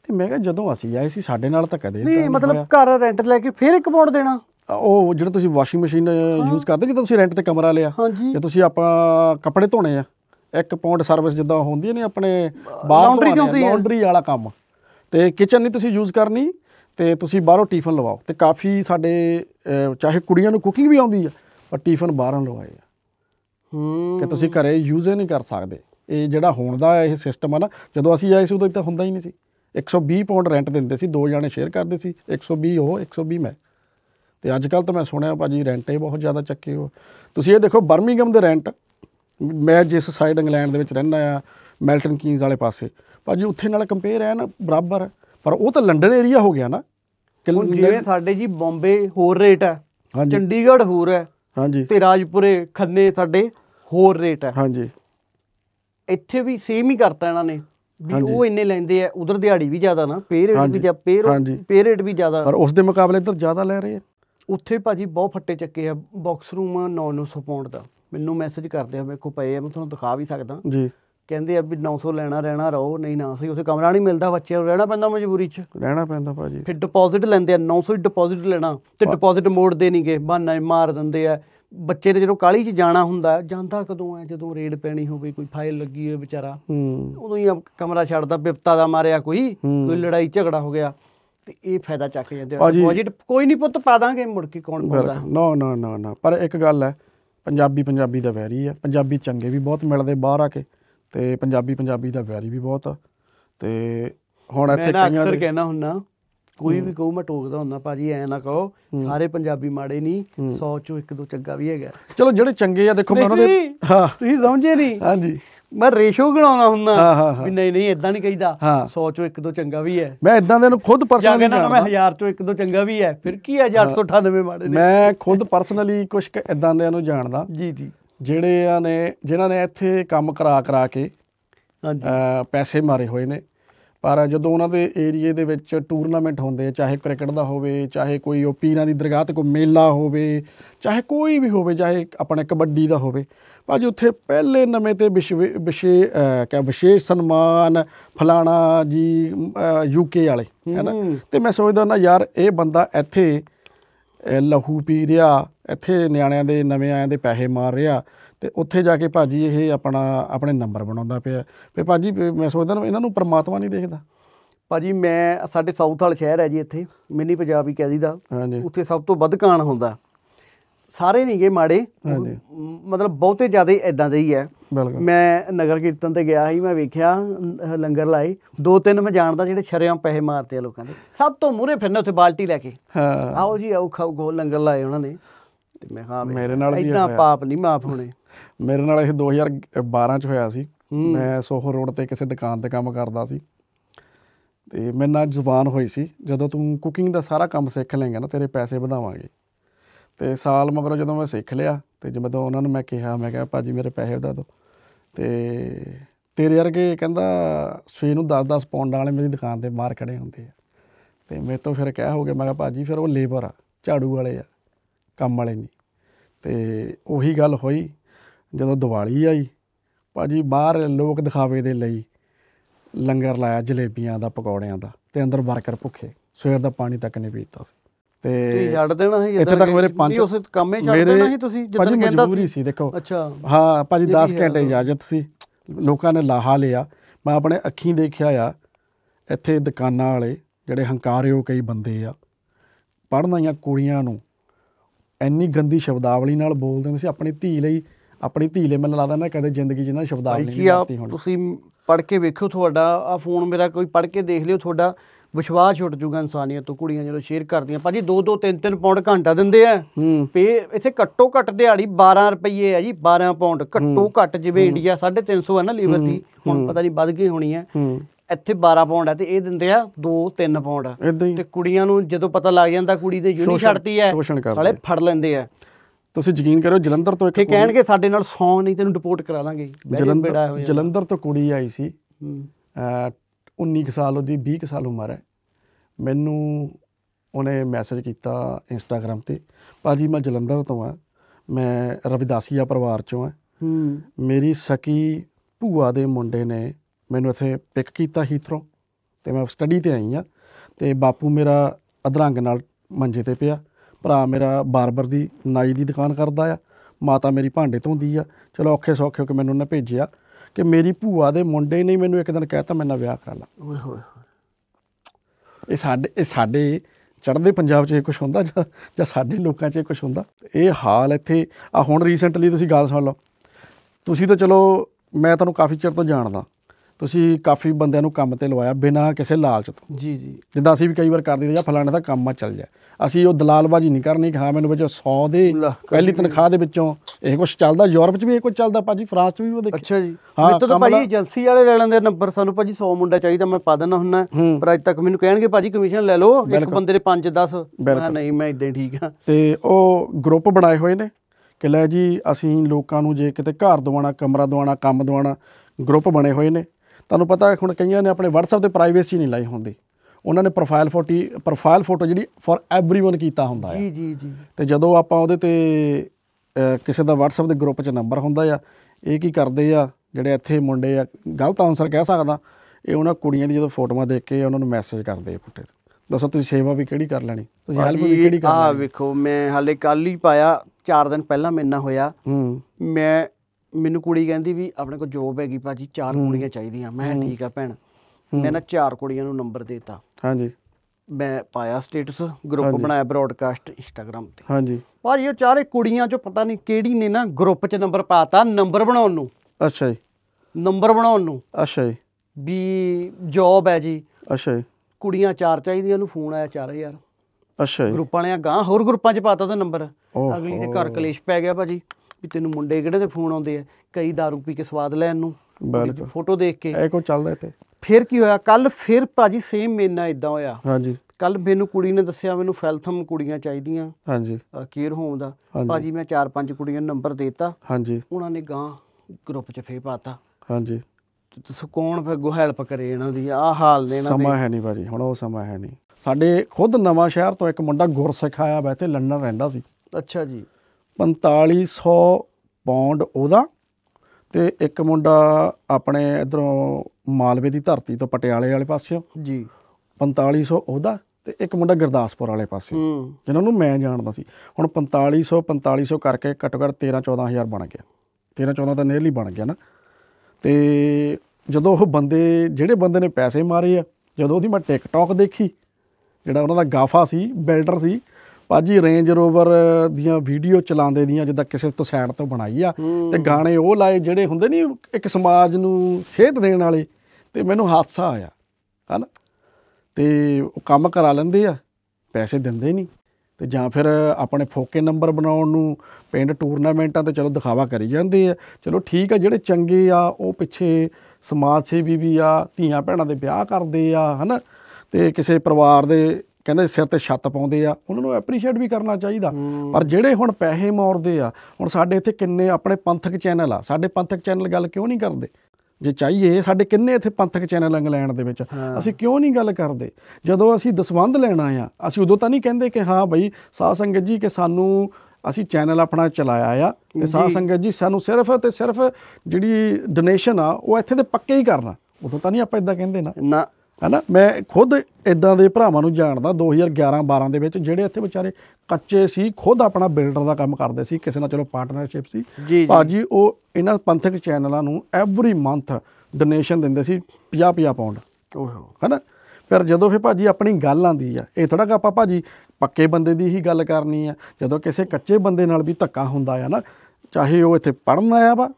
ਤੇ ਮੈਂ ਕਿਹਾ ਜਦੋਂ ਅਸੀਂ ਆਏ ਸੀ ਸਾਡੇ ਨਾਲ ਤਾਂ ਕਦੇ ਨਹੀਂ ਮਤਲਬ ਘਰ ਰੈਂਟ ਲੈ ਕੇ ਫਿਰ ਇੱਕ ਬੌਂਡ ਦੇਣਾ ਉਹ ਜਿਹੜਾ ਤੁਸੀਂ ਵਾਸ਼ਿੰਗ ਮਸ਼ੀਨ ਯੂਜ਼ ਕਰਦੇ ਜਦੋਂ ਤੁਸੀਂ ਰੈਂਟ ਤੇ ਕਮਰਾ ਲਿਆ ਜੇ ਤੁਸੀਂ ਆਪਾਂ ਕੱਪੜੇ ਧੋਣੇ ਆ ਇੱਕ ਪੌਂਡ ਸਰਵਿਸ ਜਿੱਦਾਂ ਹੁੰਦੀ ਨੇ ਆਪਣੇ ਬਾਹਰ ਲਾਉਂਡਰੀ ਵਾਲਾ ਕੰਮ ਤੇ ਕਿਚਨ ਨਹੀਂ ਤੁਸੀਂ ਯੂਜ਼ ਕਰਨੀ ਤੇ ਤੁਸੀਂ ਬਾਹਰੋਂ ਟਿਫਨ ਲਵਾਓ ਤੇ ਕਾਫੀ ਸਾਡੇ ਚਾਹੇ ਕੁੜੀਆਂ ਨੂੰ ਕੁਕਿੰਗ ਵੀ ਆਉਂਦੀ ਆ ਪਰ ਟਿਫਨ ਬਾਹਰੋਂ ਲਵਾਏ ਆ ਹੂੰ ਕਿ ਤੁਸੀਂ ਘਰੇ ਯੂਜ਼ ਹੀ ਨਹੀਂ ਕਰ ਸਕਦੇ ਇਹ ਜਿਹੜਾ ਹੋਣ ਦਾ ਇਹ ਸਿਸਟਮ ਆ ਨਾ ਜਦੋਂ ਅਸੀਂ ਆਏ ਸੀ ਉਦੋਂ ਤਾਂ ਹੁੰਦਾ ਹੀ ਨਹੀਂ ਸੀ 120 ਪਾਉਂਡ ਰੈਂਟ ਦਿੰਦੇ ਸੀ ਦੋ ਜਾਣੇ ਸ਼ੇਅਰ ਕਰਦੇ ਸੀ 120 ਉਹ 120 ਮੈਂ ਤੇ ਅੱਜ ਕੱਲ ਤਾਂ ਮੈਂ ਸੁਣਿਆ ਭਾਜੀ ਰੈਂਟੇ ਬਹੁਤ ਜ਼ਿਆਦਾ ਚੱਕੇ ਹੋ ਤੁਸੀਂ ਇਹ ਦੇਖੋ ਬਰਮਿੰਗਮ ਦੇ ਰੈਂਟ ਮੈਂ ਜਿਸ ਸਾਈਡ ਇੰਗਲੈਂਡ ਦੇ ਵਿੱਚ ਰਹਿੰਦਾ ਆ ਮੈਲਟਨ ਕਿੰਗਸ ਵਾਲੇ ਪਾਸੇ ਭਾਜੀ ਉੱਥੇ ਨਾਲ ਕੰਪੇਅਰ ਹੈ ਨਾ ਬਰਾਬਰ ਪਰ ਉਹ ਤਾਂ ਲੰਡਨ ਏਰੀਆ ਹੋ ਗਿਆ ਨਾ ਜਿਵੇਂ ਸਾਡੇ ਜੀ ਬੰਬੇ ਹੋਰ ਰੇਟ ਹੈ ਚੰਡੀਗੜ੍ਹ ਹੋਰ ਹੈ ਹਾਂਜੀ ਤੇ ਰਾਜਪੁਰੇ ਖੰਨੇ ਸਾਡੇ ਹੋਰ ਰੇਟ ਹੈ ਹਾਂਜੀ ਇੱਥੇ ਵੀ ਸੇਮ ਹੀ ਕਰਤਾ ਇਹਨਾਂ ਨੇ ਵੀ ਉਹ ਇੰਨੇ ਲੈਂਦੇ ਆ ਉਧਰ ਦਿਹਾੜੀ ਵੀ ਜ਼ਿਆਦਾ ਨਾ ਪੇ ਰੇਟ ਵੀ ਜਾਂ ਪੇ ਪੇ ਰੇਟ ਵੀ ਜ਼ਿਆਦਾ ਪਰ ਉਸ ਦੇ ਮੁਕਾਬਲੇ ਇੱਧਰ ਜ਼ਿਆਦਾ ਲੈ ਰਹੇ ਆ ਉੱਥੇ ਭਾਜੀ ਬਹੁਤ ਫੱਟੇ ਚੱਕੇ ਆ ਬਾਕਸ ਰੂਮ 900 ਪਾਉਂਡ ਦਾ ਮੈਨੂੰ ਮੈਸੇਜ ਕਰਦੇ ਆ ਮੇਰੇ ਕੋ ਪਏ ਆ ਮੈਂ ਤੁਹਾਨੂੰ ਦਿਖਾ ਵੀ ਸਕਦਾ ਜੀ ਕਹਿੰਦੇ ਆ ਵੀ 900 ਲੈਣਾ ਰਹਿਣਾ ਰਹੋ ਨਹੀਂ ਨਾ ਸਹੀ ਉਥੇ ਕਮਰਾ ਨਹੀਂ ਮਿਲਦਾ ਬੱਚੇ ਨੂੰ ਰਹਿਣਾ ਪੈਂਦਾ ਮਜਬੂਰੀ 'ਚ ਰਹਿਣਾ ਪੈਂਦਾ ਭਾਜੀ ਫਿਰ ਡਿਪੋਜ਼ਿਟ ਲੈਂਦੇ ਆ 900 ਡਿਪੋਜ਼ਿਟ ਲੈਣਾ ਤੇ ਡਿਪੋਜ਼ਿਟ ਮੋੜ ਨਹੀਂਗੇ ਬਹਾਨਾ ਮਾਰ ਦਿੰਦੇ ਆ ਬੱਚੇ ਨੇ ਜਦੋਂ ਕਾਲੀ 'ਚ ਜਾਣਾ ਹੁੰਦਾ ਜਾਂਦਾ ਕਦੋਂ ਐ ਜਦੋਂ ਰੇਡ ਪੈਣੀ ਹੋਵੇ ਕੋਈ ਫਾਇਲ ਲੱਗੀ ਹੋਵੇ ਵਿਚਾਰਾ ਉਦੋਂ ਹੀ ਕਮਰਾ ਛੱਡਦਾ ਬਿਪਤਾ ਦਾ ਮਾਰਿਆ ਕੋਈ ਕੋਈ ਲੜਾਈ ਝਗੜਾ ਹੋ ਗਿਆ ਤੇ ਇਹ ਫਾਇਦਾ ਚੱਕ ਜਾਂਦੇ ਆ ਡਿਪੋਜ਼ਿਟ ਕੋਈ ਨਹੀਂ ਪੁੱਤ ਪਾ ਦਾਂਗੇ ਮੁੜ ਕੇ ਕੌਣ ਪਾਉਂਦਾ ਨਾ ਨਾ ਨਾ ਨਾ ਪਰ ਇੱਕ ਗੱਲ ਹੈ ਪੰਜਾਬੀ ਪੰਜਾਬੀ ਦਾ ਵੈਰੀ ਆ ਪੰਜਾਬੀ ਚੰਗੇ ਵੀ ਬਹੁਤ ਮਿਲਦੇ ਬਾਹਰ ਆ ਕੇ ਤੇ ਪੰਜਾਬੀ ਪੰਜਾਬੀ ਦਾ ਵੈਰੀ ਵੀ ਬਹੁਤ ਆ ਤੇ ਹੁਣ ਇੱਥੇ ਕਈਆਂ ਦੇ ਅਕਸਰ ਕਹਿਣਾ ਹੁੰਨਾ ਕੋਈ ਵੀ ਕਹੂ ਮੈਂ ਟੋਕਦਾ ਹੁੰਦਾ ਭਾਜੀ ਐ ਨਾ ਕਹੋ ਸਾਰੇ ਪੰਜਾਬੀ ਮਾੜੇ ਨਹੀਂ 100 ਚੋਂ ਇੱਕ ਦੋ ਚੰਗਾ ਵੀ ਹੈਗਾ ਚਲੋ ਜਿਹੜੇ ਚੰਗੇ ਆ ਦੇਖੋ ਮੈਂ ਉਹਨਾਂ ਦੇ ਹਾਂ ਤੁਸੀਂ ਸਮਝੇ ਨਹੀਂ ਹਾਂਜੀ ਮੈਂ ਰੇਸ਼ੋ ਗਣਾਉਣਾ ਹੁੰਦਾ ਵੀ ਨਹੀਂ ਨਹੀਂ ਇਦਾਂ ਨਹੀਂ ਕਹੀਦਾ 100 ਚੋਂ ਇੱਕ ਦੋ ਚੰਗਾ ਵੀ ਹੈ ਮੈਂ ਇਦਾਂ ਦੇ ਨੂੰ ਖੁਦ ਪਰਸਨਲੀ ਜਾਣਦਾ ਮੈਂ 1000 ਚੋਂ ਇੱਕ ਦੋ ਚੰਗਾ ਵੀ ਹੈ ਫਿਰ ਕੀ ਹੈ 898 ਮਾੜੇ ਨੇ ਮੈਂ ਖੁਦ ਪਰਸਨਲੀ ਕੁਝ ਇਦਾਂ ਦੇ ਨੂੰ ਜਾਣਦਾ ਜੀ ਜੀ ਜਿਹੜੇ ਆ ਨੇ ਜਿਨ੍ਹਾਂ ਨੇ ਇੱਥੇ ਕੰਮ ਕਰਾ ਕਰਾ ਕੇ ਹਾਂਜੀ ਪੈਸੇ ਮਾਰੇ ਹੋਏ ਨੇ ਪਰ ਜਦੋਂ ਉਹਨਾਂ ਦੇ ਏਰੀਏ ਦੇ ਵਿੱਚ ਟੂਰਨਾਮੈਂਟ ਹੁੰਦੇ ਆ ਚਾਹੇ ਕ੍ਰਿਕਟ ਦਾ ਹੋਵੇ ਚਾਹੇ ਕੋਈ ਉਹ ਪੀਰਾਂ ਦੀ ਦਰਗਾਹ ਤੇ ਕੋਈ ਮੇਲਾ ਹੋਵੇ ਚਾਹੇ ਕੋਈ ਵੀ ਹੋਵੇ ਚਾਹੇ ਆਪਣੇ ਕਬੱਡੀ ਦਾ ਹੋਵੇ ਭਾਜੀ ਉੱਥੇ ਪਹਿਲੇ ਨਵੇਂ ਤੇ ਵਿਸ਼ੇ ਕਿਆ ਵਿਸ਼ੇਸ਼ ਸਨਮਾਨ ਫਲਾਣਾ ਜੀ ਯੂਕੇ ਵਾਲੇ ਹੈਨਾ ਤੇ ਮੈਂ ਸੋਚਦਾ ਨਾ ਯਾਰ ਇਹ ਬੰਦਾ ਇੱਥੇ ਲਹੂ ਪੀ ਰਿਹਾ ਇੱਥੇ ਨਿਆਣਿਆਂ ਦੇ ਨਵੇਂ ਆਏ ਦੇ ਪੈਸੇ ਮਾਰ ਰਿਹਾ ਤੇ ਉੱਥੇ ਜਾ ਕੇ ਭਾਜੀ ਇਹ ਆਪਣਾ ਆਪਣੇ ਨੰਬਰ ਬਣਾਉਂਦਾ ਪਿਆ ਵੀ ਭਾਜੀ ਮੈਂ ਸੋਚਦਾ ਨਾ ਇਹਨਾਂ ਨੂੰ ਪਰਮਾਤਮਾ ਨਹੀਂ ਦੇਖਦਾ ਭਾਜੀ ਮੈਂ ਸਾਡੇ ਸਾਊਥ ਵਾਲ ਸ਼ਹਿਰ ਹੈ ਜੀ ਇੱਥੇ ਮਿੰਨੀ ਪੰਜਾਬ ਹੀ ਕਹਿ ਦਾ ਉੱਥੇ ਸਭ ਤੋਂ ਵੱਧ ਕਾਣ ਹੁੰਦਾ ਸਾਰੇ ਨਹੀਂਗੇ ਮਾੜੇ ਮਤਲਬ ਬਹੁਤੇ ਜ਼ਿਆਦਾ ਇਦਾਂ ਦੇ ਹੀ ਹੈ ਮੈਂ ਨਗਰ ਕੀਰਤਨ ਤੇ ਗਿਆ ਸੀ ਮੈਂ ਵੇਖਿਆ ਲੰਗਰ ਲਾਏ ਦੋ ਤਿੰਨ ਮੈਂ ਜਾਣਦਾ ਜਿਹੜੇ ਛਰਿਆਂ ਪੈਸੇ ਮਾਰਦੇ ਆ ਲੋਕਾਂ ਦੇ ਸਭ ਤੋਂ ਮੂਰੇ ਫਿਰਨੇ ਉੱਥੇ ਬਾਲਟੀ ਲੈ ਕੇ ਆਓ ਜੀ ਆਓ ਖਾਓ ਗੋ ਲੰਗਰ ਲਾਏ ਉਹਨਾਂ ਨੇ ਤੇ ਮੈਂ ਹਾਂ ਮੇਰੇ ਨਾਲ ਵੀ ਇਦਾਂ ਪਾਪ ਨਹੀਂ ਮਾਫ ਹੋਣੇ ਮੇਰੇ ਨਾਲ ਇਹ 2012 ਚ ਹੋਇਆ ਸੀ ਮੈਂ ਸੋਹੋ ਰੋਡ ਤੇ ਕਿਸੇ ਦੁਕਾਨ ਤੇ ਕੰਮ ਕਰਦਾ ਸੀ ਤੇ ਮੇਰੇ ਨਾਲ ਜ਼ੁਬਾਨ ਹੋਈ ਸੀ ਜਦੋਂ ਤੂੰ ਕੁਕਿੰਗ ਦਾ ਸਾਰਾ ਕੰਮ ਸਿੱਖ ਲੇਂਗਾ ਨਾ ਤੇਰੇ ਪੈਸੇ ਵਧਾਵਾਂਗੇ ਤੇ ਸਾਲ ਮਗਰੋਂ ਜਦੋਂ ਮੈਂ ਸਿੱਖ ਲਿਆ ਤੇ ਜਦੋਂ ਉਹਨਾਂ ਨੂੰ ਮੈਂ ਕਿਹਾ ਮੈਂ ਕਿਹਾ ਭਾਜੀ ਮੇਰੇ ਪੈਸੇ ਵਧਾ ਦਿਓ ਤੇ ਤੇਰੇ ਵਰਗੇ ਕਹਿੰਦਾ ਸਵੇ ਨੂੰ 10-10 ਪੌਂਡ ਵਾਲੇ ਮੇਰੀ ਦੁਕਾਨ ਤੇ ਮਾਰ ਖੜੇ ਹੁੰਦੇ ਆ ਤੇ ਮੇਰੇ ਤੋਂ ਫਿਰ ਕਹਿ ਹੋ ਗਿਆ ਮੈਂ ਕਿਹਾ ਭਾਜੀ ਫਿਰ ਉਹ ਲੇਬਰ ਆ ਝਾੜੂ ਵਾਲੇ ਆ ਕੰਮ ਵਾਲੇ ਨਹੀਂ ਤੇ ਉਹੀ ਗੱਲ ਹੋਈ ਜਦੋਂ ਦੀਵਾਲੀ ਆਈ ਭਾਜੀ ਬਾਹਰ ਲੋਕ ਦਿਖਾਵੇ ਦੇ ਲਈ ਲੰਗਰ ਲਾਇਆ ਜਲੇਬੀਆਂ ਦਾ ਪਕੌੜਿਆਂ ਦਾ ਤੇ ਅੰਦਰ ਵਰਕਰ ਭੁੱਖੇ ਸਵੇਰ ਦਾ ਪਾਣੀ ਤੱਕ ਨਹੀਂ ਪੀਤਾ ਸੀ ਤੇ ਤੁਸੀਂ ਛੱਡ ਦੇਣਾ ਸੀ ਇੱਥੇ ਤੱਕ ਮੇਰੇ ਪੰਜ ਉਸ ਕੰਮੇ ਛੱਡ ਦੇਣਾ ਸੀ ਤੁਸੀਂ ਜਿੱਦਾਂ ਕਹਿੰਦਾ ਸੀ ਸੀ ਦੇਖੋ ਅੱਛਾ ਹਾਂ ਭਾਜੀ 10 ਘੰਟੇ ਇਜਾਜ਼ਤ ਸੀ ਲੋਕਾਂ ਨੇ ਲਾਹਾ ਲਿਆ ਮੈਂ ਆਪਣੇ ਅੱਖੀਂ ਦੇਖਿਆ ਆ ਇੱਥੇ ਦੁਕਾਨਾਂ ਵਾਲੇ ਜਿਹੜੇ ਹੰਕਾਰਿਓ ਕਈ ਬੰਦੇ ਆ ਪੜਨ ਕੁੜੀਆਂ ਨੂੰ ਇੰਨੀ ਗੰਦੀ ਸ਼ਬਦਾਵਲੀ ਨਾਲ ਬੋਲਦੇ ਹੁੰਦੇ ਸੀ ਆਪਣੀ ਧੀ ਲਈ ਆਪਣੀ ਧੀ ਲੈ ਮੈਨੂੰ ਲੱਗਦਾ ਨਾ ਕਦੇ ਜ਼ਿੰਦਗੀ 'ਚ ਨਾ ਸ਼ਬਦਾਵਲੀ ਨਹੀਂ ਆਤੀ ਹੁਣ ਤੁਸੀਂ ਪੜ ਕੇ ਵੇਖੋ ਤੁਹਾਡਾ ਆ ਫੋਨ ਮੇਰਾ ਕੋਈ ਪੜ ਕੇ ਦੇਖ ਲਿਓ ਤੁਹਾਡਾ ਵਿਸ਼ਵਾਸ ਛੁੱਟ ਜੂਗਾ ਇਨਸਾਨੀਅਤ ਤੋਂ ਕੁੜੀਆਂ ਜਦੋਂ ਸ਼ੇਅਰ ਕਰਦੀਆਂ ਭਾਜੀ 2 2 3 3 ਪੌਂਡ ਘੰਟਾ ਦਿੰਦੇ ਆ ਪੇ ਇੱਥੇ ਘੱਟੋ ਘੱਟ ਦਿਹਾੜੀ 12 ਰੁਪਏ ਆ ਜੀ 12 ਪੌਂਡ ਘੱਟੋ ਘੱਟ ਜਿਵੇਂ ਇੰਡੀਆ 350 ਹੈ ਨਾ ਲੀਵਰ ਦੀ ਹੁਣ ਪਤਾ ਨਹੀਂ ਵੱਧ ਗਈ ਹੋਣੀ ਹੈ ਇੱਥੇ 12 ਪੌਂਡ ਆ ਤੇ ਇਹ ਦਿੰਦੇ ਆ 2 3 ਪੌਂਡ ਤੇ ਕੁੜੀਆਂ ਨੂੰ ਜਦੋਂ ਪਤਾ ਲੱਗ ਜਾਂਦਾ ਕੁੜੀ ਦੇ ਯੂਨੀ ਛੱਡਤੀ ਹੈ ਹਲੇ ਫੜ ਲੈਂਦੇ ਆ ਤੁਸੀਂ ਯਕੀਨ ਕਰੋ ਜਲੰਧਰ ਤੋਂ ਇੱਕ ਇਹ ਕਹਿਣਗੇ ਸਾਡੇ ਨਾਲ ਸੌਂ ਨਹੀਂ ਤੈਨੂੰ ਡਿਪੋਰਟ ਕਰਾ ਲਾਂਗੇ ਜਲੰਧਰ ਜਲੰਧਰ ਤੋਂ ਕੁੜੀ ਆਈ ਸੀ 19 ਸਾਲ ਉਹਦੀ 20 ਸਾਲ ਉਮਰ ਹੈ ਮੈਨੂੰ ਉਹਨੇ ਮੈਸੇਜ ਕੀਤਾ ਇੰਸਟਾਗ੍ਰam ਤੇ ਭਾਜੀ ਮੈਂ ਜਲੰਧਰ ਤੋਂ ਆ ਮੈਂ ਰਵਿਦਾਸੀਆ ਪਰਿਵਾਰ ਚੋਂ ਆ ਮੇਰੀ ਸਕੀ ਭੂਆ ਦੇ ਮੁੰਡੇ ਨੇ ਮੈਨੂੰ ਇੱਥੇ ਪਿਕ ਕੀਤਾ ਹੀਥਰੋ ਤੇ ਮੈਂ ਸਟੱਡੀ ਤੇ ਆਈ ਆ ਤੇ ਬਾਪੂ ਮੇਰਾ ਅਧਰੰਗ ਨਾਲ ਮੰਜੇ ਤੇ ਪਿਆ ਭਰਾ ਮੇਰਾ ਬਾਰਬਰ ਦੀ ਨਾਈ ਦੀ ਦੁਕਾਨ ਕਰਦਾ ਆ ਮਾਤਾ ਮੇਰੀ ਭਾਂਡੇ ਧੋਂਦੀ ਆ ਚਲੋ ਔਖੇ ਸੌਖੇ ਕਿ ਮੈਨੂੰ ਉਹਨੇ ਭੇਜਿਆ ਕਿ ਮੇਰੀ ਭੂਆ ਦੇ ਮੁੰਡੇ ਨੇ ਮੈਨੂੰ ਇੱਕ ਦਿਨ ਕਹਿਤਾ ਮੈਂ ਨਾ ਵਿਆਹ ਕਰਾ ਲਾ ਓਏ ਹੋਏ ਇਹ ਸਾਡੇ ਇਹ ਸਾਡੇ ਚੜ੍ਹਦੇ ਪੰਜਾਬ 'ਚ ਇਹ ਕੁਝ ਹੁੰਦਾ ਜਾਂ ਸਾਡੇ ਲੋਕਾਂ 'ਚ ਇਹ ਕੁਝ ਹੁੰਦਾ ਇਹ ਹਾਲ ਇੱਥੇ ਆ ਹੁਣ ਰੀਸੈਂਟਲੀ ਤੁਸੀਂ ਗੱਲ ਸੁਣ ਲਓ ਤੁਸੀਂ ਤਾਂ ਚਲੋ ਮੈਂ ਤੁਹਾਨੂੰ ਕਾਫੀ ਚਿਰ ਤੋਂ ਜਾਣਦਾ ਤੁਸੀਂ ਕਾਫੀ ਬੰਦਿਆਂ ਨੂੰ ਕੰਮ ਤੇ ਲਵਾਇਆ ਬਿਨਾ ਕਿਸੇ ਲਾਲਚ ਤੋਂ ਜੀ ਜੀ ਜਿੱਦਾਂ ਅਸੀਂ ਵੀ ਕਈ ਵਾਰ ਕਰਦੇ ਜਾਂ ਫਲਾਣੇ ਦਾ ਕੰਮ ਆ ਚੱਲ ਜਾ ਅਸੀਂ ਉਹ ਦਲਾਲਬਾਜ਼ੀ ਨਹੀਂ ਕਰਨੀ ਕਿ ਹਾਂ ਮੈਨੂੰ ਵਿੱਚ 100 ਦੇ ਪਹਿਲੀ ਤਨਖਾਹ ਦੇ ਵਿੱਚੋਂ ਇਹ ਕੁਝ ਚੱਲਦਾ ਯੂਰਪ 'ਚ ਵੀ ਇਹ ਕੁਝ ਚੱਲਦਾ ਭਾਜੀ ਫਰਾਂਸ 'ਚ ਵੀ ਉਹ ਦੇਖਿਆ ਅੱਛਾ ਜੀ ਮੈਨੂੰ ਤਾਂ ਭਾਜੀ ਏਜੰਸੀ ਵਾਲੇ ਲੈ ਲੈਂਦੇ ਨੰਬਰ ਸਾਨੂੰ ਭਾਜੀ 100 ਮੁੰਡਾ ਚਾਹੀਦਾ ਮੈਂ ਪਾ ਦਿੰਦਾ ਹੁੰਨਾ ਪਰ ਅੱਜ ਤੱਕ ਮੈਨੂੰ ਕਹਿਣਗੇ ਭਾਜੀ ਕਮਿਸ਼ਨ ਲੈ ਲਓ ਇੱਕ ਬੰਦੇ ਦੇ 5 10 ਮੈਂ ਨਹੀਂ ਮੈਂ ਇਦਾਂ ਹੀ ਠੀਕ ਆ ਤੇ ਉਹ ਗਰੁੱਪ ਬਣਾਏ ਹੋਏ ਨੇ ਕਿ ਲੈ ਜੀ ਅਸੀਂ ਲੋਕਾਂ ਨੂੰ ਜੇ ਕਿਤੇ ਘਰ ਦਵਾਣਾ ਕਮਰਾ ਦਵਾਣਾ ਕੰਮ ਦਵਾਣਾ ਗਰੁੱਪ ਬਣੇ ਹੋਏ ਨੇ ਤੁਹਾਨੂੰ ਪਤਾ ਹੁਣ ਕਈਆਂ ਨੇ ਆਪਣੇ WhatsApp ਤੇ ਪ੍ਰਾਈਵੇਸੀ ਨਹੀਂ ਲਾਈ ਹੁੰਦੀ ਉਹਨਾਂ ਨੇ ਪ੍ਰੋਫਾਈਲ ਫੋਟੀ ਪ੍ਰੋਫਾਈਲ ਫੋਟੋ ਜਿਹੜੀ ਫॉर एवरीवन ਕੀਤਾ ਹੁੰਦਾ ਹੈ ਜੀ ਜੀ ਜੀ ਤੇ ਜਦੋਂ ਆਪਾਂ ਉਹਦੇ ਤੇ ਕਿਸੇ ਦਾ WhatsApp ਦੇ ਗਰੁੱਪ 'ਚ ਨੰਬਰ ਹੁੰਦਾ ਆ ਇਹ ਕੀ ਕਰਦੇ ਆ ਜਿਹੜੇ ਇੱਥੇ ਮੁੰਡੇ ਆ ਗਲਤ ਆਨਸਰ ਕਹਿ ਸਕਦਾ ਇਹ ਉਹਨਾਂ ਕੁੜੀਆਂ ਦੀ ਜਦੋਂ ਫੋਟੋਆਂ ਦੇਖ ਕੇ ਉਹਨਾਂ ਨੂੰ ਮੈਸੇਜ ਕਰਦੇ ਆ ਪੁੱਟੇ ਦੱਸੋ ਤੁਸੀਂ ਸੇਵਾ ਵੀ ਕਿਹੜੀ ਕਰ ਲੈਣੀ ਤੁਸੀਂ ਹੈਲਪ ਵੀ ਕਿਹੜੀ ਕਰ ਲੈਣੀ ਆ ਵੇਖੋ ਮੈਂ ਹਾਲੇ ਕੱਲ ਹੀ ਪਾਇਆ 4 ਦਿਨ ਪਹਿਲਾਂ ਮੈਨਾਂ ਹੋਇਆ ਹੂੰ ਮੈਂ ਮੈਨੂੰ ਕੁੜੀ ਕਹਿੰਦੀ ਵੀ ਆਪਣੇ ਕੋਲ ਜੋਬ ਹੈਗੀ ਭਾਜੀ ਚਾਰ ਕੁੜੀਆਂ ਚਾਹੀਦੀਆਂ ਮੈਂ ਠੀਕ ਆ ਭੈਣ ਮੈਂ ਨਾ ਚਾਰ ਕੁੜੀਆਂ ਨੂੰ ਨੰਬਰ ਦੇਤਾ ਹਾਂਜੀ ਮੈਂ ਪਾਇਆ ਸਟੇਟਸ ਗਰੁੱਪ ਬਣਾਇਆ ਬ੍ਰੌਡਕਾਸਟ ਇੰਸਟਾਗ੍ਰam ਤੇ ਹਾਂਜੀ ਭਾਜੀ ਉਹ ਚਾਰੇ ਕੁੜੀਆਂ ਚੋਂ ਪਤਾ ਨਹੀਂ ਕਿਹੜੀ ਨੇ ਨਾ ਗਰੁੱਪ 'ਚ ਨੰਬਰ ਪਾਤਾ ਨੰਬਰ ਬਣਾਉਣ ਨੂੰ ਅੱਛਾ ਜੀ ਨੰਬਰ ਬਣਾਉਣ ਨੂੰ ਅੱਛਾ ਜੀ ਵੀ ਜੌਬ ਹੈ ਜੀ ਅੱਛਾ ਜੀ ਕੁੜੀਆਂ ਚਾਰ ਚਾਹੀਦੀਆਂ ਨੂੰ ਫੋਨ ਆਇਆ 4000 ਅੱਛਾ ਜੀ ਗਰੁੱਪ ਵਾਲਿਆਂ ਗਾਂ ਹੋਰ ਗਰੁੱਪਾਂ 'ਚ ਪਾਤਾ ਉਹਦਾ ਨੰਬਰ ਅਗਲੀ ਦੇ ਘਰ ਕਲੇਸ਼ ਪੈ ਗਿਆ ਭਾਜੀ ਵੀ ਤੈਨੂੰ ਮੁੰਡੇ ਕਿਹੜੇ ਦੇ ਫੋਨ ਆਉਂਦੇ ਆ ਕਈ दारू ਪੀ ਕੇ ਸਵਾਦ ਲੈਣ ਨੂੰ ਫੋਟੋ ਦੇਖ ਕੇ ਇਹ ਕੋ ਚੱਲਦਾ ਇੱਥੇ ਫਿਰ ਕੀ ਹੋਇਆ ਕੱਲ ਫਿਰ ਭਾਜੀ ਸੇਮ ਮੇਨਾ ਇਦਾਂ ਹੋਇਆ ਹਾਂਜੀ ਕੱਲ ਮੈਨੂੰ ਕੁੜੀ ਨੇ ਦੱਸਿਆ ਮੈਨੂੰ ਫੈਲਥਮ ਕੁੜੀਆਂ ਚਾਹੀਦੀਆਂ ਹਾਂਜੀ ਕੇਅਰ ਹੋਮ ਦਾ ਭਾਜੀ ਮੈਂ ਚਾਰ ਪੰਜ ਕੁੜੀਆਂ ਨੂੰ ਨੰਬਰ ਦਿੱਤਾ ਹਾਂਜੀ ਉਹਨਾਂ ਨੇ ਗਾਂ ਗਰੁੱਪ 'ਚ ਫੇਰ ਪਾਤਾ ਹਾਂਜੀ ਤੁਸੀਂ ਕੌਣ ਫਿਰ ਗੋ ਹੈਲਪ ਕਰੇ ਇਹਨਾਂ ਦੀ ਆ ਹਾਲ ਨੇ ਇਹਨਾਂ ਦੇ ਸਮਾਂ ਹੈ ਨਹੀਂ ਭਾਜੀ ਹੁਣ ਉਹ ਸਮਾਂ ਹੈ ਨਹੀਂ ਸਾਡੇ ਖੁਦ ਨਵਾਂ ਸ਼ਹਿਰ ਤੋਂ ਇੱਕ ਮੁੰਡਾ ਗੁਰਸਿੱਖ ਆਇਆ ਬੈਠੇ ਲੰਡਨ ਰਹਿੰਦਾ ਸੀ ਅੱਛਾ ਜੀ 4500 ਪੌਂਡ ਉਹਦਾ ਤੇ ਇੱਕ ਮੁੰਡਾ ਆਪਣੇ ਇਧਰੋਂ ਮਾਲਵੇ ਦੀ ਧਰਤੀ ਤੋਂ ਪਟਿਆਲੇ ਵਾਲੇ ਪਾਸਿਓਂ ਜੀ 4500 ਉਹਦਾ ਤੇ ਇੱਕ ਮੁੰਡਾ ਗੁਰਦਾਸਪੁਰ ਵਾਲੇ ਪਾਸੇ ਜਿਹਨਾਂ ਨੂੰ ਮੈਂ ਜਾਣਦਾ ਸੀ ਹੁਣ 4500 4500 ਕਰਕੇ ਘੱਟੋ ਘੱਟ 13 14000 ਬਣ ਗਿਆ 13 14 ਤਾਂ ਨੇਰਲੀ ਬਣ ਗਿਆ ਨਾ ਤੇ ਜਦੋਂ ਉਹ ਬੰਦੇ ਜਿਹੜੇ ਬੰਦੇ ਨੇ ਪੈਸੇ ਮਾਰੇ ਆ ਜਦੋਂ ਉਹਦੀ ਮੈਂ ਟਿਕਟੌਕ ਦੇਖੀ ਜਿਹੜਾ ਉਹਨਾਂ ਦਾ ਗਾਫਾ ਸੀ ਬਿਲਡਰ ਸੀ ਪਾਜੀ ਰੇਂਜ ਰੋਵਰ ਦੀਆਂ ਵੀਡੀਓ ਚਲਾਉਂਦੇ ਦੀਆਂ ਜਿੱਦਾਂ ਕਿਸੇ ਤੋਂ ਸਾਈਡ ਤੋਂ ਬਣਾਈ ਆ ਤੇ ਗਾਣੇ ਉਹ ਲਾਏ ਜਿਹੜੇ ਹੁੰਦੇ ਨਹੀਂ ਇੱਕ ਸਮਾਜ ਨੂੰ ਸੇਧ ਦੇਣ ਵਾਲੇ ਤੇ ਮੈਨੂੰ ਹਾਦਸਾ ਆਇਆ ਹਨ ਤੇ ਉਹ ਕੰਮ ਕਰਾ ਲੈਂਦੇ ਆ ਪੈਸੇ ਦਿੰਦੇ ਨਹੀਂ ਤੇ ਜਾਂ ਫਿਰ ਆਪਣੇ ਫੋਕੇ ਨੰਬਰ ਬਣਾਉਣ ਨੂੰ ਪਿੰਡ ਟੂਰਨਾਮੈਂਟਾਂ ਤੇ ਚਲੋ ਦਿਖਾਵਾ ਕਰੀ ਜਾਂਦੇ ਆ ਚਲੋ ਠੀਕ ਆ ਜਿਹੜੇ ਚੰਗੇ ਆ ਉਹ ਪਿੱਛੇ ਸਮਾਜ ਸੇਵੀ ਵੀ ਆ ਧੀਆਂ ਭੈਣਾਂ ਦੇ ਵਿਆਹ ਕਰਦੇ ਆ ਹਨ ਤੇ ਕਿਸੇ ਪਰਿਵਾਰ ਦੇ ਕਹਿੰਦੇ ਸਿਰ ਤੇ ਛੱਤ ਪਾਉਂਦੇ ਆ ਉਹਨਾਂ ਨੂੰ ਐਪਰੀਸ਼ੀਏਟ ਵੀ ਕਰਨਾ ਚਾਹੀਦਾ ਪਰ ਜਿਹੜੇ ਹੁਣ ਪੈਸੇ ਮੌਰਦੇ ਆ ਹੁਣ ਸਾਡੇ ਇੱਥੇ ਕਿੰਨੇ ਆਪਣੇ ਪੰਥਕ ਚੈਨਲ ਆ ਸਾਡੇ ਪੰਥਕ ਚੈਨਲ ਗੱਲ ਕਿਉਂ ਨਹੀਂ ਕਰਦੇ ਜੇ ਚਾਹੀਏ ਸਾਡੇ ਕਿੰਨੇ ਇੱਥੇ ਪੰਥਕ ਚੈਨਲ ਇੰਗਲੈਂਡ ਦੇ ਵਿੱਚ ਅਸੀਂ ਕਿਉਂ ਨਹੀਂ ਗੱਲ ਕਰਦੇ ਜਦੋਂ ਅਸੀਂ ਦਸਵੰਧ ਲੈਣਾ ਆ ਅਸੀਂ ਉਦੋਂ ਤਾਂ ਨਹੀਂ ਕਹਿੰਦੇ ਕਿ ਹਾਂ ਭਾਈ ਸਾਧ ਸੰਗਤ ਜੀ ਕਿ ਸਾਨੂੰ ਅਸੀਂ ਚੈਨਲ ਆਪਣਾ ਚਲਾਇਆ ਆ ਤੇ ਸਾਧ ਸੰਗਤ ਜੀ ਸਾਨੂੰ ਸਿਰਫ ਤੇ ਸਿਰਫ ਜਿਹੜੀ ਡੋਨੇਸ਼ਨ ਆ ਉਹ ਇੱਥੇ ਦੇ ਪੱਕੇ ਹੀ ਕਰਨਾ ਉਦੋਂ ਤਾਂ ਨਹੀਂ ਆਪਾਂ ਇਦਾਂ ਕਹਿੰਦੇ ਨਾ ਨਾ ਹਨਾ ਮੈਂ ਖੁਦ ਇਦਾਂ ਦੇ ਭਰਾਵਾਂ ਨੂੰ ਜਾਣਦਾ 2011 12 ਦੇ ਵਿੱਚ ਜਿਹੜੇ ਇੱਥੇ ਵਿਚਾਰੇ ਕੱਚੇ ਸੀ ਖੁਦ ਆਪਣਾ ਬਿਲਡਰ ਦਾ ਕੰਮ ਕਰਦੇ ਸੀ ਕਿਸੇ ਨਾਲ ਚਲੋ ਪਾਰਟਨਰਸ਼ਿਪ ਸੀ ਭਾਜੀ ਉਹ ਇਹਨਾਂ ਪੰਥਕ ਚੈਨਲਾਂ ਨੂੰ ਐਵਰੀ ਮੰਥ ਡੋਨੇਸ਼ਨ ਦਿੰਦੇ ਸੀ 50 50 ਪਾਉਂਡ ਓਹੋ ਹਨਾ ਫਿਰ ਜਦੋਂ ਫੇ ਭਾਜੀ ਆਪਣੀ ਗੱਲ ਆਂਦੀ ਆ ਇਹ ਥੋੜਾ ਕਿ ਆਪਾਂ ਭਾਜੀ ਪੱਕੇ ਬੰਦੇ ਦੀ ਹੀ ਗੱਲ ਕਰਨੀ ਆ ਜਦੋਂ ਕਿਸੇ ਕੱਚੇ ਬੰਦੇ ਨਾਲ ਵੀ ਧੱਕਾ ਹੁੰਦਾ ਆ ਨਾ ਚਾਹੇ ਉਹ ਇੱਥੇ ਪੜਨ ਆਇਆ ਵਾ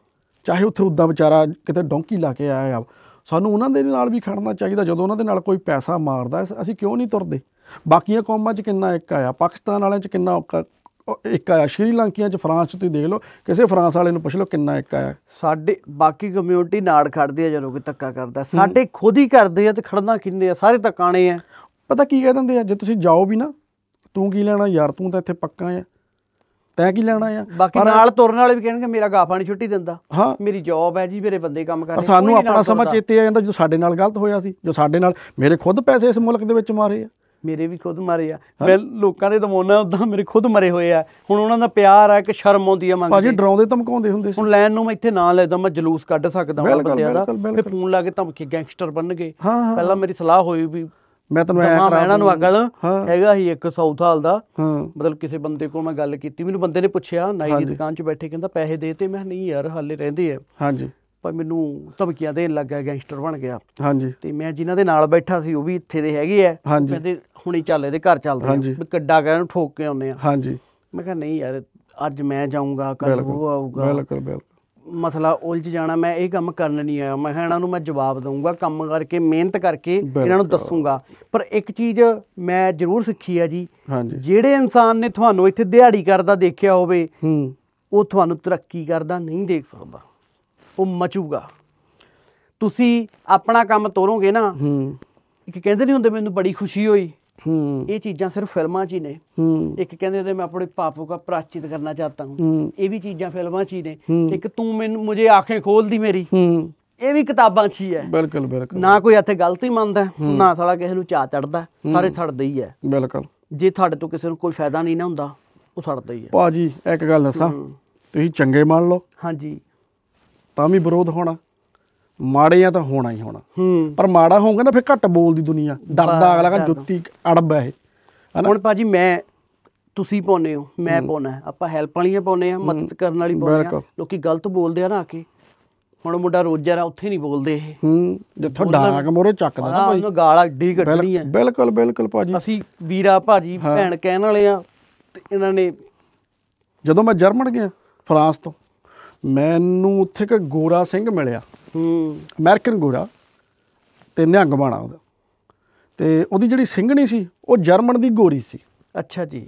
ਚਾਹੇ ਉੱਥੇ ਉਦਾਂ ਵਿਚਾਰਾ ਕਿਤੇ ਡੌਂਕੀ ਲਾ ਕੇ ਆਇਆ ਆ ਸਾਨੂੰ ਉਹਨਾਂ ਦੇ ਨਾਲ ਵੀ ਖੜਨਾ ਚਾਹੀਦਾ ਜਦੋਂ ਉਹਨਾਂ ਦੇ ਨਾਲ ਕੋਈ ਪੈਸਾ ਮਾਰਦਾ ਅਸੀਂ ਕਿਉਂ ਨਹੀਂ ਤੁਰਦੇ ਬਾਕੀਆਂ ਕੌਮਾਂ 'ਚ ਕਿੰਨਾ ਇੱਕ ਆਇਆ ਪਾਕਿਸਤਾਨ ਵਾਲਿਆਂ 'ਚ ਕਿੰਨਾ ਇੱਕ ਆਇਆ ਸ਼੍ਰੀਲੰਕੀਆਂ 'ਚ ਫਰਾਂਸ 'ਚ ਤੁਸੀਂ ਦੇਖ ਲਓ ਕਿਸੇ ਫਰਾਂਸ ਵਾਲੇ ਨੂੰ ਪੁੱਛ ਲਓ ਕਿੰਨਾ ਇੱਕ ਆਇਆ ਸਾਡੇ ਬਾਕੀ ਕਮਿਊਨਿਟੀ ਨਾਲ ਖੜਦੀ ਆ ਜਦੋਂ ਕੋਈ ਧੱਕਾ ਕਰਦਾ ਸਾਡੇ ਖੁਦ ਹੀ ਕਰਦੇ ਆ ਤੇ ਖੜਨਾ ਕਿੰਨੇ ਆ ਸਾਰੇ ਧੱਕਾਣੇ ਆ ਪਤਾ ਕੀ ਕਹਿ ਦਿੰਦੇ ਆ ਜੇ ਤੁਸੀਂ ਜਾਓ ਵੀ ਨਾ ਤੂੰ ਕੀ ਲੈਣਾ ਯਾਰ ਤੂੰ ਤਾਂ ਇੱਥੇ ਪੱਕਾ ਆ ਤੈ ਕੀ ਲੈਣਾ ਆ ਬਾਕੀ ਨਾਲ ਤੁਰਨ ਵਾਲੇ ਵੀ ਕਹਿਣਗੇ ਮੇਰਾ ਗਾਫਾ ਨਹੀਂ ਛੁੱਟੀ ਦਿੰਦਾ ਮੇਰੀ ਜੌਬ ਹੈ ਜੀ ਮੇਰੇ ਬੰਦੇ ਕੰਮ ਕਰਦੇ ਸਾਨੂੰ ਆਪਣਾ ਸਮਾਂ ਚੇਤੇ ਆ ਜਾਂਦਾ ਜੋ ਸਾਡੇ ਨਾਲ ਗਲਤ ਹੋਇਆ ਸੀ ਜੋ ਸਾਡੇ ਨਾਲ ਮੇਰੇ ਖੁਦ ਪੈਸੇ ਇਸ ਮੁਲਕ ਦੇ ਵਿੱਚ ਮਾਰੇ ਆ ਮੇਰੇ ਵੀ ਖੁਦ ਮਾਰੇ ਆ ਮੈਂ ਲੋਕਾਂ ਦੇ ਦਮੋਨਾ ਉਦਾਂ ਮੇਰੇ ਖੁਦ ਮਰੇ ਹੋਏ ਆ ਹੁਣ ਉਹਨਾਂ ਦਾ ਪਿਆਰ ਆ ਇੱਕ ਸ਼ਰਮ ਆਉਂਦੀ ਆ ਮੰਗਦੇ ਭਾਜੀ ਡਰਾਉਂਦੇ ਧਮਕਾਉਂਦੇ ਹੁੰਦੇ ਸੀ ਹੁਣ ਲੈਣ ਨੂੰ ਮੈਂ ਇੱਥੇ ਨਾਂ ਲੈਦਾ ਮੈਂ ਜਲੂਸ ਕੱਢ ਸਕਦਾ ਹਾਂ ਬੰਦਿਆਂ ਦਾ ਫਿਰ ਫੋਨ ਲਾ ਕੇ ਧਮਕੀ ਗੈਂਗਸਟਰ ਬਣ ਗਏ ਪਹਿਲਾਂ ਮੇਰੀ ਸਲਾਹ ਹੋਈ ਵੀ ਮੈਂ ਤੁਹਾਨੂੰ ਐ ਕਰਾਂ ਇਹਨਾਂ ਨੂੰ ਅਗਲ ਹੈਗਾ ਹੀ ਇੱਕ ਸਾਊਥ ਹਾਲ ਦਾ ਮਤਲਬ ਕਿਸੇ ਬੰਦੇ ਕੋਲ ਮੈਂ ਗੱਲ ਕੀਤੀ ਮੈਨੂੰ ਬੰਦੇ ਨੇ ਪੁੱਛਿਆ ਨਾਈ ਦੀ ਦੁਕਾਨ 'ਚ ਬੈਠੇ ਕਹਿੰਦਾ ਪੈਸੇ ਦੇ ਤੇ ਮੈਂ ਨਹੀਂ ਯਾਰ ਹਾਲੇ ਰਹਿੰਦੇ ਆ ਹਾਂਜੀ ਪਰ ਮੈਨੂੰ ਧਮਕੀਆਂ ਦੇਣ ਲੱਗਾ ਗੈਂਗਸਟਰ ਬਣ ਗਿਆ ਹਾਂਜੀ ਤੇ ਮੈਂ ਜਿਨ੍ਹਾਂ ਦੇ ਨਾਲ ਬੈਠਾ ਸੀ ਉਹ ਵੀ ਇੱਥੇ ਦੇ ਹੈਗੇ ਆ ਕਹਿੰਦੇ ਹੁਣੀ ਚੱਲ ਇਹਦੇ ਘਰ ਚੱਲਦੇ ਆ ਕੱਡਾ ਗਿਆ ਨੂੰ ਠੋਕ ਕੇ ਆਉਂਦੇ ਆ ਹਾਂਜੀ ਮੈਂ ਕਿਹਾ ਨਹੀਂ ਯਾਰ ਅੱਜ ਮੈਂ ਜਾਊਂਗਾ ਕੱਲ ਉਹ ਆਊਗਾ ਬਿਲਕੁਲ ਬਿਲਕੁਲ ਮਸਲਾ ਉਲਝ ਜਾਣਾ ਮੈਂ ਇਹ ਕੰਮ ਕਰਨ ਨਹੀਂ ਆਇਆ ਮੈਂ ਇਹਨਾਂ ਨੂੰ ਮੈਂ ਜਵਾਬ ਦਊਂਗਾ ਕੰਮ ਕਰਕੇ ਮਿਹਨਤ ਕਰਕੇ ਇਹਨਾਂ ਨੂੰ ਦੱਸੂਗਾ ਪਰ ਇੱਕ ਚੀਜ਼ ਮੈਂ ਜ਼ਰੂਰ ਸਿੱਖੀ ਆ ਜੀ ਜਿਹੜੇ ਇਨਸਾਨ ਨੇ ਤੁਹਾਨੂੰ ਇੱਥੇ ਦਿਹਾੜੀ ਕਰਦਾ ਦੇਖਿਆ ਹੋਵੇ ਉਹ ਤੁਹਾਨੂੰ ਤਰੱਕੀ ਕਰਦਾ ਨਹੀਂ ਦੇਖ ਸਕਦਾ ਉਹ ਮਚੂਗਾ ਤੁਸੀਂ ਆਪਣਾ ਕੰਮ ਤੋਰੋਗੇ ਨਾ ਇੱਕ ਕਹਿੰਦੇ ਨਹੀਂ ਹੁੰਦੇ ਮੈਨੂੰ ਬੜੀ ਖੁਸ਼ੀ ਹੋਈ ਹੂੰ ਚੀਜ਼ਾਂ ਸਿਰਫ ਫਿਲਮਾਂ 'ਚ ਹੀ ਨੇ ਹੂੰ ਇੱਕ ਕਹਿੰਦੇ ਉਹਦੇ ਮੈਂ ਆਪਣੇ ਪਾਪੋਂ ਦਾ ਪ੍ਰਾਚਿਤ ਕਰਨਾ ਚਾਹਤਾ ਹੂੰ ਇਹ ਵੀ ਚੀਜ਼ਾਂ ਫਿਲਮਾਂ 'ਚ ਹੀ ਨੇ ਇੱਕ ਤੂੰ ਮੈਨੂੰ ਮੁਝੇ ਆਂਖੇ ਖੋਲਦੀ ਮੇਰੀ ਹੂੰ ਇਹ ਵੀ ਕਿਤਾਬਾਂ 'ਚ ਹੀ ਹੈ ਬਿਲਕੁਲ ਬਿਲਕੁਲ ਨਾ ਕੋਈ ਇੱਥੇ ਗਲਤੀ ਮੰਨਦਾ ਨਾ ਸਾਲਾ ਕਿਸੇ ਨੂੰ ਚਾ ਚੜਦਾ ਸਾਰੇ ਥੜਦੇ ਹੀ ਹੈ ਬਿਲਕੁਲ ਜੇ ਤੁਹਾਡੇ ਤੋਂ ਕਿਸੇ ਨੂੰ ਕੋਈ ਫਾਇਦਾ ਨਹੀਂ ਨਾ ਹੁੰਦਾ ਉਹ ਥੜਦਾ ਹੀ ਹੈ ਭਾਜੀ ਇੱਕ ਗੱਲ ਦੱਸਾਂ ਤੁਸੀਂ ਚੰਗੇ ਮੰਨ ਲਓ ਹਾਂਜੀ ਤਾਂ ਵੀ ਵਿਰੋਧ ਹੋਣਾ ਮਾੜੇ ਆ ਤਾਂ ਹੋਣਾ ਹੀ ਹੋਣਾ ਪਰ ਮਾੜਾ ਹੋਊਗਾ ਨਾ ਫਿਰ ਘੱਟ ਬੋਲਦੀ ਦੁਨੀਆ ਡਰਦਾ ਅਗਲਾ ਕਾ ਜੁੱਤੀ ਅੜਬ ਹੈ ਇਹ ਹੁਣ ਭਾਜੀ ਮੈਂ ਤੁਸੀਂ ਪਾਉਨੇ ਹੋ ਮੈਂ ਪਾਉਣਾ ਆਪਾਂ ਹੈਲਪ ਵਾਲੀਆਂ ਪਾਉਨੇ ਆ ਮਦਦ ਕਰਨ ਵਾਲੀ ਪਾਉਨੇ ਆ ਲੋਕੀ ਗਲਤ ਬੋਲਦੇ ਆ ਨਾ ਆ ਕੇ ਹੁਣ ਮੁੰਡਾ ਰੋਜਰ ਆ ਉੱਥੇ ਨਹੀਂ ਬੋਲਦੇ ਇਹ ਹੂੰ ਜਿੱਥੋਂ ਡਾਂਗ ਮੋਰੇ ਚੱਕਦਾ ਨਾ ਭਾਈ ਉਹਨੂੰ ਗਾਲ ਅੱਡੀ ਕੱਢਣੀ ਆ ਬਿਲਕੁਲ ਬਿਲਕੁਲ ਭਾਜੀ ਅਸੀਂ ਵੀਰਾ ਭਾਜੀ ਭੈਣ ਕਹਿਣ ਵਾਲੇ ਆ ਤੇ ਇਹਨਾਂ ਨੇ ਜਦੋਂ ਮੈਂ ਜਰਮਨ ਗਿਆ ਫਰਾਂਸ ਤੋਂ ਮੈਨੂੰ ਉੱਥੇ ਇੱਕ ਗੋਰਾ ਸਿੰਘ ਮਿਲਿਆ ਹੂੰ ਅਮਰੀਕਨ ਘੋੜਾ ਤੇ ਨਿਹੰਗ ਬਾਣਾ ਉਹਦਾ ਤੇ ਉਹਦੀ ਜਿਹੜੀ ਸਿੰਘਣੀ ਸੀ ਉਹ ਜਰਮਨ ਦੀ ਗੋਰੀ ਸੀ ਅੱਛਾ ਜੀ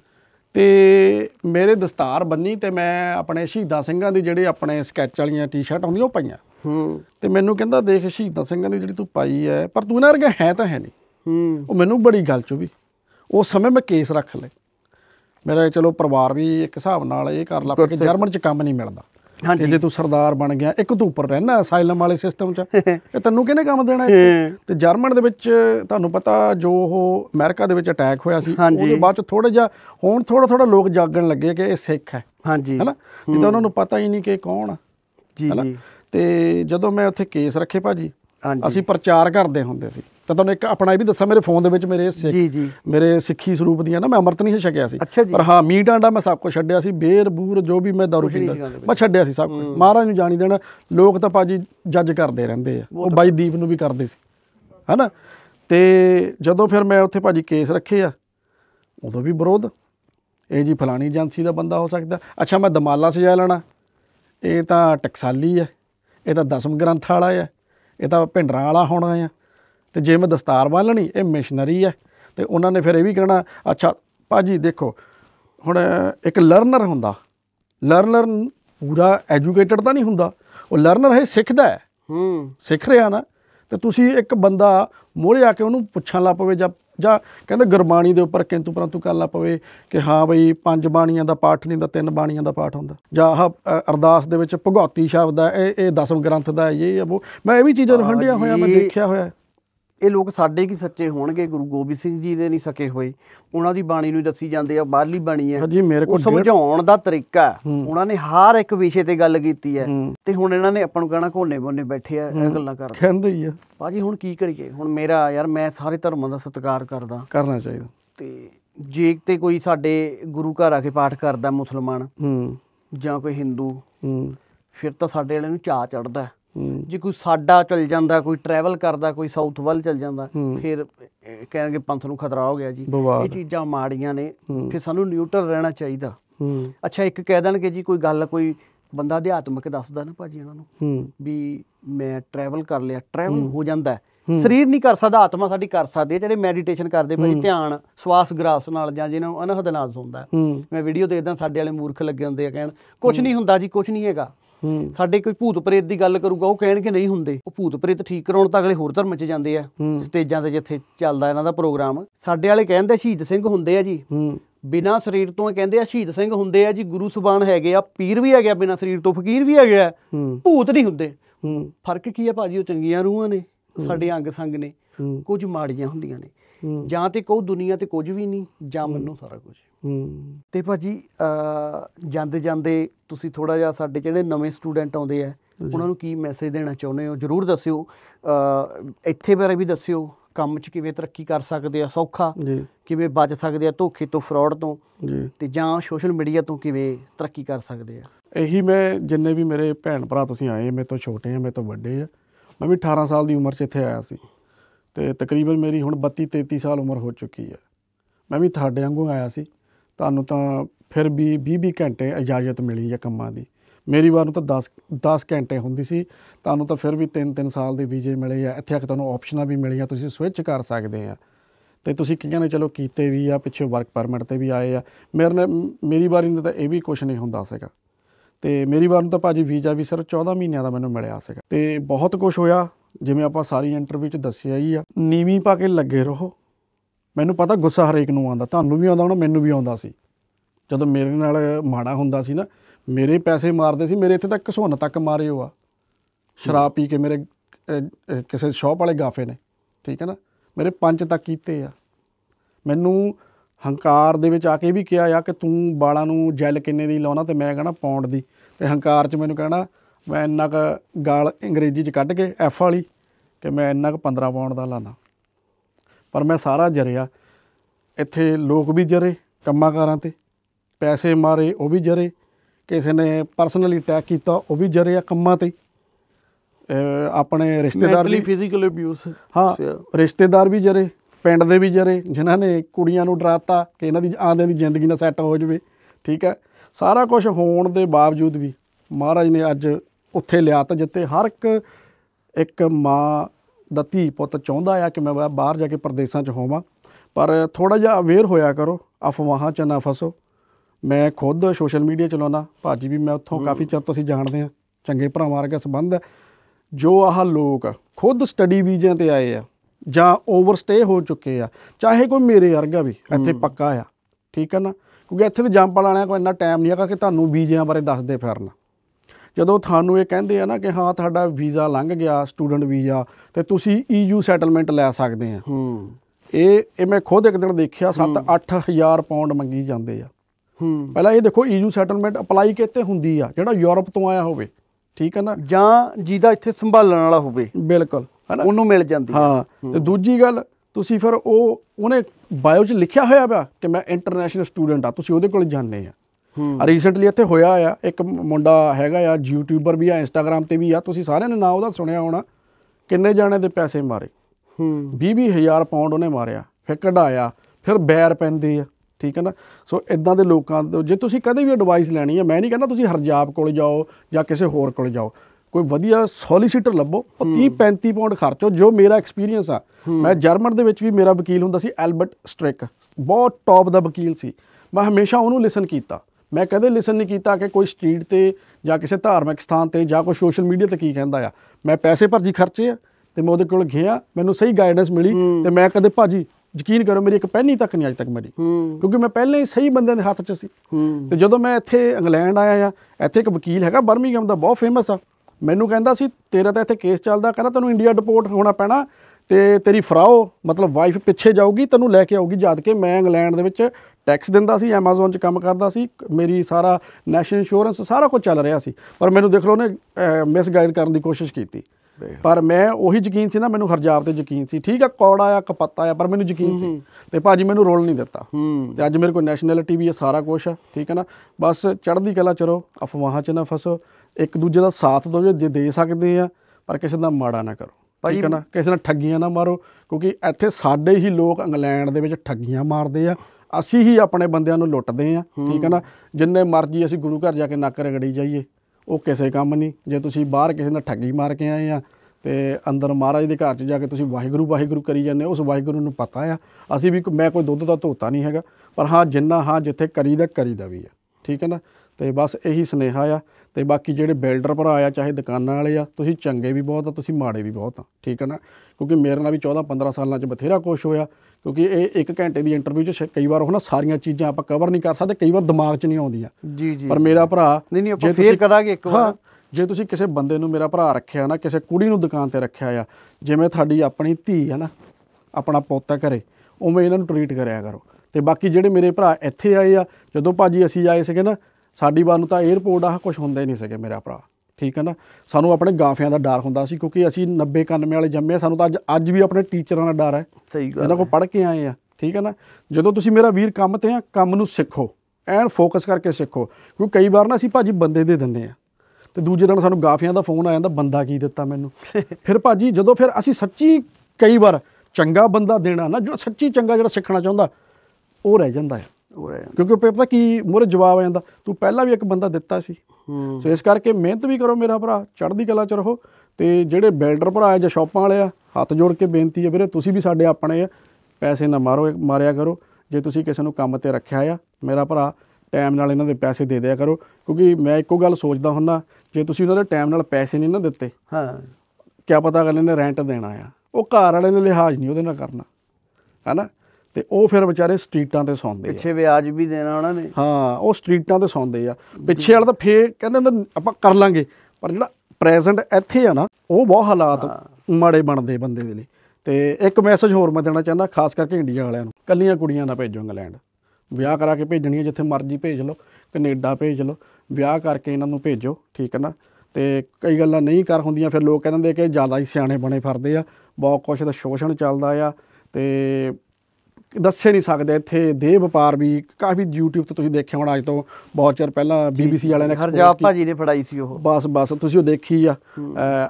ਤੇ ਮੇਰੇ ਦਸਤਾਰ ਬੰਨੀ ਤੇ ਮੈਂ ਆਪਣੇ ਸ਼ਹੀਦਾਂ ਸਿੰਘਾਂ ਦੀ ਜਿਹੜੇ ਆਪਣੇ ਸਕੈਚ ਵਾਲੀਆਂ ਟੀ-ਸ਼ਰਟ ਹੁੰਦੀਆਂ ਉਹ ਪਾਈਆਂ ਹੂੰ ਤੇ ਮੈਨੂੰ ਕਹਿੰਦਾ ਦੇਖ ਸ਼ਹੀਦਾਂ ਸਿੰਘਾਂ ਦੀ ਜਿਹੜੀ ਤੂੰ ਪਾਈ ਐ ਪਰ ਤੂੰ ਨਾ ਵਰਗਾ ਹੈ ਤਾਂ ਹੈ ਨਹੀਂ ਹੂੰ ਉਹ ਮੈਨੂੰ ਬੜੀ ਗੱਲ ਚੋ ਵੀ ਉਸ ਸਮੇਂ ਮੈਂ ਕੇਸ ਰੱਖ ਲਏ ਮੇਰਾ ਚਲੋ ਪਰਿਵਾਰ ਵੀ ਇੱਕ ਹਿਸਾਬ ਨਾਲ ਇਹ ਕਰ ਲਾ ਕਿ ਜਰਮਨ ਚ ਕੰਮ ਨਹੀਂ ਮਿਲਦਾ ਹਾਂਜੀ ਜੇ ਤੂੰ ਸਰਦਾਰ ਬਣ ਗਿਆ ਇੱਕ ਤੂੰ ਉੱਪਰ ਰਹਿਣਾ ਅਸਾਈਲਮ ਵਾਲੇ ਸਿਸਟਮ 'ਚ <laughs> ਇਹ ਤੈਨੂੰ ਕਿਹਨੇ ਕੰਮ ਦੇਣਾ ਤੇ ਜਰਮਨ ਦੇ ਵਿੱਚ ਤੁਹਾਨੂੰ ਪਤਾ ਜੋ ਉਹ ਅਮਰੀਕਾ ਦੇ ਵਿੱਚ ਅਟੈਕ ਹੋਇਆ ਸੀ ਉਹਦੇ ਬਾਅਦ ਚ ਥੋੜਾ ਜਿਹਾ ਹੁਣ ਥੋੜਾ ਥੋੜਾ ਲੋਕ ਜਾਗਣ ਲੱਗੇ ਕਿ ਇਹ ਸਿੱਖ ਹੈ ਹਾਂਜੀ ਹੈਨਾ ਜਿੱਦਾਂ ਉਹਨਾਂ ਨੂੰ ਪਤਾ ਹੀ ਨਹੀਂ ਕਿ ਕੌਣ ਆ ਜੀ ਜੀ ਤੇ ਜਦੋਂ ਮੈਂ ਉੱਥੇ ਕੇਸ ਰੱਖੇ ਭਾਜੀ ਅਸੀਂ ਪ੍ਰਚਾਰ ਕਰਦੇ ਹੁੰਦੇ ਸੀ ਤਾਂ ਤੁਹਾਨੂੰ ਇੱਕ ਆਪਣਾ ਇਹ ਵੀ ਦੱਸਾਂ ਮੇਰੇ ਫੋਨ ਦੇ ਵਿੱਚ ਮੇਰੇ ਜੀ ਜੀ ਮੇਰੇ ਸਿੱਖੀ ਸਰੂਪ ਦੀਆਂ ਨਾ ਮੈਂ ਅਮਰਤ ਨਹੀਂ ਛਕਿਆ ਸੀ ਪਰ ਹਾਂ ਮੀਟ ਆਂਡਾ ਮੈਂ ਸਭ ਕੁਝ ਛੱਡਿਆ ਸੀ ਬੇਰ ਬੂਰ ਜੋ ਵੀ ਮੈਂ ਦਾਰੂ ਪੀਂਦਾ ਮੈਂ ਛੱਡਿਆ ਸੀ ਸਭ ਕੁਝ ਮਹਾਰਾਜ ਨੂੰ ਜਾਣੀ ਦੇਣਾ ਲੋਕ ਤਾਂ ਪਾਜੀ ਜੱਜ ਕਰਦੇ ਰਹਿੰਦੇ ਆ ਉਹ ਬਾਈ ਦੀਪ ਨੂੰ ਵੀ ਕਰਦੇ ਸੀ ਹੈਨਾ ਤੇ ਜਦੋਂ ਫਿਰ ਮੈਂ ਉੱਥੇ ਭਾਜੀ ਕੇਸ ਰੱਖੇ ਆ ਉਦੋਂ ਵੀ ਵਿਰੋਧ ਇਹ ਜੀ ਫਲਾਣੀ ਏਜੰਸੀ ਦਾ ਬੰਦਾ ਹੋ ਸਕਦਾ ਅੱਛਾ ਮੈਂ ਦਮਾਲਾ ਸਜਾ ਲੈਣਾ ਇਹ ਤਾਂ ਟਕਸਾਲੀ ਹੈ ਇਹ ਤਾਂ ਦਸਮ ਗ੍ਰੰਥ ਵਾਲਾ ਹੈ ਇਹ ਤਾਂ ਭਿੰਡਰਾਂ ਵਾਲਾ ਹੋਣਾ ਆ ਤੇ ਜੇ ਮੈਂ ਦਸਤਾਰ ਬੰਨਣੀ ਇਹ ਮਿਸ਼ਨਰੀ ਆ ਤੇ ਉਹਨਾਂ ਨੇ ਫਿਰ ਇਹ ਵੀ ਕਹਿਣਾ ਅੱਛਾ ਭਾਜੀ ਦੇਖੋ ਹੁਣ ਇੱਕ ਲਰਨਰ ਹੁੰਦਾ ਲਰਨਰ ਪੂਰਾ ਐਜੂਕੇਟਡ ਤਾਂ ਨਹੀਂ ਹੁੰਦਾ ਉਹ ਲਰਨਰ ਹੈ ਸਿੱਖਦਾ ਹੂੰ ਸਿੱਖ ਰਿਹਾ ਨਾ ਤੇ ਤੁਸੀਂ ਇੱਕ ਬੰਦਾ ਮੋਹਰੇ ਆ ਕੇ ਉਹਨੂੰ ਪੁੱਛਣ ਲੱਗ ਪਵੇ ਜਾਂ ਜਾਂ ਕਹਿੰਦੇ ਗੁਰਬਾਣੀ ਦੇ ਉੱਪਰ ਕਿੰਤੂ ਪਰੰਤੂ ਲਾ ਪਵੇ ਕਿ ਹਾਂ ਬਈ ਪੰਜ ਬਾਣੀਆਂ ਦਾ ਪਾਠ ਨਹੀਂ ਦਾ ਤਿੰਨ ਬਾਣੀਆਂ ਦਾ ਪਾਠ ਹੁੰਦਾ ਜਾਂ ਆਹ ਅਰਦਾਸ ਦੇ ਵਿੱਚ ਭਗਉਤੀ ਸ਼ਬਦ ਹੈ ਇਹ ਇਹ ਦਸਮ ਗ੍ਰੰਥ ਦਾ ਇਹ ਉਹ ਮੈਂ ਇਹ ਵੀ ਚੀਜ਼ਾਂ ਨੂੰ ਹੰਡਿਆ ਹੋਇਆ ਮੈਂ ਦੇਖਿਆ ਹੋਇਆ ਇਹ ਲੋਕ ਸਾਡੇ ਕੀ ਸੱਚੇ ਹੋਣਗੇ ਗੁਰੂ ਗੋਬਿੰਦ ਸਿੰਘ ਜੀ ਦੇ ਨਹੀਂ ਸਕੇ ਹੋਏ ਉਹਨਾਂ ਦੀ ਬਾਣੀ ਨੂੰ ਦੱਸੀ ਜਾਂਦੇ ਆ ਬਾਹਰਲੀ ਬਾਣੀ ਹੈ ਹਾਂਜੀ ਮੇਰੇ ਕੋਲ ਸਮਝਾਉਣ ਦਾ ਤਰੀਕਾ ਉਹਨਾਂ ਨੇ ਹਰ ਇੱਕ ਵਿਸ਼ੇ ਤੇ ਗੱਲ ਕੀਤੀ ਹੈ ਤੇ ਹੁਣ ਇਹਨਾਂ ਨੇ ਆਪਾਂ ਨੂੰ ਕਹਿਣਾ ਘੋਨੇ ਬੋਨੇ ਬੈਠੇ ਆ ਇਹ ਗੱਲਾਂ ਕਰਦੇ ਕਹਿੰਦੇ ਹੀ ਆ ਬਾਜੀ ਹੁਣ ਕੀ ਕਰੀਏ ਹੁਣ ਮੇਰਾ ਯਾਰ ਮੈਂ ਸਾਰੇ ਧਰਮਾਂ ਦਾ ਸਤਿਕਾਰ ਕਰਦਾ ਕਰਨਾ ਚਾਹੀਦਾ ਤੇ ਜੇ ਤੇ ਕੋਈ ਸਾਡੇ ਗੁਰੂ ਘਰ ਆ ਕੇ ਪਾਠ ਕਰਦਾ ਮੁਸਲਮਾਨ ਹੂੰ ਜਾਂ ਕੋਈ ਹਿੰਦੂ ਹੂੰ ਫਿਰ ਤਾਂ ਸਾਡੇ ਵਾਲੇ ਨੂੰ ਚਾ ਚੜਦਾ ਜੇ ਕੋਈ ਸਾਡਾ ਚਲ ਜਾਂਦਾ ਕੋਈ ਟਰੈਵਲ ਕਰਦਾ ਕੋਈ ਸਾਊਥ ਵੱਲ ਚਲ ਜਾਂਦਾ ਫਿਰ ਕਹਿਣਗੇ ਪੰਥ ਨੂੰ ਖਤਰਾ ਹੋ ਗਿਆ ਜੀ ਇਹ ਚੀਜ਼ਾਂ ਮਾੜੀਆਂ ਨੇ ਫਿਰ ਸਾਨੂੰ ਨਿਊਟਰਲ ਰਹਿਣਾ ਚਾਹੀਦਾ ਅੱਛਾ ਇੱਕ ਕਹਿ ਦੇਣਗੇ ਜੀ ਕੋਈ ਗੱਲ ਕੋਈ ਬੰਦਾ ਅਧਿਆਤਮਕ ਦੱਸਦਾ ਨਾ ਭਾਜੀ ਇਹਨਾਂ ਨੂੰ ਵੀ ਮੈਂ ਟਰੈਵਲ ਕਰ ਲਿਆ ਟਰੈਵਲ ਹੋ ਜਾਂਦਾ ਸਰੀਰ ਨਹੀਂ ਕਰ ਸਕਦਾ ਆਤਮਾ ਸਾਡੀ ਕਰ ਸਕਦੀ ਹੈ ਜਿਹੜੇ ਮੈਡੀਟੇਸ਼ਨ ਕਰਦੇ ਭਾਜੀ ਧਿਆਨ ਸਵਾਸ ਗ੍ਰਾਸ ਨਾਲ ਜਾਂ ਜਿਹਨਾਂ ਨੂੰ ਅਨਹਦ ਨਾਲ ਹੁੰਦਾ ਮੈਂ ਵੀਡੀਓ ਦੇਖਦਾ ਸਾਡੇ ਵਾਲੇ ਮੂਰਖ ਲੱਗੇ ਹੁੰਦੇ ਆ ਕਹਿਣ ਕੁਝ ਨਹੀਂ ਹੁੰਦਾ ਜੀ ਕੁਝ ਨਹੀਂ ਹੈਗਾ ਸਾਡੇ ਕੋਈ ਭੂਤ ਪ੍ਰੇਤ ਦੀ ਗੱਲ ਕਰੂਗਾ ਉਹ ਕਹਿਣਗੇ ਨਹੀਂ ਹੁੰਦੇ ਉਹ ਭੂਤ ਪ੍ਰੇਤ ਠੀਕ ਕਰਾਉਣ ਤਾਂ ਅਗਲੇ ਹੋਰ ਧਰਮ 'ਚ ਜਾਂਦੇ ਆ ਸਟੇਜਾਂ ਤੇ ਜਿੱਥੇ ਚੱਲਦਾ ਇਹਨਾਂ ਦਾ ਪ੍ਰੋਗਰਾਮ ਸਾਡੇ ਵਾਲੇ ਕਹਿੰਦੇ ਸ਼ਹੀਦ ਸਿੰਘ ਹੁੰਦੇ ਆ ਜੀ ਬਿਨਾ ਸਰੀਰ ਤੋਂ ਕਹਿੰਦੇ ਆ ਸ਼ਹੀਦ ਸਿੰਘ ਹੁੰਦੇ ਆ ਜੀ ਗੁਰੂ ਸੁਬਾਨ ਹੈਗੇ ਆ ਪੀਰ ਵੀ ਹੈਗੇ ਆ ਬਿਨਾ ਸਰੀਰ ਤੋਂ ਫਕੀਰ ਵੀ ਹੈਗੇ ਆ ਭੂਤ ਨਹੀਂ ਹੁੰਦੇ ਫਰਕ ਕੀ ਆ ਭਾਜੀ ਉਹ ਚੰਗੀਆਂ ਰੂਹਾਂ ਨੇ ਸਾਡੇ ਅੰਗ ਸੰਗ ਨੇ ਕੁਝ ਮਾੜੀਆਂ ਹੁੰਦੀਆਂ ਨੇ ਜਾਂ ਤੇ ਕਹੋ ਦੁਨੀਆ ਤੇ ਕੁਝ ਵੀ ਨਹੀਂ ਜਾਂ ਮੰਨੋ ਸਾਰਾ ਕੁਝ ਤੇ ਭਾਜੀ ਜਾਂਦੇ ਜਾਂਦੇ ਤੁਸੀਂ ਥੋੜਾ ਜਿਹਾ ਸਾਡੇ ਜਿਹੜੇ ਨਵੇਂ ਸਟੂਡੈਂਟ ਆਉਂਦੇ ਆ ਉਹਨਾਂ ਨੂੰ ਕੀ ਮੈਸੇਜ ਦੇਣਾ ਚਾਹੁੰਦੇ ਹੋ ਜਰੂਰ ਦੱਸਿਓ ਇੱਥੇ ਬਾਰੇ ਵੀ ਦੱਸਿਓ ਕੰਮ 'ਚ ਕਿਵੇਂ ਤਰੱਕੀ ਕਰ ਸਕਦੇ ਆ ਸੌਖਾ ਕਿਵੇਂ ਬਚ ਸਕਦੇ ਆ ਧੋਖੇ ਤੋਂ ਫਰਾਡ ਤੋਂ ਤੇ ਜਾਂ ਸੋਸ਼ਲ ਮੀਡੀਆ ਤੋਂ ਕਿਵੇਂ ਤਰੱਕੀ ਕਰ ਸਕਦੇ ਆ ਇਹੀ ਮੈਂ ਜਿੰਨੇ ਵੀ ਮੇਰੇ ਭੈਣ ਭਰਾ ਤੁਸੀਂ ਆਏ ਮੇਰੇ ਤੋਂ ਛੋਟੇ ਆ ਮੇਰੇ ਤੋਂ ਵੱਡੇ ਆ ਮੈਂ ਵੀ 18 ਸਾਲ ਦੀ ਉਮਰ 'ਚ ਇੱਥੇ ਆਇਆ ਸੀ ਤੇ ਤਕਰੀਬਨ ਮੇਰੀ ਹੁਣ 32 33 ਸਾਲ ਉਮਰ ਹੋ ਚੁੱਕੀ ਹੈ ਮੈਂ ਵੀ ਤੁਹਾਡੇ ਵਾਂਗੂ ਆਇਆ ਸੀ ਤੁਹਾਨੂੰ ਤਾਂ ਫਿਰ ਵੀ 20 ਘੰਟੇ ਇਜਾਜ਼ਤ ਮਿਲੀ ਹੈ ਕੰਮਾਂ ਦੀ ਮੇਰੀ ਵਾਰ ਨੂੰ ਤਾਂ 10 10 ਘੰਟੇ ਹੁੰਦੀ ਸੀ ਤੁਹਾਨੂੰ ਤਾਂ ਫਿਰ ਵੀ 3-3 ਸਾਲ ਦੇ ਵੀਜ਼ੇ ਮਿਲੇ ਆ ਇੱਥੇ ਆ ਕੇ ਤੁਹਾਨੂੰ ਆਪਸ਼ਨਾਂ ਵੀ ਮਿਲੀਆਂ ਤੁਸੀਂ ਸਵਿਚ ਕਰ ਸਕਦੇ ਆ ਤੇ ਤੁਸੀਂ ਕਈਆਂ ਨੇ ਚਲੋ ਕੀਤੇ ਵੀ ਆ ਪਿੱਛੇ ਵਰਕ ਪਰਮਿਟ ਤੇ ਵੀ ਆਏ ਆ ਮੇਰੇ ਨੇ ਮੇਰੀ ਵਾਰੀ ਨੂੰ ਤਾਂ ਇਹ ਵੀ ਕੁਝ ਨਹੀਂ ਹੁੰਦਾ ਸੀਗਾ ਤੇ ਮੇਰੀ ਵਾਰ ਨੂੰ ਤਾਂ ਭਾਜੀ ਵੀਜ਼ਾ ਵੀ ਸਿਰ 14 ਮਹੀਨਿਆਂ ਦਾ ਮੈਨੂੰ ਮਿਲਿਆ ਸੀਗਾ ਤੇ ਬਹੁਤ ਕੁਝ ਹੋਇਆ ਜਿਵੇਂ ਆਪਾਂ ਸਾਰੀ ਇੰਟਰਵਿਊ 'ਚ ਦੱਸਿਆ ਹੀ ਆ ਨੀਵੀਂ ਪਾ ਕੇ ਲੱਗੇ ਰਹੋ ਮੈਨੂੰ ਪਤਾ ਗੁੱਸਾ ਹਰੇਕ ਨੂੰ ਆਉਂਦਾ ਤੁਹਾਨੂੰ ਵੀ ਆਉਂਦਾ ਹੁਣ ਮੈਨੂੰ ਵੀ ਆਉਂਦਾ ਸੀ ਜਦੋਂ ਮੇਰੇ ਨਾਲ ਮਾੜਾ ਹੁੰਦਾ ਸੀ ਨਾ ਮੇਰੇ ਪੈਸੇ ਮਾਰਦੇ ਸੀ ਮੇਰੇ ਇੱਥੇ ਤੱਕ ਘਸੋਨ ਤੱਕ ਮਾਰੇ ਹੋ ਆ ਸ਼ਰਾਬ ਪੀ ਕੇ ਮੇਰੇ ਕਿਸੇ ਸ਼ੌਪ ਵਾਲੇ ਗਾਫੇ ਨੇ ਠੀਕ ਹੈ ਨਾ ਮੇਰੇ ਪੰਜ ਤੱਕ ਕੀਤੇ ਆ ਮੈਨੂੰ ਹੰਕਾਰ ਦੇ ਵਿੱਚ ਆ ਕੇ ਵੀ ਕਿਹਾ ਆ ਕਿ ਤੂੰ ਬਾਲਾਂ ਨੂੰ ਜੈਲ ਕਿੰਨੇ ਦੀ ਲਾਉਣਾ ਤੇ ਮੈਂ ਕਹਣਾ ਪੌਂਡ ਦੀ ਤੇ ਹੰਕਾਰ 'ਚ ਮੈਨੂੰ ਕਹਿਣਾ ਮੈਂ ਇੰਨਾ ਕੁ ਗਾਲ ਅੰਗਰੇਜ਼ੀ ਚ ਕੱਢ ਕੇ ਐਫ ਵਾਲੀ ਕਿ ਮੈਂ ਇੰਨਾ ਕੁ 15 ਪਾਉਂਡ ਦਾ ਲਾਣਾ ਪਰ ਮੈਂ ਸਾਰਾ ਜਰਿਆ ਇੱਥੇ ਲੋਕ ਵੀ ਜਰੇ ਕੰਮਕਾਰਾਂ ਤੇ ਪੈਸੇ ਮਾਰੇ ਉਹ ਵੀ ਜਰੇ ਕਿਸੇ ਨੇ ਪਰਸਨਲੀ ਅਟੈਕ ਕੀਤਾ ਉਹ ਵੀ ਜਰੇ ਆ ਕੰਮਾਂ ਤੇ ਆਪਣੇ ਰਿਸ਼ਤੇਦਾਰ ਵੀ ਫਿਜ਼ੀਕਲ ਅਬਿਊਸ ਹਾਂ ਰਿਸ਼ਤੇਦਾਰ ਵੀ ਜਰੇ ਪਿੰਡ ਦੇ ਵੀ ਜਰੇ ਜਿਨ੍ਹਾਂ ਨੇ ਕੁੜੀਆਂ ਨੂੰ ਡਰਾਤਾ ਕਿ ਇਹਨਾਂ ਦੀ ਆਂਦੇ ਦੀ ਜ਼ਿੰਦਗੀ ਨਾ ਸੈੱਟ ਹੋ ਜਵੇ ਠੀਕ ਹੈ ਸਾਰਾ ਕੁਝ ਹੋਣ ਦੇ ਬਾਵਜੂਦ ਵੀ ਮਹਾਰਾਜ ਨੇ ਅੱਜ ਉੱਥੇ ਲਿਆ ਤਾਂ ਜਿੱਤੇ ਹਰ ਇੱਕ ਇੱਕ ਮਾਂ ਦਾ ਧੀ ਪੁੱਤ ਚਾਹੁੰਦਾ ਆ ਕਿ ਮੈਂ ਬਾਹਰ ਜਾ ਕੇ ਪਰਦੇਸਾਂ 'ਚ ਹੋਵਾਂ ਪਰ ਥੋੜਾ ਜਿਹਾ ਅਵੇਅਰ ਹੋਇਆ ਕਰੋ ਅਫਵਾਹਾਂ 'ਚ ਨਾ ਫਸੋ ਮੈਂ ਖੁਦ ਸੋਸ਼ਲ ਮੀਡੀਆ ਚਲਾਉਣਾ ਭਾਜੀ ਵੀ ਮੈਂ ਉੱਥੋਂ ਕਾਫੀ ਚਿਰ ਤੁਸੀਂ ਅਸੀਂ ਜਾਣਦੇ ਆ ਚੰਗੇ ਭਰਾਵਾਂ ਵਰਗਾ ਸੰਬੰਧ ਹੈ ਜੋ ਆਹ ਲੋਕ ਖੁਦ ਸਟੱਡੀ ਵੀਜ਼ਿਆਂ ਤੇ ਆਏ ਆ ਜਾਂ ਓਵਰ ਸਟੇ ਹੋ ਚੁੱਕੇ ਆ ਚਾਹੇ ਕੋਈ ਮੇਰੇ ਵਰਗਾ ਵੀ ਇੱਥੇ ਪੱਕਾ ਆ ਠੀਕ ਹੈ ਨਾ ਕਿਉਂਕਿ ਇੱਥੇ ਤੇ ਜੰਪਲ ਵਾਲਿਆਂ ਕੋਲ ਇੰਨਾ ਟਾਈਮ ਨਹੀਂ ਹੈਗਾ ਕਿ ਤੁਹਾਨੂੰ ਵੀਜ਼ਿਆਂ ਬਾਰੇ ਦੱਸਦੇ ਫਿਰਨ ਜਦੋਂ ਤੁਹਾਨੂੰ ਇਹ ਕਹਿੰਦੇ ਆ ਨਾ ਕਿ ਹਾਂ ਤੁਹਾਡਾ ਵੀਜ਼ਾ ਲੰਘ ਗਿਆ ਸਟੂਡੈਂਟ ਵੀਜ਼ਾ ਤੇ ਤੁਸੀਂ ਈਯੂ e ਸੈਟਲਮੈਂਟ ਲੈ ਸਕਦੇ ਆ ਹੂੰ ਇਹ ਇਹ ਮੈਂ ਖੁਦ ਇੱਕ ਦਿਨ ਦੇਖਿਆ 7-8000 ਪਾਉਂਡ ਮੰਗੀ ਜਾਂਦੇ ਆ ਹੂੰ ਪਹਿਲਾਂ ਇਹ ਦੇਖੋ ਈਯੂ ਸੈਟਲਮੈਂਟ ਅਪਲਾਈ ਕਿਤੇ ਹੁੰਦੀ ਆ ਜਿਹੜਾ ਯੂਰਪ ਤੋਂ ਆਇਆ ਹੋਵੇ ਠੀਕ ਹੈ ਨਾ ਜਾਂ ਜਿਹਦਾ ਇੱਥੇ ਸੰਭਾਲਣ ਵਾਲਾ ਹੋਵੇ ਬਿਲਕੁਲ ਹਨਾ ਉਹਨੂੰ ਮਿਲ ਜਾਂਦੀ ਹਾਂ ਤੇ ਦੂਜੀ ਗੱਲ ਤੁਸੀਂ ਫਿਰ ਉਹ ਉਹਨੇ ਬਾਇਓ 'ਚ ਲਿਖਿਆ ਹੋਇਆ ਪਿਆ ਕਿ ਮੈਂ ਇੰਟਰਨੈਸ਼ਨਲ ਸਟੂਡੈਂਟ ਆ ਤੁਸੀਂ ਉਹਦੇ ਕੋਲ ਜਾਣੇ ਆ ਰੀਸੈਂਟਲੀ ਇੱਥੇ ਹੋਇਆ ਆ ਇੱਕ ਮੁੰਡਾ ਹੈਗਾ ਆ ਯੂਟਿਊਬਰ ਵੀ ਆ ਇੰਸਟਾਗ੍ਰam ਤੇ ਵੀ ਆ ਤੁਸੀਂ ਸਾਰਿਆਂ ਨੇ ਨਾਂ ਉਹਦਾ ਸੁਣਿਆ ਹੋਣਾ ਕਿੰਨੇ ਜਾਣੇ ਦੇ ਪੈਸੇ ਮਾਰੇ ਹੂੰ 20-20000 ਪਾਉਂਡ ਉਹਨੇ ਮਾਰਿਆ ਫਿਰ ਕਢਾਇਆ ਫਿਰ ਬੈਰ ਪੈਂਦੇ ਆ ਠੀਕ ਹੈ ਨਾ ਸੋ ਇਦਾਂ ਦੇ ਲੋਕਾਂ ਤੋਂ ਜੇ ਤੁਸੀਂ ਕਦੇ ਵੀ ਐਡਵਾਈਸ ਲੈਣੀ ਹੈ ਮੈਂ ਨਹੀਂ ਕਹਿੰਦਾ ਤੁਸੀਂ ਹਰਜਾਬ ਕੋਲ ਜਾਓ ਜਾਂ ਕਿਸੇ ਹੋਰ ਕੋਲ ਜਾਓ ਕੋਈ ਵਧੀਆ ਸੋਲੀਸਿਟਰ ਲੱਭੋ 30 35 ਪਾਉਂਡ ਖਰਚੋ ਜੋ ਮੇਰਾ ਐਕਸਪੀਰੀਅੰਸ ਆ ਮੈਂ ਜਰਮਨ ਦੇ ਵਿੱਚ ਵੀ ਮੇਰਾ ਵਕੀਲ ਹੁੰਦਾ ਸੀ ਐਲਬਰਟ ਸਟ੍ਰਿਕ ਬਹੁਤ ਟੌਪ ਦਾ ਵਕੀਲ ਸੀ ਮੈਂ ਹਮੇਸ਼ਾ ਉਹਨੂੰ ਲਿਸਨ ਕੀਤਾ ਮੈਂ ਕਦੇ ਲਿਸਨ ਨਹੀਂ ਕੀਤਾ ਕਿ ਕੋਈ ਸਟਰੀਟ ਤੇ ਜਾਂ ਕਿਸੇ ਧਾਰਮਿਕ ਸਥਾਨ ਤੇ ਜਾਂ ਕੋਈ ਸੋਸ਼ਲ ਮੀਡੀਆ ਤੇ ਕੀ ਕਹਿੰਦਾ ਆ ਮੈਂ ਪੈਸੇ ਜੀ ਖਰਚੇ ਆ ਤੇ ਮੈਂ ਉਹਦੇ ਕੋਲ ਗਿਆ ਮੈਨੂੰ ਸਹੀ ਗਾਈਡੈਂਸ ਮਿਲੀ ਤੇ ਮੈਂ ਕਦੇ ਭਾਜੀ ਯਕੀਨ ਕਰੋ ਮੇਰੀ ਇੱਕ ਪੈਨੀ ਤੱਕ ਨਹੀਂ ਅਜ ਤੱਕ ਮੇਰੀ ਕਿਉਂਕਿ ਮੈਂ ਪਹਿਲਾਂ ਹੀ ਸਹੀ ਬੰਦਿਆਂ ਦੇ ਹੱਥ 'ਚ ਸੀ ਤੇ ਜਦੋਂ ਮੈਂ ਇੱਥੇ ਇੰਗਲੈਂਡ ਆਇਆ ਆ ਇੱਥੇ ਇੱਕ ਵਕੀਲ ਹੈਗਾ ਬਰਮਿੰਗਮ ਦਾ ਬਹੁਤ ਫੇਮਸ ਆ ਮੈਨੂੰ ਕਹਿੰਦਾ ਸੀ ਤੇਰਾ ਤਾਂ ਇੱਥੇ ਕੇਸ ਚੱਲਦਾ ਕਹਿੰਦਾ ਤੈਨੂੰ ਇੰਡੀਆ ਡਿਪੋਰਟ ਹੋਣਾ ਪੈਣਾ ਤੇ ਤੇਰੀ ਫਰਾਓ ਮਤਲਬ ਵਾਈਫ ਪਿੱਛੇ ਜਾਊਗੀ ਤੈਨੂੰ ਲੈ ਕੇ ਆਊਗੀ ਜਦ ਕਿ ਮੈਂ ਇੰਗਲੈਂਡ ਦੇ ਵਿੱਚ ਟੈਕਸ ਦਿੰਦਾ ਸੀ Amazon 'ਚ ਕੰਮ ਕਰਦਾ ਸੀ ਮੇਰੀ ਸਾਰਾ ਨੈਸ਼ਨਲ ਇੰਸ਼ੋਰੈਂਸ ਸਾਰਾ ਕੁਝ ਚੱਲ ਰਿਹਾ ਸੀ ਪਰ ਮੈਨੂੰ ਦੇਖ ਲਓ ਉਹਨੇ ਮਿਸਗਾਈਡ ਕਰਨ ਦੀ ਕੋਸ਼ਿਸ਼ ਕੀਤੀ ਪਰ ਮੈਂ ਉਹੀ ਯਕੀਨ ਸੀ ਨਾ ਮੈਨੂੰ ਹਰਜਾਬ ਤੇ ਯਕੀਨ ਸੀ ਠੀਕ ਆ ਕੌੜਾ ਆ ਕਪੱਤਾ ਆ ਪਰ ਮੈਨੂੰ ਯਕੀਨ ਸੀ ਤੇ ਭਾਜੀ ਮੈਨੂੰ ਰੋਲ ਨਹੀਂ ਦਿੱਤਾ ਤੇ ਅੱਜ ਮੇਰੇ ਕੋਲ ਨੈਸ਼ਨੈਲਿਟੀ ਵੀ ਆ ਸਾਰਾ ਕੁਝ ਆ ਠੀਕ ਹੈ ਨਾ ਬਸ ਚੜ੍ਹਦੀ ਕਲਾ ਚਰੋ ਅਫਵਾਹਾਂ 'ਚ ਨਾ ਫਸੋ ਇੱਕ ਦੂਜੇ ਦਾ ਸਾਥ ਦਿਓ ਜੇ ਦੇ ਸਕਦੇ ਆ ਪਰ ਕਿਸੇ ਦਾ ਮਾੜਾ ਨਾ ਕਰੋ ਠੀਕ ਹੈ ਨਾ ਕਿਸੇ ਨਾਲ ਠੱਗੀਆਂ ਨਾ ਮਾਰੋ ਕਿਉਂਕਿ ਇੱਥੇ ਸਾਡੇ ਹੀ ਲੋਕ ਇੰਗਲੈਂਡ ਦੇ ਵਿੱਚ ਠੱਗੀਆਂ ਮਾਰਦੇ ਆ ਅਸੀਂ ਹੀ ਆਪਣੇ ਬੰਦਿਆਂ ਨੂੰ ਲੁੱਟਦੇ ਆ ਠੀਕ ਹੈ ਨਾ ਜਿੰਨੇ ਮਰਜੀ ਅਸੀਂ ਗੁਰੂ ਘਰ ਜਾ ਕੇ ਨੱਕ ਰਗੜੀ ਜਾਈਏ ਉਹ ਕਿਸੇ ਕੰਮ ਨਹੀਂ ਜੇ ਤੁਸੀਂ ਬਾਹਰ ਕਿਸੇ ਨਾਲ ਠੱਗੀ ਮਾਰ ਕੇ ਆਏ ਆ ਤੇ ਅੰਦਰ ਮਹਾਰਾਜ ਦੇ ਘਰ 'ਚ ਜਾ ਕੇ ਤੁਸੀਂ ਵਾਹਿਗੁਰੂ ਵਾਹਿਗੁਰੂ ਕਰੀ ਜਾਂਦੇ ਉਸ ਵਾਹਿਗੁਰੂ ਨੂੰ ਪਤਾ ਆ ਅਸੀਂ ਵੀ ਮੈਂ ਕੋਈ ਦੁੱਧ ਦਾ ਧੋਤਾ ਨਹੀਂ ਹੈਗਾ ਪਰ ਹਾਂ ਜਿੰਨਾ ਹਾਂ ਜਿੱਥੇ ਕਰੀਦਾ ਕਰੀਦਾ ਵੀ ਆ ਠੀਕ ਹੈ ਨਾ ਤੇ ਬਸ ਇਹੀ ਸਨੇਹਾ ਆ ਤੇ ਬਾਕੀ ਜਿਹੜੇ ਬਿਲਡਰ ਭਰਾ ਆ ਚਾਹੇ ਦੁਕਾਨਾਂ ਵਾਲੇ ਆ ਤੁਸੀਂ ਚੰਗੇ ਵੀ ਬਹੁਤ ਆ ਤੁਸੀਂ ਮਾੜੇ ਵੀ ਬਹੁਤ ਆ ਠੀਕ ਹੈ ਨਾ ਕਿਉਂਕਿ ਮੇਰੇ ਨਾਲ ਵੀ 14 15 ਸਾਲਾਂ 'ਚ ਬਥੇਰਾ ਕੁਝ ਹੋਇਆ ਕਿਉਂਕਿ ਇਹ 1 ਘੰਟੇ ਦੀ ਇੰਟਰਵਿਊ 'ਚ ਕਈ ਵਾਰ ਹੋਣਾ ਸਾਰੀਆਂ ਚੀਜ਼ਾਂ ਆਪਾਂ ਕਵਰ ਨਹੀਂ ਕਰ ਸਕਦੇ ਕਈ ਵਾਰ ਦਿਮਾਗ 'ਚ ਨਹੀਂ ਆਉਂਦੀਆਂ ਜੀ ਜੀ ਪਰ ਮੇਰਾ ਭਰਾ ਨਹੀਂ ਨਹੀਂ ਆਪਾਂ ਫੇਰ ਕਰਾਂਗੇ ਇੱਕ ਵਾਰ ਜੇ ਤੁਸੀਂ ਕਿਸੇ ਬੰਦੇ ਨੂੰ ਮੇਰਾ ਭਰਾ ਰੱਖਿਆ ਨਾ ਕਿਸੇ ਕੁੜੀ ਨੂੰ ਦੁਕਾਨ ਤੇ ਰੱਖਿਆ ਆ ਜਿਵੇਂ ਤੁਹਾਡੀ ਆਪਣੀ ਧੀ ਹੈ ਨਾ ਆਪਣਾ ਪੋਤਾ ਘਰੇ ਉਵੇਂ ਇਹਨਾਂ ਨੂੰ ਟ੍ਰੀਟ ਕਰਿਆ ਕਰੋ ਤੇ ਬਾਕੀ ਜਿਹੜੇ ਮੇਰੇ ਭਰਾ ਇੱਥੇ ਆਏ ਆ ਜਦੋਂ ਭਾਜੀ ਅਸੀਂ ਆਏ ਸੀਗੇ ਨਾ ਸਾਡੀ ਵਾਰ ਨੂੰ ਤਾਂ 에어ਪੋਰਟ ਆ ਕੁਝ ਹੁੰਦਾ ਹੀ ਨਹੀਂ ਸਕੇ ਮੇਰਾ ਭਰਾ ਠੀਕ ਹੈ ਨਾ ਸਾਨੂੰ ਆਪਣੇ ਗਾਫਿਆਂ ਦਾ ਡਰ ਹੁੰਦਾ ਸੀ ਕਿਉਂਕਿ ਅਸੀਂ 90 91 ਵਾਲੇ ਜੰਮੇ ਸਾਨੂੰ ਤਾਂ ਅੱਜ ਅੱਜ ਵੀ ਆਪਣੇ ਟੀਚਰਾਂ ਦਾ ਡਰ ਹੈ ਸਹੀ ਗੱਲ ਇਹਨਾਂ ਕੋ ਪੜ ਕੇ ਆਏ ਆ ਠੀਕ ਹੈ ਨਾ ਜਦੋਂ ਤੁਸੀਂ ਮੇਰਾ ਵੀਰ ਕੰਮ ਤੇ ਆ ਕੰਮ ਨੂੰ ਸਿੱਖੋ ਐਨ ਫੋਕਸ ਕਰਕੇ ਸਿੱਖੋ ਕਿਉਂਕਿ ਕਈ ਵਾਰ ਨਾ ਅਸੀਂ ਭਾਜੀ ਬੰਦੇ ਦੇ ਦਿੰਨੇ ਆ ਤੇ ਦੂਜੇ ਦਿਨ ਸਾਨੂੰ ਗਾਫਿਆਂ ਦਾ ਫੋਨ ਆ ਜਾਂਦਾ ਬੰਦਾ ਕੀ ਦਿੱਤਾ ਮੈਨੂੰ <laughs> ਫਿਰ ਭਾਜੀ ਜਦੋਂ ਫਿਰ ਅਸੀਂ ਸੱਚੀ ਕਈ ਵਾਰ ਚੰਗਾ ਬੰਦਾ ਦੇਣਾ ਨਾ ਜੋ ਸੱਚੀ ਚੰਗਾ ਜਿਹੜਾ ਸਿੱਖਣਾ ਚਾਹੁੰਦਾ ਉਹ ਰਹਿ ਜਾਂਦਾ ਹੈ ਕਿਉਂਕਿ ਉਹ ਪਤਾ ਕੀ ਮੁਰ ਜਵਾਬ ਆ ਜਾਂਦਾ ਤੂੰ ਪਹਿਲਾਂ ਵੀ ਇੱਕ ਬੰਦਾ ਦਿੱਤਾ ਸੀ ਸੋ ਇਸ ਕਰਕੇ ਮਿਹਨਤ ਵੀ ਕਰੋ ਮੇਰਾ ਭਰਾ ਚੜ੍ਹਦੀ ਕਲਾ ਚ ਰਹੋ ਤੇ ਜਿਹੜੇ ਬਿਲਡਰ ਭਰਾ ਆ ਜਾਂ ਸ਼ਾਪਾਂ ਵਾਲੇ ਆ ਹੱਥ ਜੋੜ ਕੇ ਬੇਨਤੀ ਹੈ ਵੀਰੇ ਤੁਸੀਂ ਵੀ ਸਾਡੇ ਆਪਣੇ ਆ ਪੈਸੇ ਨਾ ਮਾਰੋ ਮਾਰਿਆ ਕਰੋ ਜੇ ਤੁਸੀਂ ਕਿਸੇ ਨੂੰ ਕੰਮ ਤੇ ਰੱਖਿਆ ਆ ਮੇਰਾ ਭਰਾ ਟਾਈਮ ਨਾਲ ਇਹਨਾਂ ਦੇ ਪੈਸੇ ਦੇ ਦਿਆ ਕਰੋ ਕਿਉਂਕਿ ਮੈਂ ਇੱਕੋ ਗੱਲ ਸੋਚਦਾ ਹੁੰਨਾ ਜੇ ਤੁਸੀਂ ਉਹਨਾਂ ਦੇ ਟਾਈਮ ਨਾਲ ਪੈਸੇ ਨਹੀਂ ਨਾ ਦਿੱਤੇ ਹਾਂ ਕੀ ਪਤਾ ਕਰ ਲੈਣੇ ਰੈਂਟ ਦੇਣਾ ਆ ਉਹ ਘਰ ਵਾਲੇ ਨੇ ਲਿਹਾਜ਼ ਨਹੀਂ ਉਹਦੇ ਨਾਲ ਕਰਨਾ ਹੈਨਾ ਤੇ ਉਹ ਫਿਰ ਵਿਚਾਰੇ ਸਟਰੀਟਾਂ ਤੇ ਸੌਂਦੇ ਆ ਪਿੱਛੇ ਵਿਆਜ ਵੀ ਦੇਣਾ ਉਹਨਾਂ ਨੇ ਹਾਂ ਉਹ ਸਟਰੀਟਾਂ ਤੇ ਸੌਂਦੇ ਆ ਪਿੱਛੇ ਵਾਲਾ ਤਾਂ ਫੇਰ ਕਹਿੰਦੇ ਹੁੰਦੇ ਆਪਾਂ ਕਰ ਲਾਂਗੇ ਪਰ ਜਿਹੜਾ ਪ੍ਰੈਜ਼ੈਂਟ ਇੱਥੇ ਆ ਨਾ ਉਹ ਬਹੁਤ ਹਾਲਾਤ ਮਾੜੇ ਬਣਦੇ ਬੰਦੇ ਦੇ ਲਈ ਤੇ ਇੱਕ ਮੈਸੇਜ ਹੋਰ ਮੈਂ ਦੇਣਾ ਚਾਹੁੰਦਾ ਖਾਸ ਕਰਕੇ ਇੰਡੀਆ ਵਾਲਿਆਂ ਨੂੰ ਕੱਲੀਆਂ ਕੁੜੀਆਂ ਨਾ ਭੇਜੋ ਇੰਗਲੈਂਡ ਵਿਆਹ ਕਰਾ ਕੇ ਭੇਜਣੀ ਜਿੱਥੇ ਮਰਜ਼ੀ ਭੇਜ ਲਓ ਕੈਨੇਡਾ ਭੇਜ ਲਓ ਵਿਆਹ ਕਰਕੇ ਇਹਨਾਂ ਨੂੰ ਭੇਜੋ ਠੀਕ ਹੈ ਨਾ ਤੇ ਕਈ ਗੱਲਾਂ ਨਹੀਂ ਕਰ ਹੁੰਦੀਆਂ ਫਿਰ ਲੋਕ ਕਹਿੰਦੇ ਕਿ ਜ਼ਿਆਦਾ ਹੀ ਸਿਆਣੇ ਬਣੇ ਫਿਰਦੇ ਆ ਬਹੁਤ ਕੁਝ ਦਾ ਸ਼ੋਸ਼ਣ ਚੱਲਦਾ ਆ ਤੇ ਦੱਸੇ ਨਹੀਂ ਸਕਦੇ ਇੱਥੇ ਦੇ ਵਪਾਰ ਵੀ ਕਾਫੀ YouTube ਤੇ ਤੁਸੀਂ ਦੇਖਿਆ ਹੋਣਾ ਅੱਜ ਤੋਂ ਬਹੁਤ ਚਿਰ ਪਹਿਲਾਂ BBC ਵਾਲਿਆਂ ਨੇ ਹਰਜਾਬ ਭਾਜੀ ਨੇ ਫੜਾਈ ਸੀ ਉਹ ਬਸ ਬਸ ਤੁਸੀਂ ਉਹ ਦੇਖੀ ਆ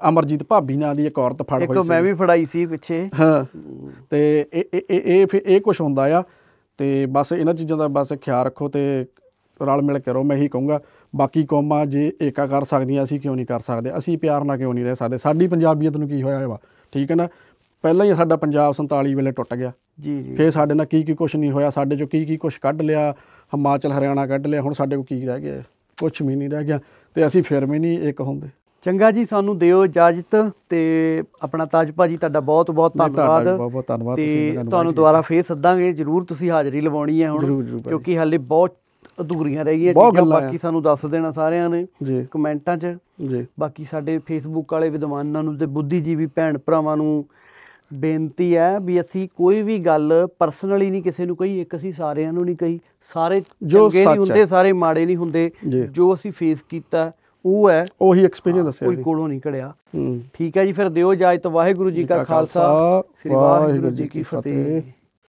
ਅਮਰਜੀਤ ਭਾਬੀ ਨਾਂ ਦੀ ਇੱਕ ਔਰਤ ਫੜ ਹੋਈ ਸੀ ਇੱਕ ਮੈਂ ਵੀ ਫੜਾਈ ਸੀ ਪਿੱਛੇ ਹਾਂ ਤੇ ਇਹ ਇਹ ਇਹ ਇਹ ਕੁਝ ਹੁੰਦਾ ਆ ਤੇ ਬਸ ਇਹਨਾਂ ਚੀਜ਼ਾਂ ਦਾ ਬਸ ਖਿਆਲ ਰੱਖੋ ਤੇ ਰਲ ਮਿਲ ਕੇ ਰਹੋ ਮੈਂ ਇਹੀ ਕਹੂੰਗਾ ਬਾਕੀ ਕੌਮਾਂ ਜੇ ਏਕਾ ਕਰ ਸਕਦੀਆਂ ਅਸੀਂ ਕਿਉਂ ਨਹੀਂ ਕਰ ਸਕਦੇ ਅਸੀਂ ਪਿਆਰ ਨਾਲ ਕਿਉਂ ਨਹੀਂ ਰਹਿ ਸਕਦੇ ਸਾਡੀ ਪੰਜਾਬੀਅਤ ਨੂੰ ਕੀ ਹੋਇਆ ਵਾ ਠੀਕ ਹੈ ਨਾ ਪਹਿਲਾਂ ਹੀ ਸਾਡਾ ਪੰਜਾਬ 47 ਵੇਲੇ ਟੁੱਟ ਗਿਆ ਜੀ ਜੀ ਫੇਰ ਸਾਡੇ ਨਾਲ ਕੀ ਕੀ ਕੁਝ ਨਹੀਂ ਹੋਇਆ ਸਾਡੇ ਚੋਂ ਕੀ ਕੀ ਕੁਝ ਕੱਢ ਲਿਆ ਹਿਮਾਚਲ ਹਰਿਆਣਾ ਕੱਢ ਲਿਆ ਹੁਣ ਸਾਡੇ ਕੋ ਕੀ ਰਹਿ ਗਿਆ ਕੁਝ ਵੀ ਨਹੀਂ ਰਹਿ ਗਿਆ ਤੇ ਅਸੀਂ ਫਿਰ ਵੀ ਨਹੀਂ ਇੱਕ ਹੁੰਦੇ ਚੰਗਾ ਜੀ ਸਾਨੂੰ ਦਿਓ ਇਜਾਜ਼ਤ ਤੇ ਆਪਣਾ ਤਾਜ ਭਾਜੀ ਤੁਹਾਡਾ ਬਹੁਤ ਬਹੁਤ ਧੰਨਵਾਦ ਬਹੁਤ ਬਹੁਤ ਧੰਨਵਾਦ ਤੇ ਤੁਹਾਨੂੰ ਦੁਬਾਰਾ ਫੇਰ ਸੱਦਾਂਗੇ ਜਰੂਰ ਤੁਸੀਂ ਹਾਜ਼ਰੀ ਲਵਾਉਣੀ ਹੈ ਹੁਣ ਕਿਉਂਕਿ ਹਾਲੇ ਬਹੁਤ ਅਧੂਰੀਆਂ ਰਹੀ ਹੈ ਚੀਜ਼ਾਂ ਬਾਕੀ ਸਾਨੂੰ ਦੱਸ ਦੇਣਾ ਸਾਰਿਆਂ ਨੇ ਕਮੈਂਟਾਂ 'ਚ ਜੀ ਬਾਕੀ ਸਾਡੇ ਫੇਸਬੁੱਕ ਵਾਲੇ ਵਿਦਵਾਨਾਂ ਨੂੰ ਤੇ ਬੁੱਧੀਜੀਵੀ ਭੈਣ ਭਰਾਵਾਂ ਨੂੰ ਬੇਨਤੀ ਹੈ ਵੀ ਅਸੀਂ ਕੋਈ ਵੀ ਗੱਲ ਪਰਸਨਲੀ ਨਹੀਂ ਕਿਸੇ ਨੂੰ ਕਹੀ ਇੱਕ ਅਸੀਂ ਸਾਰਿਆਂ ਨੂੰ ਨਹੀਂ ਕਹੀ ਸਾਰੇ ਜੋ ਨਹੀਂ ਹੁੰਦੇ ਸਾਰੇ ਮਾੜੇ ਨਹੀਂ ਹੁੰਦੇ ਜੋ ਅਸੀਂ ਫੇਸ ਕੀਤਾ ਉਹ ਹੈ ਉਹੀ ਐਕਸਪੀਰੀਅੰਸ ਦੱਸਿਆ ਕੋਈ ਕੋਲੋਂ ਨਹੀਂ ਕੜਿਆ ਠੀਕ ਹੈ ਜੀ ਫਿਰ ਦਿਓ ਇਜਾਜ਼ਤ ਵਾਹਿਗੁਰੂ ਜੀ ਕਾ ਖਾਲਸਾ ਸ੍ਰੀ ਵਾਹਿਗੁਰੂ ਜੀ ਕੀ ਫਤਿਹ